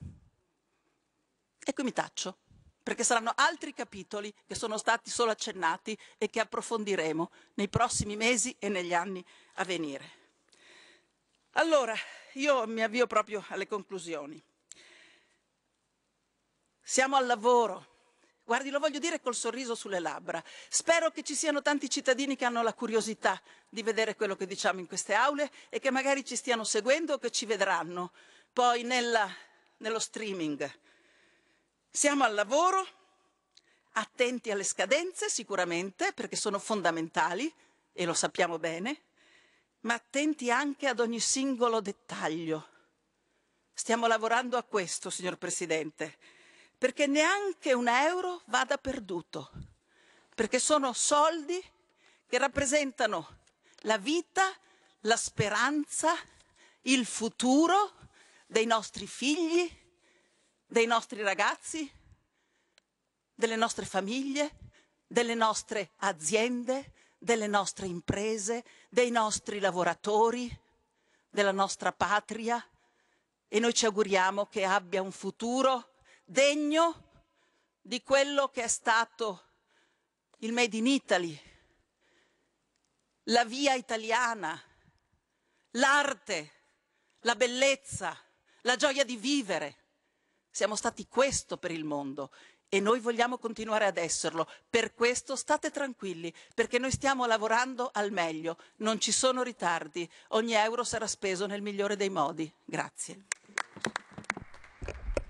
E qui mi taccio, perché saranno altri capitoli che sono stati solo accennati e che approfondiremo nei prossimi mesi e negli anni a venire. Allora, io mi avvio proprio alle conclusioni. Siamo al lavoro. Guardi, lo voglio dire col sorriso sulle labbra. Spero che ci siano tanti cittadini che hanno la curiosità di vedere quello che diciamo in queste aule e che magari ci stiano seguendo o che ci vedranno poi nella, nello streaming siamo al lavoro, attenti alle scadenze sicuramente perché sono fondamentali e lo sappiamo bene, ma attenti anche ad ogni singolo dettaglio. Stiamo lavorando a questo, signor Presidente, perché neanche un euro vada perduto, perché sono soldi che rappresentano la vita, la speranza, il futuro dei nostri figli, dei nostri ragazzi, delle nostre famiglie, delle nostre aziende, delle nostre imprese, dei nostri lavoratori, della nostra patria e noi ci auguriamo che abbia un futuro degno di quello che è stato il Made in Italy, la via italiana, l'arte, la bellezza, la gioia di vivere. Siamo stati questo per il mondo e noi vogliamo continuare ad esserlo. Per questo state tranquilli, perché noi stiamo lavorando al meglio, non ci sono ritardi, ogni euro sarà speso nel migliore dei modi. Grazie.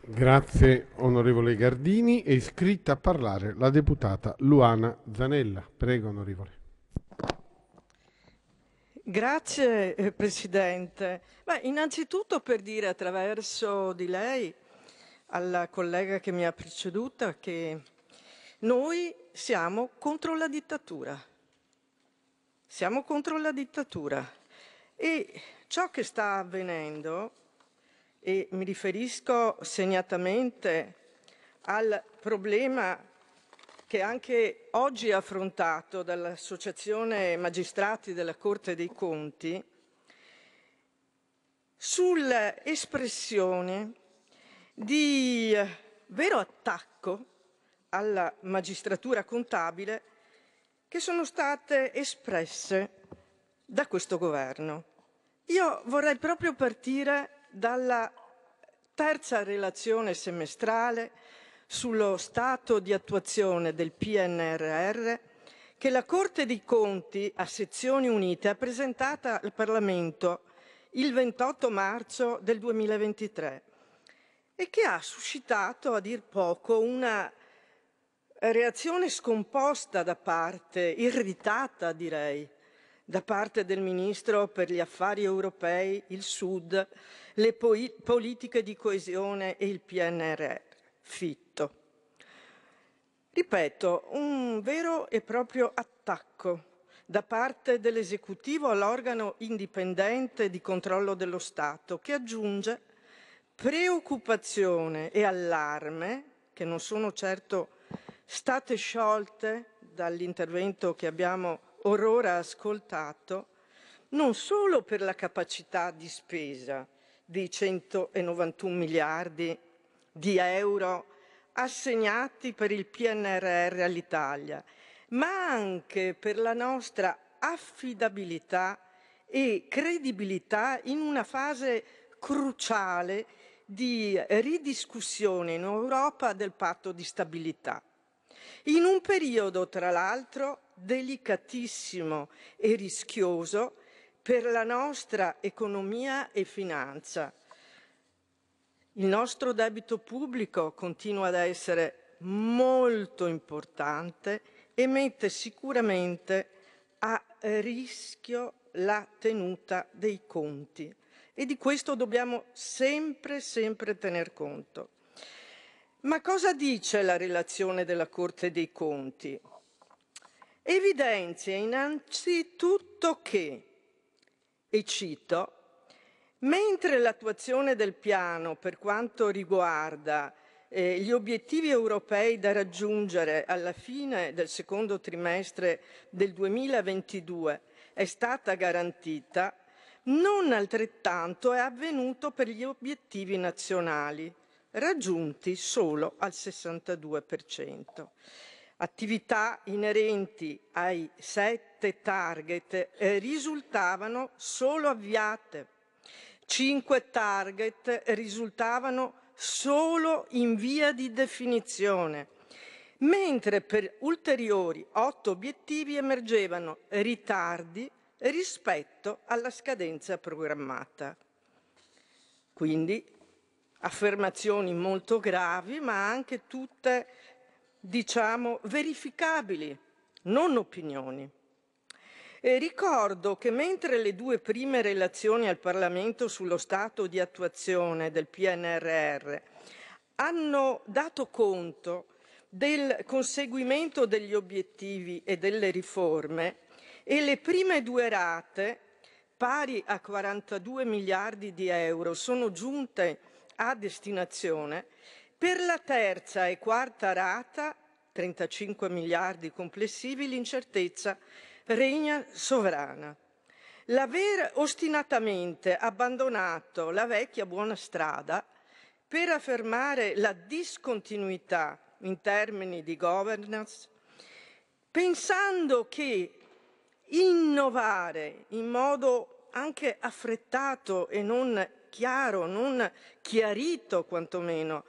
Grazie onorevole Gardini. È iscritta a parlare la deputata Luana Zanella. Prego onorevole. Grazie eh, Presidente. Beh, innanzitutto per dire attraverso di lei alla collega che mi ha preceduta che noi siamo contro la dittatura. Siamo contro la dittatura e ciò che sta avvenendo, e mi riferisco segnatamente al problema che anche oggi è affrontato dall'Associazione Magistrati della Corte dei Conti, sull'espressione di eh, vero attacco alla magistratura contabile che sono state espresse da questo governo. Io vorrei proprio partire dalla terza relazione semestrale sullo stato di attuazione del PNRR che la Corte dei Conti a sezioni unite ha presentata al Parlamento il 28 marzo del 2023 e che ha suscitato, a dir poco, una reazione scomposta da parte, irritata direi, da parte del Ministro per gli affari europei, il Sud, le politiche di coesione e il PNR fitto. Ripeto, un vero e proprio attacco da parte dell'esecutivo all'organo indipendente di controllo dello Stato che aggiunge preoccupazione e allarme, che non sono certo state sciolte dall'intervento che abbiamo orora ascoltato, non solo per la capacità di spesa dei 191 miliardi di euro assegnati per il PNRR all'Italia, ma anche per la nostra affidabilità e credibilità in una fase cruciale di ridiscussione in Europa del patto di stabilità. In un periodo, tra l'altro, delicatissimo e rischioso per la nostra economia e finanza. Il nostro debito pubblico continua ad essere molto importante e mette sicuramente a rischio la tenuta dei conti e di questo dobbiamo sempre, sempre tener conto. Ma cosa dice la relazione della Corte dei Conti? Evidenzia innanzitutto che, e cito, mentre l'attuazione del piano per quanto riguarda eh, gli obiettivi europei da raggiungere alla fine del secondo trimestre del 2022 è stata garantita, non altrettanto è avvenuto per gli obiettivi nazionali, raggiunti solo al 62%. Attività inerenti ai sette target eh, risultavano solo avviate. Cinque target risultavano solo in via di definizione, mentre per ulteriori otto obiettivi emergevano ritardi rispetto alla scadenza programmata. Quindi affermazioni molto gravi, ma anche tutte, diciamo, verificabili, non opinioni. E ricordo che mentre le due prime relazioni al Parlamento sullo stato di attuazione del PNRR hanno dato conto del conseguimento degli obiettivi e delle riforme, e le prime due rate, pari a 42 miliardi di euro, sono giunte a destinazione. Per la terza e quarta rata, 35 miliardi complessivi, l'incertezza regna sovrana. L'aver ostinatamente abbandonato la vecchia buona strada per affermare la discontinuità in termini di governance, pensando che innovare in modo anche affrettato e non chiaro, non chiarito quantomeno,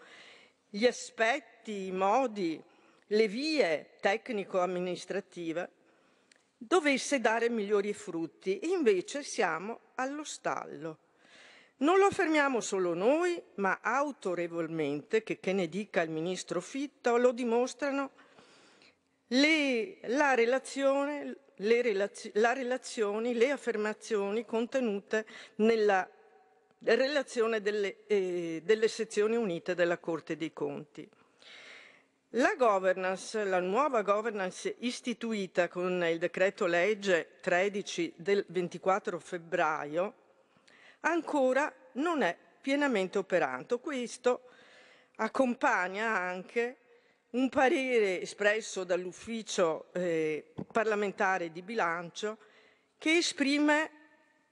gli aspetti, i modi, le vie tecnico-amministrative dovesse dare migliori frutti invece siamo allo stallo. Non lo affermiamo solo noi, ma autorevolmente, che, che ne dica il ministro Fitto, lo dimostrano le, la relazione le relaz- la relazioni, le affermazioni contenute nella relazione delle, eh, delle sezioni unite della Corte dei Conti. La governance, la nuova governance istituita con il decreto legge 13 del 24 febbraio, ancora non è pienamente operante. Questo accompagna anche un parere espresso dall'ufficio eh, parlamentare di bilancio che esprime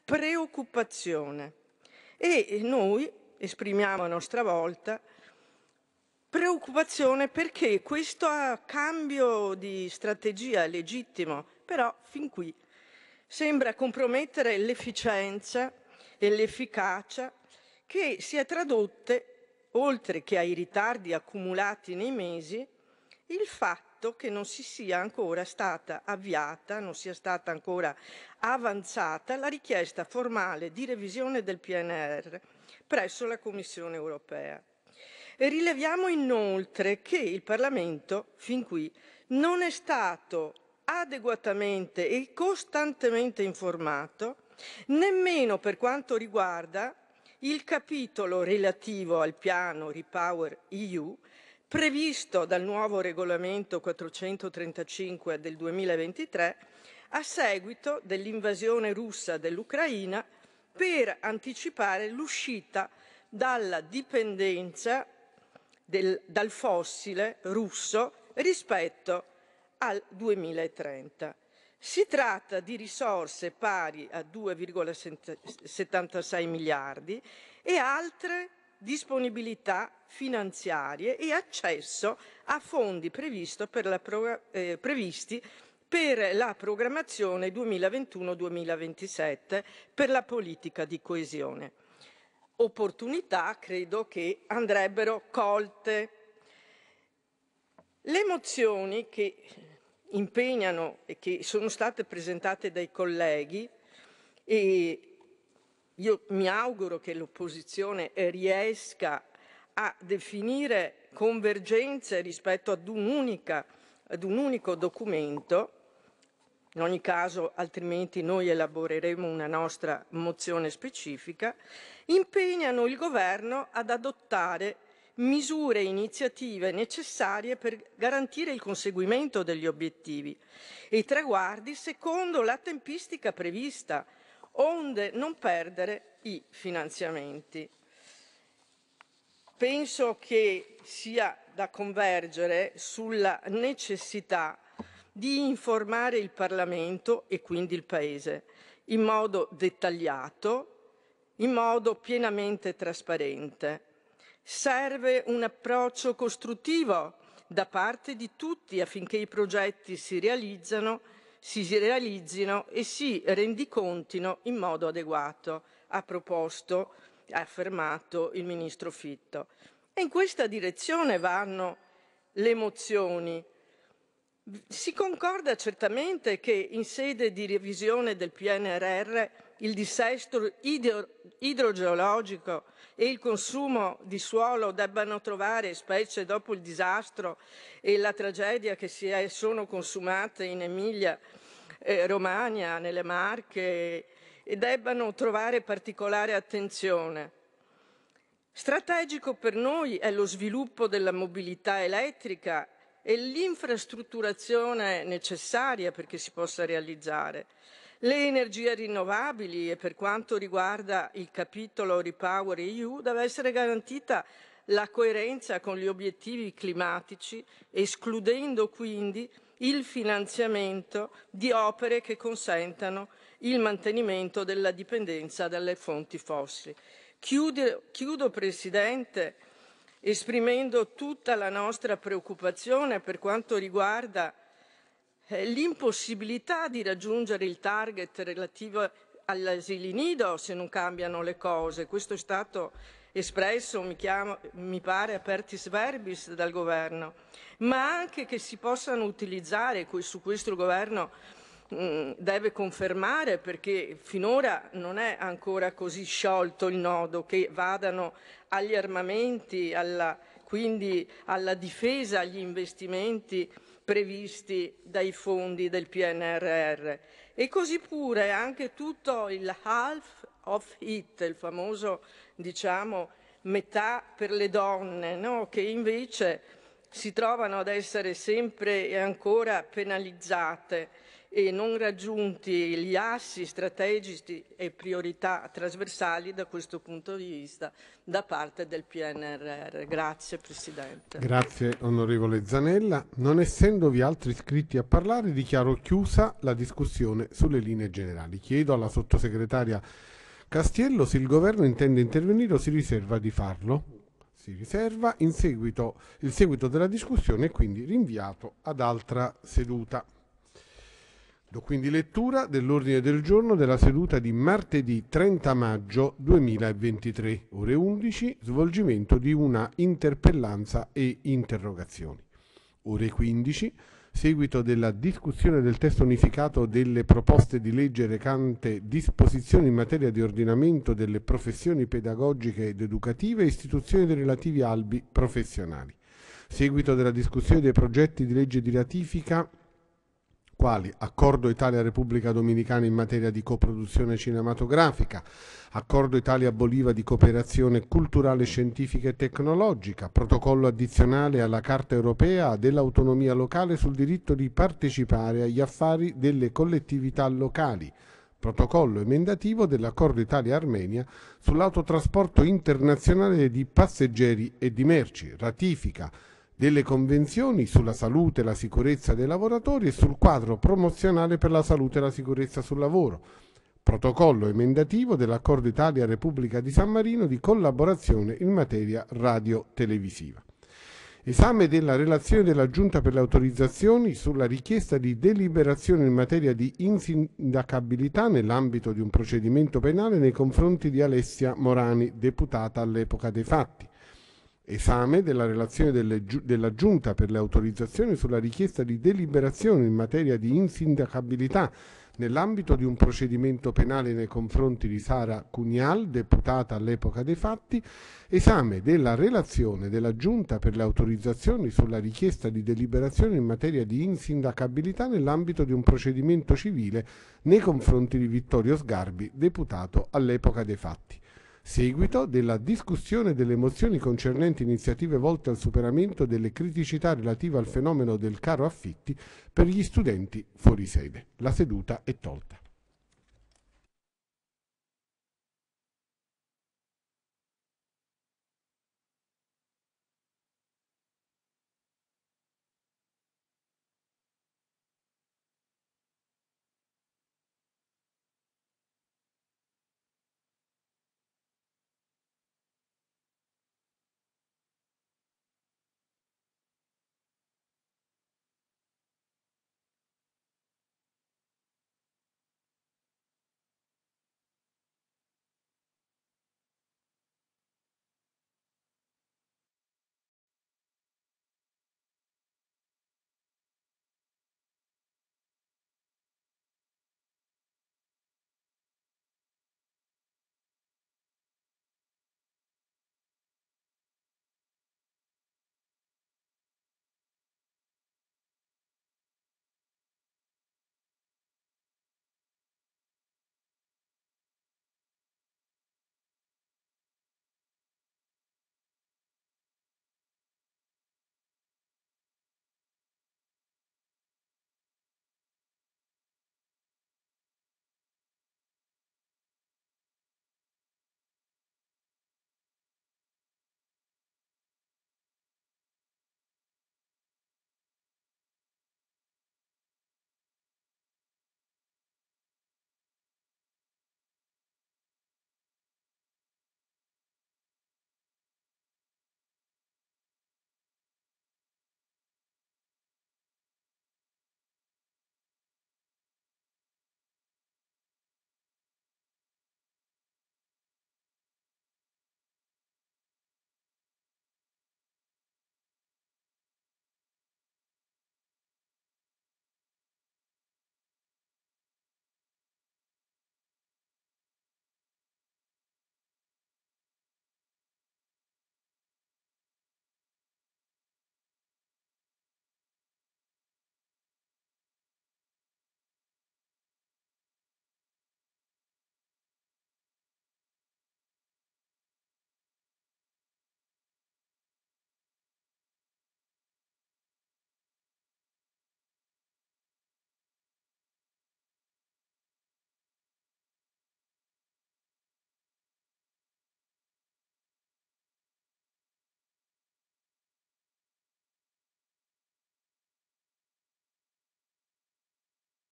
preoccupazione e noi esprimiamo a nostra volta preoccupazione perché questo cambio di strategia legittimo, però fin qui sembra compromettere l'efficienza e l'efficacia che si è tradotte oltre che ai ritardi accumulati nei mesi, il fatto che non si sia ancora stata avviata, non sia stata ancora avanzata la richiesta formale di revisione del PNR presso la Commissione europea. E rileviamo inoltre che il Parlamento fin qui non è stato adeguatamente e costantemente informato, nemmeno per quanto riguarda il capitolo relativo al piano Repower EU, previsto dal nuovo regolamento 435 del 2023, a seguito dell'invasione russa dell'Ucraina per anticipare l'uscita dalla dipendenza del, dal fossile russo rispetto al 2030. Si tratta di risorse pari a 2,76 miliardi e altre disponibilità finanziarie e accesso a fondi per la, eh, previsti per la programmazione 2021-2027 per la politica di coesione. Opportunità credo che andrebbero colte. Le mozioni che impegnano e che sono state presentate dai colleghi e io mi auguro che l'opposizione riesca a definire convergenze rispetto ad un, ad un unico documento. In ogni caso, altrimenti noi elaboreremo una nostra mozione specifica, impegnano il governo ad adottare misure e iniziative necessarie per garantire il conseguimento degli obiettivi e i traguardi secondo la tempistica prevista, onde non perdere i finanziamenti. Penso che sia da convergere sulla necessità di informare il Parlamento e quindi il Paese in modo dettagliato, in modo pienamente trasparente Serve un approccio costruttivo da parte di tutti affinché i progetti si realizzano, si realizzino e si rendicontino in modo adeguato, ha proposto, ha affermato il ministro Fitto. E in questa direzione vanno le mozioni. Si concorda certamente che in sede di revisione del PNRR il dissesto idro- idrogeologico e il consumo di suolo debbano trovare, specie dopo il disastro e la tragedia che si è, sono consumate in Emilia, eh, Romagna, nelle Marche, e debbano trovare particolare attenzione. Strategico per noi è lo sviluppo della mobilità elettrica e l'infrastrutturazione necessaria perché si possa realizzare. Le energie rinnovabili e per quanto riguarda il capitolo Repower EU deve essere garantita la coerenza con gli obiettivi climatici, escludendo quindi il finanziamento di opere che consentano il mantenimento della dipendenza dalle fonti fossili. Chiudo, chiudo Presidente, esprimendo tutta la nostra preoccupazione per quanto riguarda eh, l'impossibilità di raggiungere il target relativo all'asili nido se non cambiano le cose. Questo è stato espresso, mi, chiamo, mi pare, apertis verbis dal governo, ma anche che si possano utilizzare, su questo il governo deve confermare perché finora non è ancora così sciolto il nodo che vadano agli armamenti, alla, quindi alla difesa, agli investimenti previsti dai fondi del PNRR. E così pure anche tutto il half of it, il famoso diciamo, metà per le donne, no? che invece si trovano ad essere sempre e ancora penalizzate e non raggiunti gli assi strategici e priorità trasversali da questo punto di vista da parte del PNRR. Grazie Presidente. Grazie onorevole Zanella. Non essendovi altri iscritti a parlare dichiaro chiusa la discussione sulle linee generali. Chiedo alla sottosegretaria Castiello se il governo intende intervenire o si riserva di farlo. Si riserva in seguito il seguito della discussione è quindi rinviato ad altra seduta. Do quindi lettura dell'ordine del giorno della seduta di martedì 30 maggio 2023, ore 11, svolgimento di una interpellanza e interrogazioni. Ore 15, seguito della discussione del testo unificato delle proposte di legge recante disposizioni in materia di ordinamento delle professioni pedagogiche ed educative e istituzioni dei relativi albi professionali. Seguito della discussione dei progetti di legge di ratifica quali Accordo Italia-Repubblica Dominicana in materia di coproduzione cinematografica, Accordo Italia-Boliva di cooperazione culturale, scientifica e tecnologica, Protocollo addizionale alla Carta europea dell'autonomia locale sul diritto di partecipare agli affari delle collettività locali, protocollo emendativo dell'accordo Italia-Armenia sull'autotrasporto internazionale di passeggeri e di merci, ratifica delle convenzioni sulla salute e la sicurezza dei lavoratori e sul quadro promozionale per la salute e la sicurezza sul lavoro, protocollo emendativo dell'Accordo Italia-Repubblica di San Marino di collaborazione in materia radio-televisiva. Esame della relazione della Giunta per le autorizzazioni sulla richiesta di deliberazione in materia di insindacabilità nell'ambito di un procedimento penale nei confronti di Alessia Morani, deputata all'epoca dei fatti. Esame della relazione delle, della Giunta per le autorizzazioni sulla richiesta di deliberazione in materia di insindacabilità nell'ambito di un procedimento penale nei confronti di Sara Cugnal, deputata all'epoca dei fatti, esame della relazione della Giunta per le autorizzazioni sulla richiesta di deliberazione in materia di insindacabilità nell'ambito di un procedimento civile nei confronti di Vittorio Sgarbi, deputato all'epoca dei fatti seguito della discussione delle mozioni concernenti iniziative volte al superamento delle criticità relative al fenomeno del caro affitti per gli studenti fuori sede. La seduta è tolta.